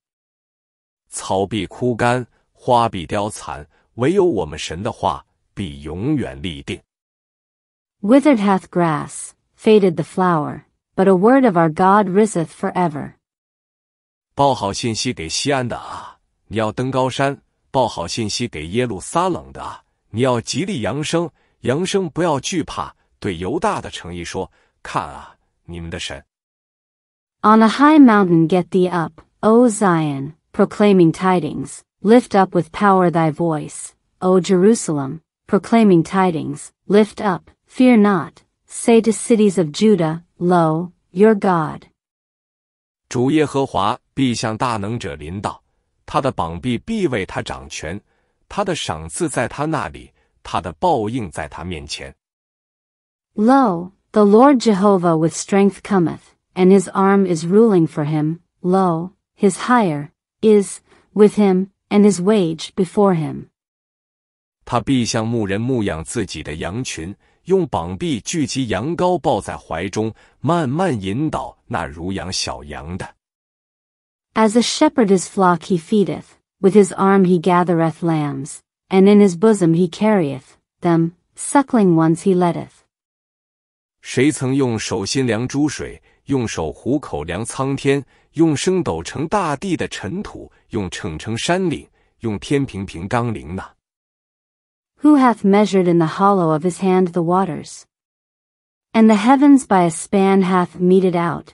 草必枯干，花必凋残，唯有我们神的话必永远立定。Withered hath grass, faded the flower, but a word of our God riseth forever. 报好信息给西安的啊！你要登高山，报好信息给耶路撒冷的啊！你要极力扬声，扬声不要惧怕，对犹大的诚意说：看啊，你们的神。On a high mountain get thee up, O Zion, proclaiming tidings. Lift up with power thy voice, O Jerusalem, proclaiming tidings. Lift up, fear not. Say to cities of Judah, Lo, your God. 主耶和华必向大能者临到。他的膀臂必为他掌权，他的赏赐在他那里，他的报应在他面前。Lo, the Lord Jehovah with strength cometh, and his arm is ruling for him. Lo, his hire is with him, and his wage before him. 他必向牧人牧养自己的羊群，用膀臂聚集羊羔，抱在怀中，慢慢引导那如养小羊的。As a shepherd his flock he feedeth, with his arm he gathereth lambs, and in his bosom he carrieth them, suckling ones he letteth. Who hath measured in the hollow of his hand the waters? And the heavens by a span hath meted out,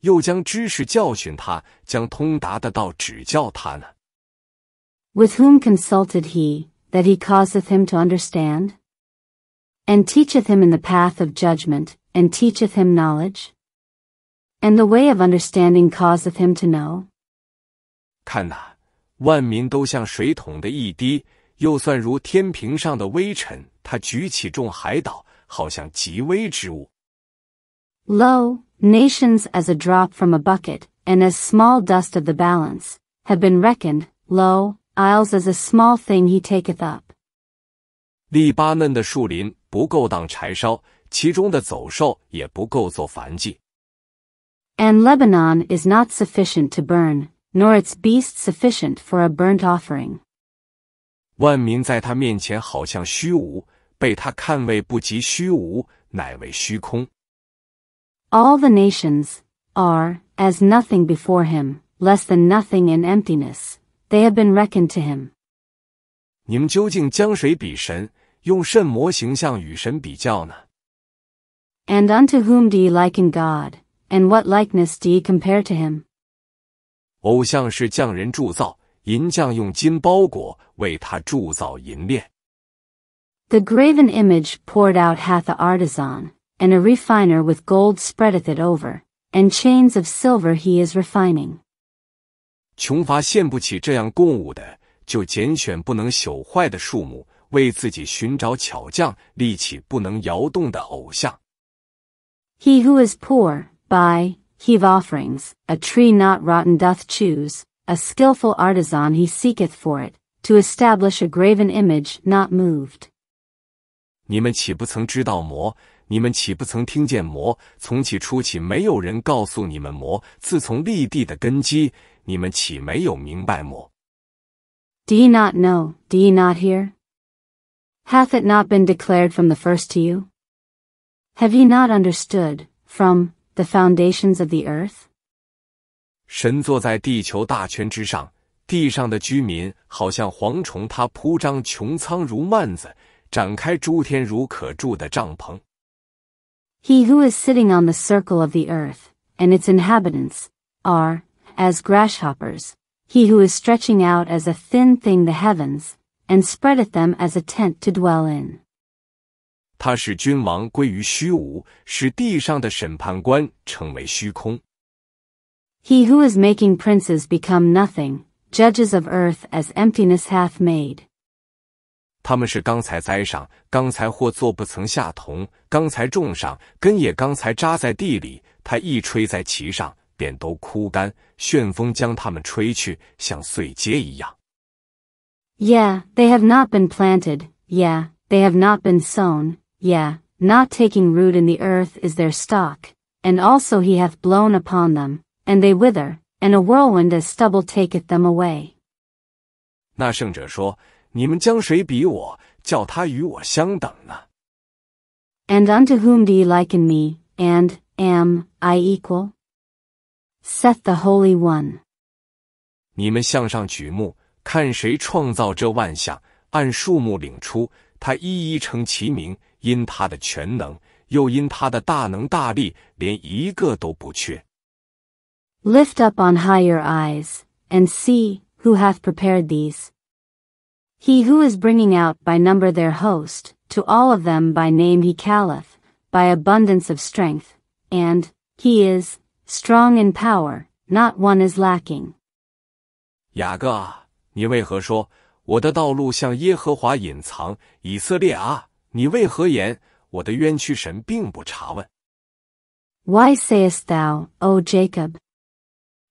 又将知识教训他，将通达的道指教他呢？With whom consulted he, that he causeth him to understand, and teacheth him in the path of judgment, and teacheth him knowledge, and the way of understanding causeth him to know nations as a drop from a bucket, and as small dust of the balance, have been reckoned, lo, isles as a small thing he taketh up. 利巴嫩的树林不够当柴烧，其中的走兽也不够做燔祭。And Lebanon is not sufficient to burn, nor its beast sufficient for a burnt offering. 万民在他面前好像虚无，被他看为不及虚无，乃为虚空。all the nations are as nothing before him, less than nothing in emptiness. They have been reckoned to him. 你们究竟将谁比神？用甚模形象与神比较呢？And unto whom do ye liken God? And what likeness do ye compare to him? 偶像是匠人铸造，银匠用金包裹，为他铸造银链。The graven image poured out hath a artisan, and a refiner with gold spreadeth it over, and chains of silver he is refining. 穷乏献不起这样供物的，就拣选不能朽坏的树木，为自己寻找巧匠，立起不能摇动的偶像。He who is poor, by heave offerings, a tree not rotten doth choose, a skilful artisan he seeketh for it, to establish a graven image not moved. 你们岂不曾听见魔从起初起，没有人告诉你们魔自从立地的根基，你们岂没有明白魔？Do ye not know? Do ye not hear? Hath it not been declared from the first to you? Have ye not understood from the foundations of the earth? 神坐在地球大圈之上，地上的居民好像蝗虫，他铺张穹苍如幔子，展开诸天如可住的帐篷。He who is sitting on the circle of the earth, and its inhabitants, are, as grasshoppers, he who is stretching out as a thin thing the heavens, and spreadeth them as a tent to dwell in. 他使君王归于虚无，使地上的审判官成为虚空。He who is making princes become nothing, judges of earth as emptiness hath made. 他们是刚才栽上，刚才或做不曾下同，刚才种上根也，刚才扎在地里，它一吹在其上，便都枯干。旋风将它们吹去，像碎秸一样。Yeah, they have not been planted. Yeah, they have not been sown. Yeah, not taking root in the earth is their stock. And also he hath blown upon them, and they wither, and a whirlwind as stubble taketh them away. 那圣者说。你们将谁比我，叫他与我相等呢？And unto whom do you liken me, and am I equal? Saith the Holy One. 你们向上举目，看谁创造这万象，按数目领出，他一一称其名，因他的全能，又因他的大能大力，连一个都不缺。Lift up on higher eyes, and see who hath prepared these, he who is bringing out by number their host, to all of them by name he calleth, by abundance of strength, and, he is, strong in power, not one is lacking. 雅各啊，你为何说我的道路向耶和华隐藏？以色列啊，你为何言我的冤屈神并不查问？Why sayest thou, O Jacob?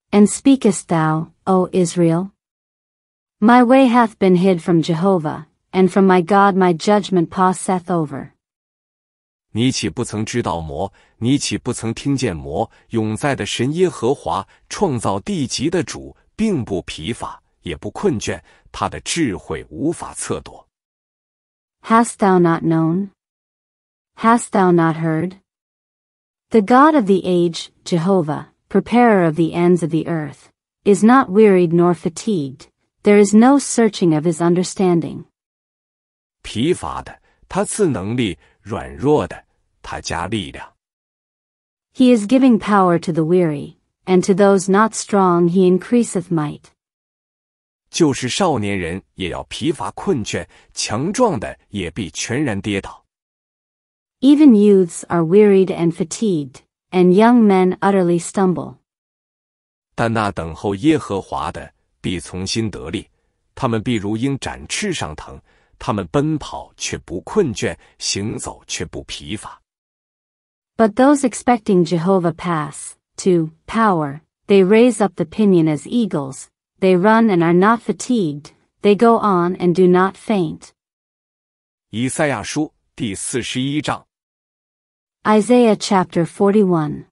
And speakest thou, O Israel? My way hath been hid from Jehovah, and from my God my judgment passeth over. 你岂不曾知道魔？你岂不曾听见魔？永在的神耶和华，创造地极的主，并不疲乏，也不困倦，他的智慧无法测度。Hast thou not known? Hast thou not heard? The God of the age, Jehovah, preparer of the ends of the earth, is not wearied nor fatigued. There is no searching of his understanding. 疲乏的，他赐能力；软弱的，他加力量。He is giving power to the weary, and to those not strong he increaseth might. 就是少年人也要疲乏困倦，强壮的也必全然跌倒。Even youths are wearied and fatigued, and young men utterly stumble. 但那等候耶和华的。必从心得力，他们必如鹰展翅上腾，他们奔跑却不困倦，行走却不疲乏。But those expecting Jehovah pass to power, they raise up the pinion as eagles, they run and are not fatigued, they go on and do not faint. 以赛亚书第四十一章。Isaiah Chapter Forty One.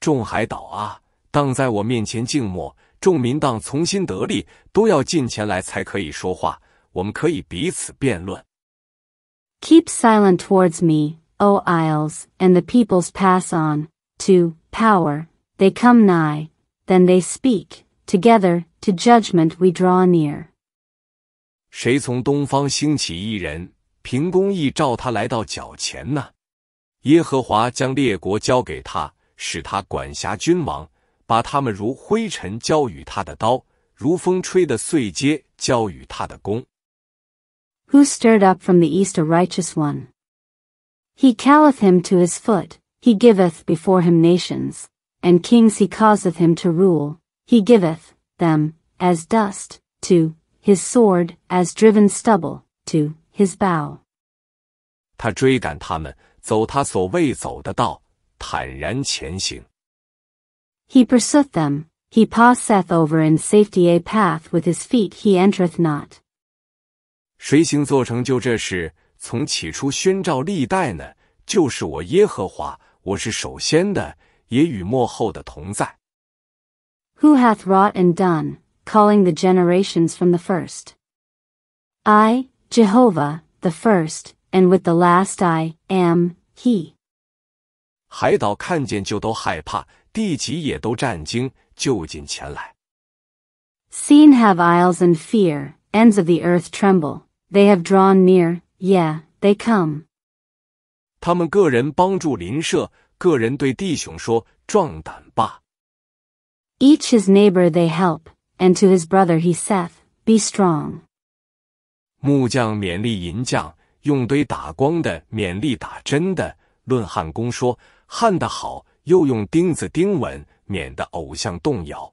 众海岛啊，当在我面前静默。众民党从心得力，都要进前来才可以说话。我们可以彼此辩论。Keep silent towards me, O isles, and the peoples pass on to power. They come nigh, then they speak together to judgment. We draw near. 谁从东方兴起一人，凭公义召他来到脚前呢？耶和华将列国交给他，使他管辖君王。Who stirred up from the east a righteous one? He calleth him to his foot, he giveth before him nations, and kings he causeth him to rule, he giveth them, as dust, to his sword, as driven stubble, to his bow. 他追赶他们，走他所未走的道，坦然前行。he pursueth them, he passeth over in safety a path with his feet he entereth not。谁行做成就这事，从起初宣召历代呢？就是我耶和华，我是首先的，也与幕后的同在。Who hath wrought and done, calling the generations from the first? I, Jehovah, the first, and with the last I am He。海岛看见就都害怕。地级也都战惊，就近前来。Seen have isles and fear ends of the earth tremble. They have drawn near. Yeah, they come. 他们个人帮助邻舍，个人对弟兄说：“壮胆吧。”Each his neighbor they help, and to his brother he saith, "Be strong." 木匠勉励银匠，用堆打光的勉励打针的。论焊工说焊得好。又用钉子钉稳，免得偶像动摇。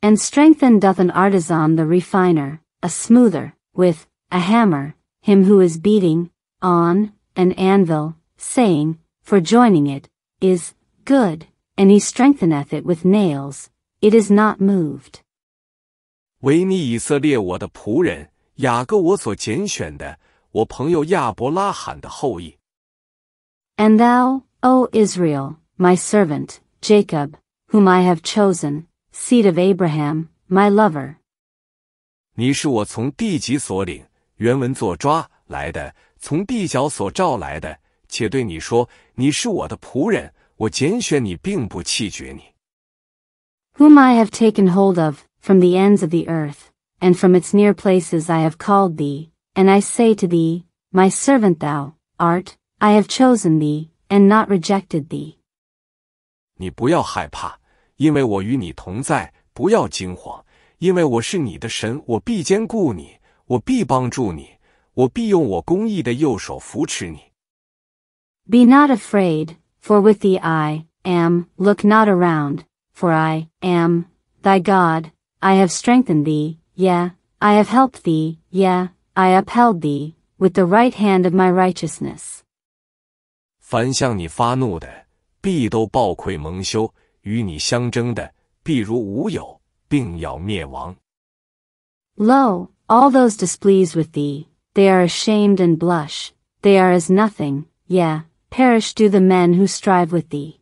And strengthen doth an artisan the refiner, a smoother, with a hammer, him who is beating on an anvil, saying, For joining it is good, and he strengtheneth it with nails, it is not moved. And thou, O Israel, my servant, Jacob, whom I have chosen, seed of Abraham, my lover. 你是我从地级所领，原文作抓来的，从地角所召来的，且对你说，你是我的仆人，我拣选你，并不弃绝你。Whom I have taken hold of from the ends of the earth, and from its near places I have called thee, and I say to thee, My servant thou art, I have chosen thee, and not rejected thee. Be not afraid, for with thee I am, look not around, for I am thy God, I have strengthened thee, yea, I have helped thee, yea, I upheld thee, with the right hand of my righteousness. 凡向你发怒的，必都暴愧蒙羞；与你相争的，必如无有，并要灭亡。Lo, all those displeased with thee, they are ashamed and blush; they are as nothing. Yea, perish do the men who strive with thee.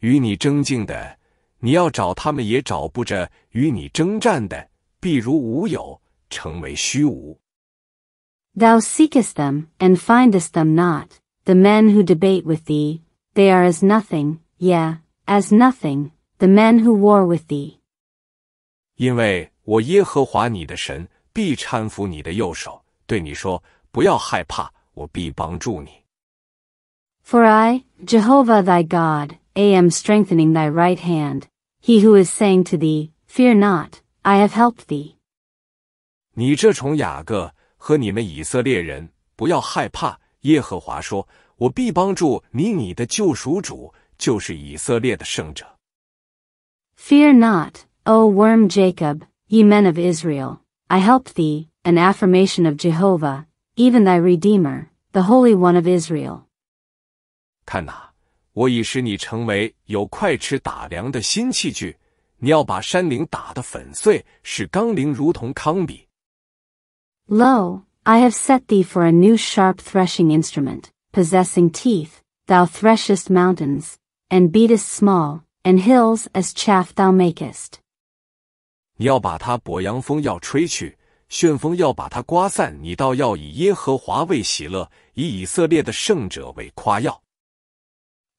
与你争竞的，你要找他们也找不着；与你征战的，必如无有，成为虚无。Thou seekest them, and findest them not, the men who debate with thee, they are as nothing, yeah, as nothing, the men who war with thee. For I, Jehovah thy God, am strengthening thy right hand. He who is saying to thee, Fear not, I have helped thee. 我必帮助你，你的救赎主就是以色列的圣者。Fear not, O worm Jacob, ye men of Israel. I help thee, an affirmation of Jehovah, even thy Redeemer, the Holy One of Israel. Lo, I have set thee for a new sharp threshing instrument possessing teeth, thou threshest mountains, and beatest small, and hills as chaff thou makest. 你要把它伯阳风要吹去，旋风要把它刮散。你倒要以耶和华为喜乐，以以色列的圣者为夸耀。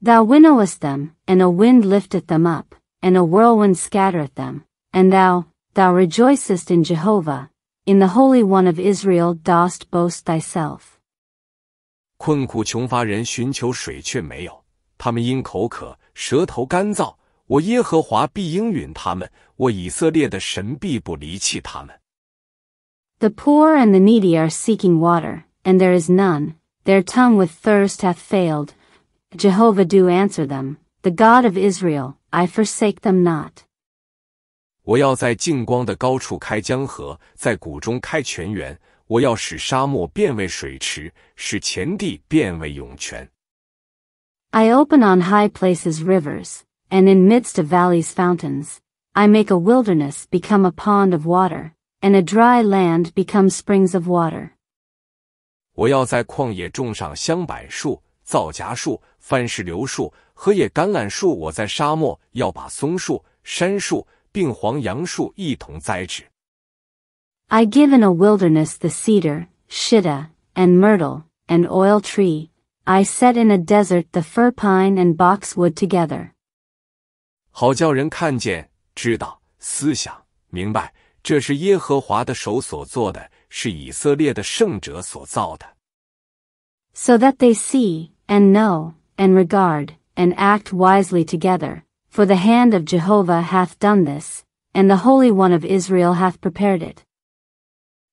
Thou winnowest them, and a wind lifteth them up, and a whirlwind scattereth them. And thou, thou rejoicest in Jehovah, in the Holy One of Israel dost boast thyself. 困苦穷乏人寻求水却没有，他们因口渴，舌头干燥。我耶和华必应允他们，我以色列的神必不离弃他们。The poor and the needy are seeking water, and there is none. Their tongue with thirst hath failed. Jehovah do answer them. The God of Israel I forsake them not. 我要在净光的高处开江河，在谷中开泉源。我要使沙漠变为水池，使前地变为涌泉。I open on high places rivers, and in midst of valleys fountains. I make a wilderness become a pond of water, and a dry land become springs of water. 我要在旷野种上香柏树、皂荚树、番石榴树、荷叶橄榄树。我在沙漠要把松树、杉树并黄杨树一同栽植。I give in a wilderness the cedar, shitta, and myrtle, and oil tree, I set in a desert the fir pine and boxwood together. 好叫人看见、知道、思想、明白，这是耶和华的手所做的，是以色列的圣者所造的。So that they see, and know, and regard, and act wisely together, for the hand of Jehovah hath done this, and the Holy One of Israel hath prepared it.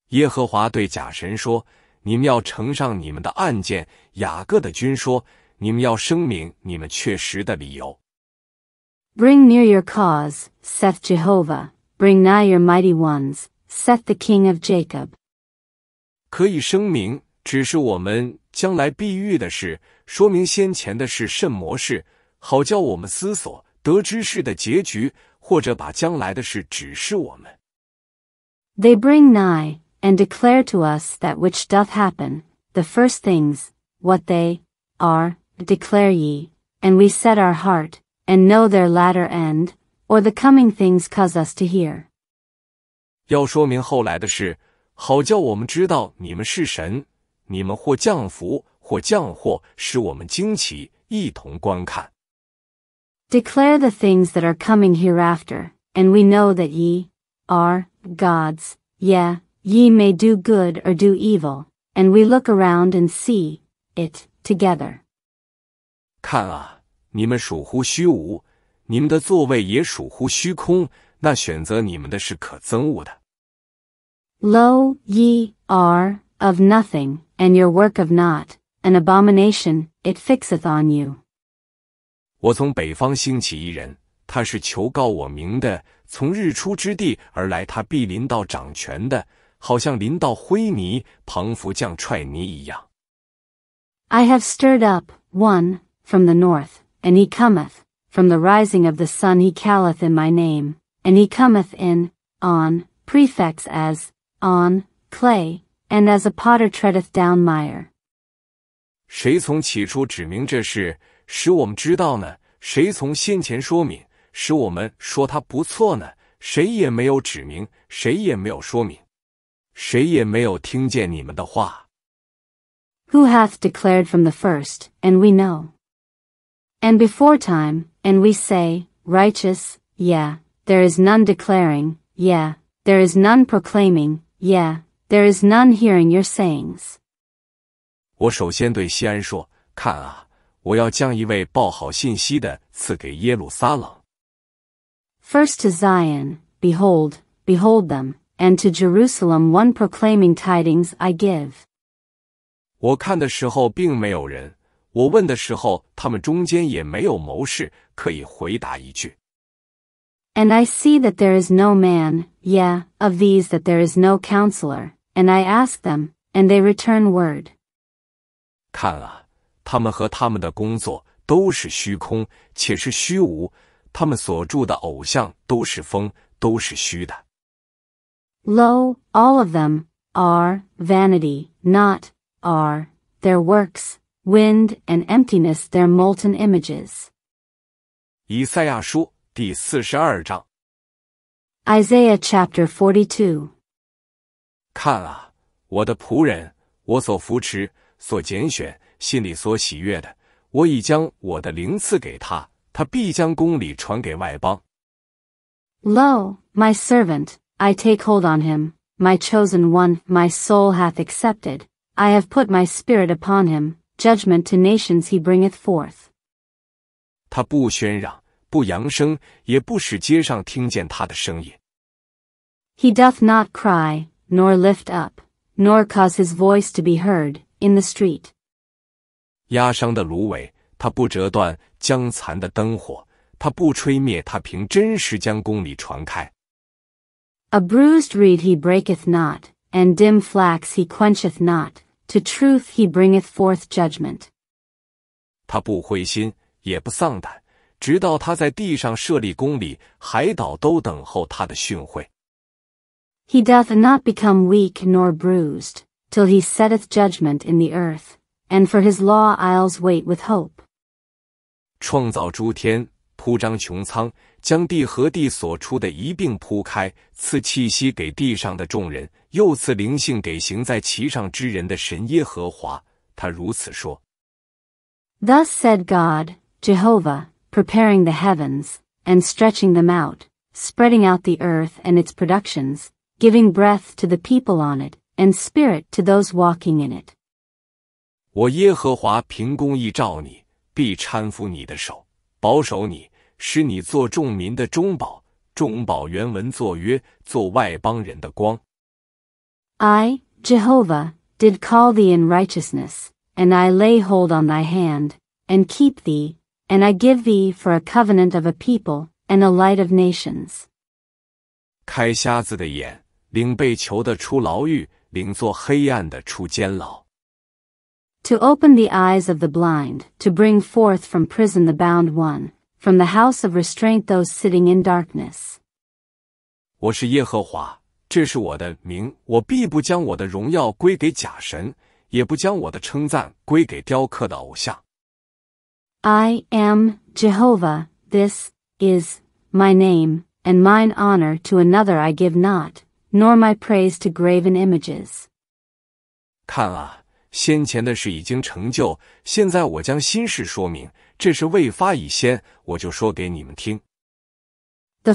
耶和华对假神说：“你们要呈上你们的案件。”雅各的君说：“你们要声明你们确实的理由。” Bring near your cause, saith Jehovah. Bring nigh your mighty ones, saith the King of Jacob. 可以声明，只是我们将来必遇的事，说明先前的是甚模式，好叫我们思索得知事的结局，或者把将来的事指示我们。They bring nigh and declare to us that which doth happen, the first things, what they are, declare ye, and we set our heart, and know their latter end, or the coming things cause us to hear. 要说明后来的事，好叫我们知道你们是神，你们或降福，或降祸，使我们惊奇，一同观看。Declare the things that are coming hereafter, and we know that ye are gods, yea, Ye may do good or do evil, and we look around and see it together. 看啊，你们属乎虚无，你们的座位也属乎虚空。那选择你们的是可憎恶的。Lo, ye are of nothing, and your work of naught, an abomination. It fixeth on you. 我从北方兴起一人，他是求告我名的，从日出之地而来，他必临到掌权的。I have stirred up one from the north, and he cometh from the rising of the sun. He calleth in my name, and he cometh in on prefix as on clay, and as a potter treadeth down mire. 谁从起初指明这事，使我们知道呢？谁从先前说明，使我们说他不错呢？谁也没有指明，谁也没有说明。谁也没有听见你们的话。Who hath declared from the first, and we know. And before time, and we say, Righteous, yeah, there is none declaring, yeah, there is none proclaiming, yeah, there is none hearing your sayings. 我首先对西安说：“看啊，我要将一位报好信息的赐给耶路撒冷。” First to Zion, behold, behold them, and to Jerusalem one proclaiming tidings I give. 我看的时候并没有人，我问的时候他们中间也没有谋士可以回答一句。And I see that there is no man, yeah, of these that there is no counselor, and I ask them, and they return word. 看啊，他们和他们的工作都是虚空，且是虚无；他们所住的偶像都是风，都是虚的。Lo, all of them, are vanity, not, are, their works, wind and emptiness their molten images. 以赛亚书第四十二章。Isaiah chapter forty two。看啊，我的仆人，我所扶持、所拣选、心里所喜悦的，我已将我的灵赐给他，他必将公理传给外邦。Lo, my servant, I take hold on him, my chosen one, my soul hath accepted, I have put my spirit upon him, judgment to nations he bringeth forth. 他不喧嚷，不扬声，也不使街上听见他的声音。He doth not cry, nor lift up, nor cause his voice to be heard in the street. A bruised reed he breaketh not, and dim flax he quencheth not, to truth he bringeth forth judgment. 他不灰心，也不丧胆，直到他在地上设立公理，海岛都等候他的训诲。He doth not become weak nor bruised, till he setteth judgment in the earth, and for his law I'll wait with hope. 创造诸天，铺张穹苍，将地和地所出的一并铺开，赐气息给地上的众人，又赐灵性给行在其上之人的神耶和华。他如此说：“Thus said God Jehovah, preparing the heavens and stretching them out, spreading out the earth and its productions, giving breath to the people on it and spirit to those walking in it. 我耶和华凭公义召你，必搀扶你的手，保守你。” I Jehovah did call thee in righteousness, and I lay hold on thy hand, and keep thee, and I give thee for a covenant of a people and a light of nations. To open the eyes of the blind, to bring forth from prison the bound one, from the house of restraint those sitting in darkness. 我是耶和华，这是我的名，我必不将我的荣耀归给假神，也不将我的称赞归给雕刻的偶像。I am Jehovah, this is my name, and mine honor to another I give not, nor my praise to graven images. 看啊，the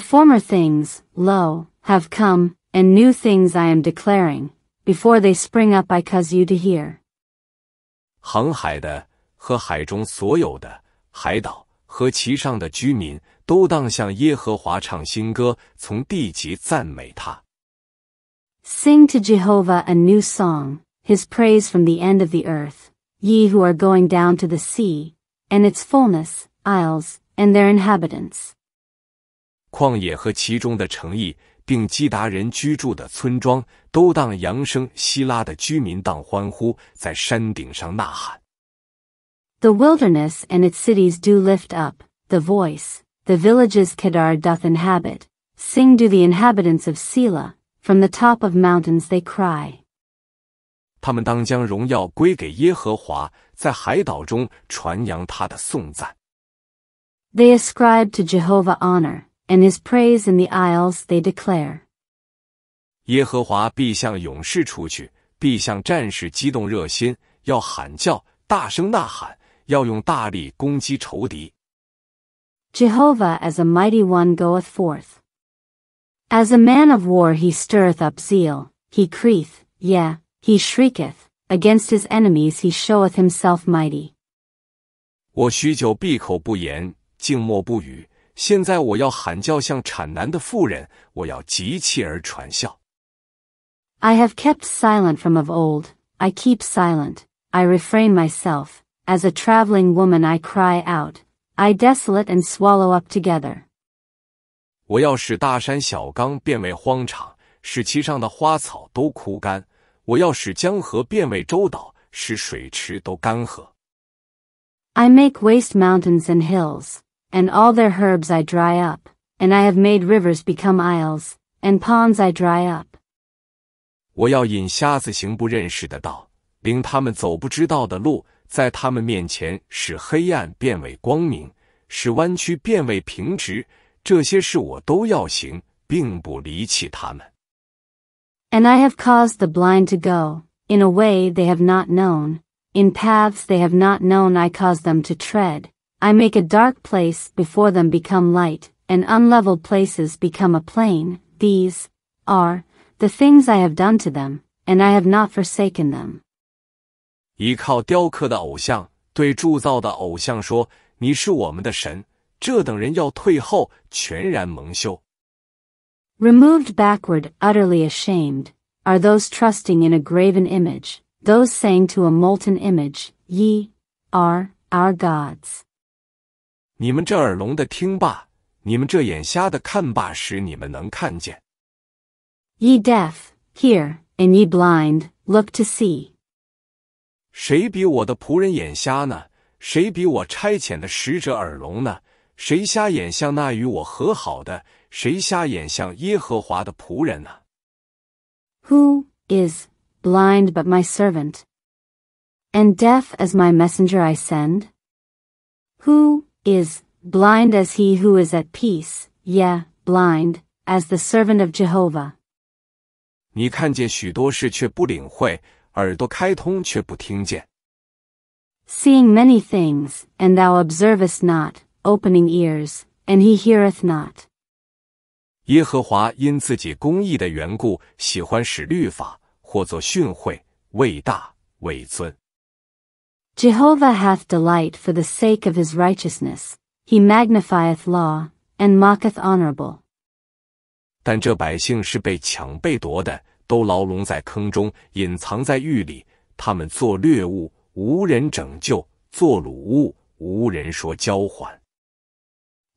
former things, lo, have come, and new things I am declaring. Before they spring up, I cause you to hear. 航海的和海中所有的海岛和其上的居民，都当向耶和华唱新歌，从地极赞美他。Sing to Jehovah a new song, his praise from the end of the earth, ye who are going down to the sea, and its fullness, isles, and their inhabitants. 旷野和其中的城邑，并基达人居住的村庄，都当扬声；希拉的居民当欢呼，在山顶上呐喊。The wilderness and its cities do lift up the voice. The villages Kedar doth inhabit. Sing do the inhabitants of Selah. From the top of mountains they cry. 他们当将荣耀归给耶和华，在海岛中传扬他的颂赞。They ascribe to Jehovah honor, and his praise in the isles they declare. 耶和华必向勇士出去，必向战士激动热心，要喊叫，大声呐喊，要用大力攻击仇敌。Jehovah as a mighty one goeth forth. As a man of war he stirreth up zeal, he creeth, yea, he shrieketh, against his enemies he showeth himself mighty. I have kept silent from of old, I keep silent, I refrain myself, as a traveling woman I cry out, I desolate and swallow up together. 我要使大山小冈变为荒场，使其上的花草都枯干，我要使江河变为洲岛，使水池都干涸。I make waste mountains and hills, and all their herbs I dry up, and I have made rivers become isles and ponds I dry up. 我要引瞎子行不认识的道，领他们走不知道的路，在他们面前使黑暗变为光明，使弯曲变为平直，这些事我都要行，并不离弃他们。And I have caused the blind to go, in a way they have not known, in paths they have not known I cause them to tread. I make a dark place before them become light, and unlevelled places become a plain. These are the things I have done to them, and I have not forsaken them. 依靠雕刻的偶像，对铸造的偶像说：“你是我们的神。”这等人要退后，全然蒙羞。Removed backward, utterly ashamed, are those trusting in a graven image, those saying to a molten image, Ye are our gods. 你们这耳聋的听吧，你们这眼瞎的看吧，使你们能看见。Ye deaf, hear, and ye blind, look to see. 谁比我的仆人眼瞎呢？谁比我差遣的使者耳聋呢？谁瞎眼像那与我和好的？谁瞎眼像耶和华的仆人呢、啊、？Who is blind but my servant, and deaf as my messenger I send? Who is blind as he who is at peace, yea, blind, as the servant of Jehovah? 你看见许多事却不领会，耳朵开通却不听见。Seeing many things, and thou observest not, opening ears, and he heareth not. 耶和华因自己公义的缘故，喜欢使律法或作训诲，为大为尊。Jehovah hath delight for the sake of his righteousness; he magnifieth law and mocketh honorable. 但这百姓是被抢被夺的，都牢笼在坑中，隐藏在狱里。他们做掠物，无人拯救；做掳物，无人说交还。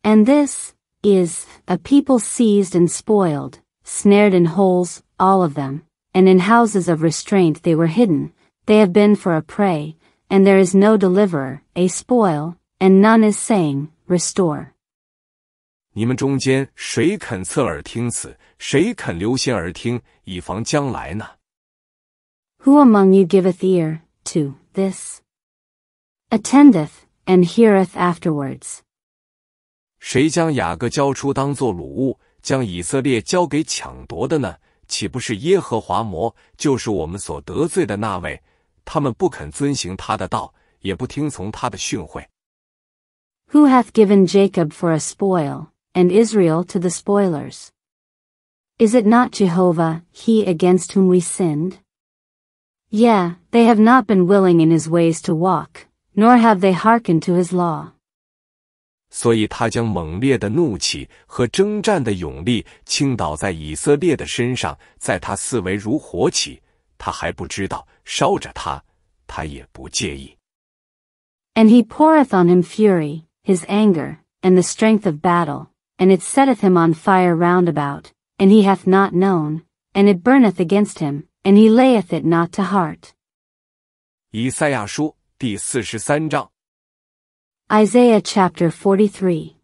And this is a people seized and spoiled, snared in holes, all of them, and in houses of restraint they were hidden, they have been for a prey, and there is no deliverer, a spoil, and none is saying, restore. 你们中间谁肯侧耳听此？谁肯留心而听，以防将来呢？Who among you giveth ear to this? Attendeth and heareth afterwards. Who hath given Jacob for a spoil, and Israel to the spoilers? Is it not Jehovah, he against whom we sinned? Yea, they have not been willing in his ways to walk, nor have they hearkened to his law. 所以他将猛烈的怒气和征战的勇力倾倒在以色列的身上，在他四围如火起。他还不知道烧着他，他也不介意。And he poureth on him fury, his anger, and the strength of battle, and it setteth him on fire round about, and he hath not known, and it burneth against him, and he layeth it not to heart. 以赛亚书第四十三章。Isaiah chapter 43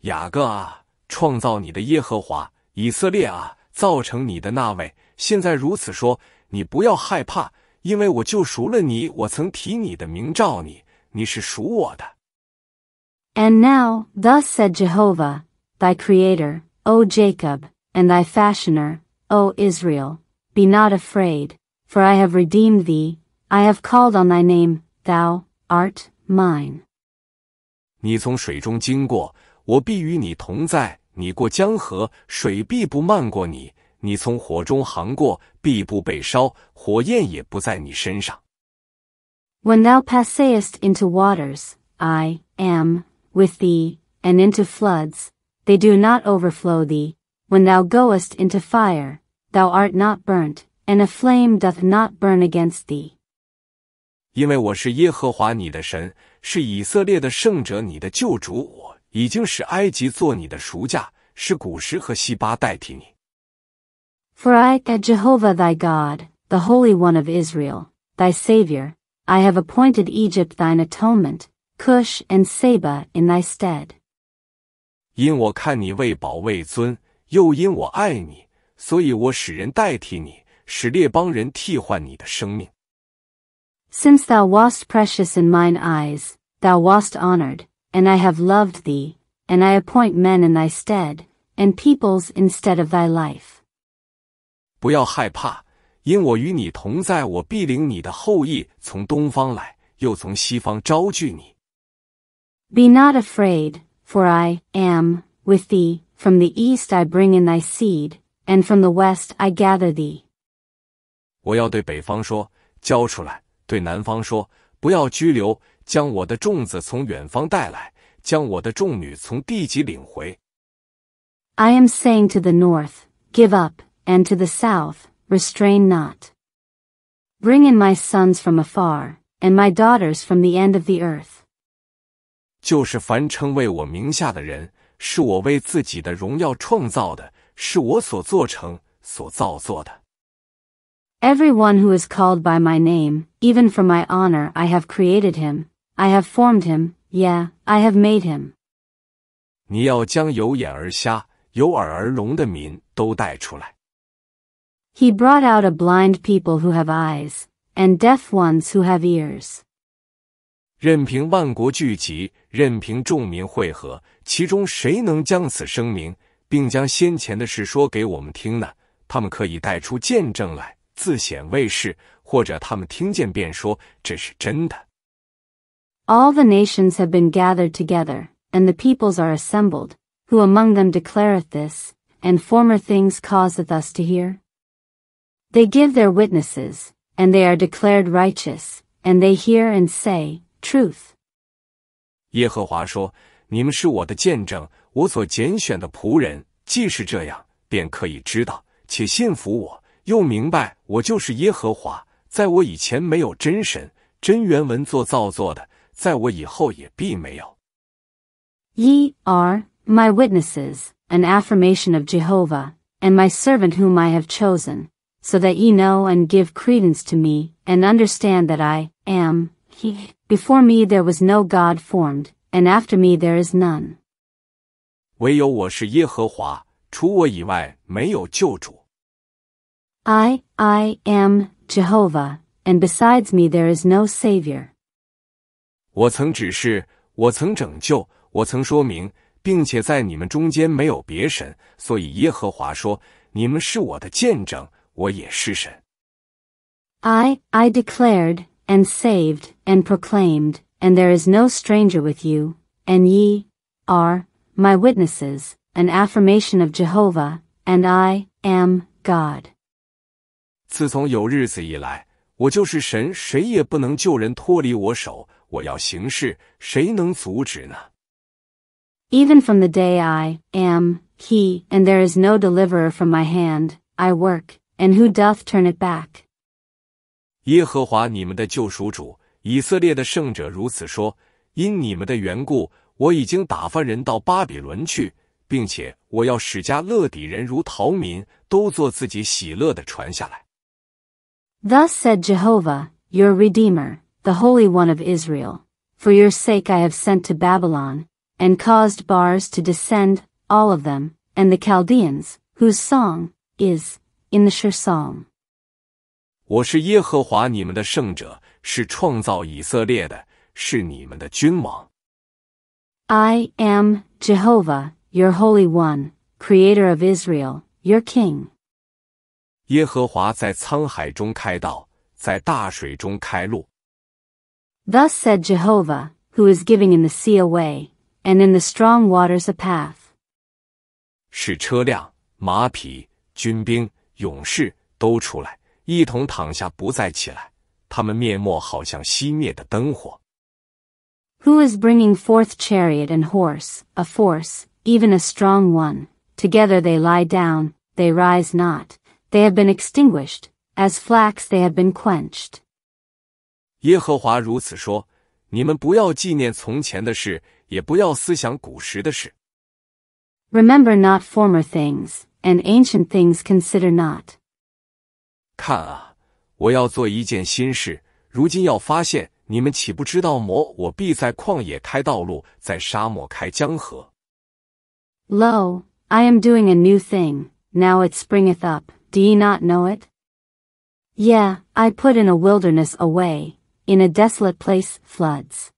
雅各啊，创造你的耶和华，以色列啊，造成你的那位，现在如此说：你不要害怕，因为我救赎了你，我曾提你的名召你，你是属我的。And now, thus said Jehovah, thy Creator, O Jacob, and thy Fashioner, O Israel, be not afraid, for I have redeemed thee, I have called on thy name, thou art mine. thou passest into waters, I am with thee, and into floods, they do not overflow thee. When thou goest into fire, thou art not burnt, and a flame doth not burn against thee. 因为我是耶和华你的神，是以色列的圣者，你的救主。我已经使埃及做你的赎价，是古时和西巴代替你。For I, Jehovah thy God, the Holy One of Israel, thy Saviour, I have appointed Egypt thine atonement, Cush and s a b a in thy stead. 因我看你为宝为尊，又因我爱你，所以我使人代替你，使列邦人替换你的生命。Since thou wast precious in mine eyes, thou wast honored, and I have loved thee, and I appoint men in thy stead, and peoples instead of thy life. 不要害怕，因我与你同在，我必领你的后裔从东方来，又从西方招聚你。Be not afraid, for I am with thee. From the east I bring in thy seed, and from the west I gather thee. 我要对北方说，交出来。I am saying to the north, Give up, and to the south, Restrain not. Bring in my sons from afar, and my daughters from the end of the earth. 就是凡称为我名下的人，是我为自己的荣耀创造的，是我所做成、所造作的。Everyone who is called by my name, even for my honor I have created him, I have formed him, yeah, I have made him. 你要将有眼而瞎、有耳而聋的民都带出来。He brought out a blind people who have eyes, and deaf ones who have ears. 任凭万国聚集，任凭众民汇合，其中谁能将此声明，并将先前的事说给我们听呢？他们可以带出见证来。all the nations have been gathered together, and the peoples are assembled. Who among them declareth this, and former things causeth us to hear? They give their witnesses, and they are declared righteous, and they hear and say, Truth. 耶和华说：“你们是我的见证，我所拣选的仆人。既是这样，便可以知道且信服我。”又明白，我就是耶和华，在我以前没有真神、真原文做造作的，在我以后也必没有。Ye are my witnesses, an affirmation of Jehovah, and my servant whom I have chosen, so that ye know and give credence to me, and understand that I am He. Before me there was no God formed, and after me there is none。唯有我是耶和华，除我以外没有救主。I, I am Jehovah, and besides me there is no Savior. 我曾指示，我曾拯救，我曾说明，并且在你们中间没有别神，所以耶和华说：“你们是我的见证，我也是神。” I, I declared, and saved, and proclaimed, and there is no stranger with you, and ye are my witnesses, an affirmation of Jehovah, and I am God. 自从有日子以来，我就是神，谁也不能救人脱离我手。我要行事，谁能阻止呢？Even from the day I am He, and there is no deliverer from my hand, I work, and who doth turn it back? 耶和华你们的救赎主，以色列的圣者如此说：因你们的缘故，我已经打发人到巴比伦去，并且我要使加勒底人如逃民，都做自己喜乐的传下来。Thus said Jehovah, your Redeemer, the Holy One of Israel, for your sake I have sent to Babylon, and caused bars to descend, all of them, and the Chaldeans, whose song, is, in the Shir Psalm. 我是耶和华你们的圣者，是创造以色列的，是你们的君王。I am Jehovah, your Holy One, Creator of Israel, your King. 耶和华在沧海中开道，在大水中开路。Thus said Jehovah, who is giving in the sea a way, and in the strong waters a path. 使车辆、马匹、军兵、勇士都出来，一同躺下，不再起来。他们面目好像熄灭的灯火。Who is bringing forth chariot and horse, a force, even a strong one? Together they lie down, they rise not they have been extinguished, as flax they have been quenched. 耶和华如此说：你们不要纪念从前的事，也不要思想古时的事。Remember not former things, and ancient things consider not. 看啊，我要做一件新事，如今要发现，你们岂不知道么？我必在旷野开道路，在沙漠开江河。Lo, I am doing a new thing; now it springeth up do ye not know it? Yeah, I put in a wilderness away, in a desolate place floods.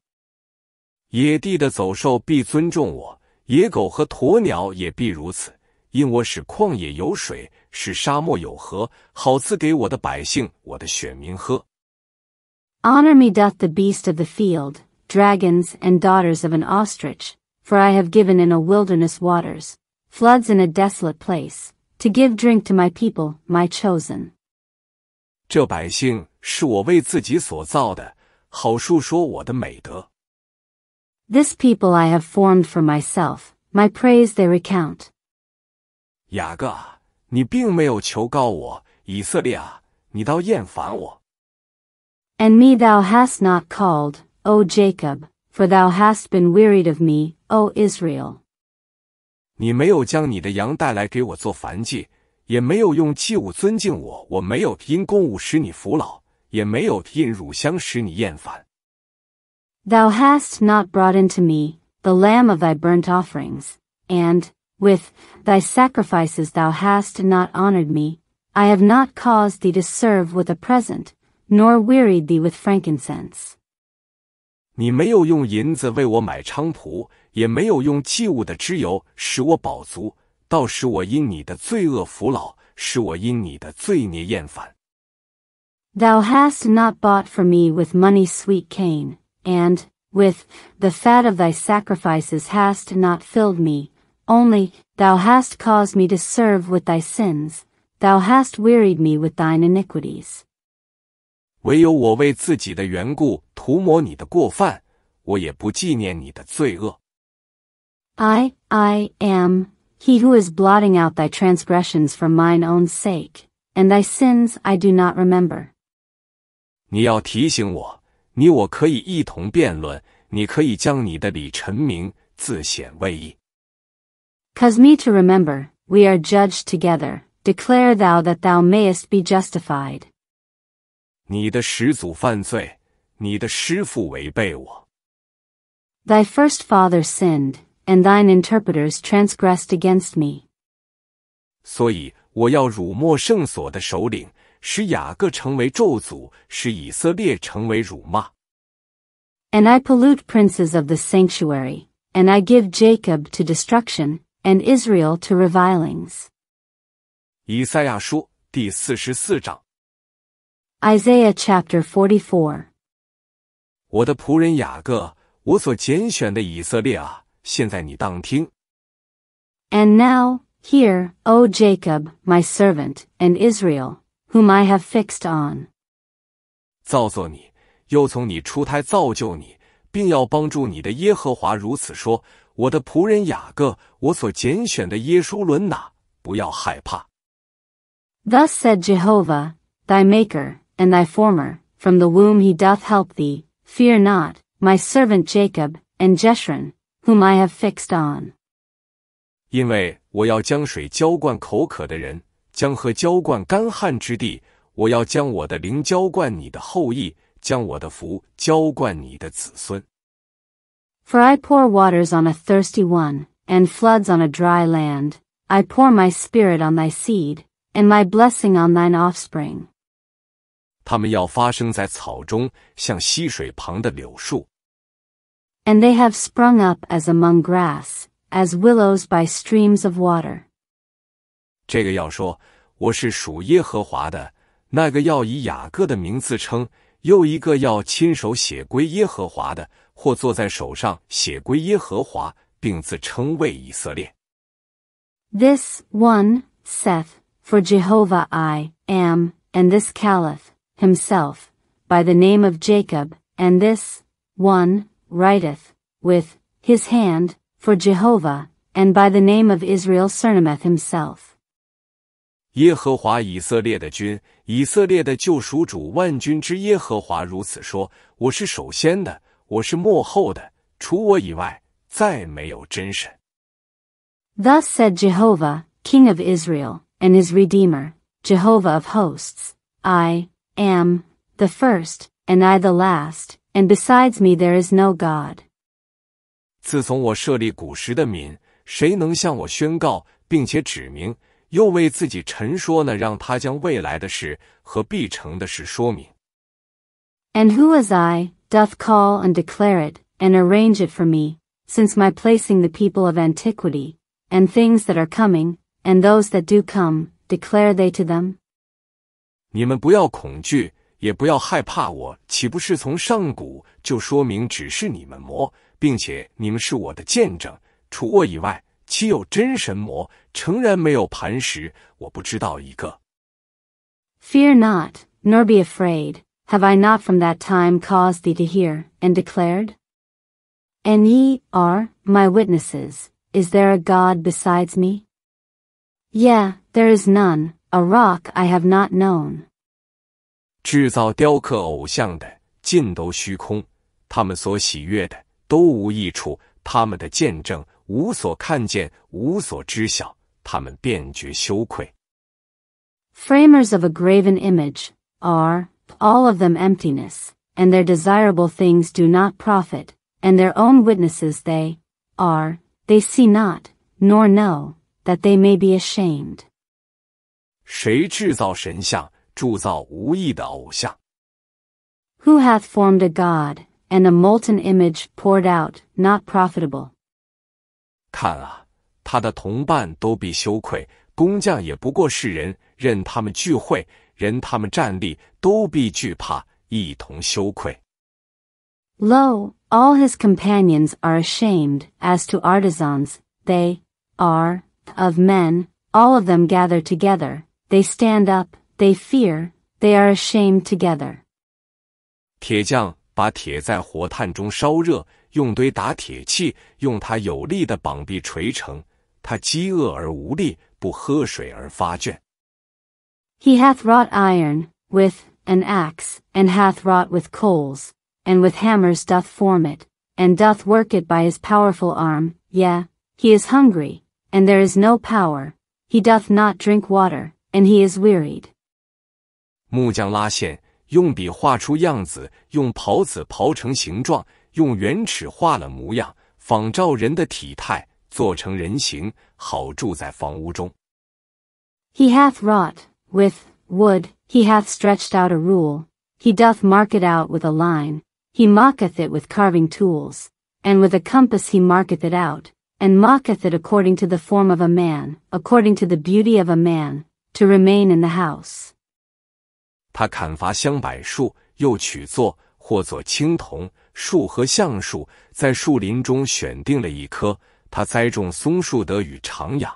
野地的走兽必尊重我，野狗和鸵鸟也必如此，因我使旷野有水，使沙漠有河，好赐给我的百姓，我的选民喝。Honor me doth the beast of the field, dragons and daughters of an ostrich, for I have given in a wilderness waters, floods in a desolate place, to give drink to my people, my chosen. 这百姓是我为自己所造的，好述说我的美德。This people I have formed for myself, my praise they recount. 雅各啊，你并没有求告我；以色列啊，你倒厌烦我。And me thou hast not called, O Jacob, for thou hast been wearied of me, O Israel. 你没有将你的羊带来给我做燔祭，也没有用祭物尊敬我，我没有因公物使你服老，也没有因乳香使你厌烦。Thou hast not brought into me the lamb of thy burnt offerings, and, with thy sacrifices thou hast not honored me, I have not caused thee to serve with a present, nor wearied thee with frankincense. 你没有用银子为我买菖蒲，也没有用祭物的脂油使我饱足，倒使我因你的罪恶服老，使我因你的罪孽厌烦。Thou hast not bought for me with money sweet cane, and with the fat of thy sacrifices hast not filled me, only thou hast caused me to serve with thy sins, thou hast wearied me with thine iniquities. 唯有我为自己的缘故涂抹你的过犯，我也不纪念你的罪恶。I, I am, he who is blotting out thy transgressions for mine own sake, and thy sins I do not remember. 你要提醒我，你我可以一同辩论，你可以将你的理陈明，自显为义。Cause me to remember, we are judged together. Declare thou that thou mayest be justified. 你的始祖犯罪，你的师父违背我。Thy first father sinned and thine interpreters transgressed against me. 所以我要辱没圣所的首领，使雅各成为咒诅，使以色列成为辱骂。And I pollute princes of the sanctuary, and I give Jacob to destruction, and Israel to revilings. 以赛亚书第四十四章。Isaiah chapter forty four。我的仆人雅各，我所拣选的以色列啊，现在你当听。And now, hear, O Jacob, my servant, and Israel, whom I have fixed on. 造作你，又从你出胎造就你，并要帮助你的耶和华如此说：我的仆人雅各，我所拣选的耶稣伦哪，不要害怕。Thus said Jehovah, thy Maker, and thy Former, from the womb he doth help thee, fear not, my servant Jacob, and Jeshurun, whom I have fixed on. 因为我要将水浇灌口渴的人，将河浇灌干旱之地。我要将我的灵浇灌你的后裔，将我的福浇灌你的子孙。For I pour waters on a thirsty one, and floods on a dry land. I pour my spirit on thy seed, and my blessing on thine offspring. 他们要发生在草中，像溪水旁的柳树。and they have sprung up as among grass, as willows by streams of water. This one, Seth, for Jehovah I am, and this caliph himself, by the name of Jacob, and this one, writeth, with his hand, for Jehovah, and by the name of Israel Cernameth himself. 耶和华以色列的君，以色列的救赎主万军之耶和华如此说：我是首先的，我是末后的，除我以外，再没有真神。Thus said Jehovah, King of Israel, and his Redeemer, Jehovah of hosts, I am the first, and I the last, and besides me there is no God。自从我设立古时的民，谁能向我宣告，并且指明，又为自己陈说呢？让他将未来的事和必成的事说明。And who as I doth call and declare it and arrange it for me, since my placing the people of antiquity, and things that are coming, and those that do come, declare they to them. 你们不要恐惧。也不要害怕我，岂不是从上古就说明只是你们魔，并且你们是我的见证。除我以外，岂有真神魔？诚然没有磐石，我不知道一个。Fear not, nor be afraid. Have I not from that time caused thee to hear and declared? And ye are my witnesses. Is there a God besides me? Yea, there is none, a rock I have not known. 制造雕刻偶像的尽都虚空，他们所喜悦的都无益处，他们的见证无所看见，无所知晓，他们便觉羞愧。Framers of a graven image are all of them emptiness, and their desirable things do not profit, and their own witnesses they are, they see not, nor know, that they may be ashamed. 谁制造神像？铸造无意的偶像。Who hath formed a god and a molten image poured out, not profitable？看啊，他的同伴都必羞愧，工匠也不过是人，任他们聚会，任他们站立，都必惧怕，一同羞愧。Lo, all his companions are ashamed as to artisans, they are of men, all of them gather together, they stand up, they fear, they are ashamed together. 铁匠把铁在火炭中烧热，用堆打铁器，用它有力的膀臂捶成。他饥饿而无力，不喝水而发倦。He hath wrought iron with an axe, and hath wrought with coals, and with hammers doth form it, and doth work it by his powerful arm. Yea, he is hungry, and there is no power. He doth not drink water, and he is wearied. 木匠拉线，用笔画出样子，用刨子刨成形状，用圆尺画了模样，仿照人的体态做成人形，好住在房屋中。He hath wrought with wood, he hath stretched out a rule, he doth mark it out with a line, he mocketh it with carving tools, and with a compass he marketh it out, and mocketh it according to the form of a man, according to the beauty of a man, to remain in the house. 他砍伐香柏树，又取作或作青铜树和橡树，在树林中选定了一棵，他栽种松树得与长养。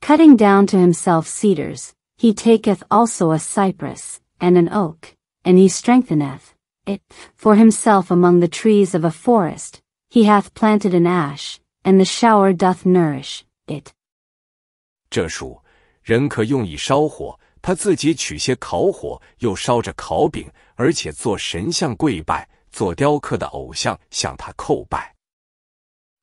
Cutting down to himself cedars, he taketh also a cypress and an oak, and he strengtheneth it for himself among the trees of a forest. He hath planted an ash, and the shower doth nourish it. 这树，人可用以烧火。他自己取些烤火，又烧着烤饼，而且做神像跪拜，做雕刻的偶像向他叩拜。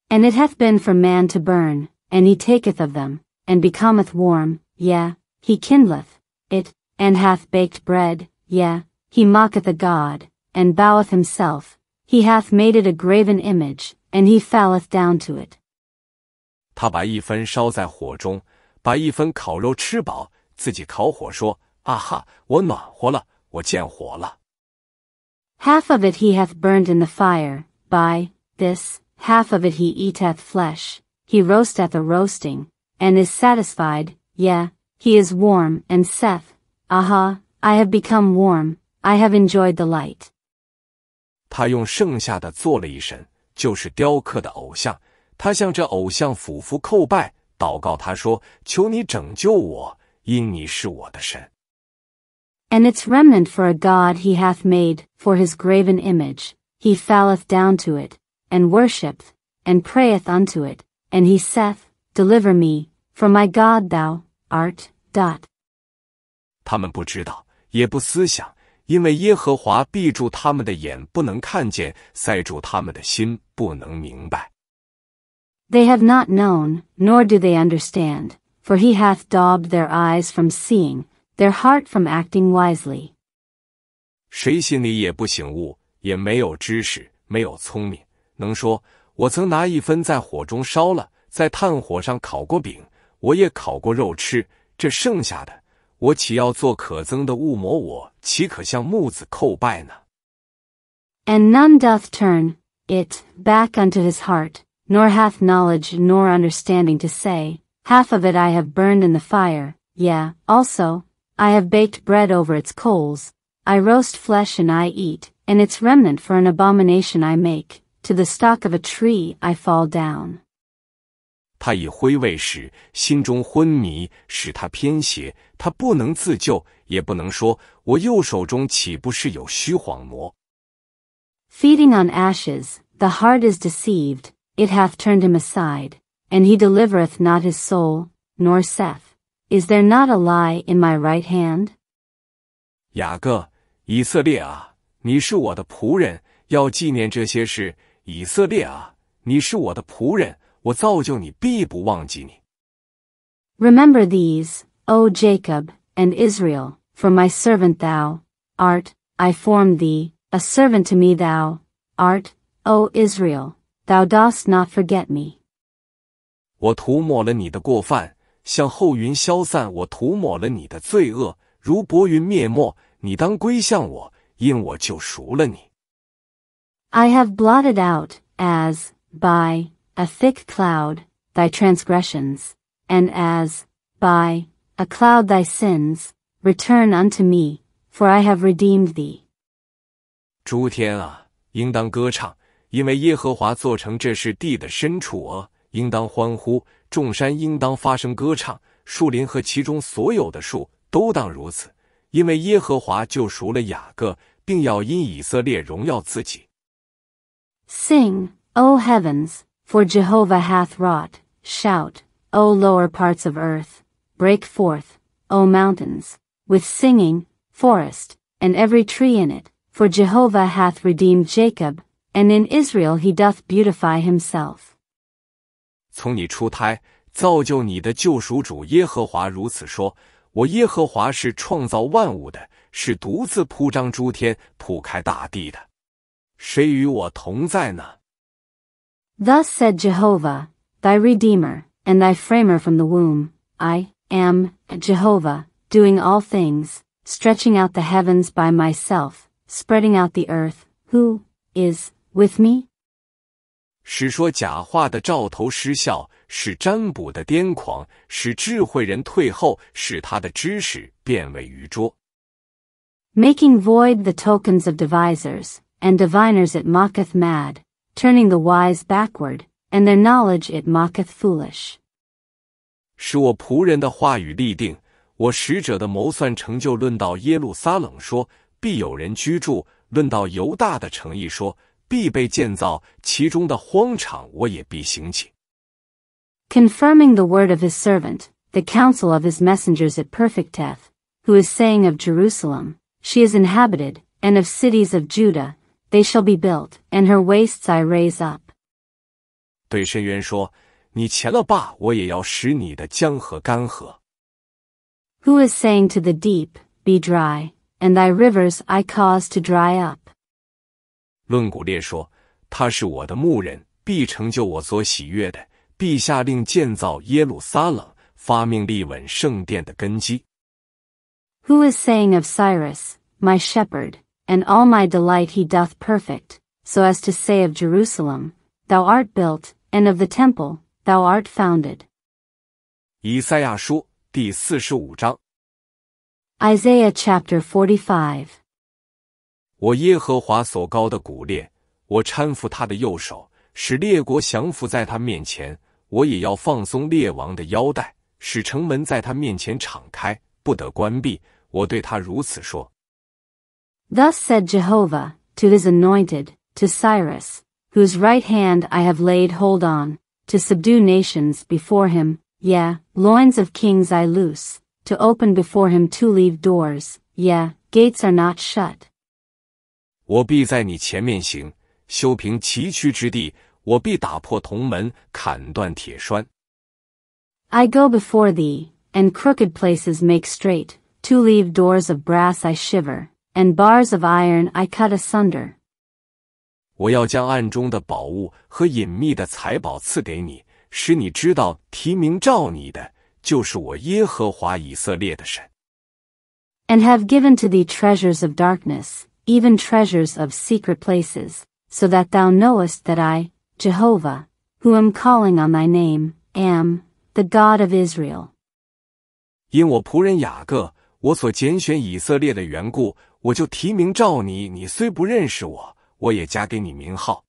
And it hath been for man to burn, and he taketh of them, and becometh warm, yea, he kindleth it, and hath baked bread, yea, he mocketh a god, and boweth himself, he hath made it a graven image, and he falleth down to it. 他把一分烧在火中，把一分烤肉吃饱，自己烤火，说：“啊哈，我暖和了，我见火了。” Half of it he hath burned in the fire, by this, half of it he eateth flesh, he roasteth a roasting, and is satisfied, yea, he is warm, and saith, Aha, I have become warm, I have enjoyed the light. 他用剩下的做了一神，就是雕刻的偶像。他向这偶像俯伏叩拜，祷告他说：“求你拯救我，因你是我的神。And its remnant for a god he hath made, for his graven image, he falleth down to it, and worshippeth, and prayeth unto it, and he saith, Deliver me, for my God thou art. Dot. 他们不知道，也不思想，因为耶和华闭住他们的眼，不能看见；塞住他们的心，不能明白。They have not known, nor do they understand, for he hath daubed their eyes from seeing, their heart from acting wisely. 谁心里也不醒悟，也没有知识，没有聪明，能说我曾拿一分在火中烧了，在炭火上烤过饼，我也烤过肉吃。这剩下的，我岂要做可憎的恶魔我？我岂可向木子叩拜呢？And none doth turn it back unto his heart, nor hath knowledge nor understanding to say half of it I have burned in the fire, yeah, also, I have baked bread over its coals, I roast flesh and I eat, and its remnant for an abomination I make, to the stock of a tree I fall down. 他以挥卫使，心中昏迷，使他偏斜，他不能自救，也不能说：“我右手中岂不是有虚谎魔？” Feeding on ashes, the heart is deceived, it hath turned him aside and he delivereth not his soul, nor saith, Is there not a lie in my right hand? 雅各，以色列啊，你是我的仆人，要纪念这些事。以色列啊，你是我的仆人，我造就你，必不忘记你。Remember these, O Jacob and Israel, for my servant thou art. I formed thee, a servant to me thou art, O Israel. Thou dost not forget me. 我涂抹了你的过犯，向后云消散；我涂抹了你的罪恶，如薄云灭没。你当归向我，因我救赎了你。I have blotted out, as by a thick cloud, thy transgressions, and as by a cloud thy sins. Return unto me, for I have redeemed thee. 诸天啊，应当歌唱，因为耶和华做成，这是地的深处啊。应当欢呼；众山应当发声歌唱，树林和其中所有的树都当如此，因为耶和华救赎了雅各，并要因以色列荣耀自己。Sing, O heavens, for Jehovah hath wrought. Shout, O lower parts of earth. Break forth, O mountains, with singing, forest, and every tree in it. For Jehovah hath redeemed Jacob, and in Israel he doth beautify himself. 从你出胎造就你的救赎主耶和华如此说：我耶和华是创造万物的，是独自铺张诸天、铺开大地的。谁与我同在呢？Thus said Jehovah, thy Redeemer and thy Framer from the womb. I am Jehovah, doing all things, stretching out the heavens by myself, spreading out the earth. Who is with me? 使说假话的兆头失效，使占卜的癫狂，使智慧人退后，使他的知识变为愚拙。Making void the tokens of divisors and diviners it mocketh mad, turning the wise backward, and their knowledge it mocketh foolish. 使我仆人的话语立定，我使者的谋算成就。论到耶路撒冷说必有人居住，论到犹大的诚意说。必被建造，其中的荒场我也必兴起。Confirming the word of his servant, the counsel of his messengers at Perfecteth, who is saying of Jerusalem, She is inhabited, and of cities of Judah, they shall be built, and her wastes I raise up. 对深渊说：“你前了坝，我也要使你的江河干涸。” Who is saying to the deep, Be dry, and thy rivers I cause to dry up. 论古列说：“他是我的牧人，必成就我所喜悦的。必下令建造耶路撒冷，发命立稳圣殿的根基。” Who is saying of Cyrus, my shepherd, and all my delight he doth perfect, so as to say of Jerusalem, Thou art built, and of the temple, Thou art founded. Isaiah chapter 45我耶和华所高的骨裂，我搀扶他的右手，使列国降服在他面前。我也要放松列王的腰带，使城门在他面前敞开，不得关闭。我对他如此说。Thus said Jehovah to his anointed, to Cyrus, whose right hand I have laid hold on, to subdue nations before him, yeah, loins of kings I loose, to open before him two-leaved doors, yeah, gates are not shut. 我必在你前面行，修平崎岖之地；我必打破铜门，砍断铁栓。I go before thee, and crooked places make straight. Two leave doors of brass I shiver, and bars of iron I cut asunder. 我要将暗中的宝物和隐秘的财宝赐给你，使你知道提名召你的就是我耶和华以色列的神。And have given to thee treasures of darkness even treasures of secret places, so that thou knowest that I, Jehovah, who am calling on thy name, am, the God of Israel. 因我仆人雅各，我所拣选以色列的缘故，我就提名召你。你虽不认识我，我也加给你名号。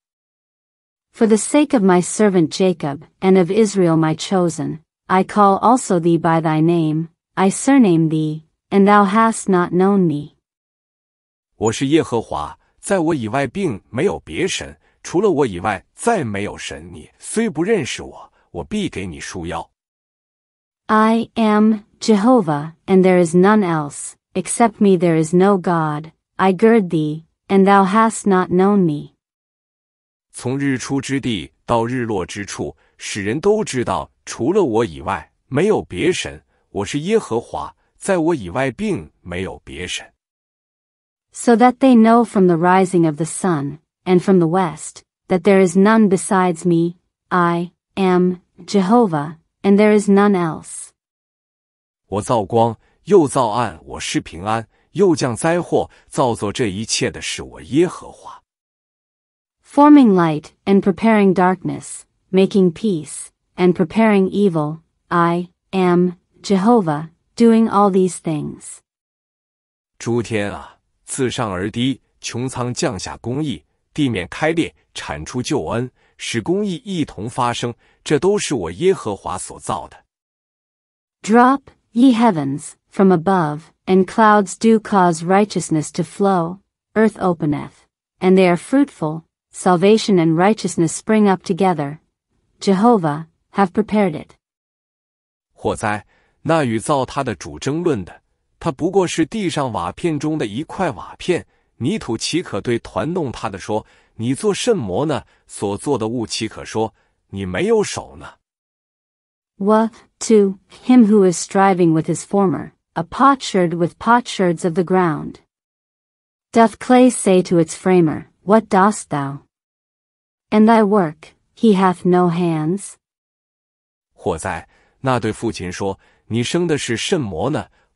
For the sake of my servant Jacob and of Israel my chosen, I call also thee by thy name, I surname thee, and thou hast not known me. 我是耶和华，在我以外并没有别神，除了我以外再没有神。你虽不认识我，我必给你束腰。I am Jehovah, and there is none else except me. There is no god. I gird thee, and thou hast not known me. 从日出之地到日落之处，使人都知道，除了我以外没有别神。我是耶和华，在我以外并没有别神。so that they know from the rising of the sun, and from the west, that there is none besides me, I am Jehovah, and there is none else. 我造光，又造暗，我是平安，又降灾祸。造作这一切的是我耶和华。Forming light and preparing darkness, making peace and preparing evil, I am Jehovah, doing all these things. 诸天啊！自上而低，穹苍降下公义，地面开裂，产出救恩，使公义一同发生。这都是我耶和华所造的。Drop ye heavens from above, and clouds do cause righteousness to flow. Earth openeth, and they are fruitful. Salvation and righteousness spring up together. Jehovah have prepared it. 火灾，那与造他的主争论的。它不过是地上瓦片中的一块瓦片，泥土岂可对团弄它的说：“你做甚么呢？”所做的物岂可说：“你没有手呢？” Wa to him who is striving with his former, a potsherd with potsherds of the ground. Doth clay say to its framer, What dost thou? And thy work, he hath no hands.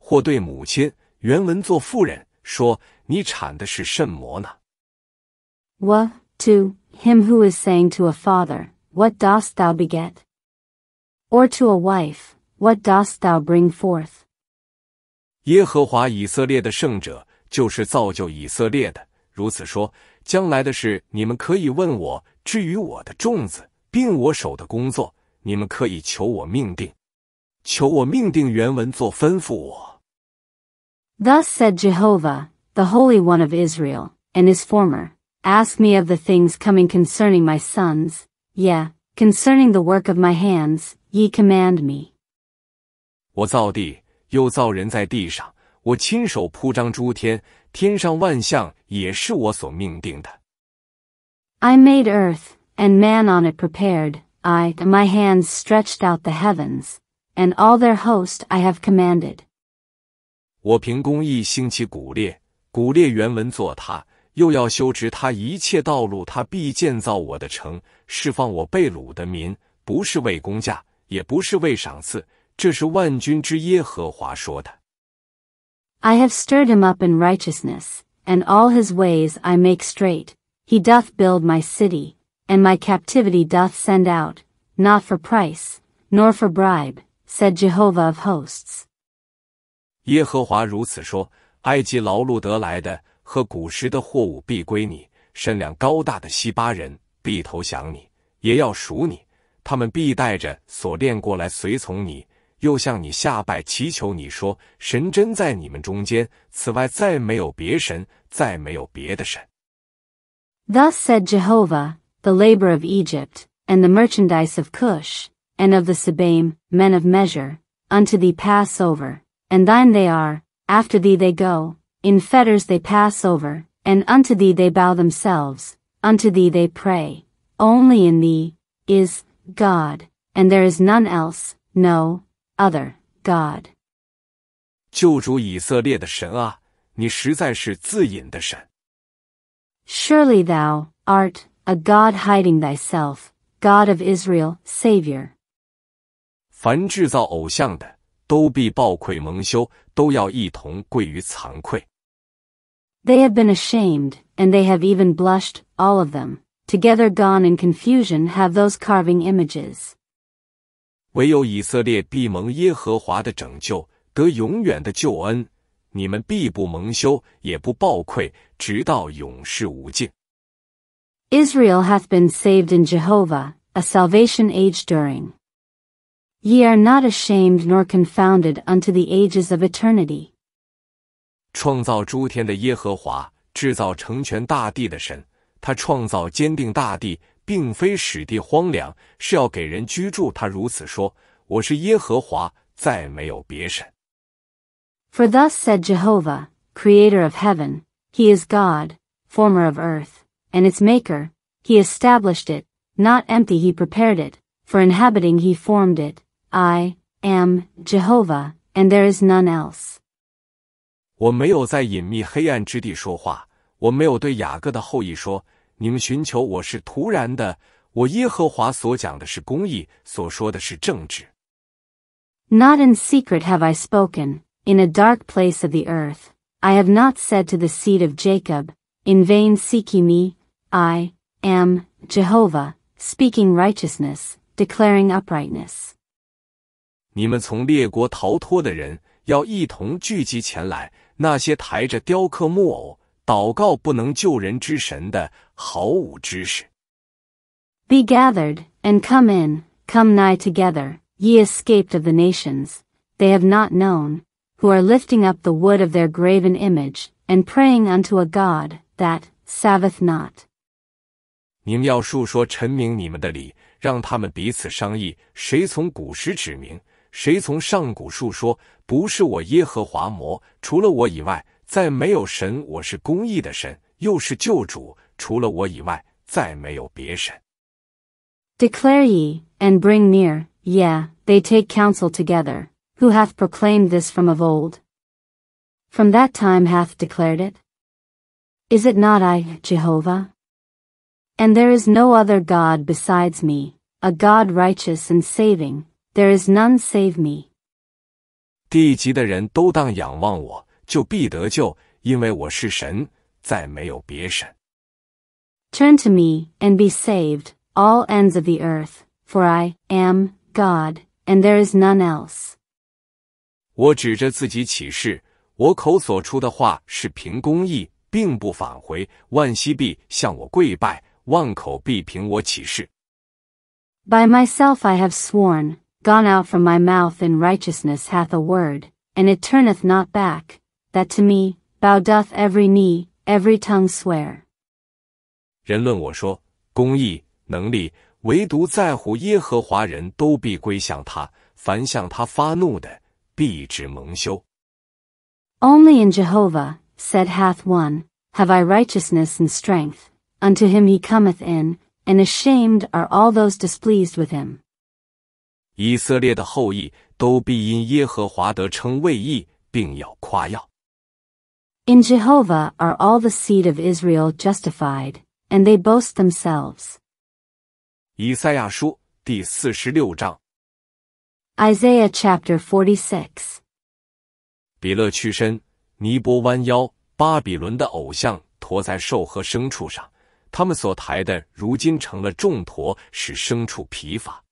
或对母亲，原文做妇人说：“你产的是甚魔呢？” What to him who is saying to a father, What dost thou beget? Or to a wife, What dost thou bring forth? 耶和华以色列的圣者，就是造就以色列的。如此说，将来的事你们可以问我。至于我的种子，并我手的工作，你们可以求我命定，求我命定。原文做吩咐我。Thus said Jehovah, the Holy One of Israel, and his former, Ask me of the things coming concerning my sons, yea, concerning the work of my hands, ye command me. 我造地，又造人在地上。我亲手铺张诸天，天上万象也是我所命定的。I made earth, and man on it prepared. I, my hands stretched out the heavens, and all their host I have commanded. 我凭公义兴起古列，古列原文作他，又要修直他一切道路，他必建造我的城，释放我被掳的民，不是为公价，也不是为赏赐，这是万军之耶和华说的。I have stirred him up in righteousness, and all his ways I make straight. He doth build my city, and my captivity doth send out, not for price, nor for bribe, said Jehovah of hosts. 耶和华如此说：埃及劳碌得来的和古时的货物必归你，身量高大的西巴人必投降你，也要赎你。他们必带着锁链过来随从你，又向你下拜祈求你说：“神真在你们中间，此外再没有别神，再没有别的神。” Thus said Jehovah, the l a b o r of Egypt, and the merchandise of Cush, and of the s a b a i m men of measure, unto thee Passover. and thine they are, after thee they go, in fetters they pass over, and unto thee they bow themselves, unto thee they pray. Only in thee is God, and there is none else, no other God. Surely thou art a God hiding thyself, God of Israel, Savior. 凡制造偶像的。都必暴愧蒙羞，都要一同跪于惭愧。They have been ashamed, and they have even blushed, all of them, together gone in confusion have those carving images. 唯有以色列必蒙耶和华的拯救，得永远的救恩。你们必不蒙羞，也不暴愧，直到永世无尽。Israel hath been saved in Jehovah, a salvation age during. Ye are not ashamed nor confounded unto the ages of eternity. 创造诸天的耶和华，制造成全大地的神，他创造坚定大地，并非使地荒凉，是要给人居住。他如此说：“我是耶和华，再没有别神。” For thus said Jehovah, creator of heaven, he is God, former of earth, and its maker, he established it, not empty he prepared it, for inhabiting he formed it. I am Jehovah, and there is none else. 我没有在隐秘黑暗之地说话，我没有对雅各的后裔说：“你们寻求我是突然的。”我耶和华所讲的是公义，所说的是正直。Not in secret have I spoken, in a dark place of the earth. I have not said to the seed of Jacob, In vain seek ye me, I am Jehovah, speaking righteousness, declaring uprightness. 你们从列国逃脱的人要一同聚集前来；那些抬着雕刻木偶、祷告不能救人之神的毫无知识。Be gathered and come in, come nigh together, ye escaped of the nations, they have not known, who are lifting up the wood of their graven image and praying unto a god that saveth not. 你们要述说陈明你们的理，让他们彼此商议，谁从古时指明。Declare ye and bring near, yea, they take counsel together. Who hath proclaimed this from of old? From that time hath declared it. Is it not I, Jehovah? And there is no other God besides me, a God righteous and saving, there is none save me。地极的人都当仰望我，就必得救，因为我是神，再没有别神。Turn to me and be saved, all ends of the earth, for I am God, and there is none else。我指着自己起誓，我口所出的话是凭公义，并不返回。万膝必向我跪拜，万口必凭我起誓。By myself I have sworn gone out from my mouth in righteousness hath a word, and it turneth not back, that to me, bow doth every knee, every tongue swear. 人论我说，公义、能力，唯独在乎耶和华人都必归向他，凡向他发怒的，必至蒙羞。Only in Jehovah, said hath one, have I righteousness and strength, unto him he cometh in, and ashamed are all those displeased with him. 以色列的后裔都必因耶和华得称为义，并要夸耀。In Jehovah are all the seed of Israel justified, and they boast themselves. 以赛亚书第四十六章。Isaiah chapter forty six。比勒屈身，尼伯弯腰，巴比伦的偶像驮在兽和牲畜上，他们所抬的如今成了重驮，使牲畜疲乏。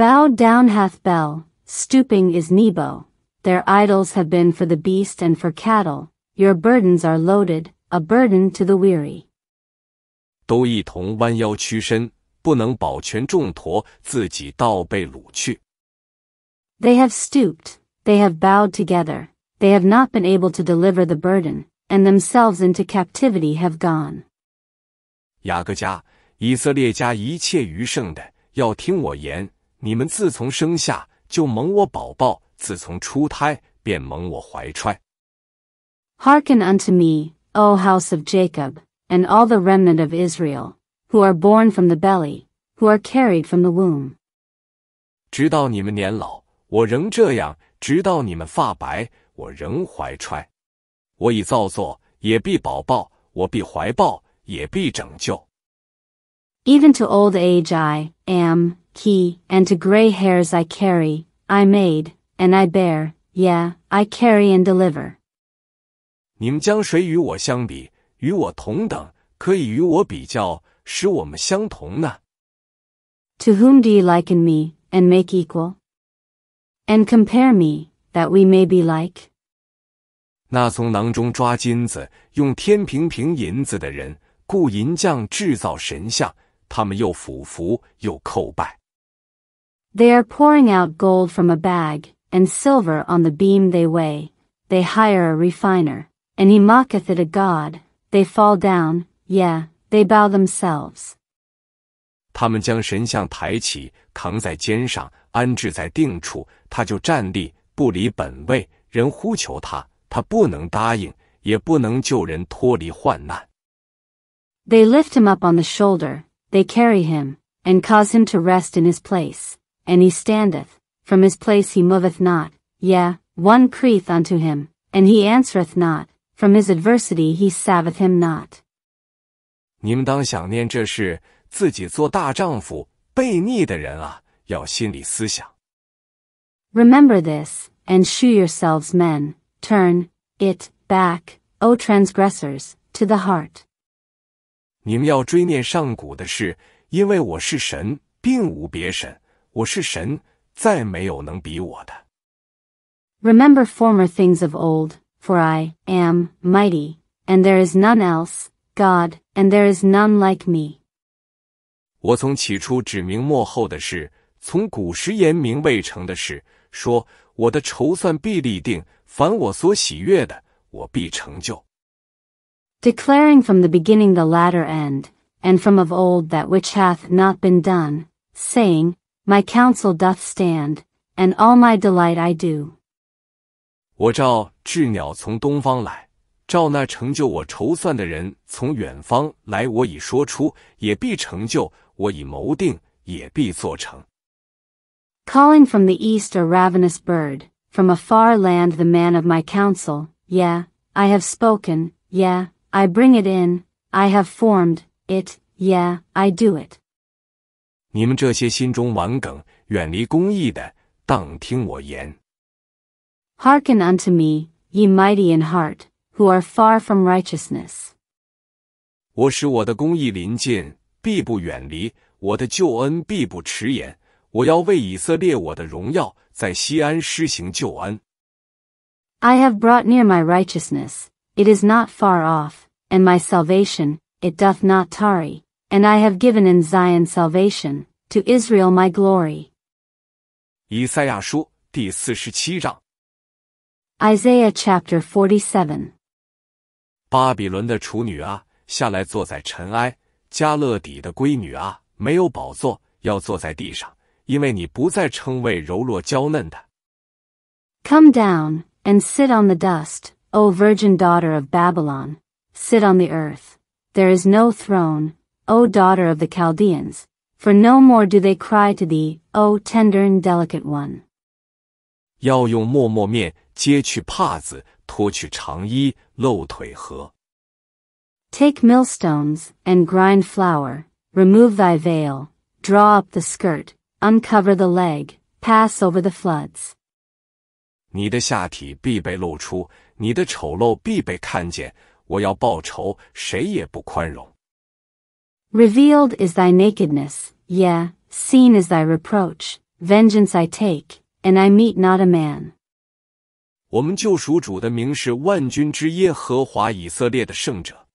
Bow down hath Bel, stooping is Nebo. Their idols have been for the beast and for cattle, your burdens are loaded, a burden to the weary. 都一同弯腰屈身，不能保全重驮，自己倒被掳去。They have stooped, they have bowed together, they have not been able to deliver the burden, and themselves into captivity have gone. 雅各家，以色列家一切余剩的，要听我言。你们自从生下就蒙我宝宝，自从出胎便蒙我怀揣。Hearken unto me, O house of Jacob, and all the remnant of Israel, who are born from the belly, who are carried from the womb. 直到你们年老，我仍这样；直到你们发白，我仍怀揣。我已造作，也必保抱；我必怀抱，也必拯救。Even to old age I am, key, and to gray hairs I carry, I made, and I bear, yeah, I carry and deliver. To whom do you liken me, and make equal? And compare me, that we may be like? 那从囊中抓金子，用天平平银子的人，雇银匠制造神像，他们又俯伏又叩拜。they are pouring out gold from a bag, and silver on the beam they weigh. They hire a refiner, and he mocketh it a god. They fall down, yeah, they bow themselves. 他们将神像抬起，扛在肩上，安置在定处，他就站立，不离本位。人呼求他，他不能答应，也不能救人脱离患难。They lift him up on the shoulder, they carry him, and cause him to rest in his place and he standeth, from his place he moveth not, yea, one creeth unto him, and he answereth not, from his adversity he salveth him not. Remember this, and shew yourselves men, turn it back, O transgressors, to the heart. 你们要追念上古的事，因为我是神，并无别神。我是神，再没有能比我的。Remember former things of old, for I am mighty, and there is none else, God, and there is none like me. 我从起初指明幕后的事，从古时言明未成的事，说我的筹算必立定，凡我所喜悦的，我必成就。Declaring from the beginning the latter end, and from of old that which hath not been done, saying, my counsel doth stand, and all my delight I do. 我召鸷鸟从东方来，召那成就我筹算的人从远方来。我已说出，也必成就；我已谋定，也必做成。Calling from the east a ravenous bird, from a far land the man of my counsel, yeah, I have spoken, yeah, I bring it in, I have formed, it, yeah, I do it. 你们这些心中玩梗、远离公义的，当听我言。Hearken unto me, ye mighty in heart, who are far from righteousness. 我使我的公义临近，必不远离；我的救恩必不迟延。我要为以色列我的荣耀，在西安施行救恩。I have brought near my righteousness; it is not far off, and my salvation, it doth not tarry and I have given in Zion salvation, to Israel my glory. Isaiah, chapter forty seven。巴比伦的处女啊，下来坐在尘埃；加勒底的闺女啊，没有宝座，要坐在地上，因为你不再称为柔弱娇嫩的。Come down and sit on the dust, O virgin daughter of Babylon. Sit on the earth. There is no throne, O daughter of the Chaldeans, for no more do they cry to thee, O tender and delicate one. Take millstones and grind flour, remove thy veil, draw up the skirt, uncover the leg, pass over the floods. 你的下体必被露出，你的丑陋必被看见。我要报仇，谁也不宽容。Revealed is thy nakedness, yea, seen is thy reproach, vengeance I take, and I meet not a man. 我们救赎主的名是万军之耶和华以色列的圣者。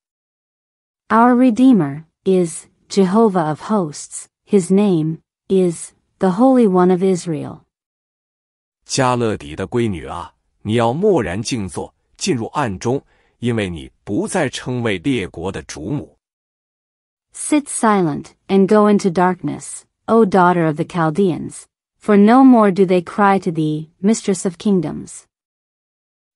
Our Redeemer is Jehovah of hosts, his name is the Holy One of Israel. 加勒底的闺女啊，你要默然静坐，进入暗中，因为你不再称为列国的主母。Sit silent, and go into darkness, O daughter of the Chaldeans, for no more do they cry to thee, mistress of kingdoms.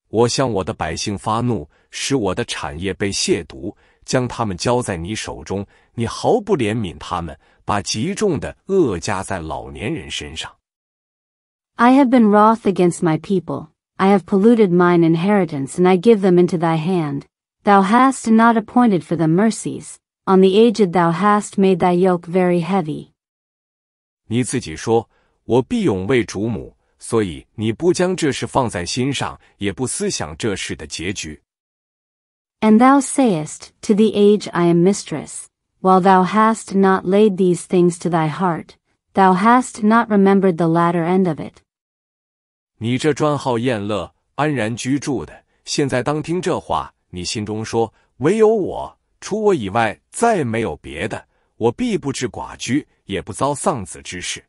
我向我的百姓发怒，使我的产业被亵渎，将他们交在你手中，你毫不怜悯他们，把极重的恶加在老年人身上。I have been wroth against my people, I have polluted mine inheritance and I give them into thy hand, thou hast not appointed for them mercies, on the aged thou hast made thy yoke very heavy. 你自己说：“我必永为主母。”所以你不将这事放在心上，也不思想这事的结局。And thou sayest, To the age I am mistress, while thou hast not laid these things to thy heart, thou hast not remembered the latter end of it. 你这专好宴乐、安然居住的，现在当听这话，你心中说：唯有我除我以外，再没有别的。我必不至寡居，也不遭丧子之事。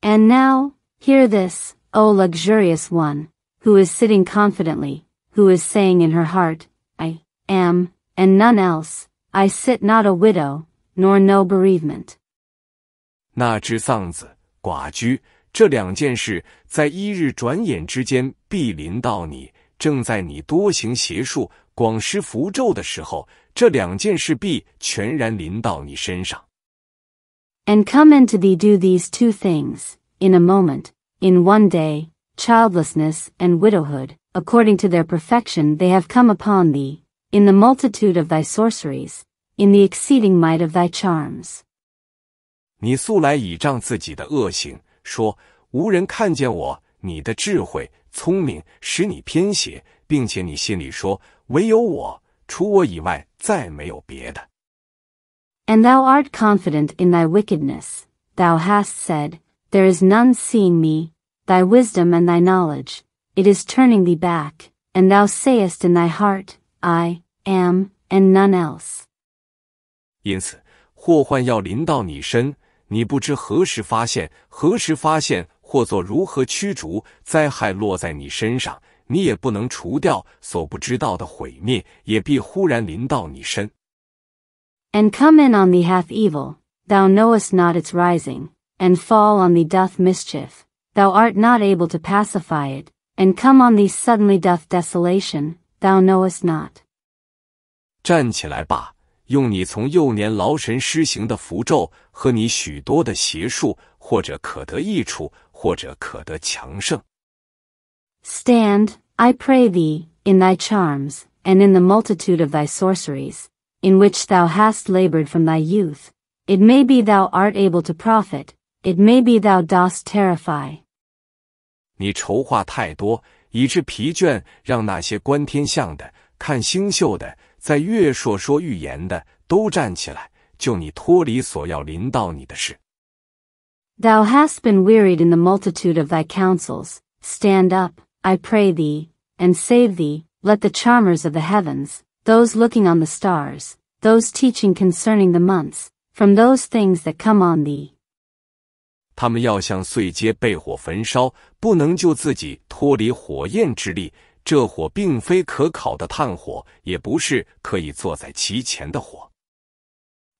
And now hear this, O luxurious one, who is sitting confidently, who is saying in her heart, "I am, and none else. I sit not a widow, nor no bereavement." 那只丧子、寡居这两件事，在一日转眼之间，必临到你。正在你多行邪术、广施符咒的时候。这两件事必全然临到你身上。And come into thee do these two things, in a moment, in one day, childlessness and widowhood, according to their perfection they have come upon thee, in the multitude of thy sorceries, in the exceeding might of thy charms. 你素来倚仗自己的恶行，说无人看见我。你的智慧、聪明使你偏斜，并且你心里说：唯有我除我以外再没有别的。And thou art confident in thy wickedness. Thou hast said, There is none seeing me, thy wisdom and thy knowledge, it is turning thee back, and thou sayest in thy heart, I am, and none else. 因此，祸患要临到你身，你不知何时发现，何时发现，或作如何驱逐。灾害落在你身上，你也不能除掉所不知道的毁灭，也必忽然临到你身。And come in on thee hath evil, thou knowest not its rising, and fall on thee doth mischief, thou art not able to pacify it, and come on thee suddenly doth desolation, thou knowest not. 站起来吧，用你从幼年劳神施行的符咒和你许多的邪术，或者可得益处，或者可得强盛。Stand, I pray thee, in thy charms, and in the multitude of thy sorceries, in which thou hast labored from thy youth. It may be thou art able to profit, it may be thou dost terrify. Thou hast been wearied in the multitude of thy counsels. Stand up, I pray thee, and save thee, let the charmers of the heavens, those looking on the stars, those teaching concerning the months, from those things that come on thee.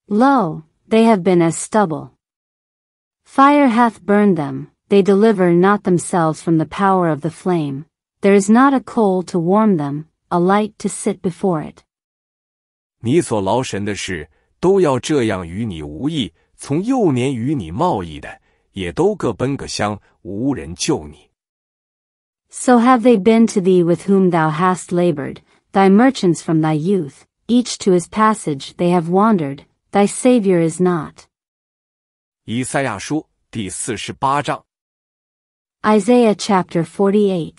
Lo, they have been as stubble. Fire hath burned them they deliver not themselves from the power of the flame, there is not a coal to warm them, a light to sit before it. 你所劳神的事，都要这样与你无益；从幼年与你贸易的，也都各奔各乡，无人救你。So have they been to thee with whom thou hast labored, thy merchants from thy youth, each to his passage they have wandered, thy Saviour is not. 以赛亚书第四十八章。Isaiah chapter 48.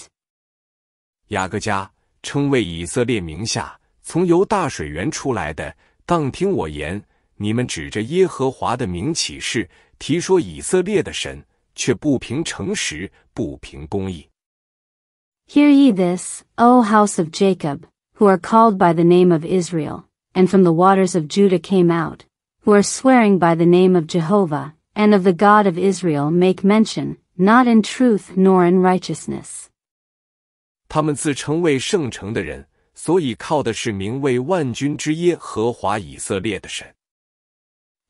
雅各家称为以色列名下从由大水源出来的，当听我言。你们指着耶和华的名起誓，提说以色列的神，却不凭诚实，不凭公义。Hear ye this, O house of Jacob, who are called by the name of Israel, and from the waters of Judah came out, who are swearing by the name of Jehovah, and of the God of Israel make mention, Not in truth nor in righteousness. 他们自称为圣城的人，所以靠的是名为万军之耶和华以色列的神。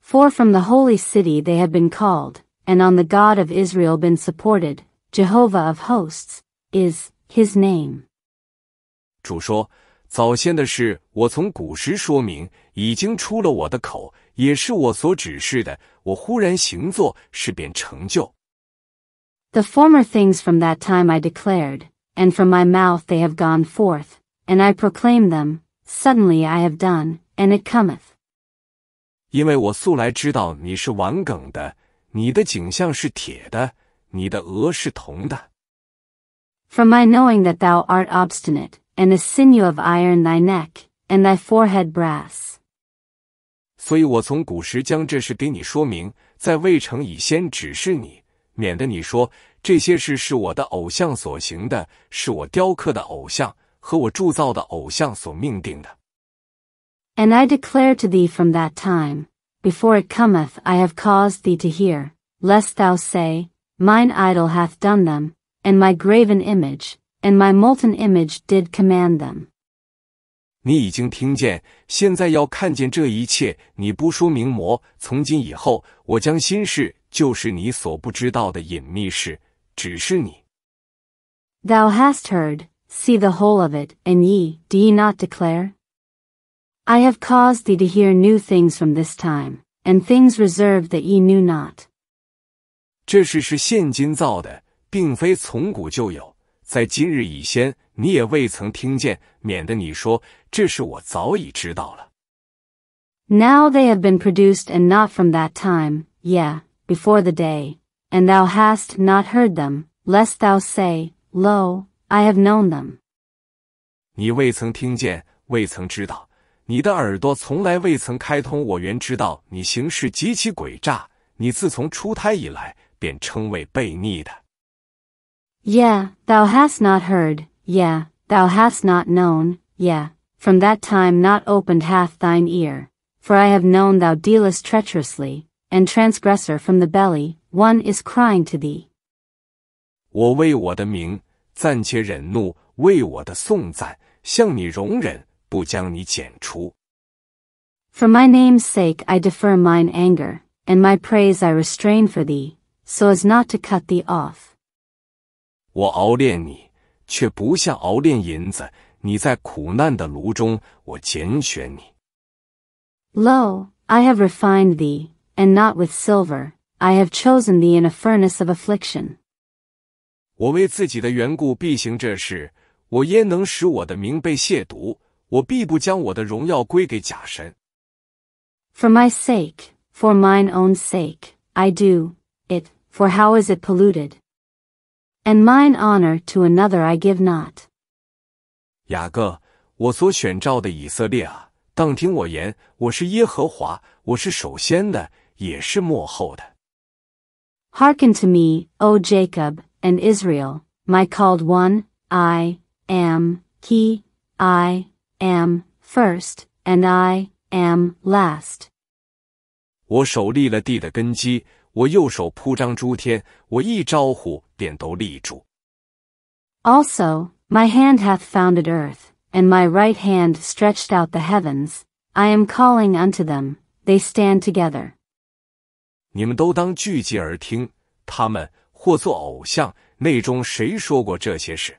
For from the holy city they have been called, and on the God of Israel been supported; Jehovah of hosts is His name. 主说：早先的事，我从古时说明，已经出了我的口，也是我所指示的。我忽然行作，事便成就。The former things from that time I declared, and from my mouth they have gone forth, and I proclaim them, suddenly I have done, and it cometh. From my knowing that thou art obstinate, and a sinew of iron thy neck, and thy forehead brass. 所以我从古时将这事给你说明，在未成以先指示你。免得你说这些事是我的偶像所行的，是我雕刻的偶像和我铸造的偶像所命定的。And I declare to thee from that time, before it cometh, I have caused thee to hear, lest thou say, Mine idol hath done them, and my graven image, and my molten image did command them. 你已经听见，现在要看见这一切。你不说明魔，从今以后，我将心事就是你所不知道的隐秘事，只是你。Thou hast heard, see the whole of it, and ye, do ye not declare? I have caused thee to hear new things from this time, and things reserved that ye knew not. 这事是现今造的，并非从古就有，在今日以先，你也未曾听见，免得你说这是我早已知道了。Now they have been produced and not from that time, yeah, before the day, and thou hast not heard them, lest thou say, Lo, I have known them. 你未曾听见，未曾知道，你的耳朵从来未曾开通。我原知道你行事极其诡诈，你自从出胎以来便称为悖逆的。Yeah, thou hast not heard. Yeah, thou hast not known. Yeah, from that time not opened hath thine ear. For I have known thou dealest treacherously, and transgressor from the belly, one is crying to thee. 我为我的名暂且忍怒，为我的颂赞向你容忍，不将你剪除。For my name's sake I defer mine anger, and my praise I restrain for thee, so as not to cut thee off. 我熬炼你，却不像熬炼银子。你在苦难的炉中，我拣选你。Lo, I have refined thee, and not with silver, I have chosen thee in a furnace of affliction. 我为自己的缘故必行这事，我焉能使我的名被亵渎？我必不将我的荣耀归给假神。For my sake, for mine own sake, I do it, for how is it polluted? And mine honor to another I give not. 雅各，我所选召的以色列啊，当听我言，我是耶和华，我是首先的，也是幕后的。Hearken to me, O Jacob and Israel, my called one, I am he, I am first, and I am last. 我手立了地的根基，我右手铺张诸天，我一招呼便都立住。Also, my hand hath founded earth, and my right hand stretched out the heavens. I am calling unto them; they stand together. 你们都当聚集而听，他们或做偶像，内中谁说过这些事？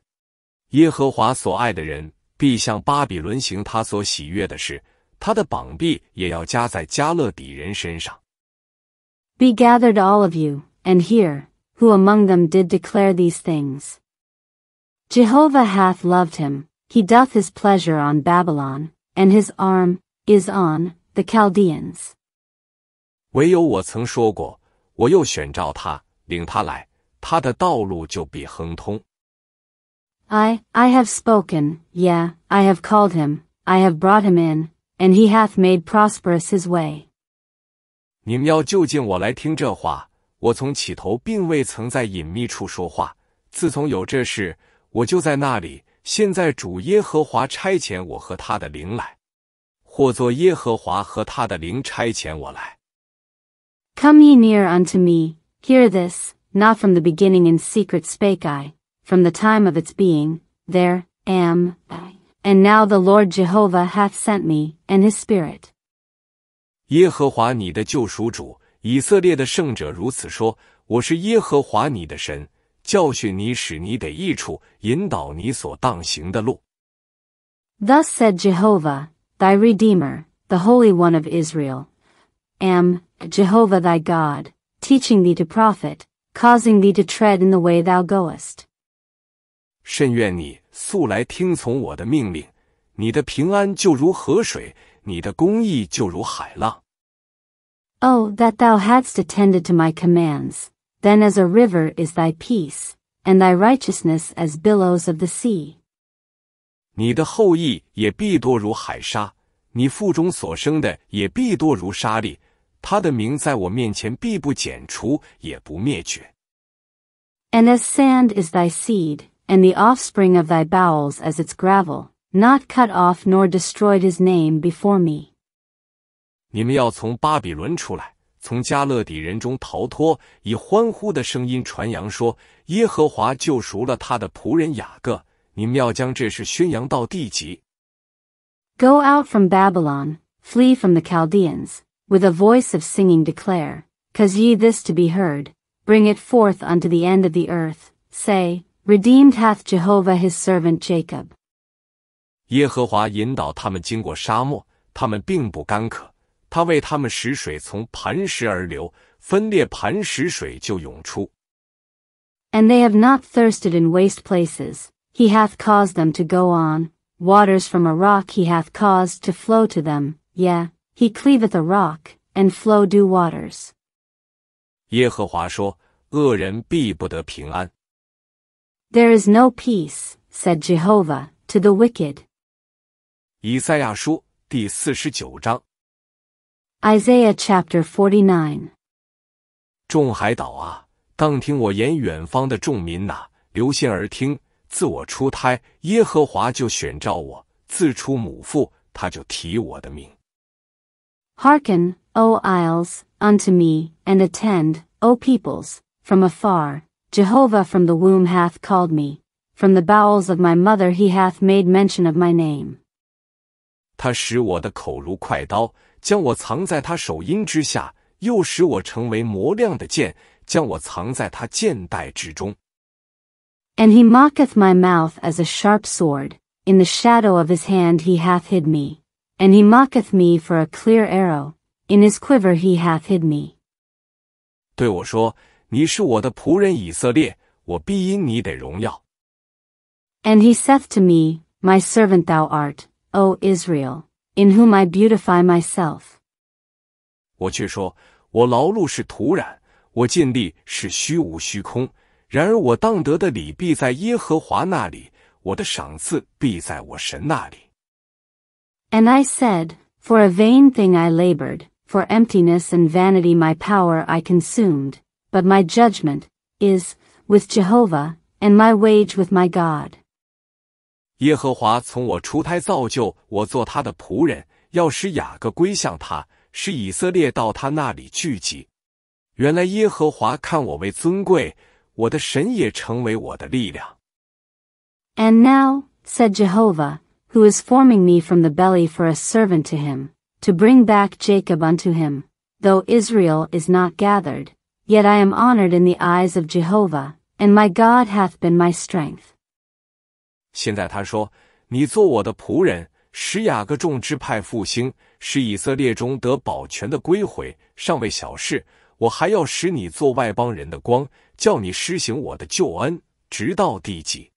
耶和华所爱的人，必向巴比伦行他所喜悦的事，他的膀臂也要加在加勒底人身上。Be gathered, all of you, and hear who among them did declare these things. Jehovah hath loved him, he doth his pleasure on Babylon, and his arm is on the Chaldeans. 唯有我曾说过，我又选召他，领他来，他的道路就必亨通。I I have spoken, yea, h I have called him, I have brought him in, and he hath made prosperous his way. 你们要就近我来听这话。我从起头并未曾在隐秘处说话。自从有这事，我就在那里。现在主耶和华差遣我和他的灵来，或作耶和华和他的灵差遣我来。Come ye near unto me, hear this, not from the beginning in secret spake I, from the time of its being, there am I. And now the Lord Jehovah hath sent me, and his Spirit. 耶和华你的救赎主，以色列的圣者如此说：我是耶和华你的神，教训你，使你得益处，引导你所当行的路。Thus said Jehovah, thy Redeemer, the Holy One of Israel am Jehovah thy God, teaching thee to profit, causing thee to tread in the way thou goest. 甚愿你素来听从我的命令，你的平安就如河水，你的公义就如海浪。Oh, that thou hadst attended to my commands! Then as a river is thy peace, and thy righteousness as billows of the sea. 你的后裔也必多如海沙，你腹中所生的也必多如沙粒，他的名在我面前必不剪除，也不灭绝。And as sand is thy seed, and the offspring of thy bowels as its gravel, not cut off nor destroyed his name before me. 你们要从巴比伦出来，从加勒底人中逃脱，以欢呼的声音传扬说：耶和华救赎了他的仆人雅各。你们要将这事宣扬到地极。Go out from Babylon, flee from the Chaldeans with a voice of singing declare, Cause ye this to be heard, bring it forth unto the end of the earth, say, Redeemed hath Jehovah his servant Jacob. 耶和华引导他们经过沙漠，他们并不干渴。他为他们使水从磐石而流，分裂磐石水就涌出。And they have not thirsted in waste places. He hath caused them to go on. Waters from a rock he hath caused to flow to them. Yeah, he cleaveth a rock, and flow do waters. 耶和华说：“恶人必不得平安。” There is no peace, said Jehovah, to the wicked. 以赛亚书第四十九章。Isaiah chapter forty nine. 众海岛啊，当听我言；远方的众民呐、啊，留心而听。自我出胎，耶和华就选召我；自出母腹，他就提我的名。Hearken, O isles, unto me, and attend, O peoples, from afar, Jehovah from the womb hath called me, from the bowels of my mother he hath made mention of my name. 他使我的口如快刀，将我藏在他手荫之下；又使我成为磨亮的剑，将我藏在他剑带之中。And he mocketh my mouth as a sharp sword; in the shadow of his hand he hath hid me and he mocketh me for a clear arrow, in his quiver he hath hid me. 对我说：“你是我的仆人以色列，我必因你得荣耀。” And he saith to me, My servant thou art, O Israel, in whom I beautify myself. 我却说：“我劳碌是徒然，我尽力是虚无虚空。然而我当得的礼必在耶和华那里，我的赏赐必在我神那里。” And I said, For a vain thing I labored, for emptiness and vanity my power I consumed, but my judgment is with Jehovah, and my wage with my God. 耶和华从我出胎造就我，做他的仆人，要使雅各归向他，使以色列到他那里聚集。原来耶和华看我为尊贵，我的神也成为我的力量。And now said Jehovah who is forming me from the belly for a servant to him, to bring back Jacob unto him. Though Israel is not gathered, yet I am honored in the eyes of Jehovah, and my God hath been my strength. 现在他说：“你做我的仆人，使雅各众支派复兴，使以色列中得保全的归回，尚未小事。我还要使你做外邦人的光，叫你施行我的救恩，直到地极。”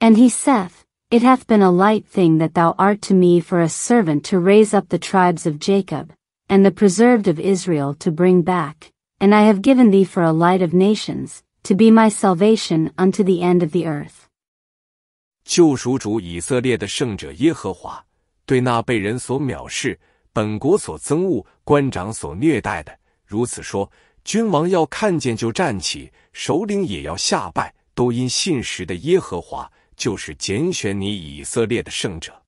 And he saith, it hath been a light thing that thou art to me for a servant to raise up the tribes of Jacob, and the preserved of Israel to bring back, and I have given thee for a light of nations, to be my salvation unto the end of the earth. 救赎主以色列的圣者耶和华，对那被人所藐视、本国所憎恶、官长所虐待的，如此说：君王要看见就站起，首领也要下拜，都因信实的耶和华就是拣选你以色列的圣者。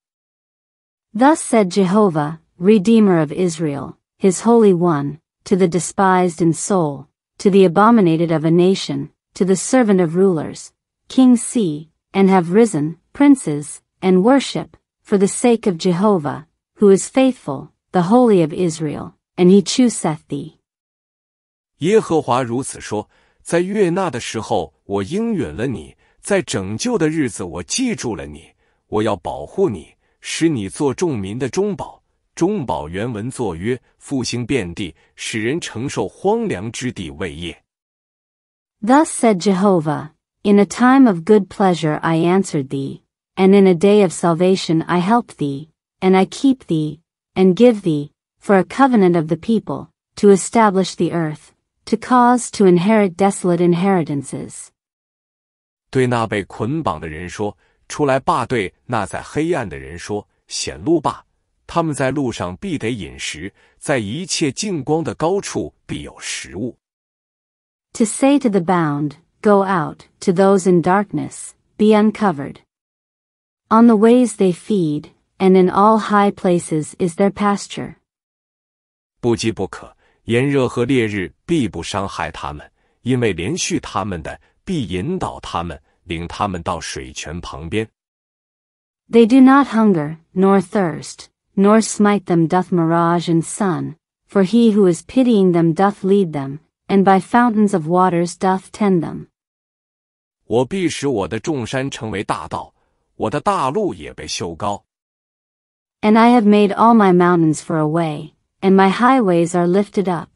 Thus said Jehovah, Redeemer of Israel, His Holy One, to the despised in soul, to the abominated of a nation, to the servant of rulers, kings see, and have risen, princes, and worship, for the sake of Jehovah, who is faithful, the Holy of Israel, and he chooseth thee. 耶和华如此说：在悦纳的时候，我应允了你，在拯救的日子，我记住了你，我要保护你，使你做众民的中保。中保原文作曰：复兴遍地，使人承受荒凉之地为业。Thus said Jehovah, In a time of good pleasure I answered thee, and in a day of salvation I help thee, and I keep thee, and give thee, for a covenant of the people, to establish the earth, to cause to inherit desolate inheritances. 对那被捆绑的人说：“出来吧！”对那在黑暗的人说：“显露吧！”他们在路上必得饮食，在一切近光的高处必有食物。To say to the bound, go out; to those in darkness, be uncovered. On the ways they feed, and in all high places is their pasture. 不饥不渴，炎热和烈日必不伤害他们，因为连续他们的。必引导他们，领他们到水泉旁边。They do not hunger, nor thirst, nor smite them doth mirage and sun, for he who is pitying them doth lead them, and by fountains of waters doth tend them. 我必使我的众山成为大道，我的大路也被修高。And I have made all my mountains for a way, and my highways are lifted up.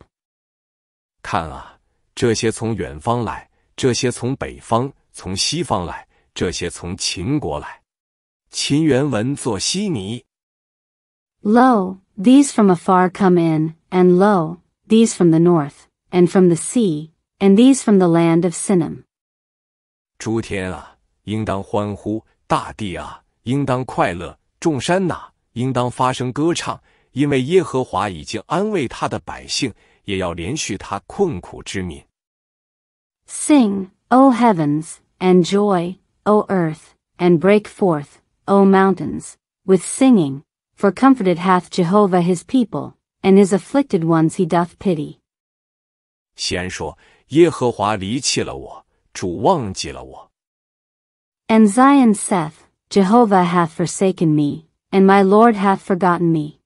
看啊，这些从远方来。这些从北方、从西方来，这些从秦国来。秦原文作“悉尼”。Lo, these from afar come in, and lo, these from the north, and from the sea, and these from the land of Sinim. 诸天啊，应当欢呼；大地啊，应当快乐；众山哪，应当发声歌唱，因为耶和华已经安慰他的百姓，也要怜恤他困苦之民。Sing, O heavens, and joy, O earth, and break forth, O mountains, with singing, for comforted hath Jehovah his people, and his afflicted ones he doth pity. 西安说：“耶和华离弃了我，主忘记了我。” And Zion saith, Jehovah hath forsaken me, and my Lord hath forgotten me.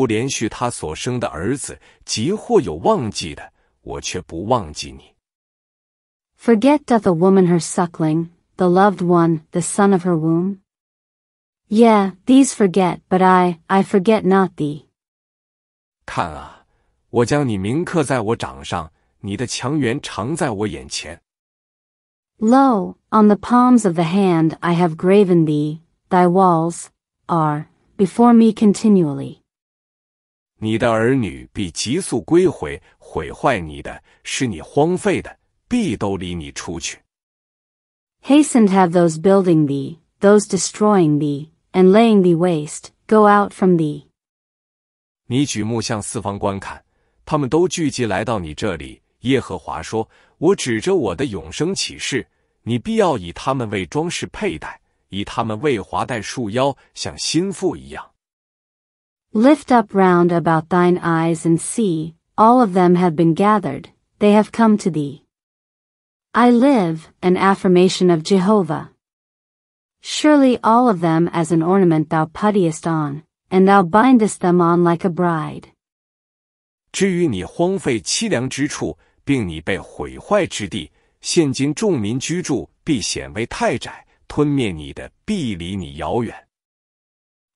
不连续他所生的儿子，即或有忘记的，我却不忘记你。Forget doth a woman her suckling, the loved one, the son of her womb? Yeah, these forget, but I, I forget not thee. 看啊，我将你铭刻在我掌上，你的强援常在我眼前。Lo, on the palms of the hand I have graven thee, thy walls are before me continually. 你的儿女必急速归回，毁坏你的，使你荒废的，必都离你出去。Hasten have those building thee, those destroying thee, and laying thee waste, go out from thee. 你举目向四方观看，他们都聚集来到你这里。耶和华说：“我指着我的永生起誓，你必要以他们为装饰佩戴，以他们为华带束腰，像心腹一样。” Lift up round about thine eyes and see, all of them have been gathered, they have come to thee. I live, an affirmation of Jehovah. Surely all of them as an ornament thou puttiest on, and thou bindest them on like a bride. 至于你荒废凄凉之处，并你被毁坏之地，现今众民居住必显为太窄，吞灭你的必离你遥远。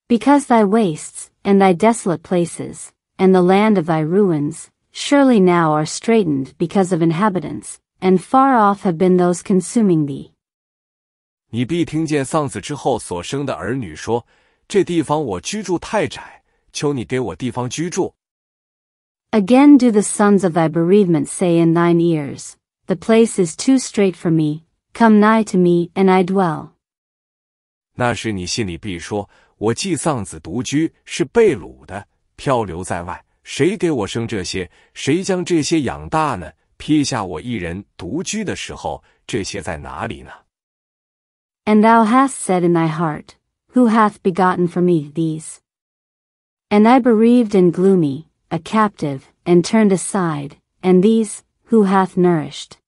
because thy wastes, and thy desolate places, and the land of thy ruins, surely now are straitened because of inhabitants, and far off have been those consuming thee. 你必听见丧子之后所生的儿女说：“这地方我居住太窄，求你给我地方居住。” Again do the sons of thy bereavement say in thine ears, The place is too strait for me, come nigh to me, and I dwell. 那时你心里必说：“ and thou hast said in thy heart, Who hath begotten for me these? And I bereaved and gloomy, a captive, and turned aside, and these, who hath nourished?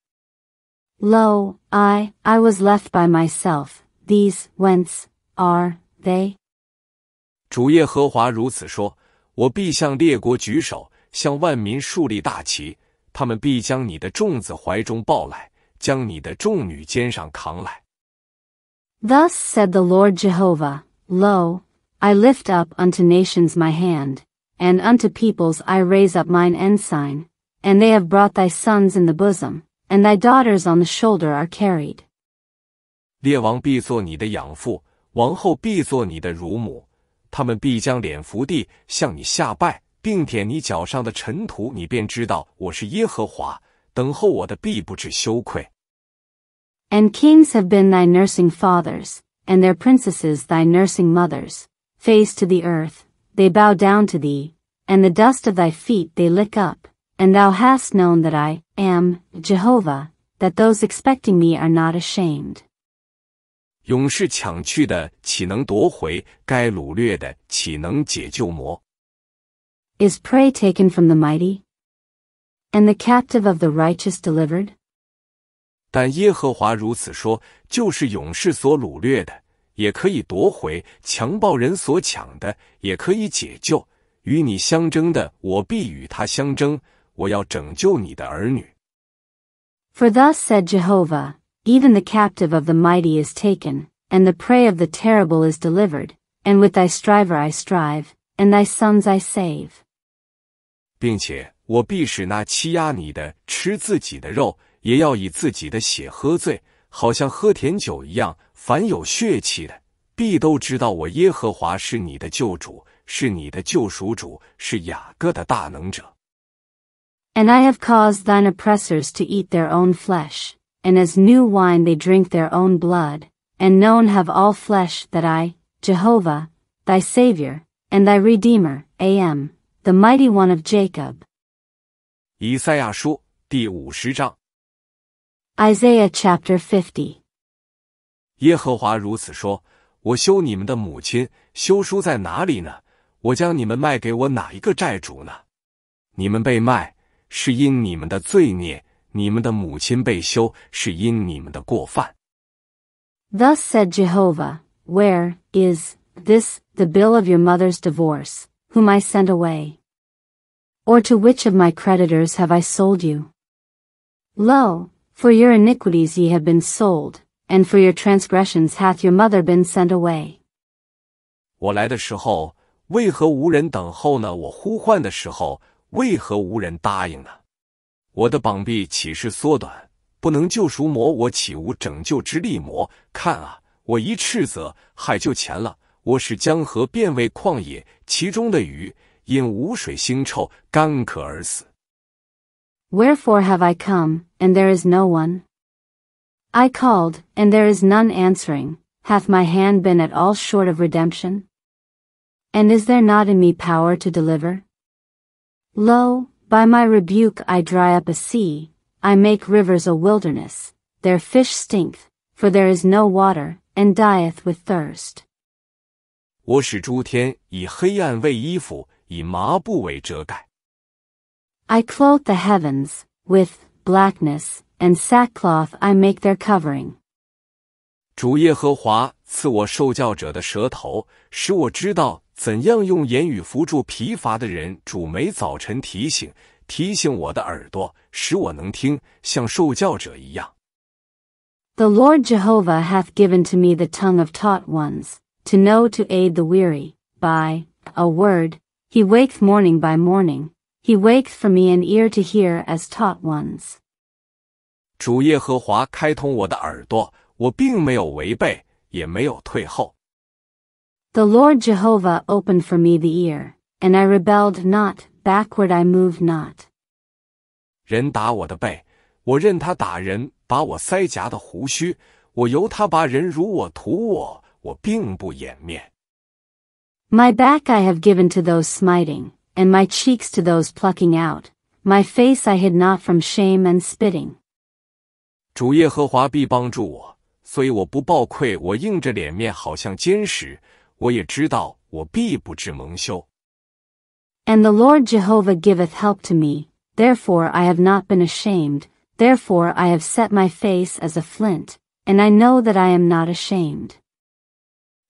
Lo, I, I was left by myself, these, whence, are, they? Thus said the Lord Jehovah, Lo, I lift up unto nations my hand, and unto peoples I raise up mine ensign, and they have brought thy sons in the bosom, and thy daughters on the shoulder are carried. 列王必做你的养父，王后必做你的乳母。他们必将脸伏地向你下拜，并舔你脚上的尘土，你便知道我是耶和华。等候我的必不至羞愧。And kings have been thy nursing fathers, and their princesses thy nursing mothers. Face to the earth, they bow down to thee, and the dust of thy feet they lick up. And thou hast known that I am Jehovah, that those expecting me are not ashamed. 勇士抢去的，岂能夺回？该掳掠的，岂能解救魔？Is prey taken from the mighty, and the captive of the righteous delivered? 但耶和华如此说：就是勇士所掳掠的，也可以夺回；强暴人所抢的，也可以解救。与你相争的，我必与他相争。我要拯救你的儿女。For thus said Jehovah. Even the captive of the mighty is taken, and the prey of the terrible is delivered, and with thy striver I strive, and thy sons I save. 并且我必使那欺压你的吃自己的肉，也要以自己的血喝醉，好像喝甜酒一样。凡有血气的，必都知道我耶和华是你的救主，是你的救赎主，是雅各的大能者。And I have caused thine oppressors to eat their own flesh and as new wine they drink their own blood, and known have all flesh that I, Jehovah, thy Saviour, and thy Redeemer, am, the mighty one of Jacob. Isaiah, chapter 50. fifty。耶和华如此说：我休你们的母亲，休书在哪里呢？我将你们卖给我哪一个债主呢？你们被卖，是因你们的罪孽，你们的母亲被休是因你们的过犯。Thus said Jehovah, Where is this the bill of your mother's divorce, whom I sent away? Or to which of my creditors have I sold you? Lo, for your iniquities ye have been sold, and for your transgressions hath your mother been sent away. 我来的时候，为何无人等候呢？我呼唤的时候，为何无人答应呢？我的膀臂岂是缩短？不能救赎魔，我岂无拯救之力魔？看啊，我一斥责，海就前了。我使江河变为旷野，其中的鱼因无水腥臭，干渴而死。Wherefore have I come, and there is no one? I called, and there is none answering. Hath my hand been at all short of redemption? And is there not in me power to deliver? Lo, by my rebuke I dry up a sea, I make rivers a wilderness, their fish stink, for there is no water, and dieth with thirst. 我使诸天以黑暗为衣服，以麻布为遮盖。I clothe the heavens with blackness, and sackcloth I make their covering. 主耶和华赐我受教者的舌头，使我知道怎样用言语扶助疲乏的人。主每早晨提醒提醒我的耳朵，使我能听，像受教者一样。The Lord Jehovah hath given to me the tongue of taught ones, to know to aid the weary, by a word. He waketh morning by morning, he waketh for me an ear to hear as taught ones. 主耶和华开通我的耳朵。我并没有违背，也没有退后。The Lord Jehovah opened for me the ear, and I rebelled not, backward I moved not. 人打我的背，我任他打人；把我腮颊的胡须，我由他拔人如我图我，我并不掩面。My back I have given to those smiting, and my cheeks to those plucking out. My face I hid not from shame and spitting. 主耶和华必帮助我，and the Lord Jehovah giveth help to me, therefore I have not been ashamed, therefore I have set my face as a flint, and I know that I am not ashamed.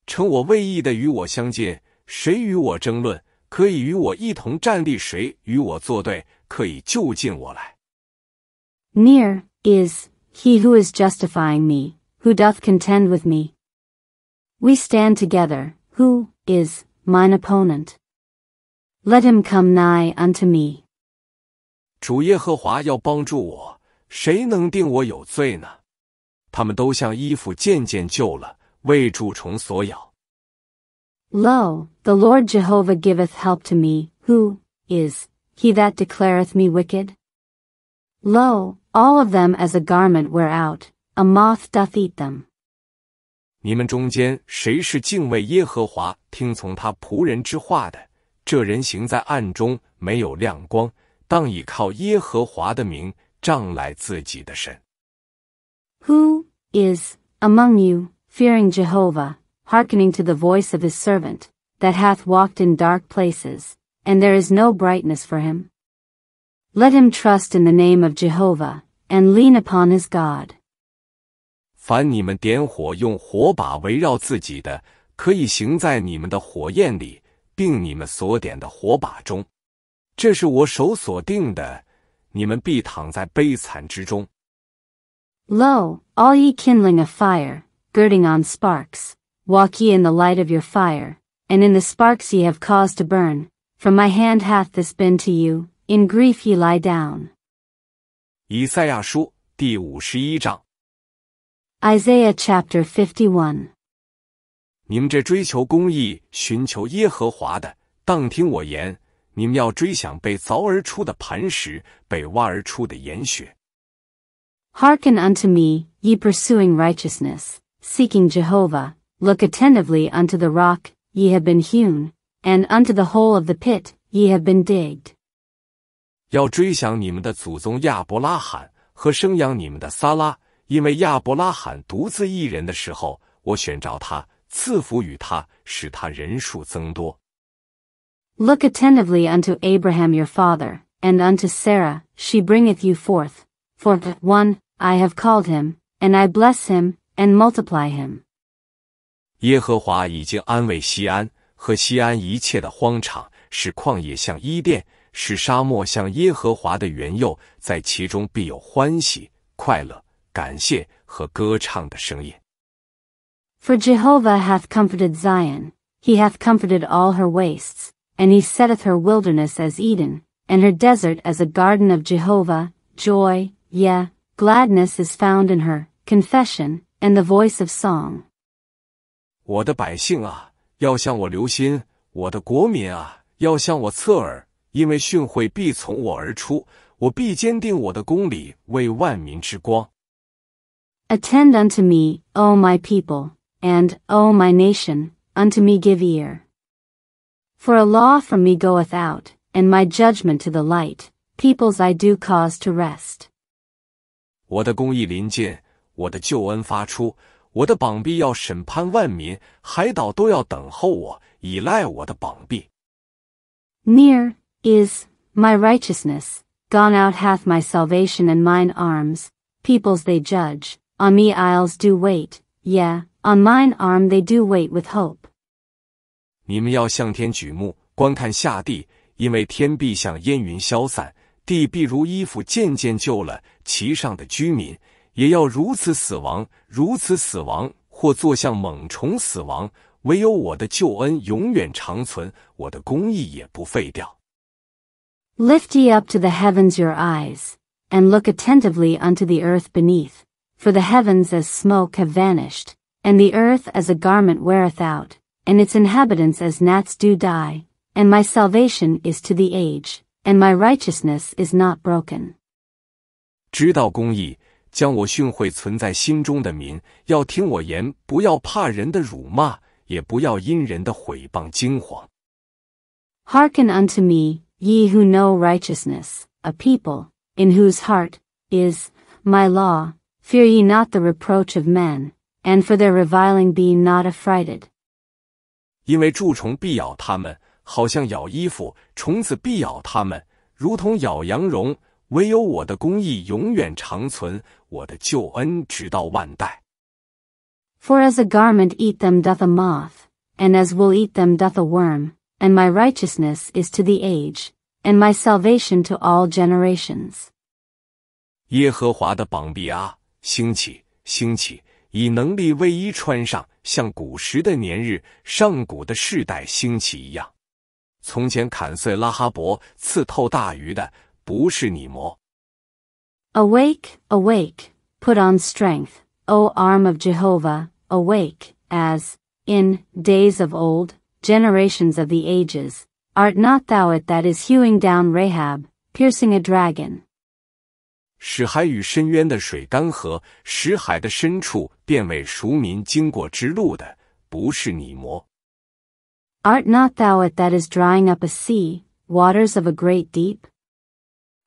称我为义的与我相近，谁与我争论？可以与我一同站立；谁与我作对？可以就近我来。Near is he who is justifying me, who doth contend with me? We stand together, who is mine opponent? Let him come nigh unto me. 主耶和华要帮助我，谁能定我有罪呢？他们都像衣服渐渐旧了，为蛀虫所咬。Lo, the Lord Jehovah giveth help to me, who is he that declareth me wicked? Lo, all of them as a garment wear out, a moth doth eat them. Who is among you fearing Jehovah, hearkening to the voice of his servant, that hath walked in dark places, and there is no brightness for him? Let him trust in the name of Jehovah, and lean upon his God. 凡你们点火用火把围绕自己的，可以行在你们的火焰里，并你们所点的火把中。这是我手所定的，你们必躺在悲惨之中。Lo, all ye kindling of fire, girding on sparks, walk ye in the light of your fire, and in the sparks ye have cause to burn. From my hand hath this been to you. In grief ye lie down. 以赛亚书第五十一章。Isaiah chapter 51. 你们这追求公义、寻求耶和华的，当听我言。你们要追想被凿而出的磐石，被挖而出的岩穴。Hearken unto me, ye pursuing righteousness, seeking Jehovah. Look attentively unto the rock, ye have been hewn, and unto the hole of the pit, ye have been digged. 要追想你们的祖宗亚伯拉罕和生养你们的撒拉。因为亚伯拉罕独自一人的时候，我选召他，赐福与他，使他人数增多。Look attentively unto Abraham your father, and unto Sarah, she bringeth you forth. For one I have called him, and I bless him, and multiply him. 耶和华已经安慰西安和西安一切的荒场，使旷野像伊甸，使沙漠像耶和华的园佑，在其中必有欢喜快乐。感谢和歌唱的声音。For Jehovah hath comforted Zion, he hath comforted all her wastes, and he setteth her wilderness as Eden, and her desert as a garden of Jehovah, joy, yea, gladness is found in her, confession, and the voice of song. 我的百姓啊，要向我留心；我的国民啊，要向我侧耳，因为训诲必从我而出，我必坚定我的公理，为万民之光。Attend unto me, O my people, and, O my nation, unto me give ear. For a law from me goeth out, and my judgment to the light, peoples I do cause to rest. 我的公义临近，我的救恩发出，我的膀臂要审判万民，海岛都要等候我，依赖我的膀臂。Near is my righteousness, gone out hath my salvation and mine arms, peoples they judge on me Isles do wait, yeah, on mine arm they do wait with hope。你们要向天举目，观看下地，因为天必像烟云消散，地必如衣服渐渐旧了。其上的居民也要如此死亡，如此死亡，或作像猛虫死亡。唯有我的救恩永远长存，我的公义也不废掉。Lift ye up to the heavens your eyes, and look attentively unto the earth beneath for the heavens as smoke have vanished, and the earth as a garment weareth out, and its inhabitants as gnats do die, and my salvation is to the age, and my righteousness is not broken. 知道公义，将我训诲存在心中的民，要听我言，不要怕人的辱骂，也不要因人的毁谤惊慌。Hearken unto me, ye who know righteousness, a people, in whose heart is my law, Fear ye not the reproach of men, and for their reviling be not affrighted. 因为蛀虫必咬他们，好像咬衣服；虫子必咬他们，如同咬羊绒。唯有我的公义永远长存，我的救恩直到万代。For as a garment eat them doth a moth, and as wool eat them doth a worm, and my righteousness is to the age, and my salvation to all generations. 耶和华的膀臂啊，兴起，兴起，以能力为衣穿上，像古时的年日、上古的世代兴起一样。从前砍碎拉哈伯、刺透大鱼的，不是你魔。Awake, awake, put on strength, O arm of Jehovah, awake, as, in, days of old, generations of the ages, art not thou it that is hewing down Rahab, piercing a dragon, 使海与深渊的水干涸，使海的深处变为赎民经过之路的，不是你魔。Art not thou it that is drying up a sea, waters of a great deep?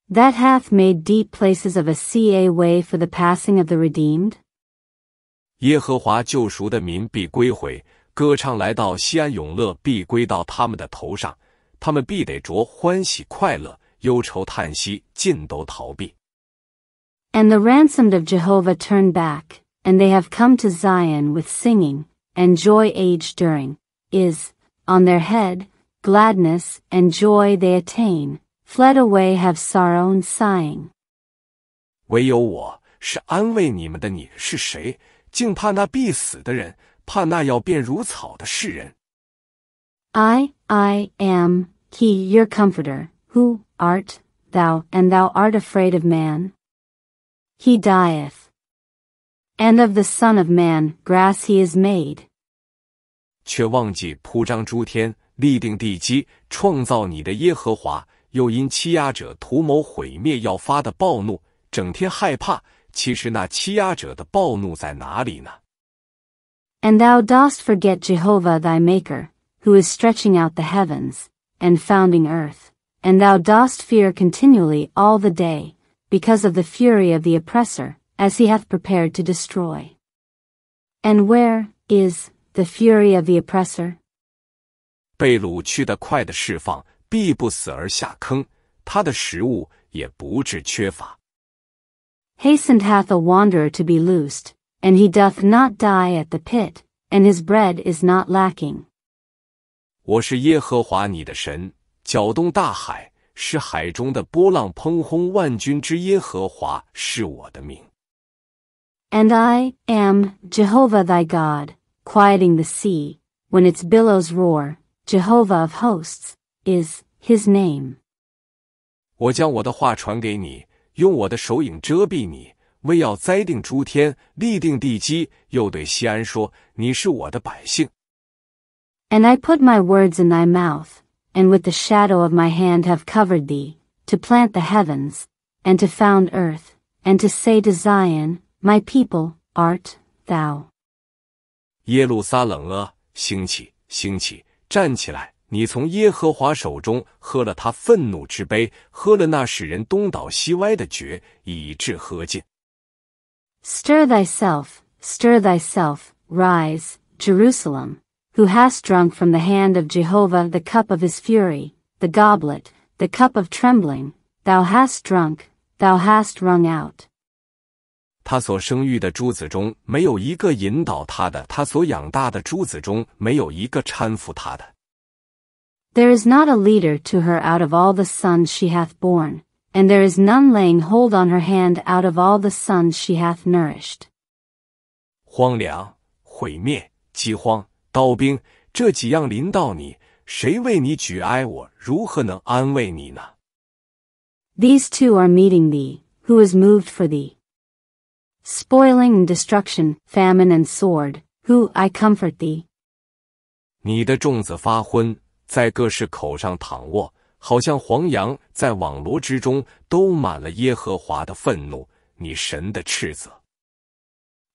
That hath made deep places of a sea a way for the passing of the redeemed? 耶和华救赎的民必归回，歌唱来到西安永乐必归到他们的头上，他们必得着欢喜快乐，忧愁叹息尽都逃避。and the ransomed of Jehovah turn back, and they have come to Zion with singing, and joy age during, is, on their head, gladness and joy they attain, fled away have sorrow and sighing. 唯有我是安慰你们的，你是谁？竟怕那必死的人，怕那要变如草的世人。I, I am he, your comforter, who art thou, and thou art afraid of man he dieth. And of the Son of Man grass he is made. made。却忘记铺张诸天，立定地基，创造你的耶和华，又因欺压者图谋毁灭要发的暴怒，整天害怕。其实那欺压者的暴怒在哪里呢？And thou dost forget Jehovah thy Maker, who is stretching out the heavens and founding earth, and thou dost fear continually all the day because of the fury of the oppressor, as he hath prepared to destroy. And where is the fury of the oppressor? 被掳去的快的释放，必不死而下坑；他的食物也不致缺乏。Hastened hath a wanderer to be loosed, and he doth not die at the pit, and his bread is not lacking. 我是耶和华你的神，搅动大海，and I am Jehovah thy God, quieting the sea, when its billows roar, Jehovah of hosts is his name. 我将我的话传给你，用我的手影遮蔽你，为要栽定诸天，立定地基。又对西安说：“你是我的百姓。” And I put my words in thy mouth and with the shadow of my hand have covered thee, to plant the heavens, and to found earth, and to say to Zion, My people, art thou. 耶路撒冷啊，兴起，兴起，站起来！你从耶和华手中喝了他愤怒之杯，喝了那使人东倒西歪的爵，以致喝尽。Stir uh, thyself, stir thyself, rise, Jerusalem who hast drunk from the hand of Jehovah the cup of his fury, the goblet, the cup of trembling, thou hast drunk, thou hast wrung out. 他所生育的诸子中没有一个引导他的，他所养大的诸子中没有一个搀扶他的。There is not a leader to her out of all the sons she hath borne, and there is none laying hold on her hand out of all the sons she hath nourished. 荒凉、毁灭、饥荒。these two are meeting thee, who is moved for thee. Spoiling and destruction, famine and sword, who I comfort thee. 你的粽子发昏，在各式口上躺卧，好像黄羊在网罗之中，都满了耶和华的愤怒，你神的斥责。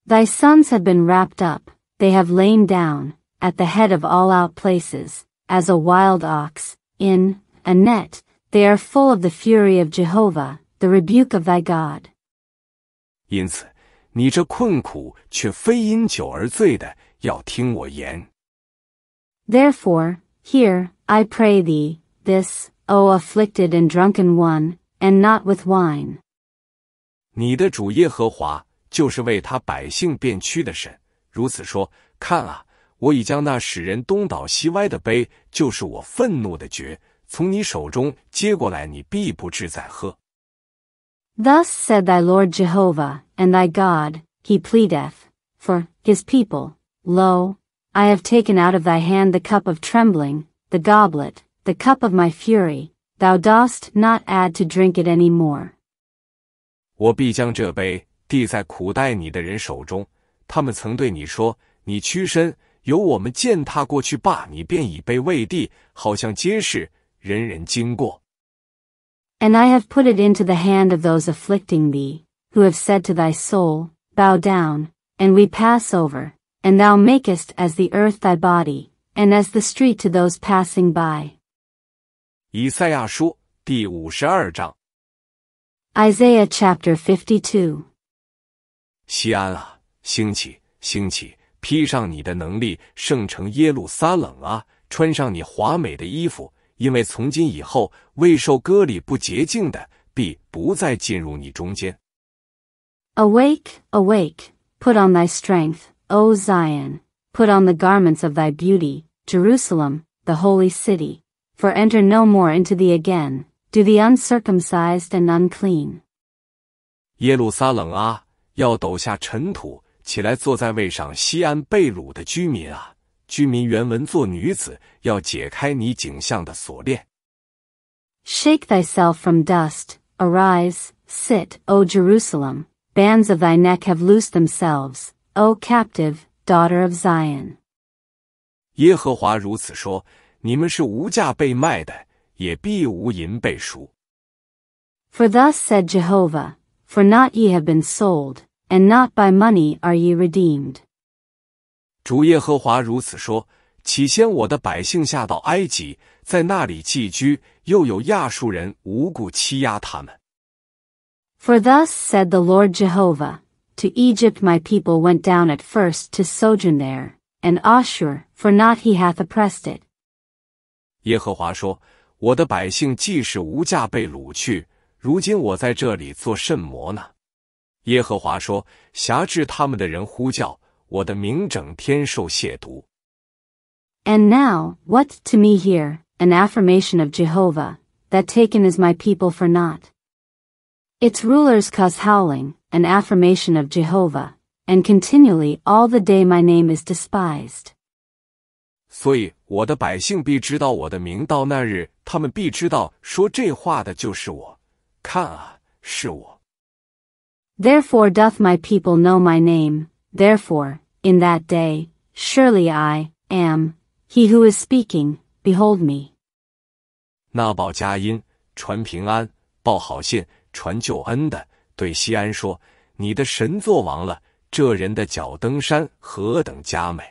Thy sons have been wrapped up, they have lain down, at the head of all out places, as a wild ox, in a net, they are full of the fury of Jehovah, the rebuke of thy God. 因此，你这困苦却非因酒而醉的，要听我言。Therefore, hear, I pray thee, this, O afflicted and drunken one, and not with wine. 你的主耶和华就是为他百姓变屈的神，如此说：看啊，Thus said thy Lord Jehovah, and thy God, he pleadeth, for his people, Lo, I have taken out of thy hand the cup of trembling, the goblet, the cup of my fury, thou dost not add to drink it any more. 我必将这杯递在苦待你的人手中，他们曾对你说：“你屈身，and I have put it into the hand of those afflicting thee, who have said to thy soul, Bow down, and we pass over, and thou makest as the earth thy body, and as the street to those passing by. Isaiah, chapter fifty-two。西安啊，兴起，兴起！披上你的能力，圣城耶路撒冷啊！穿上你华美的衣服，因为从今以后，未受割礼不洁净的，必不再进入你中间。Awake, awake! Put on thy strength, O Zion! Put on the garments of thy beauty, Jerusalem, the holy city. For enter no more into thee again, do the uncircumcised and unclean. 耶路撒冷啊，要抖下尘土。起来坐在位上。西安贝鲁的居民啊，居民原文做女子，要解开你颈项的锁链。Shake thyself from dust, arise, sit, O Jerusalem. Bands of thy neck have loosed themselves, O captive, daughter of Zion. 耶和华如此说：你们是无价被卖的，也必无银被赎。For thus said Jehovah, For not ye have been sold, and not by money are ye redeemed. 主耶和华如此说：起先我的百姓下到埃及，在那里寄居，又有亚述人无故欺压他们。For thus said the Lord Jehovah, To Egypt my people went down at first to sojourn there, and Ashur, for not he hath oppressed it. 耶和华说：“辖制他们的人呼叫我的名，整天受亵渎。” And now, what to me here, an affirmation of Jehovah, that taken is my people for naught. Its rulers cuss howling, an affirmation of Jehovah, and continually all the day my name is despised. 所以我的百姓必知道我的名，到那日他们必知道，说这话的就是我。看啊，是我。Therefore doth my people know my name, therefore, in that day, surely I am, he who is speaking, behold me. 那报佳音、传平安、报好信、传救恩的，对西安说：“你的神作王了，这人的脚登山何等佳美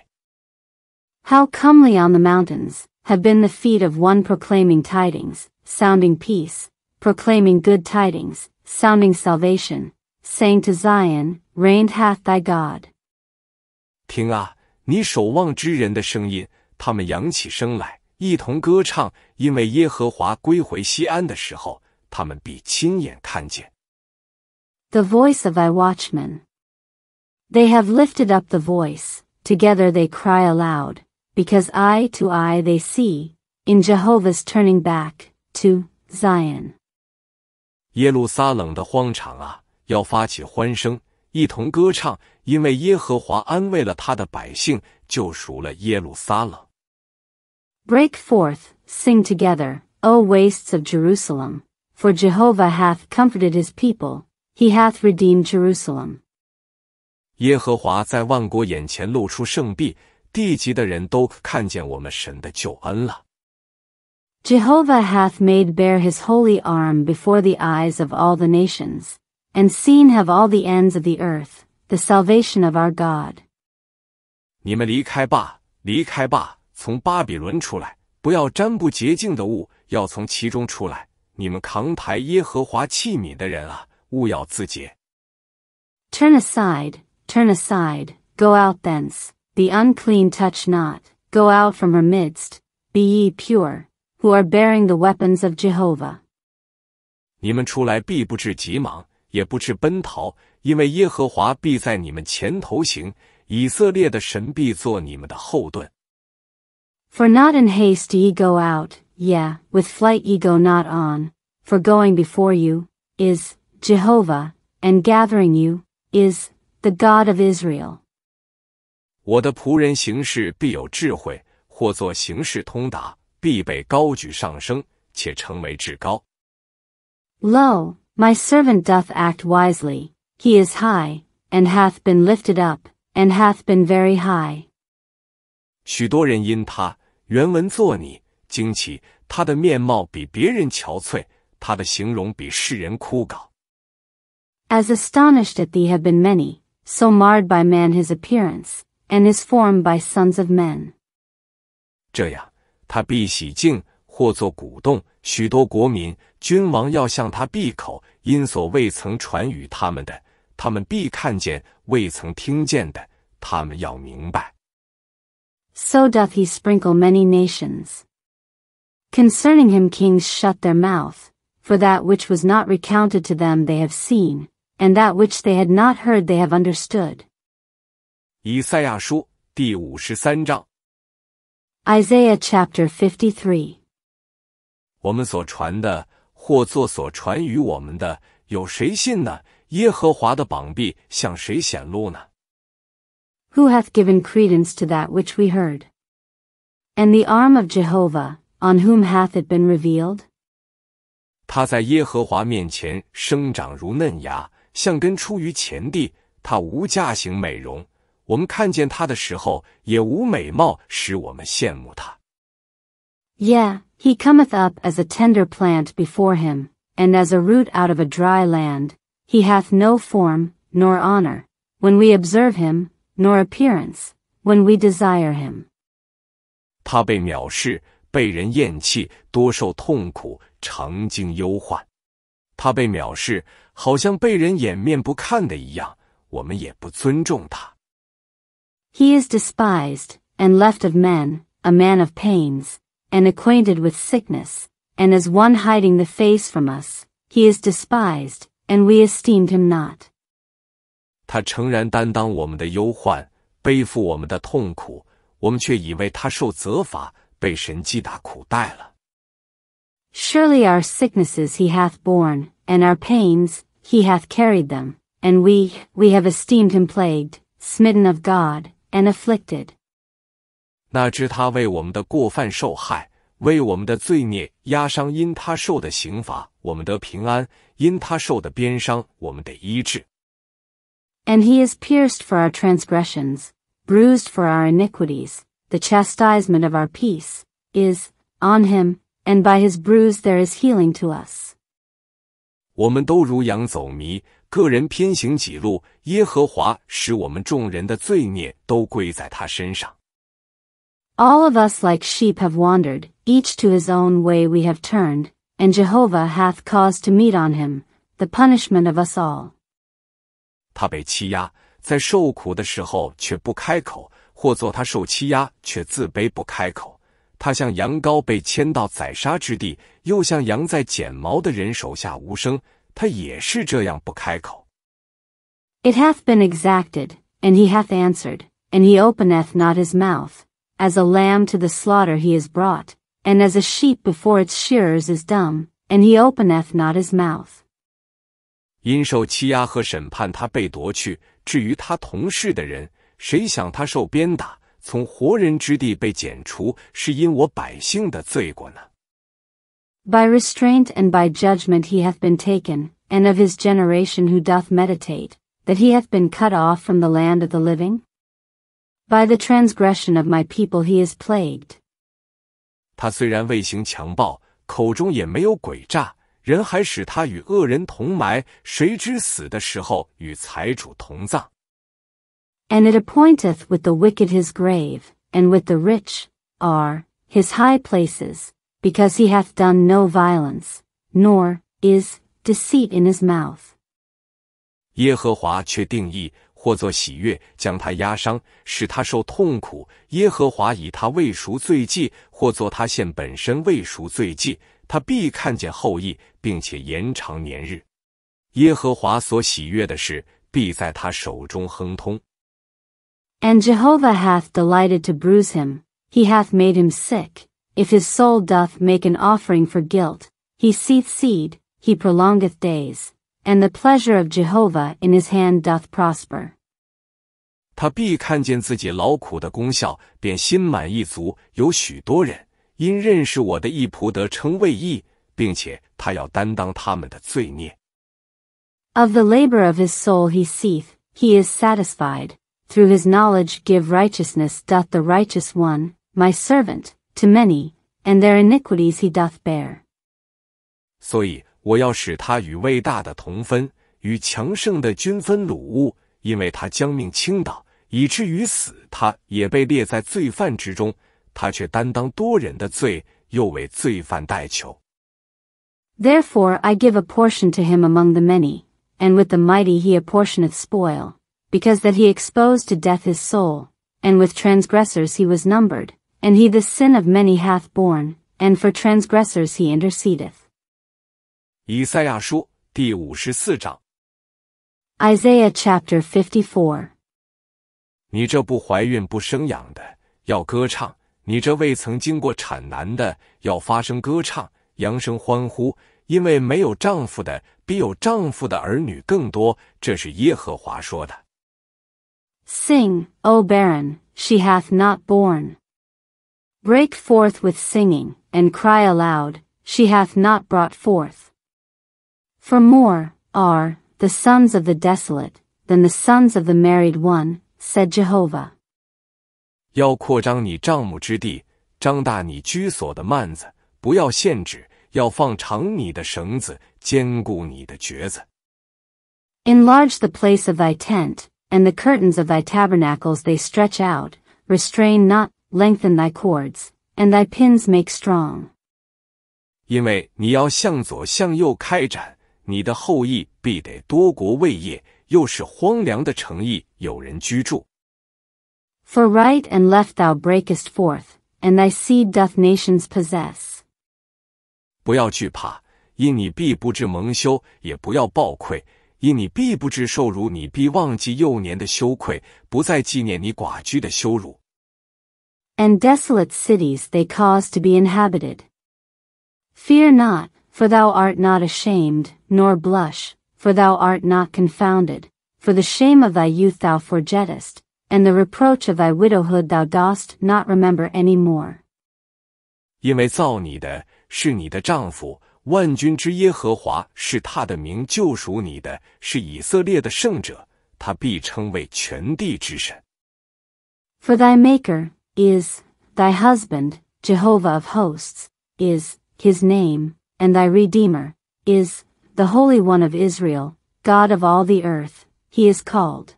！”How comely on the mountains have been the feet of one proclaiming tidings, sounding peace, proclaiming good tidings, sounding salvation saying to Zion, Reigned hath thy God. 听啊，你守望之人的声音，他们扬起声来，一同歌唱，因为耶和华归回西安的时候，他们必亲眼看见。The voice of thy watchmen. They have lifted up the voice, together they cry aloud, because eye to eye they see, in Jehovah's turning back, to Zion. 耶路撒冷的荒场啊！要发起欢声，一同歌唱，因为耶和华安慰了他的百姓，救赎了耶路撒冷。Break forth, sing together, O wastes of Jerusalem, for Jehovah hath comforted his people, he hath redeemed Jerusalem. 耶和华在万国眼前露出圣臂，地级的人都看见我们神的救恩了。Jehovah hath made bare his holy arm before the eyes of all the nations and seen have all the ends of the earth, the salvation of our God. 你们离开吧，离开吧，从巴比伦出来，不要沾不洁净的物，要从其中出来。你们扛抬耶和华器皿的人啊，勿要自洁。Turn aside, turn aside, go out thence. The unclean touch not. Go out from her midst. Be ye pure, who are bearing the weapons of Jehovah. 你们出来必不至急忙，也不致奔逃，因为耶和华必在你们前头行，以色列的神必做你们的后盾。For not in haste ye go out, yea, with flight ye go not on, for going before you is Jehovah, and gathering you is the God of Israel. 我的仆人行事必有智慧，或作行事通达，必被高举上升，且成为至高。Lo, my servant doth act wisely, he is high, and hath been lifted up, and hath been very high. 许多人因他原文作你惊奇，他的面貌比别人憔悴，他的形容比世人枯槁。As astonished at thee have been many, so marred by man his appearance, and his form by sons of men. 这样，他必洗净，或作鼓动，许多国民君王要向他闭口，因所未曾传与他们的，他们必看见；未曾听见的，他们要明白。So doth he sprinkle many nations. Concerning him kings shut their mouth, for that which was not recounted to them they have seen, and that which they had not heard they have understood. 以赛亚书第五十三章。Isaiah chapter 53我们所传的，或作所传于我们的，有谁信呢？耶和华的膀臂向谁显露呢？Who hath given credence to that which we heard? And the arm of Jehovah, on whom hath it been revealed? 他在耶和华面前生长如嫩芽，像根出于前地。他无价行美容，我们看见他的时候，也无美貌使我们羡慕他。Yeah, he cometh up as a tender plant before him, and as a root out of a dry land, he hath no form, nor honor, when we observe him, nor appearance, when we desire him. 他被藐视，被人厌弃，多受痛苦，常经忧患。他被藐视，好像被人掩面不看的一样，我们也不尊重他。He is despised and left of men, a man of pains, and acquainted with sickness, and as one hiding the face from us, he is despised, and we esteemed him not. 他诚然担当我们的忧患，背负我们的痛苦，我们却以为他受责罚，被神击打苦待了。Surely our sicknesses he hath borne, and our pains he hath carried them, and we, we have esteemed him plagued, smitten of God, and afflicted. 那知他为我们的过犯受害，为我们的罪孽压伤，因他受的刑罚，我们得平安；因他受的鞭伤，我们得医治。And he is pierced for our transgressions, bruised for our iniquities. The chastisement of our peace is on him, and by his bruise there is healing to us. 我们都如羊走迷，个人偏行己路。耶和华使我们众人的罪孽都归在他身上。All of us like sheep have wandered, each to his own way we have turned, and Jehovah hath caused to meet on him the punishment of us all. 他被欺压，在受苦的时候却不开口，或作他受欺压却自卑不开口。他像羊羔被牵到宰杀之地，又像羊在剪毛的人手下无声。他也是这样不开口。It hath been exacted, and he hath answered, and he openeth not his mouth. As a lamb to the slaughter he is brought, and as a sheep before its shearers is dumb, and he openeth not his mouth. By restraint and by judgment he hath been taken, and of his generation who doth meditate, that he hath been cut off from the land of the living. By the transgression of my people he is plagued. And it appointeth with the wicked his grave, and with the rich are his high places, because he hath done no violence, nor is deceit in his mouth. 或作喜悦，将他压伤，使他受痛苦；耶和华以他为赎罪祭，或作他现本身为赎罪祭，他必看见后裔，并且延长年日。耶和华所喜悦的事，必在他手中亨通。And Jehovah hath delighted to bruise him; he hath made him sick. If his soul doth make an offering for guilt, he seeth seed, he prolongeth days and the pleasure of Jehovah in his hand doth prosper. 他必看见自己劳苦的功效，便心满意足。有许多人因认识我的义仆得称为义，并且他要担当他们的罪孽。Of the labor of his soul he seeth, he is satisfied. Through his knowledge give righteousness doth the righteous one, my servant, to many, and their iniquities he doth bear. 所以 Therefore I give a portion to him among the many, and with the mighty he apportioneth spoil, because that he exposed to death his soul, and with transgressors he was numbered, and he the sin of many hath borne, and for transgressors he intercedeth. 以赛亚书第五十四章。Isaiah chapter fifty four。你这不怀孕不生养的要歌唱，你这未曾经过产难的要发声歌唱，扬声欢呼，因为没有丈夫的比有丈夫的儿女更多，这是耶和华说的。Sing, O barren, she hath not borne. Break forth with singing, and cry aloud, she hath not brought forth. For more are the sons of the desolate than the sons of the married one, said Jehovah. 要扩张你帐幕之地，张大你居所的幔子，不要限制，要放长你的绳子，坚固你的橛子。Enlarge the place of thy tent, and the curtains of thy tabernacles they stretch out, restrain not, lengthen thy cords, and thy pins make strong. 因为你要向左向右开展，你的后裔必得多国为业，又是荒凉的城邑，有人居住。For right and left thou breakest forth, and thy seed doth nations possess. desolate cities they cause to be inhabited. Fear not, for thou art not ashamed, nor blush, for thou art not confounded, for the shame of thy youth thou forgettest, and the reproach of thy widowhood thou dost not remember any more. 因为造你的是你的丈夫，万军之耶和华是他的名，救赎你的是以色列的圣者，他必称为全地之神。For thy maker is thy husband, Jehovah of hosts is his name and thy Redeemer, is, the Holy One of Israel, God of all the earth, he is called.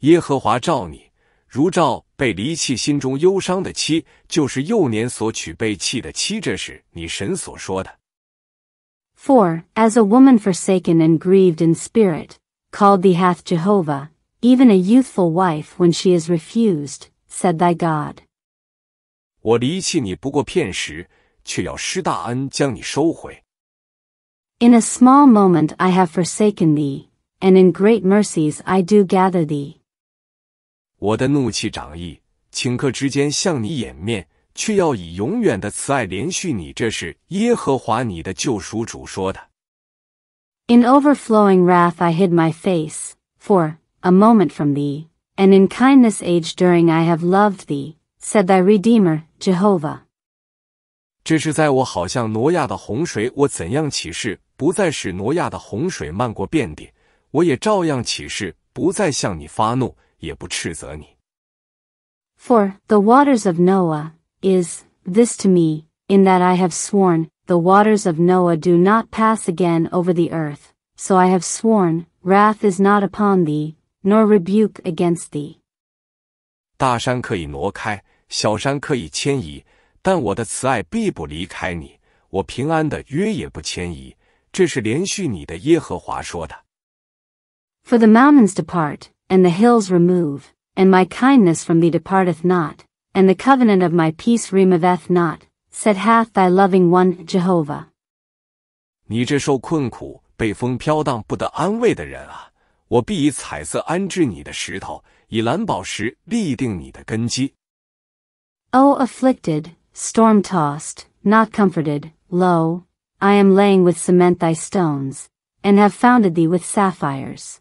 耶和华照你，如照被离弃心中忧伤的妻，就是幼年所娶被弃的妻，这是你神所说的。For, as a woman forsaken and grieved in spirit, called thee hath Jehovah, even a youthful wife when she is refused, said thy God. 我离弃你不过片时，却要施大恩将你收回。In a small moment I have forsaken thee, and in great mercies I do gather thee. 我的怒气涨溢，顷刻之间向你掩面，却要以永远的慈爱连续你。这是耶和华你的救赎主说的。In overflowing wrath I hid my face, for a moment from thee, and in kindness age during I have loved thee, said thy Redeemer, Jehovah. 这是在我好像挪亚的洪水，我怎样起誓，不再使挪亚的洪水漫过遍地，我也照样起誓，不再向你发怒，也不斥责你。For the waters of Noah is this to me, in that I have sworn, the waters of Noah do not pass again over the earth, so I have sworn, wrath is not upon thee, nor rebuke against thee. 大山可以挪开，小山可以迁移。但我的慈爱必不离开你，我平安的约也不迁移。这是连续你的耶和华说的。For the mountains depart, and the hills remove, and my kindness from thee departeth not, and the covenant of my peace removeth not, said hath thy loving one Jehovah. 你这受困苦、被风飘荡不得安慰的人啊，我必以彩色安置你的石头，以蓝宝石立定你的根基。O afflicted, Storm tossed, not comforted, lo, I am laying with cement thy stones, and have founded thee with sapphires.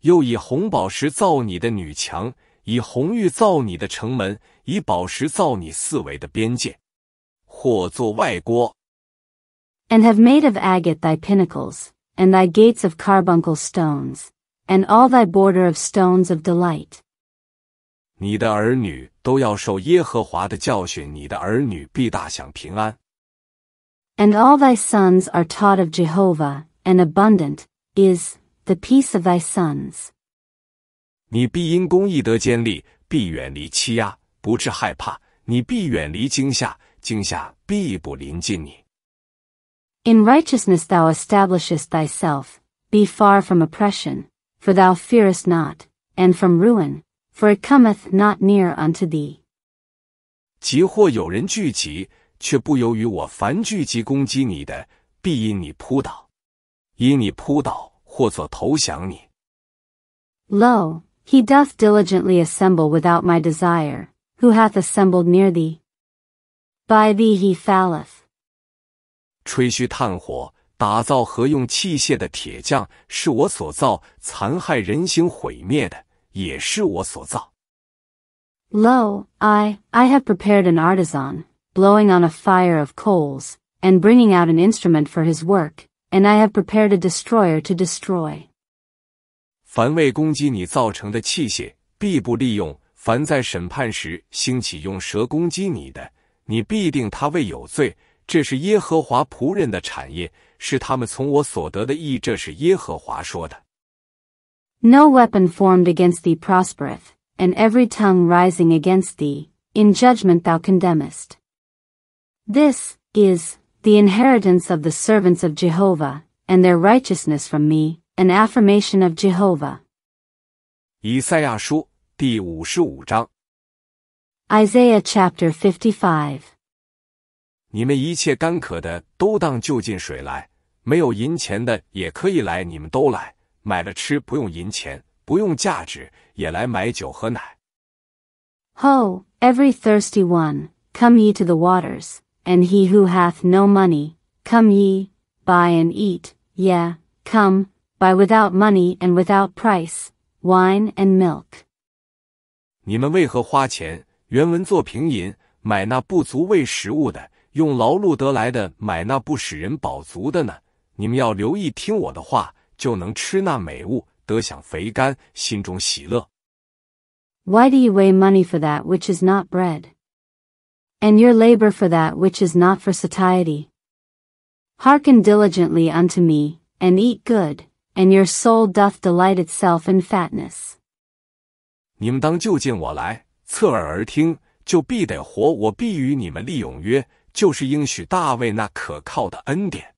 又以红宝石造你的女墙，以红玉造你的城门，以宝石造你四围的边界，或作外郭。And have made of agate thy pinnacles, and thy gates of carbuncle stones, and all thy border of stones of delight. 你的儿女都要受耶和华的教训，你的儿女必大享平安。And all thy sons are taught of Jehovah, and abundant is the peace of thy sons. 你必因公义得坚立，必远离欺压，不致害怕；你必远离惊吓，惊吓必不临近你。In righteousness thou establishest thyself, be far from oppression, for thou fearest not, and from ruin, for it cometh not near unto thee. Lo, he doth diligently assemble without my desire, who hath assembled near thee. By thee he falleth. 吹嘘炭火、打造和用器械的铁匠，是我所造，残害人形毁灭的。也是我所造。Lo, I, I have prepared an artisan, blowing on a fire of coals, and bringing out an instrument for his work, and I have prepared a destroyer to destroy. 凡为攻击你造成的器械，必不利用；凡在审判时兴起用蛇攻击你的，你必定他为有罪。这是耶和华仆人的产业，是他们从我所得的义。这是耶和华说的。no weapon formed against thee prospereth, and every tongue rising against thee, in judgment thou condemnest. This, is, the inheritance of the servants of Jehovah, and their righteousness from me, an affirmation of Jehovah. Isaiah, chapter fifty-five. five。你们一切干渴的都当就近水来，没有银钱的也可以来，你们都来。买了吃，不用银钱，不用价值，也来买酒喝奶。Ho, every thirsty one, come ye to the waters, and he who hath no money, come ye, buy and eat, yea, come, buy without money and without price, wine and milk. 你们为何花钱？原文作平饮，买那不足为食物的，用劳碌得来的买那不使人饱足的呢？你们要留意听我的话，就能吃那美物，得享肥甘，心中喜乐。Why do you weigh money for that which is not bread? And your labor for that which is not for satiety? Hearken diligently unto me, and eat good, and your soul doth delight itself in fatness. 你们当就近我来，侧耳而听，就必得活。我必与你们立永约，就是应许大卫那可靠的恩典。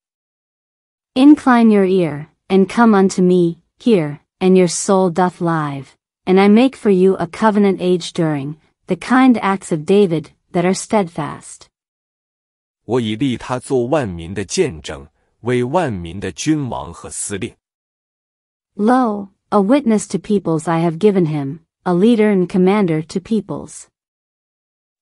Incline your ear, and come unto me, here, and your soul doth live, and I make for you a covenant age during, the kind acts of David, that are steadfast. 我已立他做万民的见证，为万民的君王和司令。Lo, a witness to peoples I have given him, a leader and commander to peoples.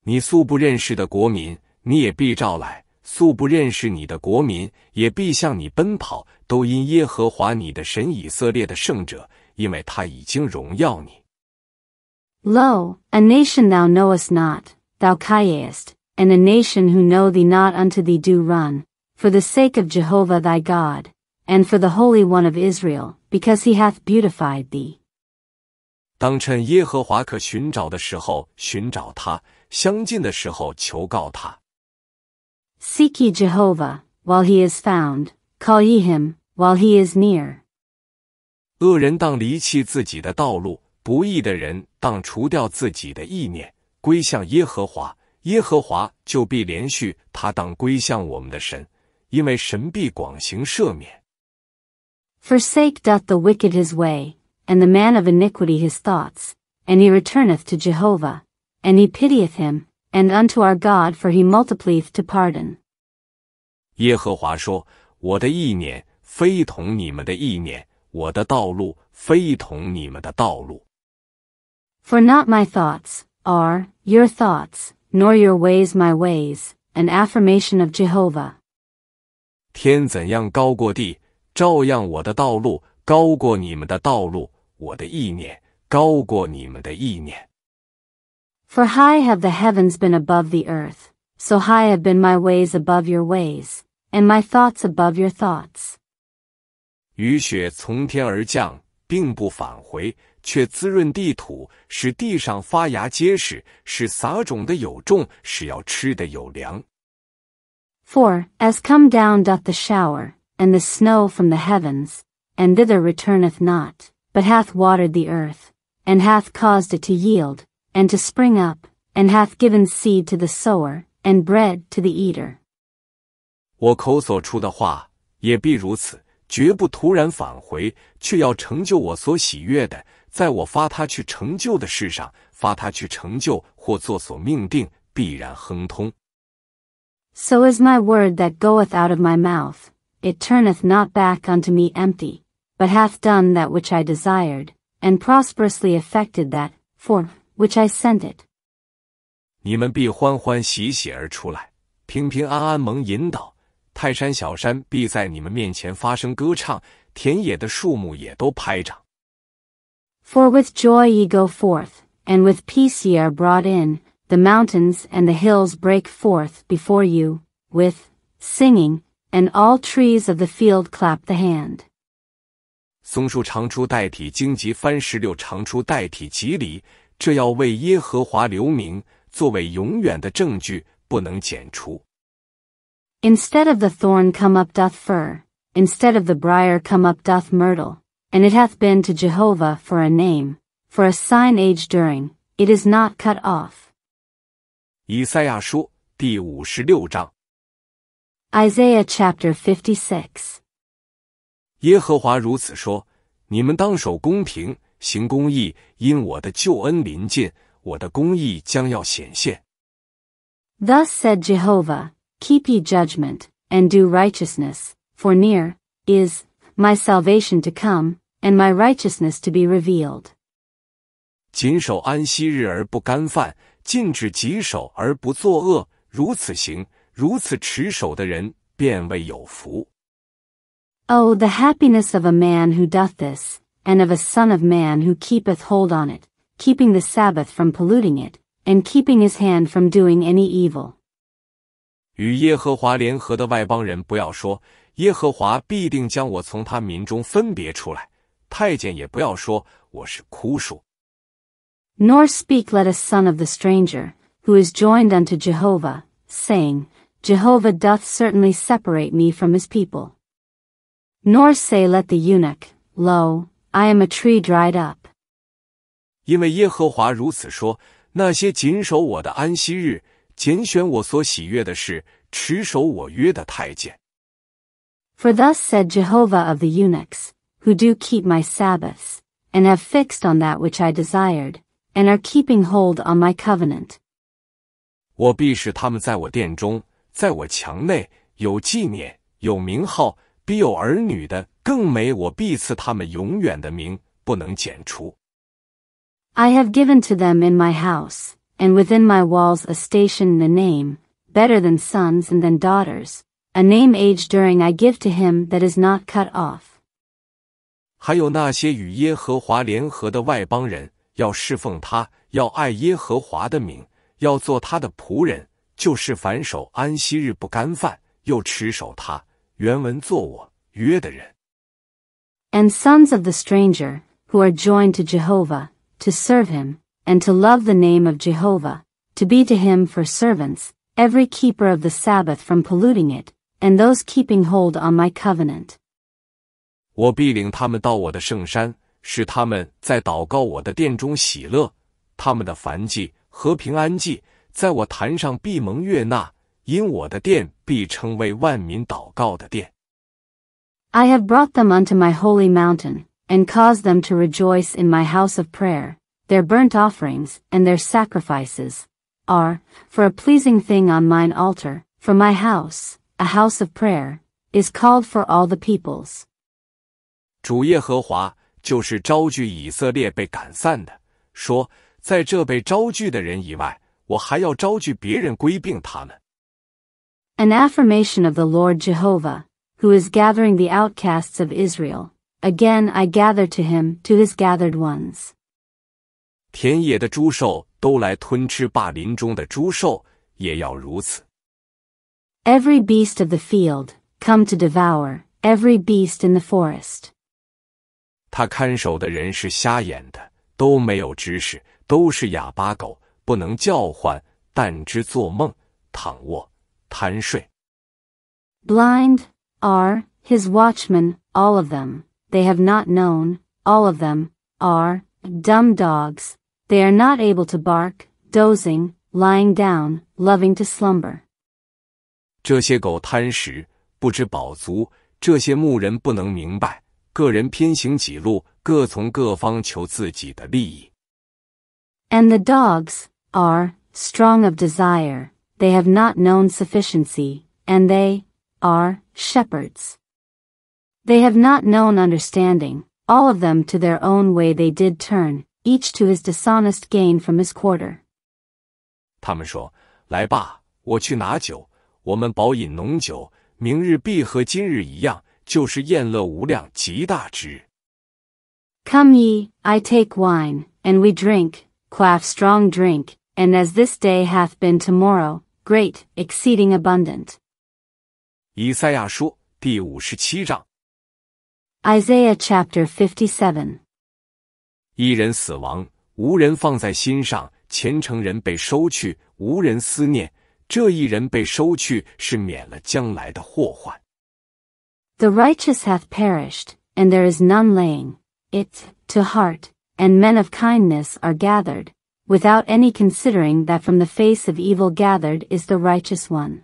你素不认识的国民，你也必召来；素不认识你的国民，也必向你奔跑，都因耶和华你的神以色列的圣者，因为他已经荣耀你。Lo, a nation thou knowest not, thou cayest, and a nation who know thee not unto thee do run, for the sake of Jehovah thy God, and for the Holy One of Israel, because he hath beautified thee. 当趁耶和华可寻找的时候寻找他，相近的时候求告他。Seek ye Jehovah while he is found. Call ye him while he is near。恶人当离弃自己的道路，不义的人当除掉自己的意念，归向耶和华，耶和华就必连续他当归向我们的神，因为神必广行赦免。Forsake doth the wicked his way, and the man of iniquity his thoughts, and he returneth to Jehovah, and he pitieth him, and unto our God, for he multiplieth to pardon. 耶和华说。我的意念非同你们的意念，我的道路非同你们的道路。For not my thoughts are your thoughts, nor your ways my ways, an affirmation of Jehovah. 天怎样高过地，照样我的道路高过你们的道路，我的意念高过你们的意念。For high have the heavens been above the earth, so high have been my ways above your ways and my thoughts above your thoughts. 雨雪从天而降，并不返回，却滋润地土，使地上发芽结实，使撒种的有种，使要吃的有粮。For as come down doth the shower, and the snow from the heavens, and thither returneth not, but hath watered the earth, and hath caused it to yield, and to spring up, and hath given seed to the sower, and bread to the eater. 我口所出的话也必如此，绝不突然返回，却要成就我所喜悦的，在我发他去成就的事上，发他去成就或做所命定，必然亨通。So is my word that goeth out of my mouth, it turneth not back unto me empty, but hath done that which I desired, and prosperously effected that for which I sent it. 你们必欢欢喜喜而出来，平平安安蒙引导。泰山小山必在你们面前发声歌唱，田野的树木也都拍掌。For with joy ye go forth, and with peace ye are brought in. The mountains and the hills break forth before you, with singing, and all trees of the field clap the hand. 松树常出代替荆棘，番石榴常出代替蒺藜，这要为耶和华留名，作为永远的证据，不能剪除。Instead of the thorn come up doth fir, instead of the brier come up doth myrtle, and it hath been to Jehovah for a name, for a sign age during, it is not cut off. 以赛亚书第五十六章。Isaiah chapter fifty six。耶和华如此说：你们当守公平，行公义，因我的救恩临近，我的公义将要显现。Thus said Jehovah keep ye judgment, and do righteousness, for near, is, my salvation to come, and my righteousness to be revealed. 谨守安息日而不干犯，禁止己手而不作恶，如此行，如此持守的人，便为有福。Oh, the happiness of a man who doth this, and of a son of man who keepeth hold on it, keeping the Sabbath from polluting it, and keeping his hand from doing any evil. 与耶和华联合的外邦人不要说，耶和华必定将我从他民中分别出来。太监也不要说我是枯树。Nor speak let a son of the stranger, who is joined unto Jehovah, saying, Jehovah doth certainly separate me from his people. Nor say let the eunuch, Lo, I am a tree dried up. 因为耶和华如此说，那些谨守我的安息日。拣选我所喜悦的是持守我约的太监。For thus said Jehovah of the eunuchs, who do keep my Sabbaths, and have fixed on that which I desired, and are keeping hold on my covenant. 我必使他们在我殿中，在我墙内有纪念，有名号，必有儿女的更美。我必赐他们永远的名，不能剪除。I have given to them in my house and within my walls a station and a name, better than sons and than daughters, a name age during I give to him that is not cut off. 还有那些与耶和华联合的外邦人，要侍奉他，要爱耶和华的名，要做他的仆人，就是反守安息日不干饭，又持守他原文做我约的人。And sons of the stranger who are joined to Jehovah to serve him and to love the name of Jehovah, to be to him for servants, every keeper of the Sabbath from polluting it, and those keeping hold on my covenant. 我必领他们到我的圣山，使他们在祷告我的殿中喜乐。他们的凡祭和平安祭，在我坛上必蒙悦纳，因我的殿必称为万民祷告的殿。I have brought them unto my holy mountain, and caused them to rejoice in my house of prayer their burnt offerings, and their sacrifices, are, for a pleasing thing on mine altar, for my house, a house of prayer, is called for all the peoples. An affirmation of the Lord Jehovah, who is gathering the outcasts of Israel. Again I gather to him, to his gathered ones. 田野的诸兽都来吞吃霸林中的诸兽，也要如此。Every beast of the field come to devour every beast in the forest。他看守的人是瞎眼的，都没有知识，都是哑巴狗，不能叫唤，但知做梦、躺卧、贪睡。Blind are his watchmen, all of them. They have not known, all of them are dumb dogs. They are not able to bark, dozing, lying down, loving to slumber. 这些狗贪食，不知饱足。这些牧人不能明白，个人偏行己路，各从各方求自己的利益。And the dogs are strong of desire; they have not known sufficiency, and they are shepherds. They have not known understanding; all of them to their own way they did turn, each to his dishonest gain from his quarter. 他们说：“来吧，我去拿酒，我们饱饮浓酒，明日必和今日一样，就是宴乐无量极大之。” Come ye, I take wine, and we drink, quaff strong drink, and as this day hath been tomorrow, great, exceeding abundant. 以赛亚书第五十七章。Isaiah chapter 57一人死亡，无人放在心上；虔诚人被收去，无人思念。这一人被收去，是免了将来的祸患。The righteous hath perished, and there is none laying it to heart, and men of kindness are gathered, without any considering that from the face of evil gathered is the righteous one.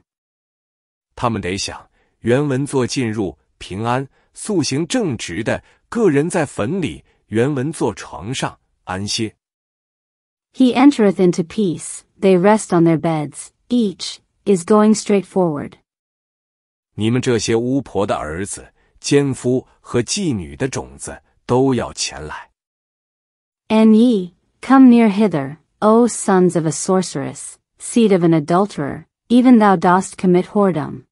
他们得想，原文作进入平安、塑形正直的个人在坟里。原文坐床上安歇。He entereth into peace; they rest on their beds. Each is going straight forward. 你们这些巫婆的儿子、奸夫和妓女的种子都要前来。And ye come near hither, O sons of a sorceress, seed of an adulterer, even thou dost commit whoredom.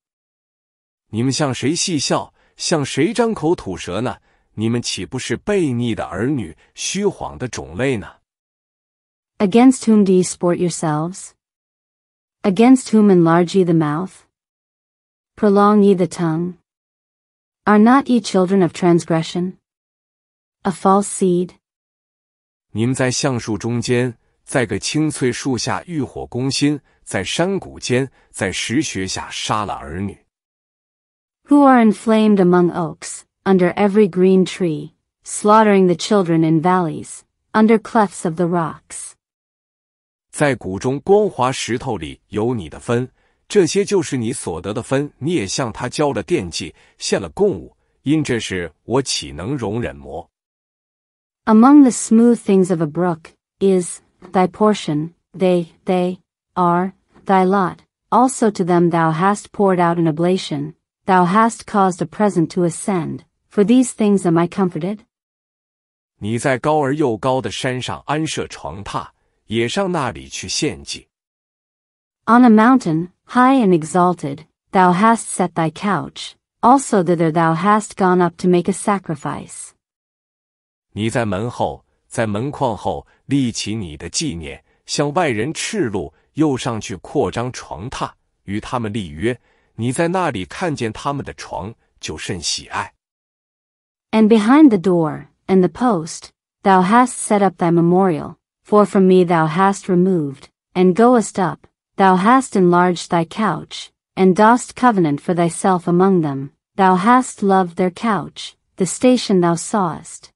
你们向谁戏笑，向谁张口吐舌呢？你们岂不是悖逆的儿女、虚谎的种类呢？Against whom do ye sport yourselves? Against whom enlarge ye the mouth? Prolong ye the tongue? Are not ye children of transgression? A false seed? Who are inflamed among oaks? under every green tree, slaughtering the children in valleys, under clefts of the rocks. 在谷中光滑石头里有你的分，这些就是你所得的分。你也向他交了奠祭，献了供物，因这事我岂能容忍么？Among the smooth things of a brook is thy portion; they, they are thy lot. Also to them thou hast poured out an oblation; thou hast caused a present to ascend. For these things am I comforted? 你在高而又高的山上安设床榻，也上那里去献祭。On a mountain, high and exalted, thou hast set thy couch, also thither thou hast gone up to make a sacrifice. 你在门后，在门框后立起你的纪念，向外人赤露，又上去扩张床榻，与他们立约。你在那里看见他们的床，就甚喜爱。and behind the door, and the post, thou hast set up thy memorial, for from me thou hast removed, and goest up, thou hast enlarged thy couch, and dost covenant for thyself among them, thou hast loved their couch, the station thou sawest.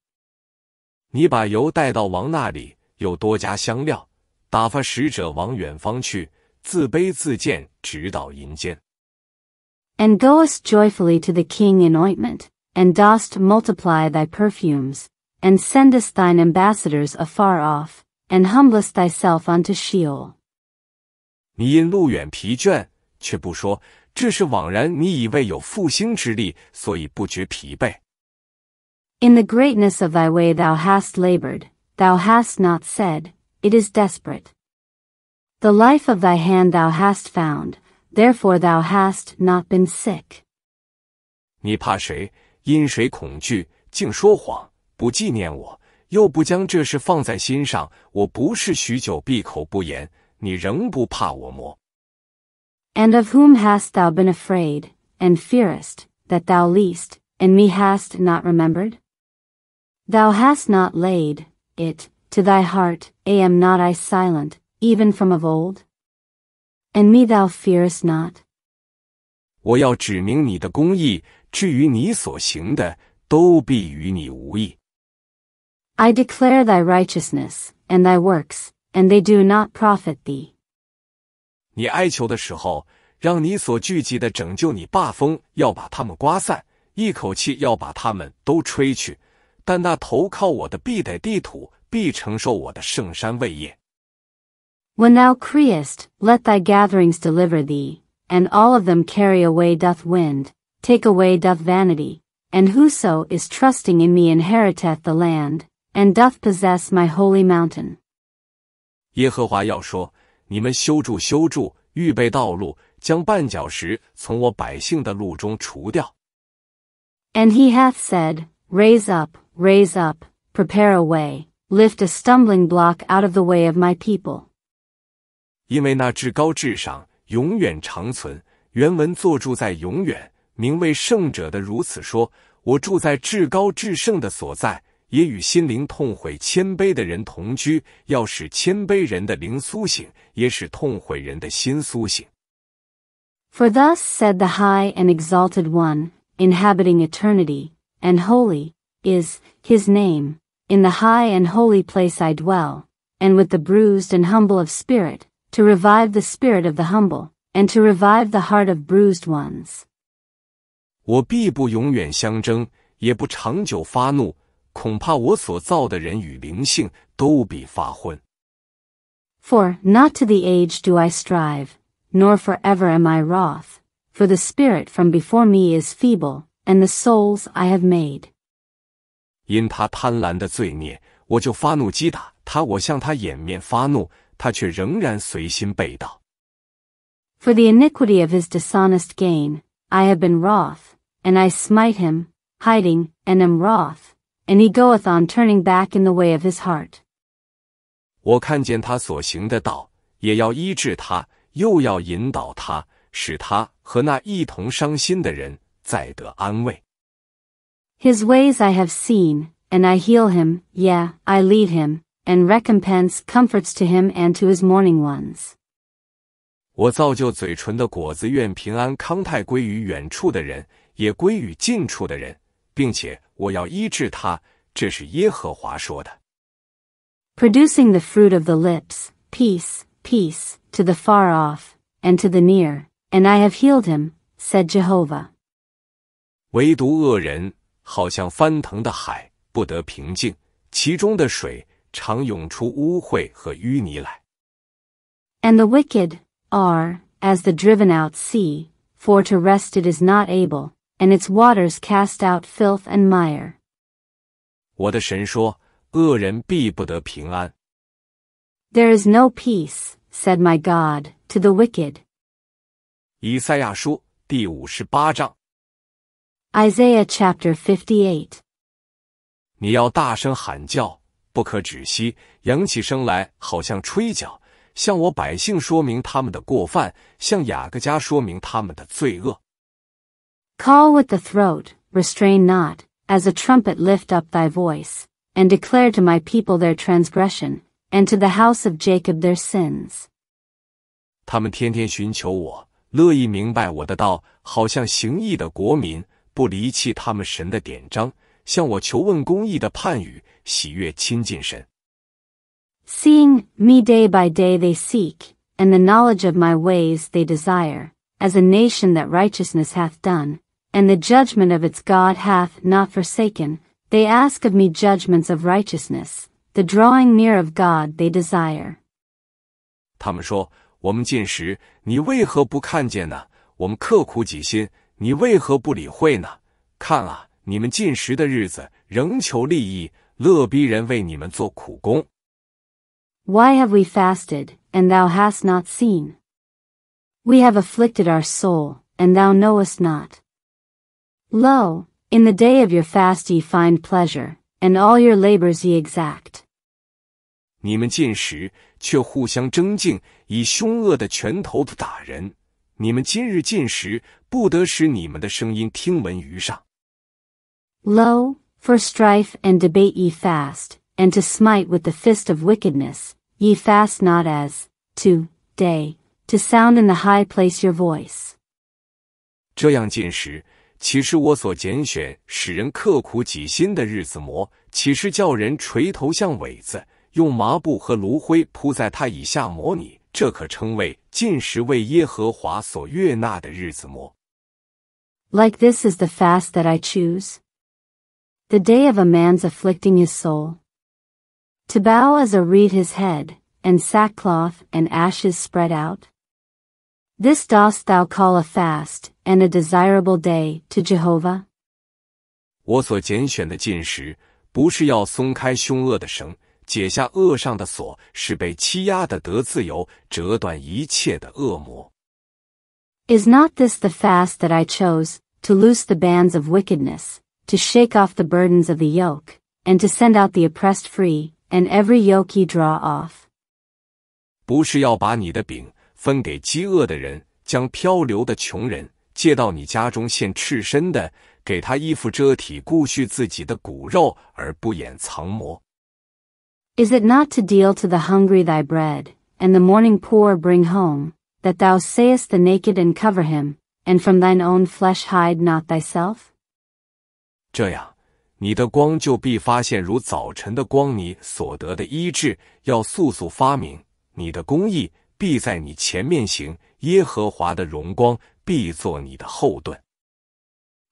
你把油带到王那里，又多加香料，打发使者往远方去，自卑自贱，直到阴间。And goest joyfully to the king in ointment, and dost multiply thy perfumes, and sendest thine ambassadors afar off, and humblest thyself unto Sheol. 你因路远疲倦，却不说这是枉然。你以为有复兴之力，所以不觉疲惫。In the greatness of thy way thou hast labored, thou hast not said, It is desperate. The life of thy hand thou hast found, therefore thou hast not been sick. 你怕谁？因谁恐惧，竟说谎，不纪念我，又不将这事放在心上？我不是许久闭口不言，你仍不怕我么 a n d of whom hast thou been afraid, and fearest that thou least, and me hast not remembered? Thou hast not laid it to thy heart. Am not I silent, even from of old? And me thou fearest not? 我要指明你的公义。至于你所行的，都必与你无益。I declare thy righteousness and thy works, and they do not profit thee. 你哀求的时候，让你所聚集的拯救你罢风，要把他们刮散，一口气要把他们都吹去。但那投靠我的必得地土，必承受我的圣山位业。When thou creest, let thy gatherings deliver thee, and all of them carry away doth wind, take away doth vanity, and whoso is trusting in me inheriteth the land, and doth possess my holy mountain. And he hath said, Raise up, raise up, prepare a way, lift a stumbling block out of the way of my people. 因为那至高至上，永远长存。原文坐住在永远。名为圣者的如此说：“我住在至高至圣的所在，也与心灵痛悔谦卑的人同居，要使谦卑人的灵苏醒，也使痛悔人的心苏醒。” For thus said the high and exalted one, inhabiting eternity, and holy is his name. In the high and holy place I dwell, and with the bruised and humble of spirit, to revive the spirit of the humble, and to revive the heart of bruised ones. 我必不永远相争，也不长久发怒。恐怕我所造的人与灵性都必发昏。For not to the age do I strive, nor forever am I wroth, for the spirit from before me is feeble, and the souls I have made. 因他贪婪的罪孽，我就发怒击打他。我向他掩面发怒，他却仍然随心背道。For the iniquity of his dishonest gain, I have been wroth, and I smite him, hiding, and am wroth, and he goeth on turning back in the way of his heart. 我看见他所行的道，也要医治他，又要引导他，使他和那一同伤心的人再得安慰。His ways I have seen, and I heal him, yea, I lead him, and recompense comforts to him and to his mourning ones. 我造就嘴唇的果子，愿平安康泰归于远处的人，也归于近处的人，并且我要医治他。这是耶和华说的。Producing the fruit of the lips, peace, peace, to the far off and to the near, and I have healed him, said Jehovah. 唯独恶人好像翻腾的海，不得平静，其中的水常涌出污秽和淤泥来。And the wicked are as the driven out sea, for to rest it is not able, and its waters cast out filth and mire. 我的神说，恶人必不得平安。There is no peace, said my God, to the wicked. 以赛亚书第五十八章。Isaiah chapter fifty eight. 你要大声喊叫，不可止息，扬起声来，好像吹角，向我百姓说明他们的过犯，向雅各家说明他们的罪恶。Call with the throat, restrain not, as a trumpet lift up thy voice, and declare to my people their transgression, and to the house of Jacob their sins. 他们天天寻求我，乐意明白我的道，好像行义的国民，不离弃他们神的典章，向我求问公义的判语，喜悦亲近神。Seeing me day by day they seek, and the knowledge of my ways they desire, as a nation that righteousness hath done, and the judgment of its God hath not forsaken, they ask of me judgments of righteousness, the drawing near of God they desire. 他们说：“我们进食，你为何不看见呢？我们刻苦己心，你为何不理会呢？看啊，你们进食的日子，仍求利益，乐逼人为你们做苦工。” Why have we fasted, and thou hast not seen? We have afflicted our soul, and thou knowest not. Lo, in the day of your fast ye find pleasure, and all your labors ye exact. 你们进食，却互相争竞，以凶恶的拳头子打人。你们今日进食，不得使你们的声音听闻于上。Lo, for strife and debate ye fast, and to smite with the fist of wickedness, ye fast not as to day, to sound in the high place your voice. 这样进食。岂是我所拣选、使人刻苦己心的日子磨？岂是叫人垂头像苇子，用麻布和炉灰铺在他以下磨你？这可称为进食为耶和华所悦纳的日子磨。Like this is the fast that I choose, the day of a man's afflicting his soul, to bow as a reed his head, and sackcloth and ashes spread out. This dost thou call a fast, and a desirable day to Jehovah? 我所拣选的进食，不是要松开凶恶的绳，解下恶上的锁，是被欺压的得自由，折断一切的恶魔。Is not this the fast that I chose, to loose the bands of wickedness, to shake off the burdens of the yoke, and to send out the oppressed free, and every yoke ye draw off? 不是要把你的饼分给饥饿的人，将漂流的穷人，借到你家中现赤身的，给他衣服遮体，顾恤自己的骨肉而不掩藏魔。Is it not to deal to the hungry thy bread, and the morning poor bring home, that thou sayest the naked and cover him, and from thine own flesh hide not thyself? 这样，你的光就必发现如早晨的光。你所得的医治，要速速发明。你的公义必在你前面行。耶和华的荣光。必做你的后盾。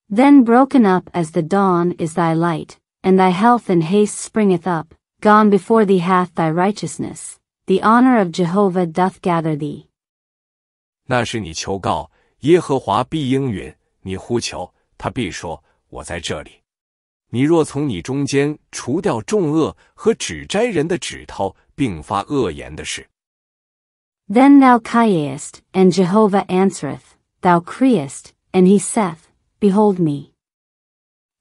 Then broken up as the dawn is thy light, and thy health in haste springeth up, gone before thee hath thy righteousness, the honor of Jehovah doth gather thee. 那是你求告，耶和华必应允；你呼求，他必说：“我在这里。”你若从你中间除掉重恶和指摘人的指头，并发恶言的事，Then thou criest, and Jehovah answereth thou creest, and he saith, Behold me.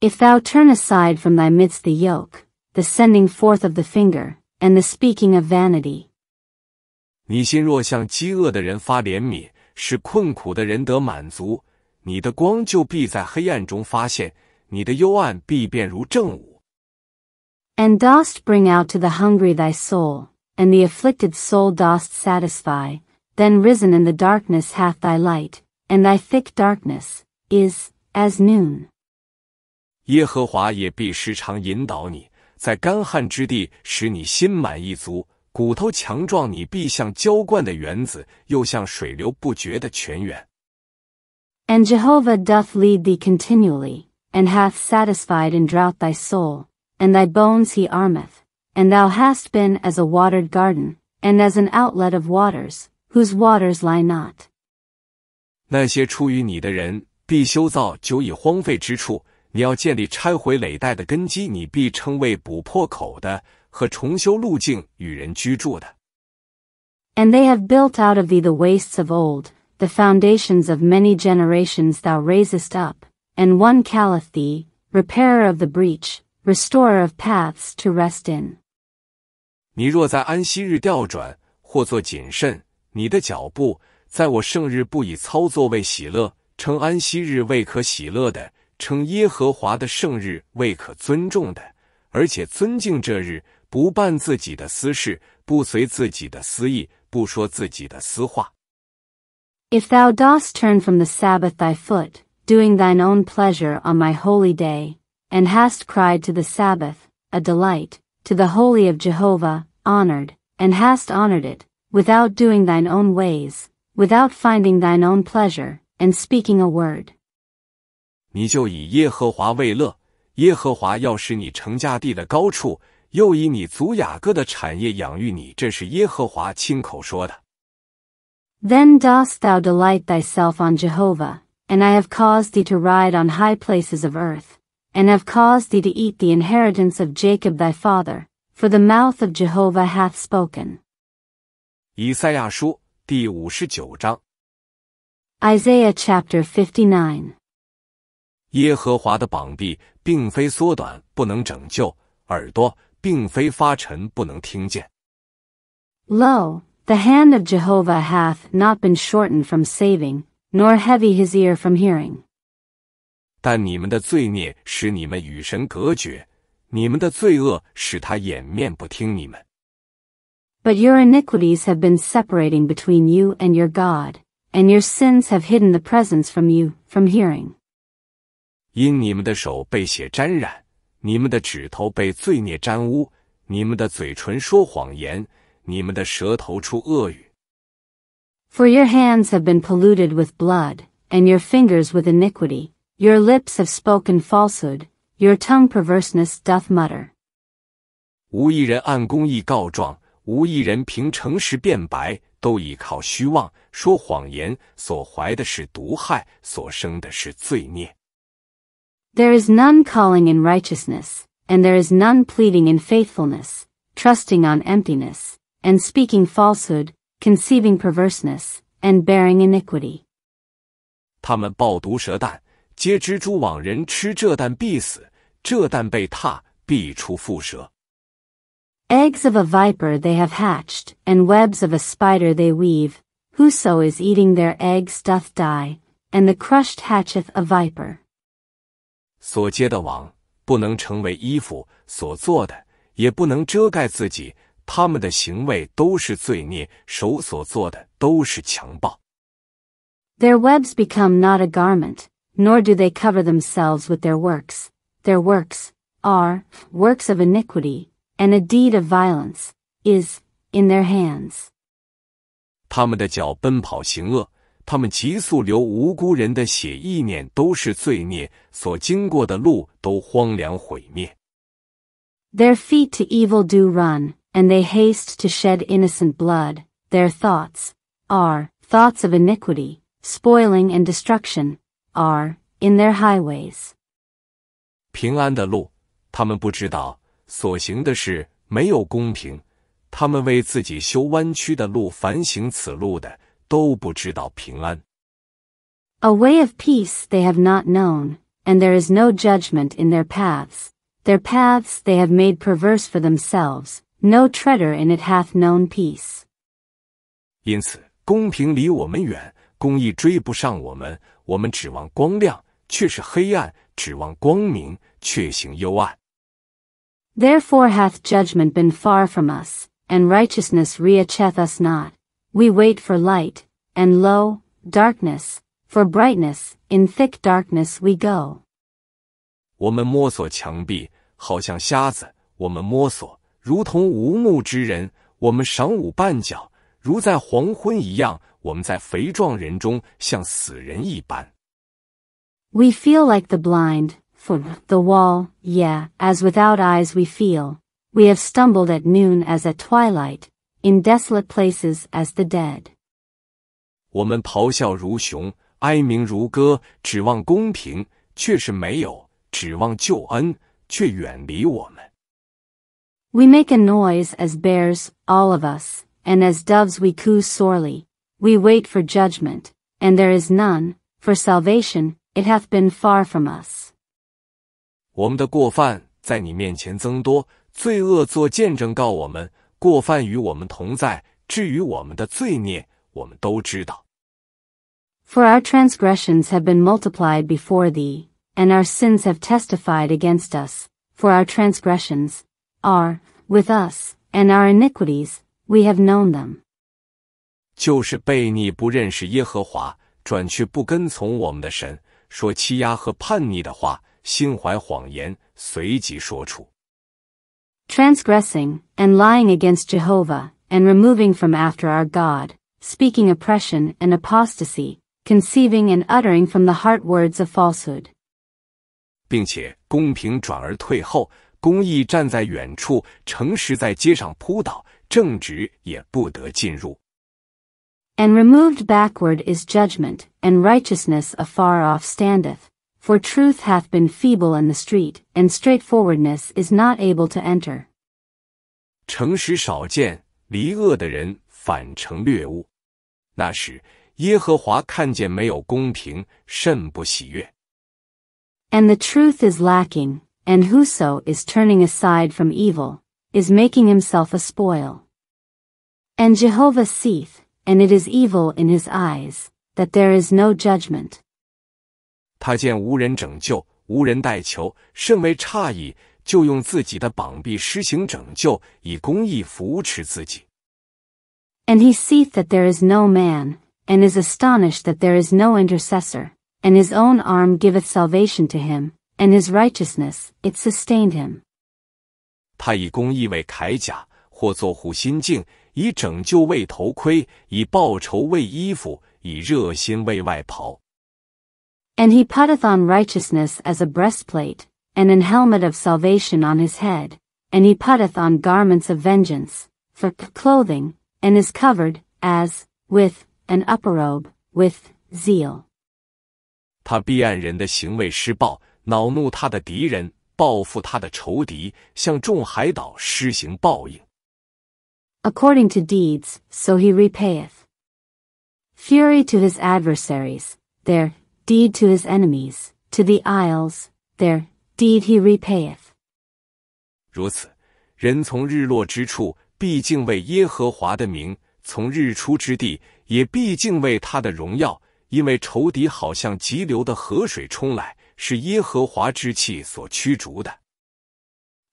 If thou turn aside from thy midst the yoke, the sending forth of the finger, and the speaking of vanity. 你心若向饥饿的人发怜悯，使困苦的人得满足，你的光就必在黑暗中发现，你的幽暗必变如正午。And dost bring out to the hungry thy soul, and the afflicted soul dost satisfy. Then risen in the darkness hath thy light, and thy thick darkness is as noon. 耶和华也必时常引导你，在干旱之地使你心满意足，骨头强壮。你必像浇灌的园子，又像水流不绝的泉源。And Jehovah doth lead thee continually, and hath satisfied in drought thy soul, and thy bones he armeth, and thou hast been as a watered garden, and as an outlet of waters, whose waters lie not. 那些出于你的人必修造久已荒废之处，你要建立拆毁垒带的根基，你必称为补破口的和重修路径与人居住的。And they have built out of thee the wastes of old, the foundations of many generations thou raisest up, and one calleth thee, Repairer of the breach, Restorer of paths to rest in. 你若在安息日调转或做谨慎，你的脚步。在我圣日不以操作为喜乐，称安息日为可喜乐的，称耶和华的圣日为可尊重的，而且尊敬这日，不办自己的私事，不随自己的私意，不说自己的私话。If thou dost turn from the Sabbath thy foot, doing thine own pleasure on my holy day, and hast cried to the Sabbath, a delight, to the holy of Jehovah, honored, and hast honored it, without doing thine own ways, without finding thine own pleasure, and speaking a word. 你就以耶和华为乐，耶和华要使你成家地的高处，又以你祖雅各的产业养育你，这是耶和华亲口说的。Then dost thou delight thyself on Jehovah, and I have caused thee to ride on high places of earth, and have caused thee to eat the inheritance of Jacob thy father, for the mouth of Jehovah hath spoken. 以赛亚书第五十九章。Isaiah chapter fifty nine。耶和华的膀臂并非缩短，不能拯救；耳朵并非发沉，不能听见。Lo, the hand of Jehovah hath not been shortened from saving, nor heavy his ear from hearing. 但你们的罪孽使你们与神隔绝，你们的罪恶使他掩面不听你们。but your iniquities have been separating between you and your God, and your sins have hidden the presence from you, from hearing. 因你们的手被血沾染，你们的指头被罪孽沾污，你们的嘴唇说谎言，你们的舌头出恶语。For your hands have been polluted with blood, and your fingers with iniquity. Your lips have spoken falsehood, your tongue perverseness doth mutter. 无一人按公义告状，无一人凭诚实辩白，都倚靠虚妄说谎言，所怀的是毒害，所生的是罪孽。There is none calling in righteousness, and there is none pleading in faithfulness, trusting on emptiness, and speaking falsehood, conceiving perverseness, and bearing iniquity。他们抱毒蛇蛋，接蜘蛛网，人吃这蛋必死，这蛋被踏必出蝮蛇。Eggs of a viper they have hatched, and webs of a spider they weave, whoso is eating their eggs doth die, and the crushed hatcheth a viper. 所结的网不能成为衣服，所做的也不能遮盖自己，他们的行为都是罪孽，手所做的都是强暴。Their webs become not a garment, nor do they cover themselves with their works. Their works are works of iniquity, and a deed of violence is in their hands. 他们的脚奔跑行恶，他们急速流无辜人的血，意念都是罪孽，所经过的路都荒凉毁灭。Their feet to evil do run, and they haste to shed innocent blood. Their thoughts are thoughts of iniquity, spoiling and destruction are in their highways. 平安的路，他们不知道，所行的事没有公平，他们为自己修弯曲的路，反省此路的都不知道平安。A way of peace they have not known, and there is no judgment in their paths. Their paths they have made perverse for themselves. No treader in it hath known peace. 因此，公平离我们远，公义追不上我们。我们指望光亮，却是黑暗；指望光明，却行幽暗。Therefore hath judgment been far from us, and righteousness reacheth us not. We wait for light, and lo, darkness, for brightness, in thick darkness we go. We feel like the blind, for the wall, yeah, as without eyes we feel. We have stumbled at noon as at twilight, in desolate places as the dead. 我们咆哮如熊，哀鸣如歌，指望公平，却是没有；指望救恩，却远离我们。We make a noise as bears, all of us, and as doves we coo sorely. We wait for judgment, and there is none, for salvation, it hath been far from us. 我们的过犯在你面前增多，罪恶做见证告我们，过犯与我们同在。至于我们的罪孽，我们都知道。For our transgressions have been multiplied before thee, and our sins have testified against us. For our transgressions are with us, and our iniquities we have known them. 就是悖逆不认识耶和华，转去不跟从我们的神，说欺压和叛逆的话。心怀谎言，随即说出。Transgressing and lying against Jehovah and removing from after our God, speaking oppression and apostasy, conceiving and uttering from the heart words of falsehood. And removed backward is judgment, and righteousness afar off standeth for truth hath been feeble in the street, and straightforwardness is not able to enter. 诚实少见，离恶的人反成略物。那时耶和华看见没有公平，甚不喜悦。And the truth is lacking, and whoso is turning aside from evil is making himself a spoil. And Jehovah seeth, and it is evil in his eyes, that there is no judgment. 他见无人拯救，无人代求，甚为诧异，就用自己的膀臂施行拯救，以公义扶持自己。And he seeth that there is no man, and is astonished that there is no intercessor, and his own arm giveth salvation to him, and his righteousness it s u s t a i n e d him. 他以公义为铠甲，或作护心镜；以拯救为头盔，以报仇为衣服，以热心为外袍。And he putteth on righteousness as a breastplate, and an helmet of salvation on his head, and he putteth on garments of vengeance, for clothing, and is covered, as, with, an upper robe, with, zeal. 他必按人的行为施暴，恼怒他的敌人，报复他的仇敌，向众海岛施行报应。According to deeds, so he repayeth. Fury to his adversaries, their deed to his enemies, to the isles, their deed he repayeth. 如此，人从日落之处必敬畏耶和华的名；从日出之地也必敬畏他的荣耀，因为仇敌好像急流的河水冲来，是耶和华之气所驱逐的。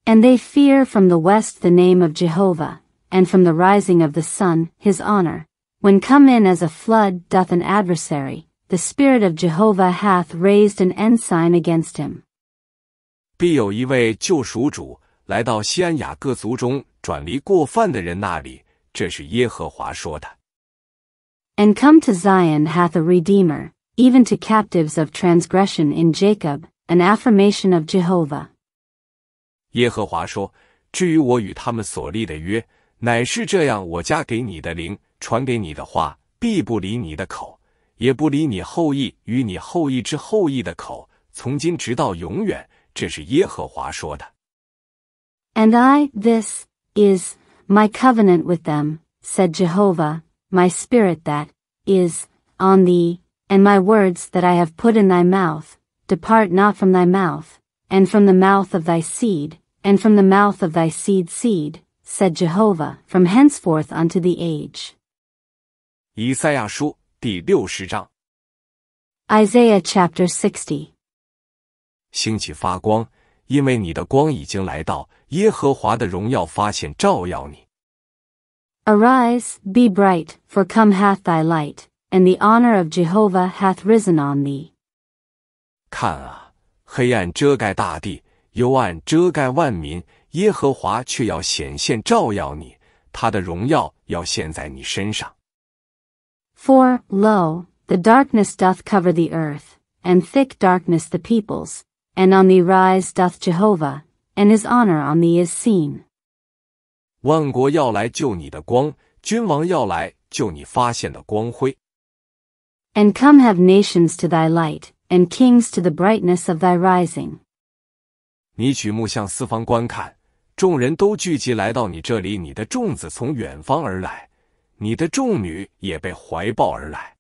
And they fear from the west the name of Jehovah, and from the rising of the sun his honor. When come in as a flood doth an adversary, the Spirit of Jehovah hath raised an ensign against him. 必有一位救赎主来到西安雅各族中转离过犯的人那里，这是耶和华说的。And come to Zion hath a redeemer, even to captives of transgression in Jacob, an affirmation of Jehovah. 耶和华说：“至于我与他们所立的约，乃是这样：我加给你的灵，传给你的话，必不离你的口。” And I, this is my covenant with them, said Jehovah, my spirit that is on thee, and my words that I have put in thy mouth, depart not from thy mouth, and from the mouth of thy seed, and from the mouth of thy seed seed, said Jehovah, from henceforth unto the age. 以赛亚书第六十章。Isaiah chapter sixty。兴起发光，因为你的光已经来到，耶和华的荣耀发现照耀你。Arise, be bright, for come hath thy light, and the honor of Jehovah hath risen on thee. 看啊，黑暗遮盖大地，幽暗遮盖万民，耶和华却要显现照耀你，他的荣耀要现在你身上。for, lo, the darkness doth cover the earth, and thick darkness the peoples, and on thee rise doth Jehovah, and his honor on thee is seen. 万国要来救你的光，君王要来救你发现的光辉。And come have nations to thy light, and kings to the brightness of thy rising. 你举目向四方观看，众人都聚集来到你这里，你的众子从远方而来。你的众女也被怀抱而来。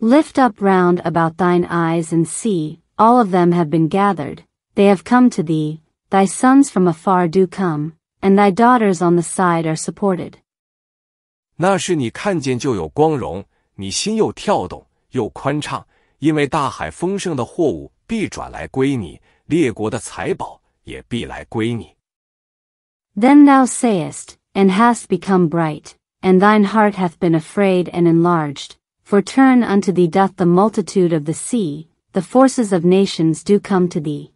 Lift up round about thine eyes and see, all of them have been gathered, they have come to thee, thy sons from afar do come, and thy daughters on the side are supported. 那是你看见就有光荣，你心又跳动又宽敞，因为大海丰盛的货物必转来归你，列国的财宝也必来归你。Then thou sayest, and hast become bright and thine heart hath been afraid and enlarged, for turn unto thee doth the multitude of the sea, the forces of nations do come to thee.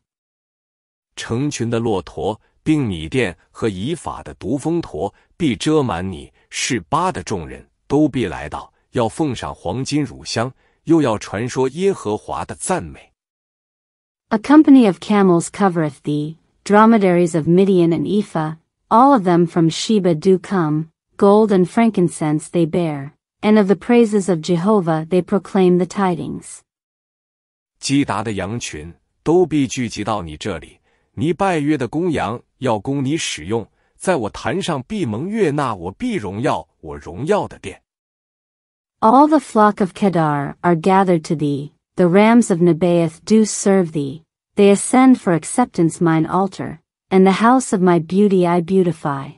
A company of camels covereth thee, dromedaries of Midian and Ephah, all of them from Sheba do come, gold and frankincense they bear, and of the praises of Jehovah they proclaim the tidings. 基达的羊群都必聚集到你这里，你拜约的公羊要供你使用，在我坛上必蒙悦纳，我必荣耀我荣耀的殿。All the flock of Kedar are gathered to thee, the rams of Nebaioth do serve thee, they ascend for acceptance mine altar, and the house of my beauty I beautify.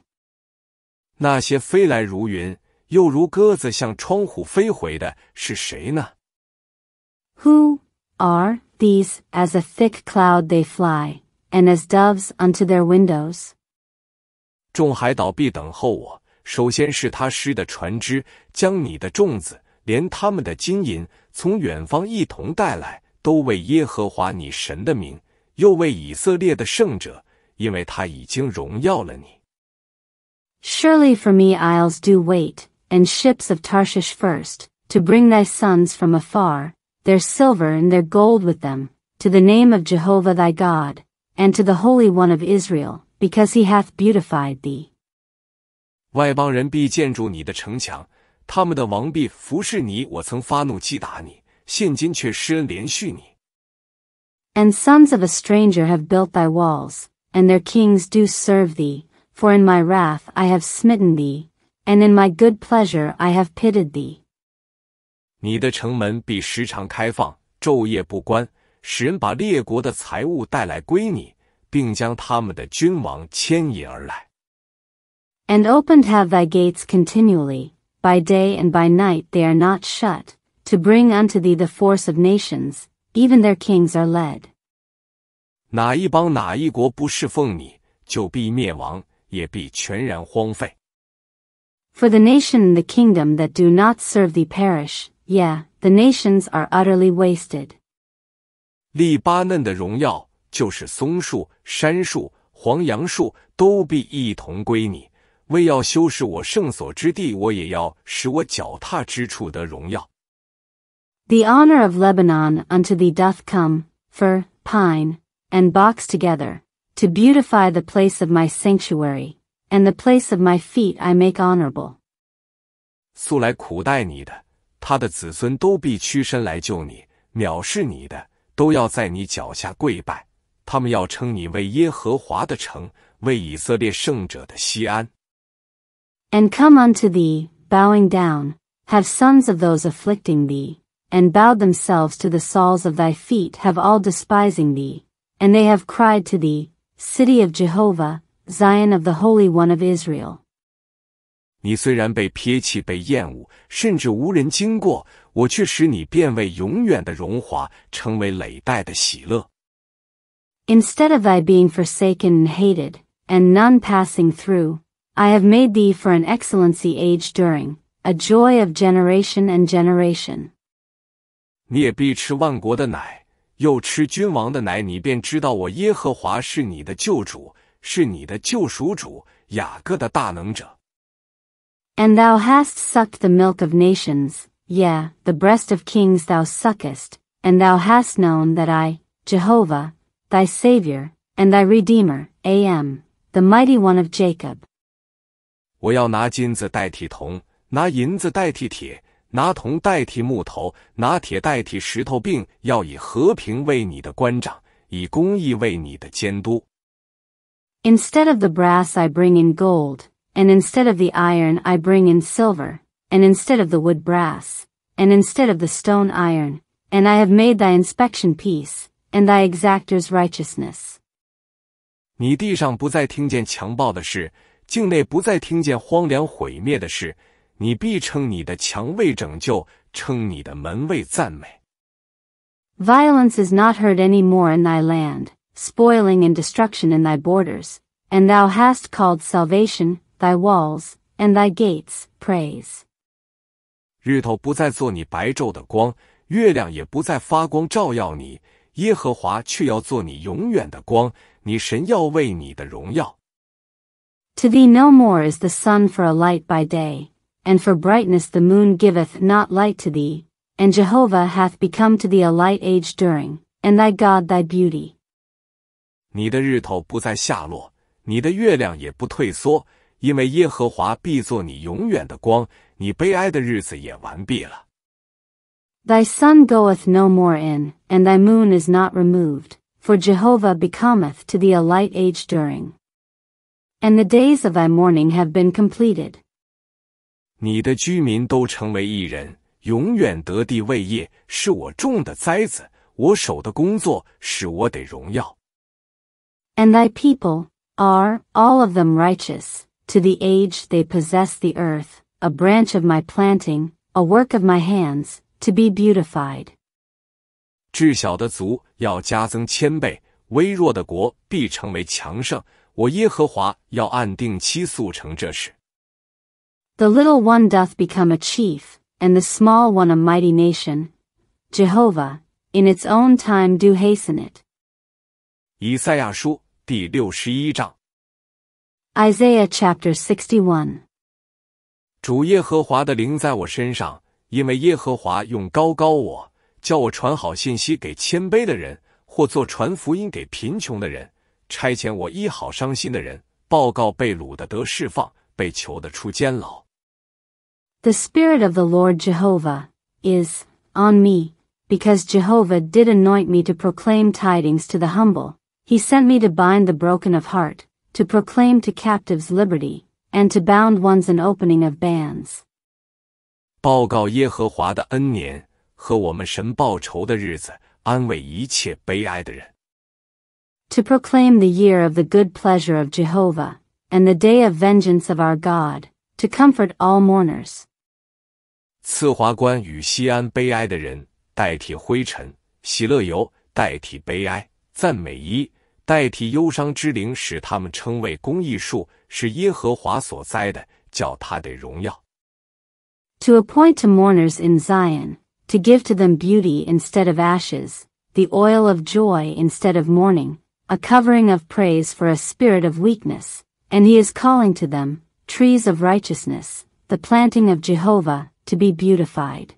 那些飞来如云，又如鸽子向窗户飞回的是谁呢？Who are these? As a thick cloud they fly, and as doves unto their windows. 众海岛必等候我，首先是他师的船只，将你的众子，连他们的金银，从远方一同带来，都为耶和华你神的名，又为以色列的圣者，因为他已经荣耀了你。Surely for me isles do wait, and ships of Tarshish first, to bring thy sons from afar, their silver and their gold with them, to the name of Jehovah thy God, and to the Holy One of Israel, because he hath beautified thee. 外邦人必建筑你的城墙，他们的王必服侍你。我曾发怒击打你，现今却施恩连续你。And sons of a stranger have built thy walls, and their kings do serve thee. For in my wrath I have smitten thee, and in my good pleasure I have pitted thee. 你的城门必时常开放，昼夜不关，使人把列国的财物带来归你，并将他们的君王牵引而来。And opened have thy gates continually, by day and by night they are not shut, to bring unto thee the force of nations, even their kings are led. 哪一邦哪一国不侍奉你，就必灭亡。也必全然荒废。For the nation and the kingdom that do not serve thee perish, yeah, the nations are utterly wasted. 黎巴嫩的荣耀就是松树、杉树、黄杨树都必一同归你，为要修饰我圣所之地，我也要使我脚踏之处得荣耀。The honor of Lebanon unto thee doth come, fir, pine, and box together to beautify the place of my sanctuary, and the place of my feet I make honorable. 素来苦待你的，他的子孙都必屈身来救你；藐视你的，都要在你脚下跪拜。他们要称你为耶和华的城，为以色列圣者的西安。And come unto thee, bowing down, have sons of those afflicting thee, and bowed themselves to the soles of thy feet have all despising thee, and they have cried to thee, City of Jehovah, Zion of the Holy One of Israel. Israel。你虽然被撇弃、被厌恶，甚至无人经过，我却使你变为永远的荣华，成为累代的喜乐。Instead of thy being forsaken and hated, and none passing through, I have made thee for an excellency age during, a joy of generation and generation. 你也必吃万国的奶，又吃君王的奶，你便知道我耶和华是你的救主，是你的救赎主，雅各的大能者。And thou hast sucked the milk of nations, yea, the breast of kings thou suckest, and thou hast known that I, Jehovah, thy Saviour, and thy Redeemer, am the mighty one of Jacob. 我要拿金子代替铜，拿银子代替铁。拿铜代替木头，拿铁代替石头，并要以和平为你的官长，以公义为你的监督。Instead of the brass, I bring in gold, and instead of the iron, I bring in silver, and instead of the wood, brass, and instead of the stone, iron. And I have made thy inspection peace, and thy exactors righteousness. 你地上不再听见强暴的事，境内不再听见荒凉毁灭的事。你必称你的墙为拯救，称你的门为赞美。Violence is not heard any more in thy land, spoiling and destruction in thy borders, and thou hast called salvation thy walls, and thy gates praise. 日头不再做你白昼的光，月亮也不再发光照耀你，耶和华却要做你永远的光，你神要为你的荣耀。To thee no more is the sun for a light by day and for brightness the moon giveth not light to thee, and Jehovah hath become to thee a light age during, and thy God thy beauty. 你的日头不再下落，你的月亮也不退缩，因为耶和华必做你永远的光，你悲哀的日子也完毕了。Thy sun goeth no more in, and thy moon is not removed, for Jehovah becometh to thee a light age during. And the days of thy mourning have been completed, 你的居民都成为一人，永远得地位业，是我种的栽子，我守的工作，使我得荣耀。And thy people are all of them righteous to the age they possess the earth, a branch of my planting, a work of my hands to be beautified. 至小的族要加增千倍，微弱的国必成为强盛。我耶和华要按定期速成这事。The little one doth become a chief, and the small one a mighty nation. Jehovah, in its own time do hasten it. 以赛亚书第六十一章。Isaiah chapter sixty one。主耶和华的灵在我身上，因为耶和华用高高我，叫我传好信息给谦卑的人，或做传福音给贫穷的人，差遣我医好伤心的人，报告被掳的得释放，被囚的出监牢。the Spirit of the Lord Jehovah is on me, because Jehovah did anoint me to proclaim tidings to the humble. He sent me to bind the broken of heart, to proclaim to captives liberty, and to bound ones an opening of bands. 报告耶和华的恩年和我们神报仇的日子，安慰一切悲哀的人。To proclaim the year of the good pleasure of Jehovah, and the day of vengeance of our God, to comfort all mourners. 刺华观与西安悲哀的人代替灰尘，喜乐游代替悲哀，赞美衣代替忧伤之灵，使他们称为公益树，是耶和华所栽的，叫他得荣耀。To appoint to mourners in Zion, to give to them beauty instead of ashes, the oil of joy instead of mourning, a covering of praise for a spirit of weakness, and he is calling to them, trees of righteousness, the planting of Jehovah, to be beautified.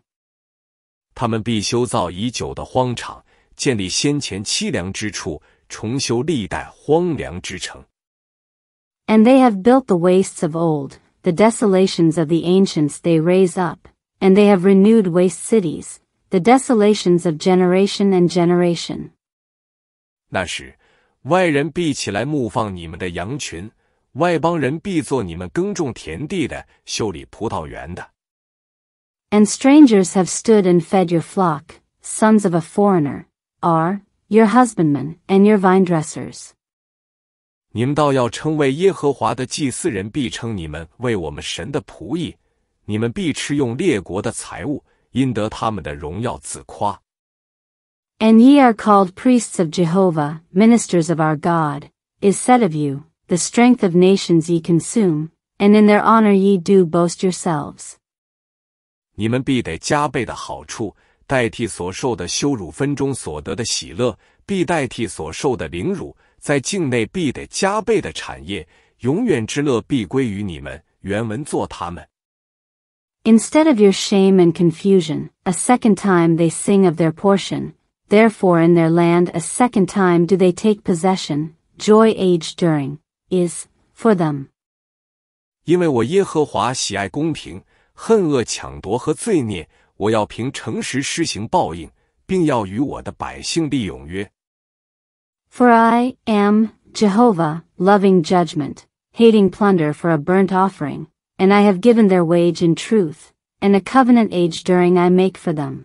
他们必修造已久的荒场，建立先前凄凉之处，重修历代荒凉之城。And they have built the wastes of old, the desolations of the ancients they raise up, and they have renewed waste cities, the desolations of generation and generation. 那时，外人必起来牧放你们的羊群，外邦人必做你们耕种田地的、修理葡萄园的。and strangers have stood and fed your flock, sons of a foreigner, are your husbandmen and your vine dressers. And ye are called priests of Jehovah, ministers of our God, is said of you, the strength of nations ye consume, and in their honor ye do boast yourselves. Instead of your shame and confusion, a second time they sing of their portion. Therefore, in their land, a second time do they take possession. Joy age during is for them. 因为我耶和华喜爱公平，恨恶抢夺和罪孽，我要凭诚实施行报应，并要与我的百姓立永约。For I am Jehovah, loving judgment, hating plunder for a burnt offering, and I have given their wage in truth and a covenant age during I make for them。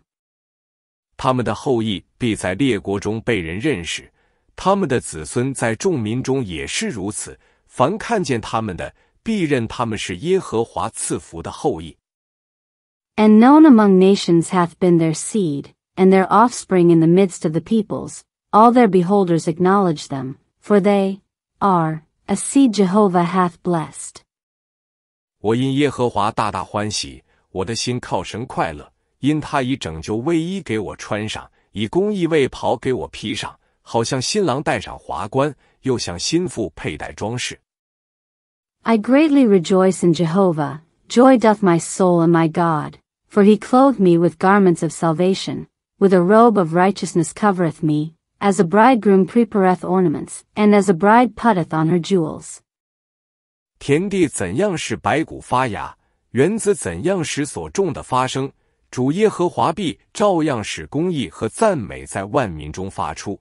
他们的后裔必在列国中被人认识，他们的子孙在众民中也是如此。凡看见他们的，必认他们是耶和华赐福的后裔。And known among nations hath been their seed, and their offspring in the midst of the peoples, all their beholders acknowledge them, for they are a seed Jehovah hath blessed. 我因耶和华大大欢喜，我的心靠神快乐，因他以拯救卫衣给我穿上，以公义卫袍给我披上，好像新郎戴上华冠，又像新妇佩戴装饰。I greatly rejoice in Jehovah, joy doth my soul and my God. For he clothed me with garments of salvation, with a robe of righteousness covereth me, as a bridegroom prepareth ornaments, and as a bride putteth on her jewels. 田地怎样使白骨发芽，园子怎样使所种的发生，主耶和华必照样使公义和赞美在万民中发出。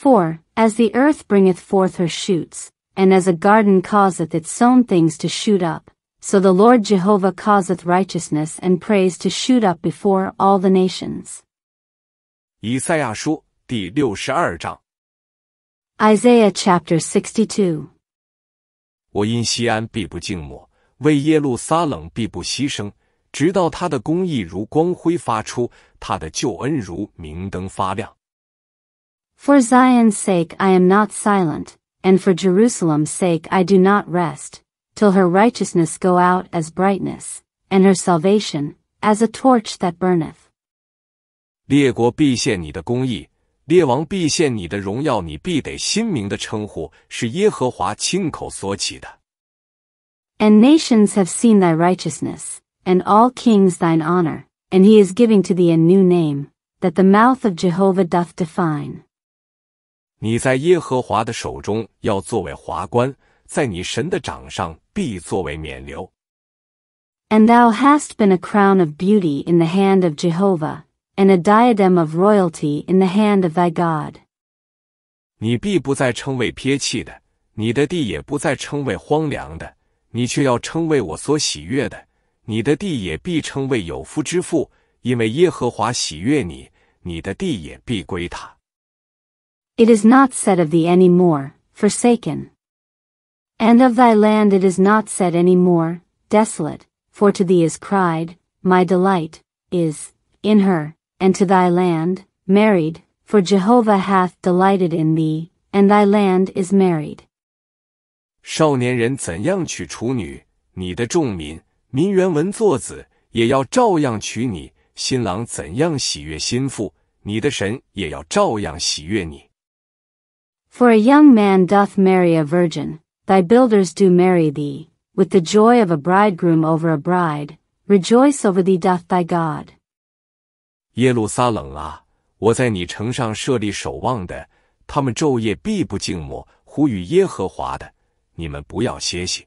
4. As the earth bringeth forth her shoots, and as a garden causeth its sown things to shoot up, so the Lord Jehovah causeth righteousness and praise to shoot up before all the nations. Isaiah chapter 62. 我因西安必不静默，为耶路撒冷必不牺牲，直到他的公义如光辉发出，他的救恩如明灯发亮。For Zion's sake I am not silent, and for Jerusalem's sake I do not rest till her righteousness go out as brightness, and her salvation, as a torch that burneth. And nations have seen thy righteousness, and all kings thine honor, and he is giving to thee a new name, that the mouth of Jehovah doth define. 你在耶和华的手中要作为华冠，在你神的掌上必作为冕旒。And thou hast been a crown of beauty in the hand of Jehovah, and a diadem of royalty in the hand of thy God. 你必不再称为撇弃的，你的地也不再称为荒凉的，你却要称为我所喜悦的。你的地也必称为有夫之妇，因为耶和华喜悦你，你的地也必归他。It is not said of thee any more, forsaken. And of thy land it is not said any more, desolate, for to thee is cried, my delight, is, in her, and to thy land, married, for Jehovah hath delighted in thee, and thy land is married. 少年人怎样娶处女，你的众民民原文作子也要照样娶你；新郎怎样喜悦新妇，你的神也要照样喜悦你。For a young man doth marry a virgin, thy builders do marry thee, with the joy of a bridegroom over a bride, rejoice over thee doth thy God. 耶路撒冷啊，我在你城上设立守望的，他们昼夜必不静默，呼吁耶和华的，你们不要歇息。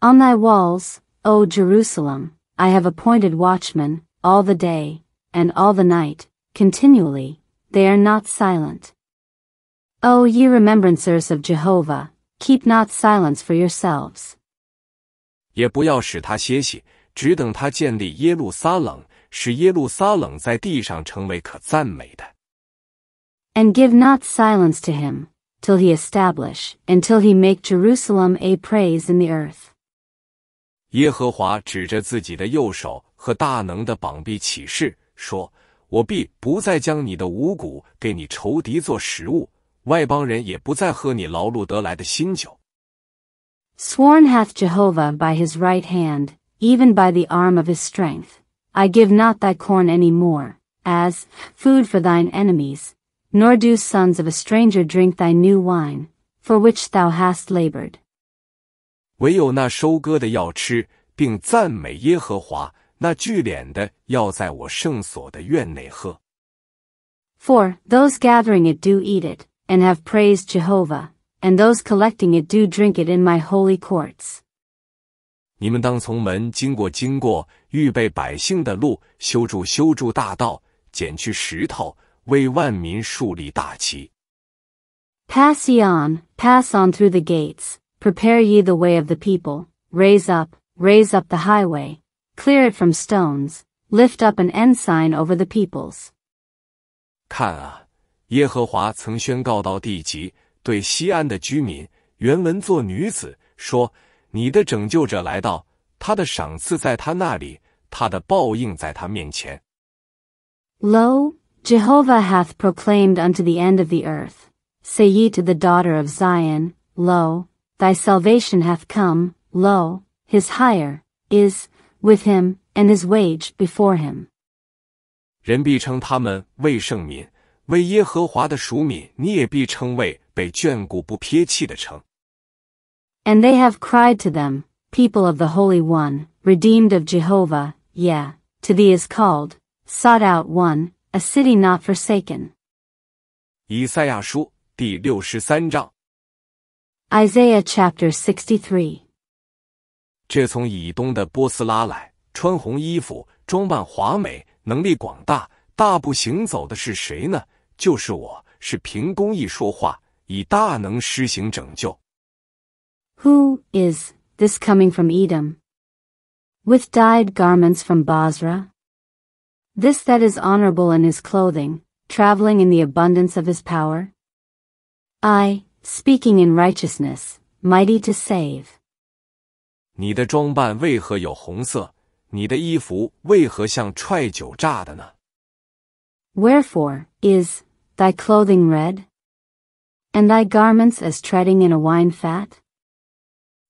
On thy walls, O Jerusalem, I have appointed watchmen, all the day, and all the night, continually, they are not silent. O ye remembrancers of Jehovah, Keep not silence for yourselves，也不要使他歇息，只等他建立耶路撒冷，使耶路撒冷在地上成为可赞美的。And give not silence to him till he establish, until he make Jerusalem a praise in the earth。耶和华指着自己的右手和大能的膀臂起誓说：“我必不再将你的五谷给你仇敌做食物。”外邦人也不再喝你劳碌得来的新酒。Sworn hath Jehovah by his right hand, even by the arm of his strength. I give not thy corn any more, as food for thine enemies, nor do sons of a stranger drink thy new wine, for which thou hast labored. 唯有那收割的要吃，并赞美耶和华；那聚敛的要在我圣所的院内喝。For those gathering it do eat it, and have praised Jehovah, and those collecting it do drink it in my holy courts. 你们当从门经过，经过预备百姓的路，修筑修筑大道，剪去石头，为万民树立大旗。Pass ye on, pass on through the gates, prepare ye the way of the people, raise up, raise up the highway, clear it from stones, lift up an ensign over the peoples. 看啊，耶和华曾宣告到地极，对西安的居民，原文作女子说：“你的拯救者来到，他的赏赐在他那里，他的报应在他面前。” Lo, Jehovah hath proclaimed unto the end of the earth. Say ye to the daughter of Zion, Lo, thy salvation hath come, lo, his hire is with him, and his wage before him. 人必称他们为圣民，为耶和华的属民，你也必称为被眷顾不撇弃的城。And they have cried to them, people of the Holy One, redeemed of Jehovah, yeah, to thee is called, sought out one, a city not forsaken. 以赛亚书第六十三章。Isaiah chapter sixty three。这从以东的波斯拉来，穿红衣服，装扮华美，能力广大，大步行走的是谁呢？就是我，是凭公义说话，以大能施行拯救。Who is this coming from Edom? With dyed garments from Basra? This that is honorable in his clothing, traveling in the abundance of his power? I, speaking in righteousness, mighty to save. 你的装扮为何有红色？你的衣服为何像踹酒炸的呢？Wherefore is thy clothing red? And thy garments as treading in a wine fat?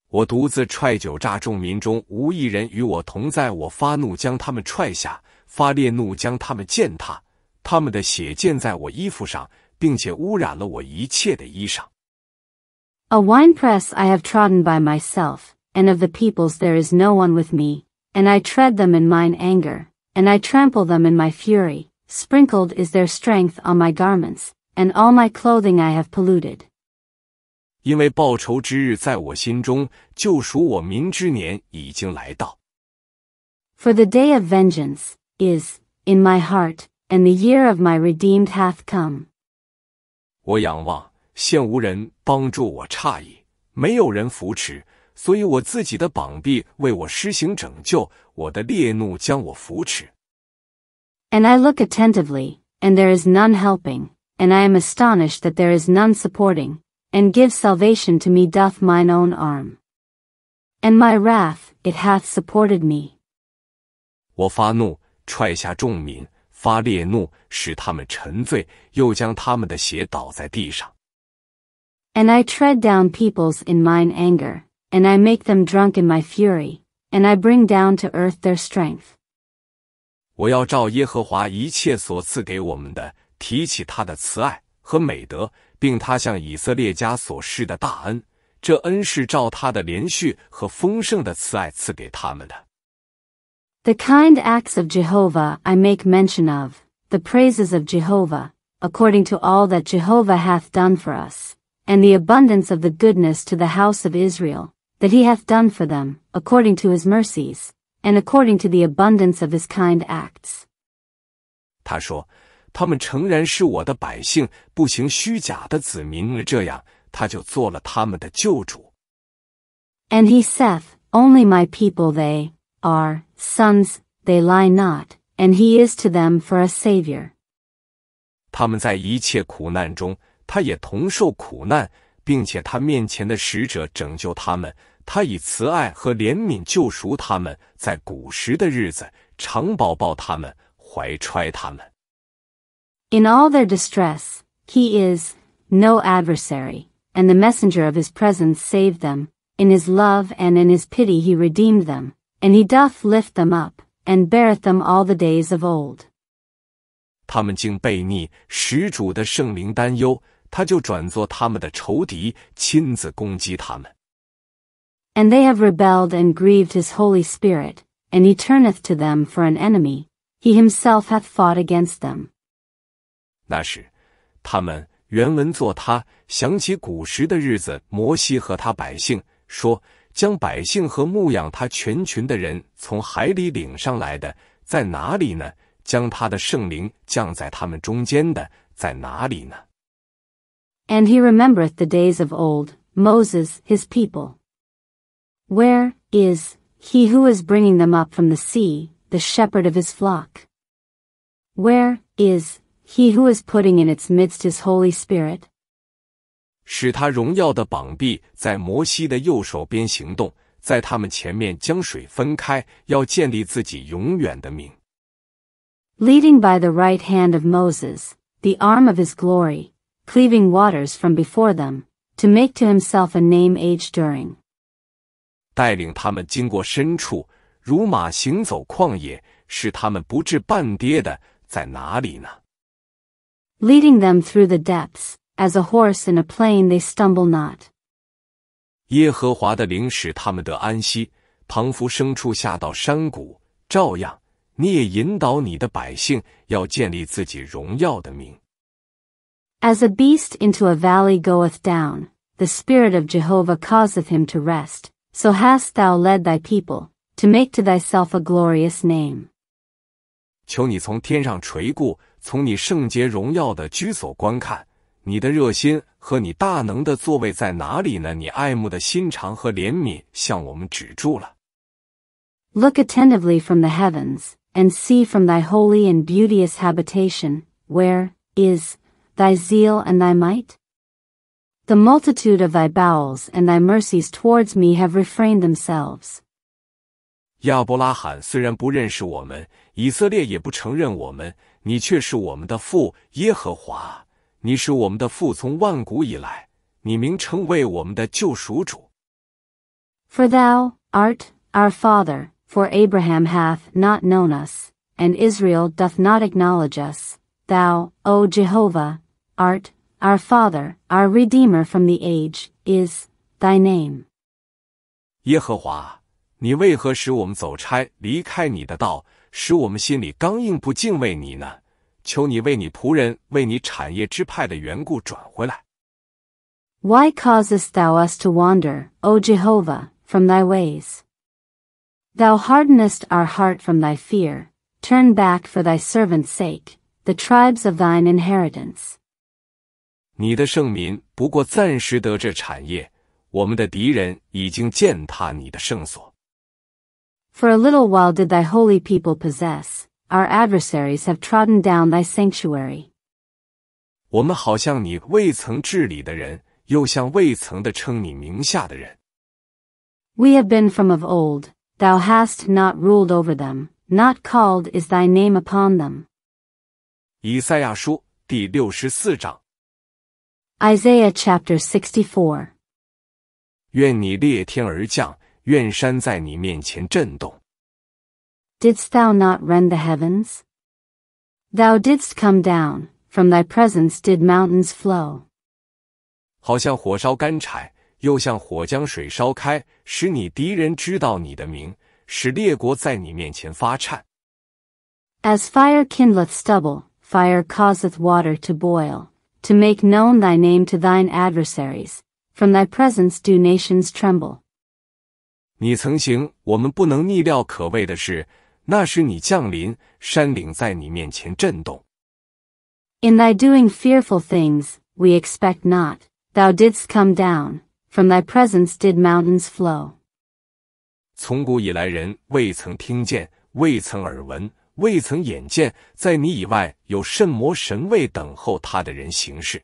我独自踹酒炸众民中，无一人与我同在。我发怒将他们踹下，发烈怒将他们践踏。他们的血溅在我衣服上，并且污染了我一切的衣裳。A winepress I have trodden by myself, and of the peoples there is no one with me, and I tread them in mine anger, and I trample them in my fury, Sprinkled is their strength on my garments, and all my clothing I have polluted. 因为报仇之日在我心中，救赎我民之年已经来到。For the day of vengeance is in my heart, and the year of my redeemed hath come. 我仰望，现无人帮助我诧异，没有人扶持，所以我自己的膀臂为我施行拯救，我的烈怒将我扶持。and I look attentively, and there is none helping, and I am astonished that there is none supporting, and give salvation to me doth mine own arm. And my wrath, it hath supported me. 我发怒，踹下众民；发烈怒，使他们沉醉，又将他们的血倒在地上。And I tread down peoples in mine anger, and I make them drunk in my fury, and I bring down to earth their strength. 我要照耶和华一切所赐给我们的，提起他的慈爱和美德，并他向以色列家所施的大恩。这恩是照他的连续和丰盛的慈爱赐给他们的。The kind acts of Jehovah I make mention of, the praises of Jehovah, according to all that Jehovah hath done for us, and the abundance of the goodness to the house of Israel, that he hath done for them, according to his mercies, and according to the abundance of his kind acts. 他说：“他们诚然是我的百姓，不行虚假的子民。这样，他就做了他们的救主。” And he saith, Only my people they are sons; they lie not, and he is to them for a savior. 他们在一切苦难中，他也同受苦难，并且他面前的使者拯救他们。in all their distress, he is no adversary, and the messenger of his presence saved them. In his love and in his pity he redeemed them, and he doth lift them up, and beareth them all the days of old. 他们竟悖逆使主的圣灵担忧，他就转作他们的仇敌，亲自攻击他们。and they have rebelled and grieved his Holy Spirit, and he turneth to them for an enemy, he himself hath fought against them. 那时，他们原文作他想起古时的日子，摩西和他百姓说，将百姓和牧养他全群的人从海里领上来的，在哪里呢？将他的圣灵降在他们中间的，在哪里呢？And he remembereth the days of old, Moses, his people. Where is he who is bringing them up from the sea, the shepherd of his flock? Where is he who is putting in its midst his Holy Spirit? 使他荣耀的膀臂在摩西的右手边行动，在他们前面将水分开，要建立自己永远的名。Leading by the right hand of Moses, the arm of his glory, cleaving waters from before them, to make to himself a name age during. 带领他们经过深处，如马行走旷野，使他们不至半跌的在哪里呢？Leading them through the depths, as a horse in a plain, they stumble not. 耶和华的灵使他们得安息，彷佛牲畜下到山谷，照样你也引导你的百姓，要建立自己荣耀的名。As a beast into a valley goeth down, the Spirit of Jehovah causeth him to rest, so hast thou led thy people, to make to thyself a glorious name. 求你从天上垂顾，从你圣洁荣耀的居所观看，你的热心和你大能的座位在哪里呢？你爱慕的心肠和怜悯向我们指住了。Look attentively from the heavens, and see from thy holy and beauteous habitation, where is thy zeal and thy might? The multitude of thy bowels and thy mercies towards me have refrained themselves. 亚伯拉罕虽然不认识我们，以色列也不承认我们，你却是我们的父，耶和华，你是我们的父，从万古以来，你名成为我们的救赎主。For thou art our father, for Abraham hath not known us, and Israel doth not acknowledge us. Thou, O Jehovah, art our Father, our Redeemer from the age, is thy name. 耶和华，你为何使我们走差，离开你的道，使我们心里刚硬，不敬畏你呢？求你为你仆人、为你产业支派的缘故转回来。Why causest thou us to wander, O Jehovah, from thy ways? Thou hardenest our heart from thy fear, turn back for thy servant's sake, the tribes of thine inheritance. 你的圣民不过暂时得这产业，我们的敌人已经践踏你的圣所。For a little while did thy holy people possess, our adversaries have trodden down thy sanctuary. 我们好像你未曾治理的人，又像未曾的称你名下的人。We have been from of old, thou hast not ruled over them, not called is thy name upon them. 以赛亚书第六十四章。Isaiah chapter 64. 愿你裂天而降，愿山在你面前震动。Didst thou not rend the heavens? Thou didst come down, from thy presence did mountains flow. 好像火烧干柴，又像火将水烧开，使你敌人知道你的名，使列国在你面前发颤。As fire kindleth stubble, fire causeth water to boil to make known thy name to thine adversaries, from thy presence do nations tremble. In thy doing fearful things, we expect not. Thou didst come down, from thy presence did mountains flow. 从古以来人未曾听见，未曾耳闻，未曾眼见，在你以外有甚魔神位等候他的人行事。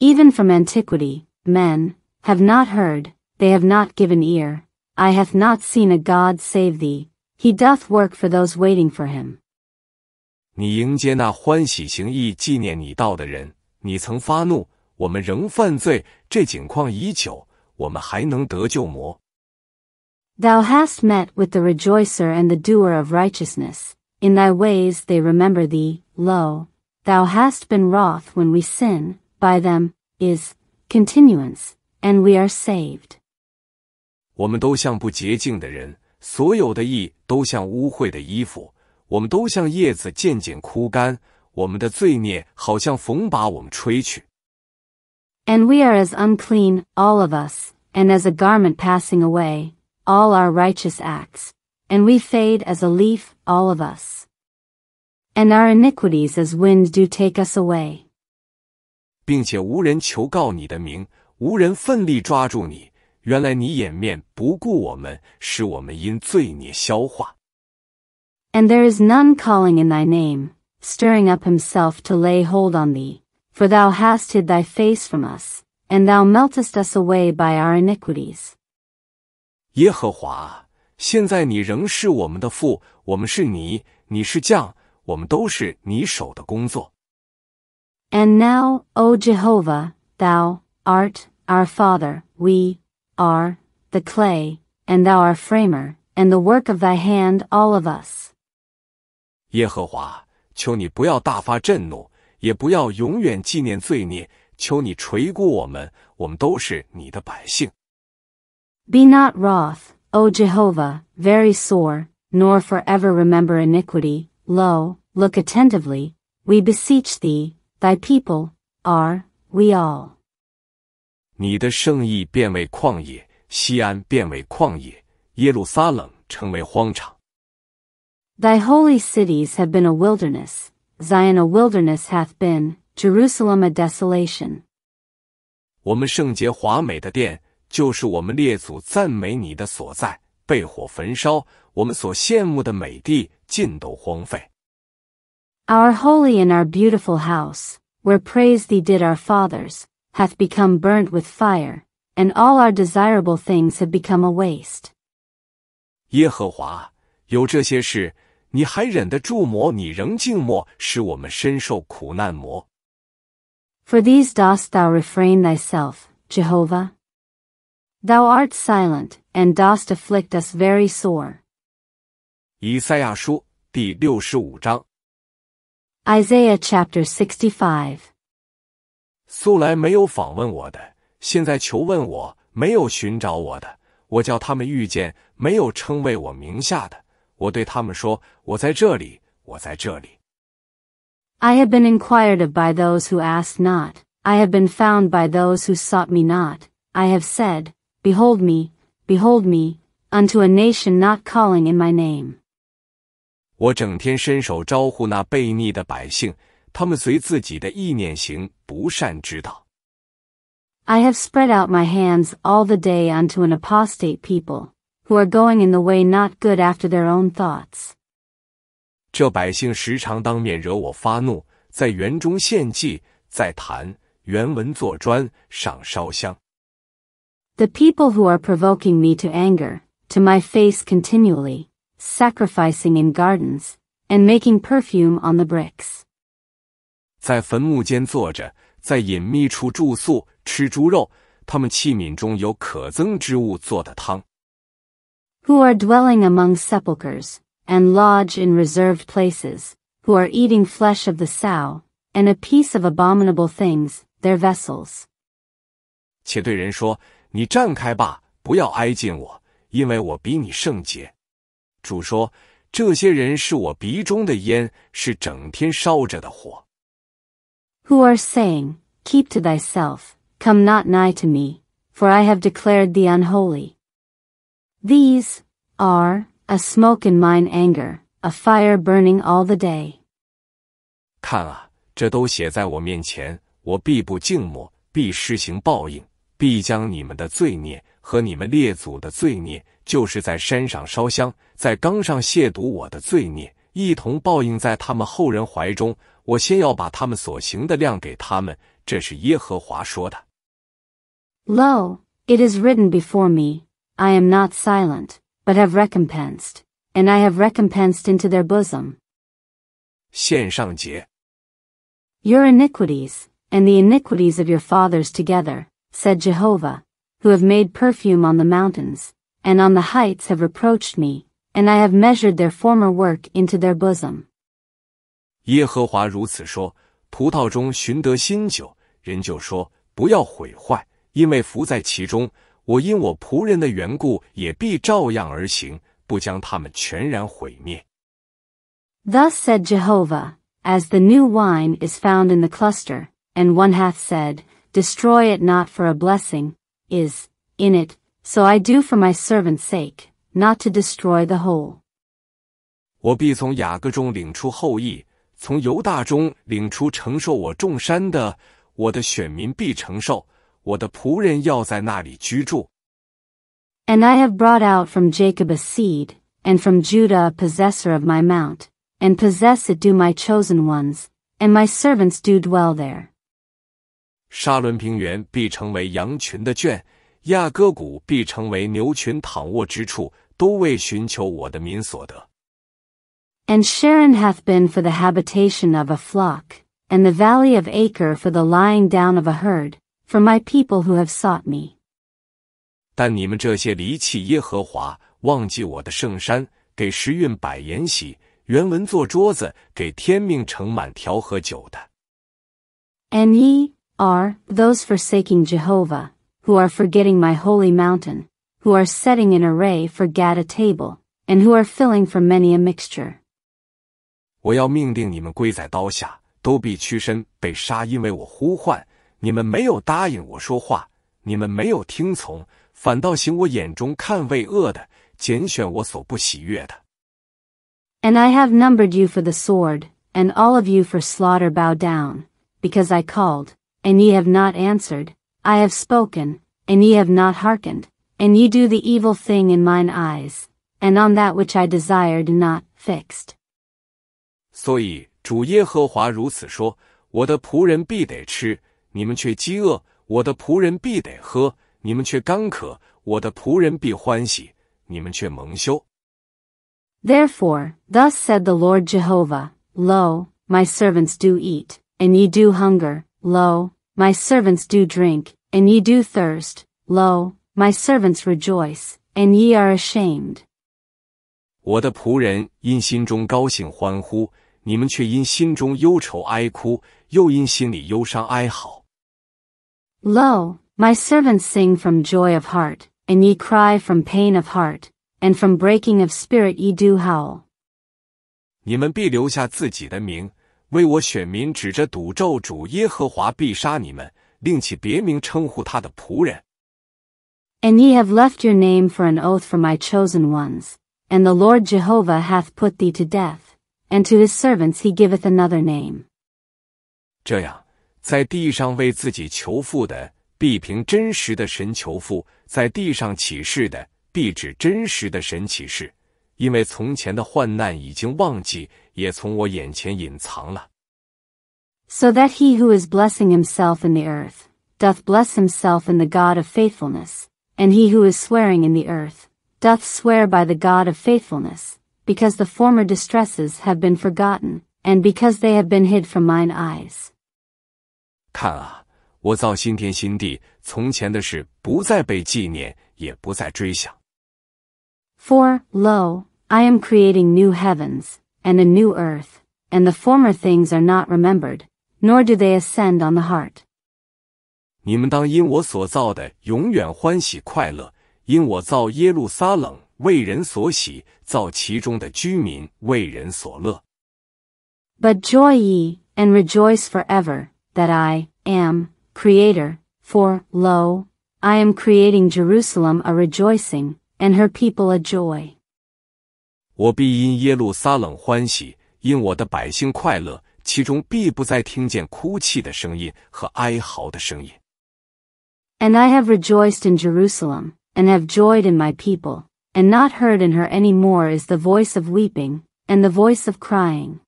Even from antiquity, men have not heard; they have not given ear. I have not seen a god save thee. He doth work for those waiting for him. 你迎接那欢喜行义纪念你道的人。你曾发怒，我们仍犯罪，这景况已久。我们还能得救么？Thou hast met with the rejoicer and the doer of righteousness, in thy ways they remember thee, lo, thou hast been wroth when we sin, by them, is, continuance, and we are saved. And we are as unclean, all of us, and as a garment passing away, all our righteous acts, and we fade as a leaf, all of us. And our iniquities as wind do take us away. 并且无人求告你的名，无人奋力抓住你。原来你掩面不顾我们，使我们因罪孽消化。And there is none calling in thy name, stirring up himself to lay hold on thee, for thou hast hid thy face from us, and thou meltest us away by our iniquities. 耶和华，现在你仍是我们的父，我们是你，你是将，我们都是你手的工作。And now, O Jehovah, thou art our father; we are the clay, and thou our framer, and the work of thy hand, all of us. 耶和华，求你不要大发震怒，也不要永远纪念罪孽。求你垂顾我们，我们都是你的百姓。Be not wroth, O Jehovah, very sore, nor forever remember iniquity. Lo, look attentively, we beseech thee, thy people, are, we all. 你的圣意变为旷野，西安变为旷野，耶路撒冷成为荒场。Thy holy cities have been a wilderness, Zion a wilderness hath been, Jerusalem a desolation. 我们圣洁华美的殿就是我们列祖赞美你的所在，被火焚烧；我们所羡慕的美地，尽都荒废。Our holy and our beautiful house, where praise thee did our fathers, hath become burnt with fire, and all our desirable things have become a waste. 耶和华，有这些事，你还忍得住么？你仍静默，使我们深受苦难么？For these dost thou refrain thyself, Jehovah? Thou art silent, and dost afflict us very sore. 以赛亚书第六十五章。Isaiah chapter sixty five。素来没有访问我的，现在求问我；没有寻找我的，我叫他们遇见；没有称谓我名下的，我对他们说：我在这里，我在这里。I have been inquired of by those who asked not. I have been found by those who sought me not. I have said, Behold me, behold me, unto a nation not calling in my name. I have spread out my hands all the day unto an apostate people, who are going in the way not good after their own thoughts。这百姓时常当面惹我发怒，在园中献祭，在坛、原文做砖、上烧香。the people who are provoking me to anger, to my face continually, sacrificing in gardens, and making perfume on the bricks. 在坟墓间坐着，在隐秘处住宿，吃猪肉。他们器皿中有可憎之物做的汤。Who are dwelling among sepulchres and lodge in reserved places? Who are eating flesh of the sow and a piece of abominable things, their vessels? 且对人说：“你站开吧，不要挨近我，因为我比你圣洁。主说：“这些人是我鼻中的烟，是整天烧着的火。” Who are saying, "Keep to thyself, come not nigh to me, for I have declared the e unholy." These are a smoke in mine anger, a fire burning all the day. 看啊，这都写在我面前，我必不静默，必施行报应。必将你们的罪孽和你们列祖的罪孽，就是在山上烧香，在冈上亵渎我的罪孽，一同报应在他们后人怀中。我先要把他们所行的量给他们。这是耶和华说的。Lo, it is written before me, I am not silent, but have recompensed, and I have recompensed into their bosom. 献上节。Your iniquities, and the iniquities of your fathers together, said Jehovah, who have made perfume on the mountains, and on the heights have reproached me, and I have measured their former work into their bosom. 耶和华如此说：葡萄中寻得新酒，人就说不要毁坏，因为伏在其中。我因我仆人的缘故，也必照样而行，不将他们全然毁灭。Thus said Jehovah, as the new wine is found in the cluster, and one hath said, destroy it not for a blessing, is, in it, so I do for my servant's sake, not to destroy the whole. 我必从雅各中领出后裔，从犹大中领出承受我众山的，我的选民必承受，我的仆人要在那里居住。And I have brought out from Jacob a seed, and from Judah a possessor of my mount, and possess it do my chosen ones, and my servants do dwell there. And Sharon hath been for the habitation of a flock, and the valley of Acre for the lying down of a herd, for my people who have sought me. 但你们这些离弃耶和华，忘记我的圣山，给时运摆筵席，原文做桌子，给天命盛满调和酒的。And ye, are those forsaking Jehovah, who are forgetting my holy mountain, who are setting an array for Gad a table, and who are filling for many a mixture. 我要命令你们跪在刀下，都必屈身被杀，因为我呼唤你们没有答应我说话，你们没有听从，反倒行我眼中看为恶的，拣选我所不喜悦的。And I have numbered you for the sword, and all of you for slaughter bow down, because I called, and ye have not answered, I have spoken, and ye have not hearkened, and ye do the evil thing in mine eyes, and on that which I desired not fixed. 所以主耶和华如此说：我的仆人必得吃，你们却饥饿；我的仆人必得喝，你们却干渴；我的仆人必欢喜，你们却蒙羞。Therefore, thus said the Lord Jehovah, Lo, my servants do eat, and ye do hunger, lo, my servants do drink, and ye do thirst, lo, my servants rejoice, and ye are ashamed. 我的仆人因心中高兴欢呼，你们却因心中忧愁哀哭，又因心里忧伤哀嚎。Lo, my servants sing from joy of heart, and ye cry from pain of heart, and from breaking of spirit ye do howl. 你们必留下自己的名。为我选民指着赌咒主耶和华必杀你们，另起别名称呼他的仆人。And ye have left your name for an oath for my chosen ones, and the Lord Jehovah hath put thee to death, and to his servants he giveth another name. 这样，在地上为自己求父的，必凭真实的神求父；在地上起誓的，必指真实的神起誓。因为从前的患难已经忘记，也从我眼前隐藏了。So that he who is blessing himself in the earth doth bless himself in the God of faithfulness, and he who is swearing in the earth doth swear by the God of faithfulness, because the former distresses have been forgotten, and because they have been hid from mine eyes. 看啊，我造新天新地，从前的事不再被纪念，也不再追想。For lo, I am creating new heavens and a new earth, and the former things are not remembered, nor do they ascend on the heart. 你们当因我所造的永远欢喜快乐，因我造耶路撒冷为人所喜，造其中的居民为人所乐。But joy ye, and rejoice forever, that I am Creator, for, lo, I am creating Jerusalem a rejoicing, and her people a joy. 我必因耶路撒冷欢喜，因我的百姓快乐，其中必不再听见哭泣的声音和哀嚎的声音。And I have rejoiced in Jerusalem, and have joyed in my people, and not heard in her any more is the voice of weeping, and the voice of crying.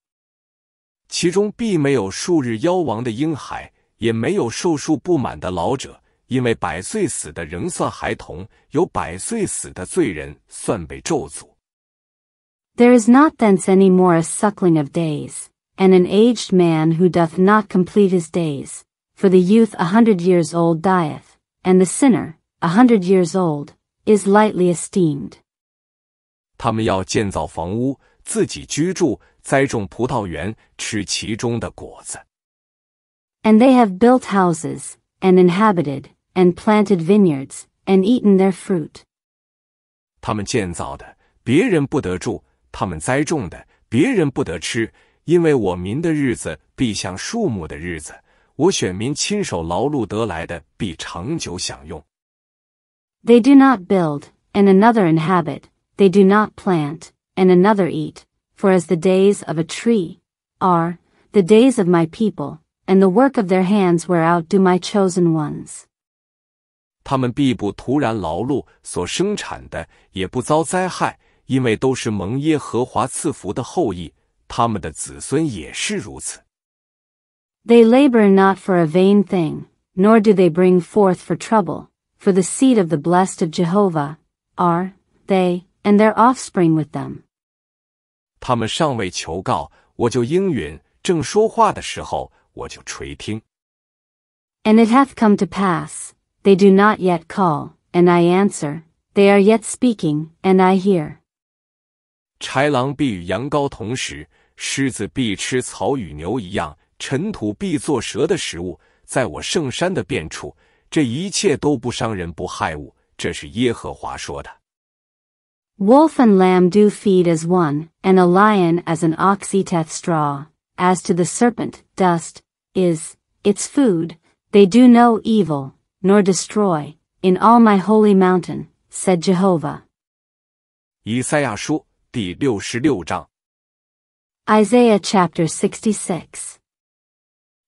其中必没有数日夭亡的婴孩，也没有寿数不满的老者，因为百岁死的人算孩童，有百岁死的罪人算被咒诅。there is not thence any more a suckling of days, and an aged man who doth not complete his days, for the youth a hundred years old dieth, and the sinner, a hundred years old, is lightly esteemed. 他们要建造房屋，自己居住，栽种葡萄园，吃其中的果子。And they have built houses, and inhabited, and planted vineyards, and eaten their fruit. 他们建造的，别人不得住。他们栽种的，别人不得吃，因为我民的日子必像树木的日子，我选民亲手劳碌得来的必长久享用。They do not build, and another inhabit. They do not plant, and another eat. For as the days of a tree are, the days of my people, and the work of their hands whereout do my chosen ones. 他们必不徒然劳碌所生产的，也不遭灾害，因为都是蒙耶和华赐福的后裔，他们的子孙也是如此。They labor not for a vain thing, nor do they bring forth for trouble, for the seed of the blessed of Jehovah are they, and their offspring with them. 他们尚未求告，我就应允；正说话的时候，我就垂听。And it hath come to pass, they do not yet call, and I answer; they are yet speaking, and I hear. 豺狼必与羊羔同食，狮子必吃草与牛一样，尘土必做蛇的食物。在我圣山的遍处，这一切都不伤人不害物，这是耶和华说的。Wolf and lamb do feed as one, and a lion as an ox eateth straw. As to the serpent, dust is its food. They do no evil, nor destroy, in all my holy mountain, said Jehovah. 以赛亚书第六十六章。Isaiah chapter sixty six。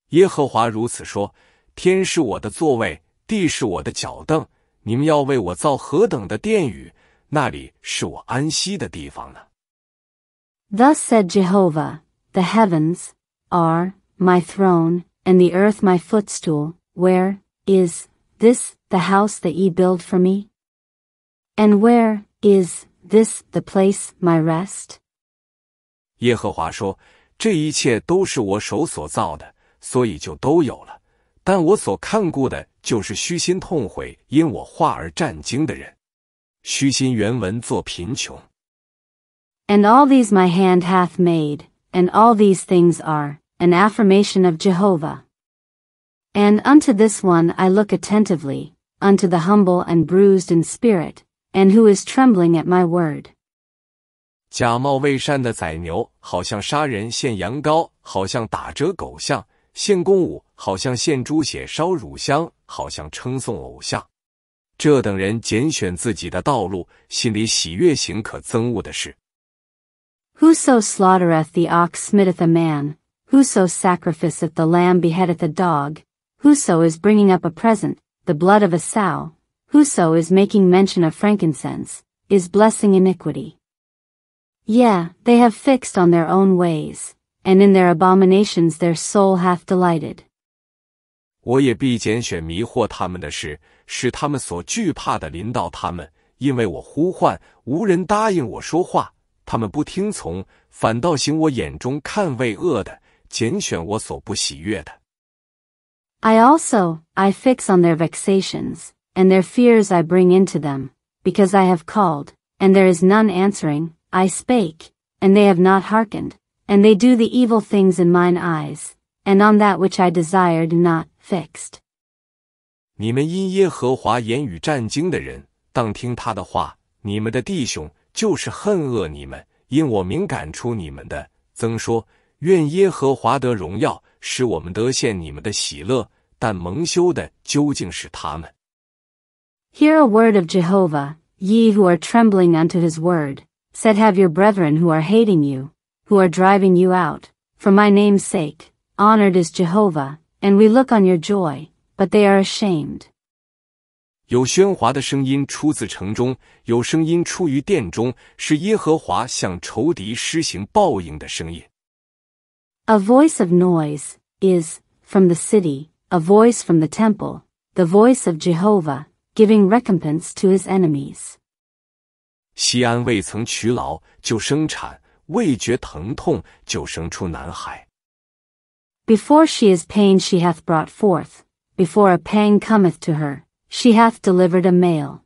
耶和华如此说：天是我的座位，地是我的脚凳。你们要为我造何等的殿宇？那里是我安息的地方呢？Thus said Jehovah: The heavens are my throne, and the earth my footstool. Where is this the house that ye build for me? And where is this the place my rest？” And all these my hand hath made, and all these things are an affirmation of Jehovah. And unto this one I look attentively, unto the humble and bruised in spirit, and who is trembling at my word. 假冒伪善的宰牛，好像杀人献羊羔，好像打折狗像，献公舞，好像献猪血烧乳香，好像称颂偶像。这等人拣选自己的道路，心里喜悦行可憎恶的事。Whoso slaughtereth the ox smiteth a man, whoso sacrificeth the lamb beheadeth a dog, whoso is bringing up a present, the blood of a sow, Whoso is making mention of frankincense, is blessing iniquity. Yeah, they have fixed on their own ways, and in their abominations their soul hath delighted. 我也必拣选迷惑他们的事，使他们所惧怕的临到他们，因为我呼唤，无人答应我说话，他们不听从，反倒行我眼中看为恶的，拣选我所不喜悦的。I also, I fix on their vexations, and their fears I bring into them, because I have called, and there is none answering, I spake, and they have not hearkened, and they do the evil things in mine eyes, and on that which I desired not fixed. Hear a word of Jehovah, ye who are trembling unto his word. Said have your brethren who are hating you, who are driving you out, for my name's sake. Honored is Jehovah, and we look on your joy, but they are ashamed. 有喧哗的声音出自城中，有声音出于殿中，是耶和华向仇敌施行报应的声音。A voice of noise is from the city, a voice from the temple, the voice of Jehovah, giving recompense to his enemies. 西安未曾娶老就生产，未觉疼痛就生出男孩。Before she is pain, she hath brought forth, before a pang cometh to her, she hath delivered a male.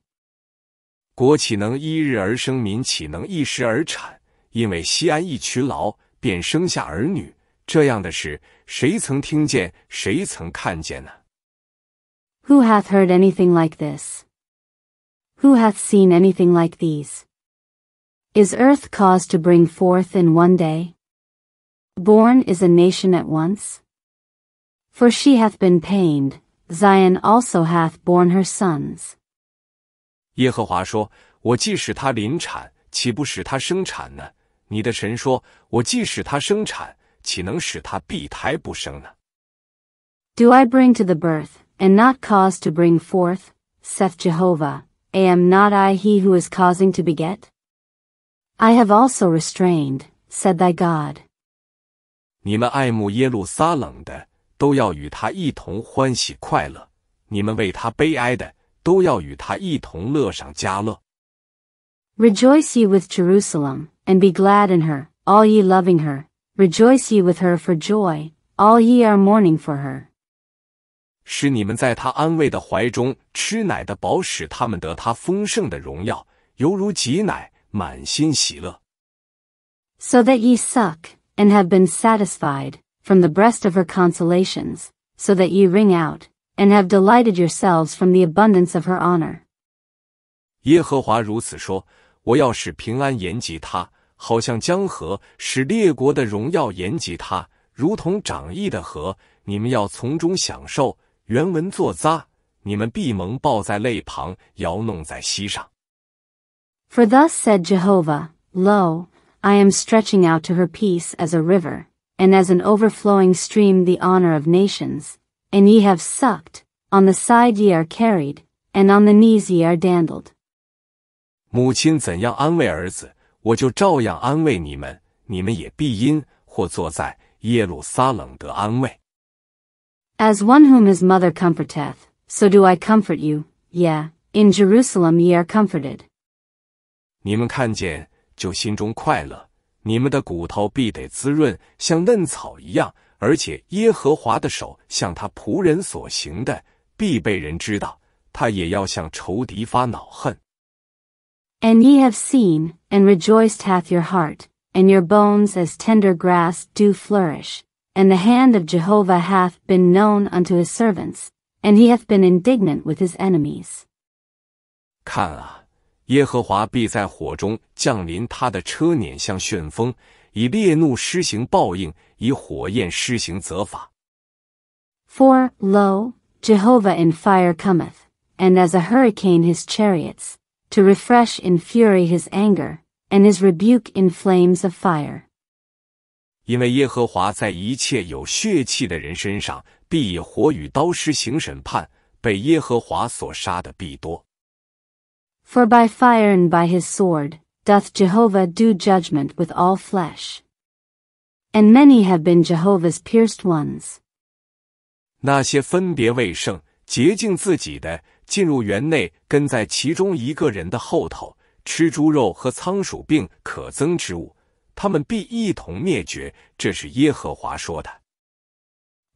国岂能一日而生，民岂能一时而产？因为西安一娶劳，便生下儿女。这样的事，谁曾听见？谁曾看见呢？who hath heard anything like this? Who hath seen anything like these? Is earth caused to bring forth in one day? Born is a nation at once? For she hath been pained, Zion also hath borne her sons. Do I bring to the birth and not cause to bring forth, saith Jehovah, am not I he who is causing to beget? I have also restrained, said thy God. 你们爱慕耶路撒冷的，都要与他一同欢喜快乐；你们为他悲哀的，都要与他一同乐上加乐。Rejoice ye with Jerusalem, and be glad in her, all ye loving her. Rejoice ye with her for joy, all ye are mourning for her. 使你们在他安慰的怀中吃奶的饱，使他们得他丰盛的荣耀，犹如挤奶，满心喜乐。So that ye suck and have been satisfied from the breast of her consolations, so that ye ring out and have delighted yourselves from the abundance of her honor. 耶和华如此说：我要使平安延及他，好像江河；使列国的荣耀延及他，如同长溢的河。你们要从中享受。原文作咂，你们必蒙抱在肋旁，摇弄在膝上。For thus said Jehovah, Lo, I am stretching out to her peace as a river, and as an overflowing stream the honor of nations, and ye have sucked, on the side ye are carried, and on the knees ye are dandled. 母亲怎样安慰儿子，我就照样安慰你们，你们也必因或坐在耶路撒冷得安慰。as one whom his mother comforteth, so do I comfort you, yea, in Jerusalem ye are comforted. 你们看见就心中快乐，你们的骨头必得滋润，像嫩草一样。而且耶和华的手向他仆人所行的，必被人知道。他也要向仇敌发恼恨。And ye have seen, and rejoiced hath your heart, and your bones as tender grass do flourish. And the hand of Jehovah hath been known unto his servants, and he hath been indignant with his enemies. 看啊，耶和华必在火中降临他的车辇，像旋风，以烈怒施行报应，以火焰施行责罚。For lo, Jehovah in fire cometh, and as a hurricane his chariots, to refresh in fury his anger, and his rebuke in flames of fire. 因为耶和华在一切有血气的人身上，必以火与刀施行审判，被耶和华所杀的必多。For by fire and by his sword doth Jehovah do judgment with all flesh, and many have been Jehovah's pierced ones。那些分别为圣、洁净自己的，进入园内，跟在其中一个人的后头，吃猪肉和仓鼠病可憎之物。他们必一同灭绝。这是耶和华说的。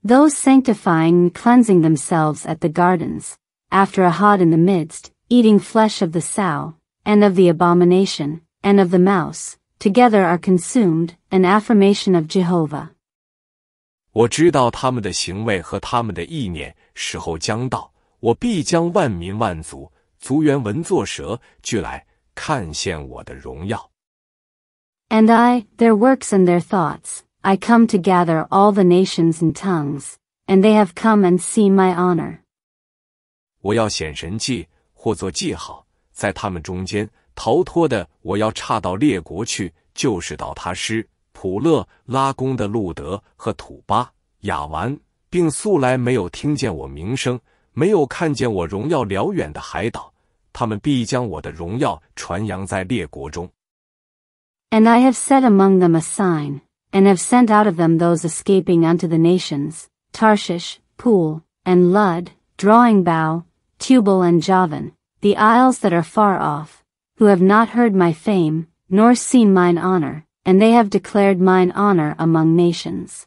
Those sanctifying and cleansing themselves at the gardens, after a hot in the midst, eating flesh of the sow, and of the abomination, and of the mouse, together are consumed, an affirmation of Jehovah. 我知道他们的行为和他们的意念，时候将到，我必将万民万族、族员文作蛇聚来看见我的荣耀。And I, their works and their thoughts, I come to gather all the nations and tongues, and they have come and see my honor. 我要显神迹，或做记号，在他们中间逃脱的，我要差到列国去，就是到他师普勒、拉宫的路德和土巴、雅完，并素来没有听见我名声、没有看见我荣耀辽远的海岛，他们必将我的荣耀传扬在列国中。And I have set among them a sign, and have sent out of them those escaping unto the nations, Tarshish, Pool, and Lud, drawing bow, Tubal and Javan, the isles that are far off, who have not heard my fame, nor seen mine honor, and they have declared mine honor among nations.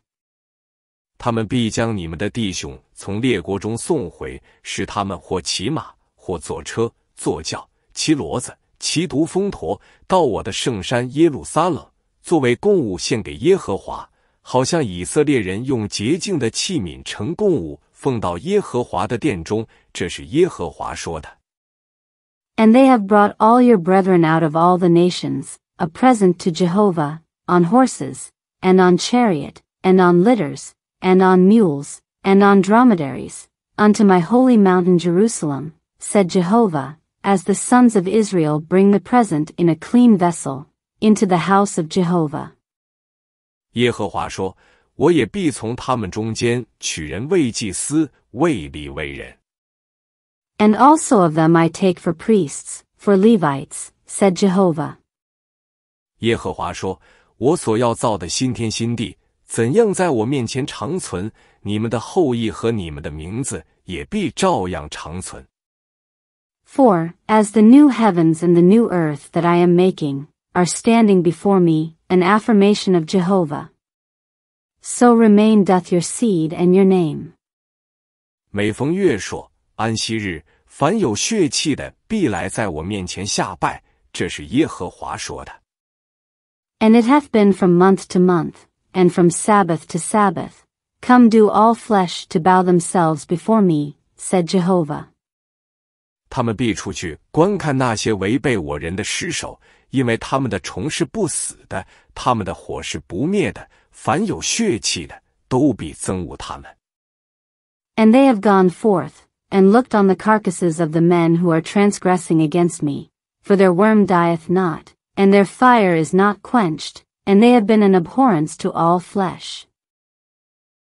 他们必将你们的弟兄从列国中送回，使他们或骑马，或坐车、坐轿、骑骡子，其毒风陀到我的圣山耶路撒冷，作为供物献给耶和华，好像以色列人用洁净的器皿盛供物，奉到耶和华的殿中。这是耶和华说的。And they have brought all your brethren out of all the nations, a present to Jehovah, on horses, and on chariot, and on litters, and on mules, and on dromedaries, unto my holy mountain Jerusalem, said Jehovah, as the sons of Israel bring the present in a clean vessel, into the house of Jehovah. 耶和华说：“我也必从他们中间取人为祭司，为立为人。” And also of them I take for priests, for Levites, said Jehovah. 耶和华说：“我所要造的新天新地，怎样在我面前长存，你们的后裔和你们的名字也必照样长存。” For, as the new heavens and the new earth that I am making, are standing before me, an affirmation of Jehovah. So remain doth your seed and your name. 每逢月朔、安息日，凡有血气的，必来在我面前下拜。这是耶和华说的。And it hath been from month to month, and from Sabbath to Sabbath, come do all flesh to bow themselves before me, said Jehovah. 他们必出去观看那些违背我人的尸首，因为他们的虫是不死的，他们的火是不灭的。凡有血气的，都必憎恶他们。And they have gone forth and looked on the carcasses of the men who are transgressing against me, for their worm dieth not, and their fire is not quenched, and they have been an abhorrence to all flesh.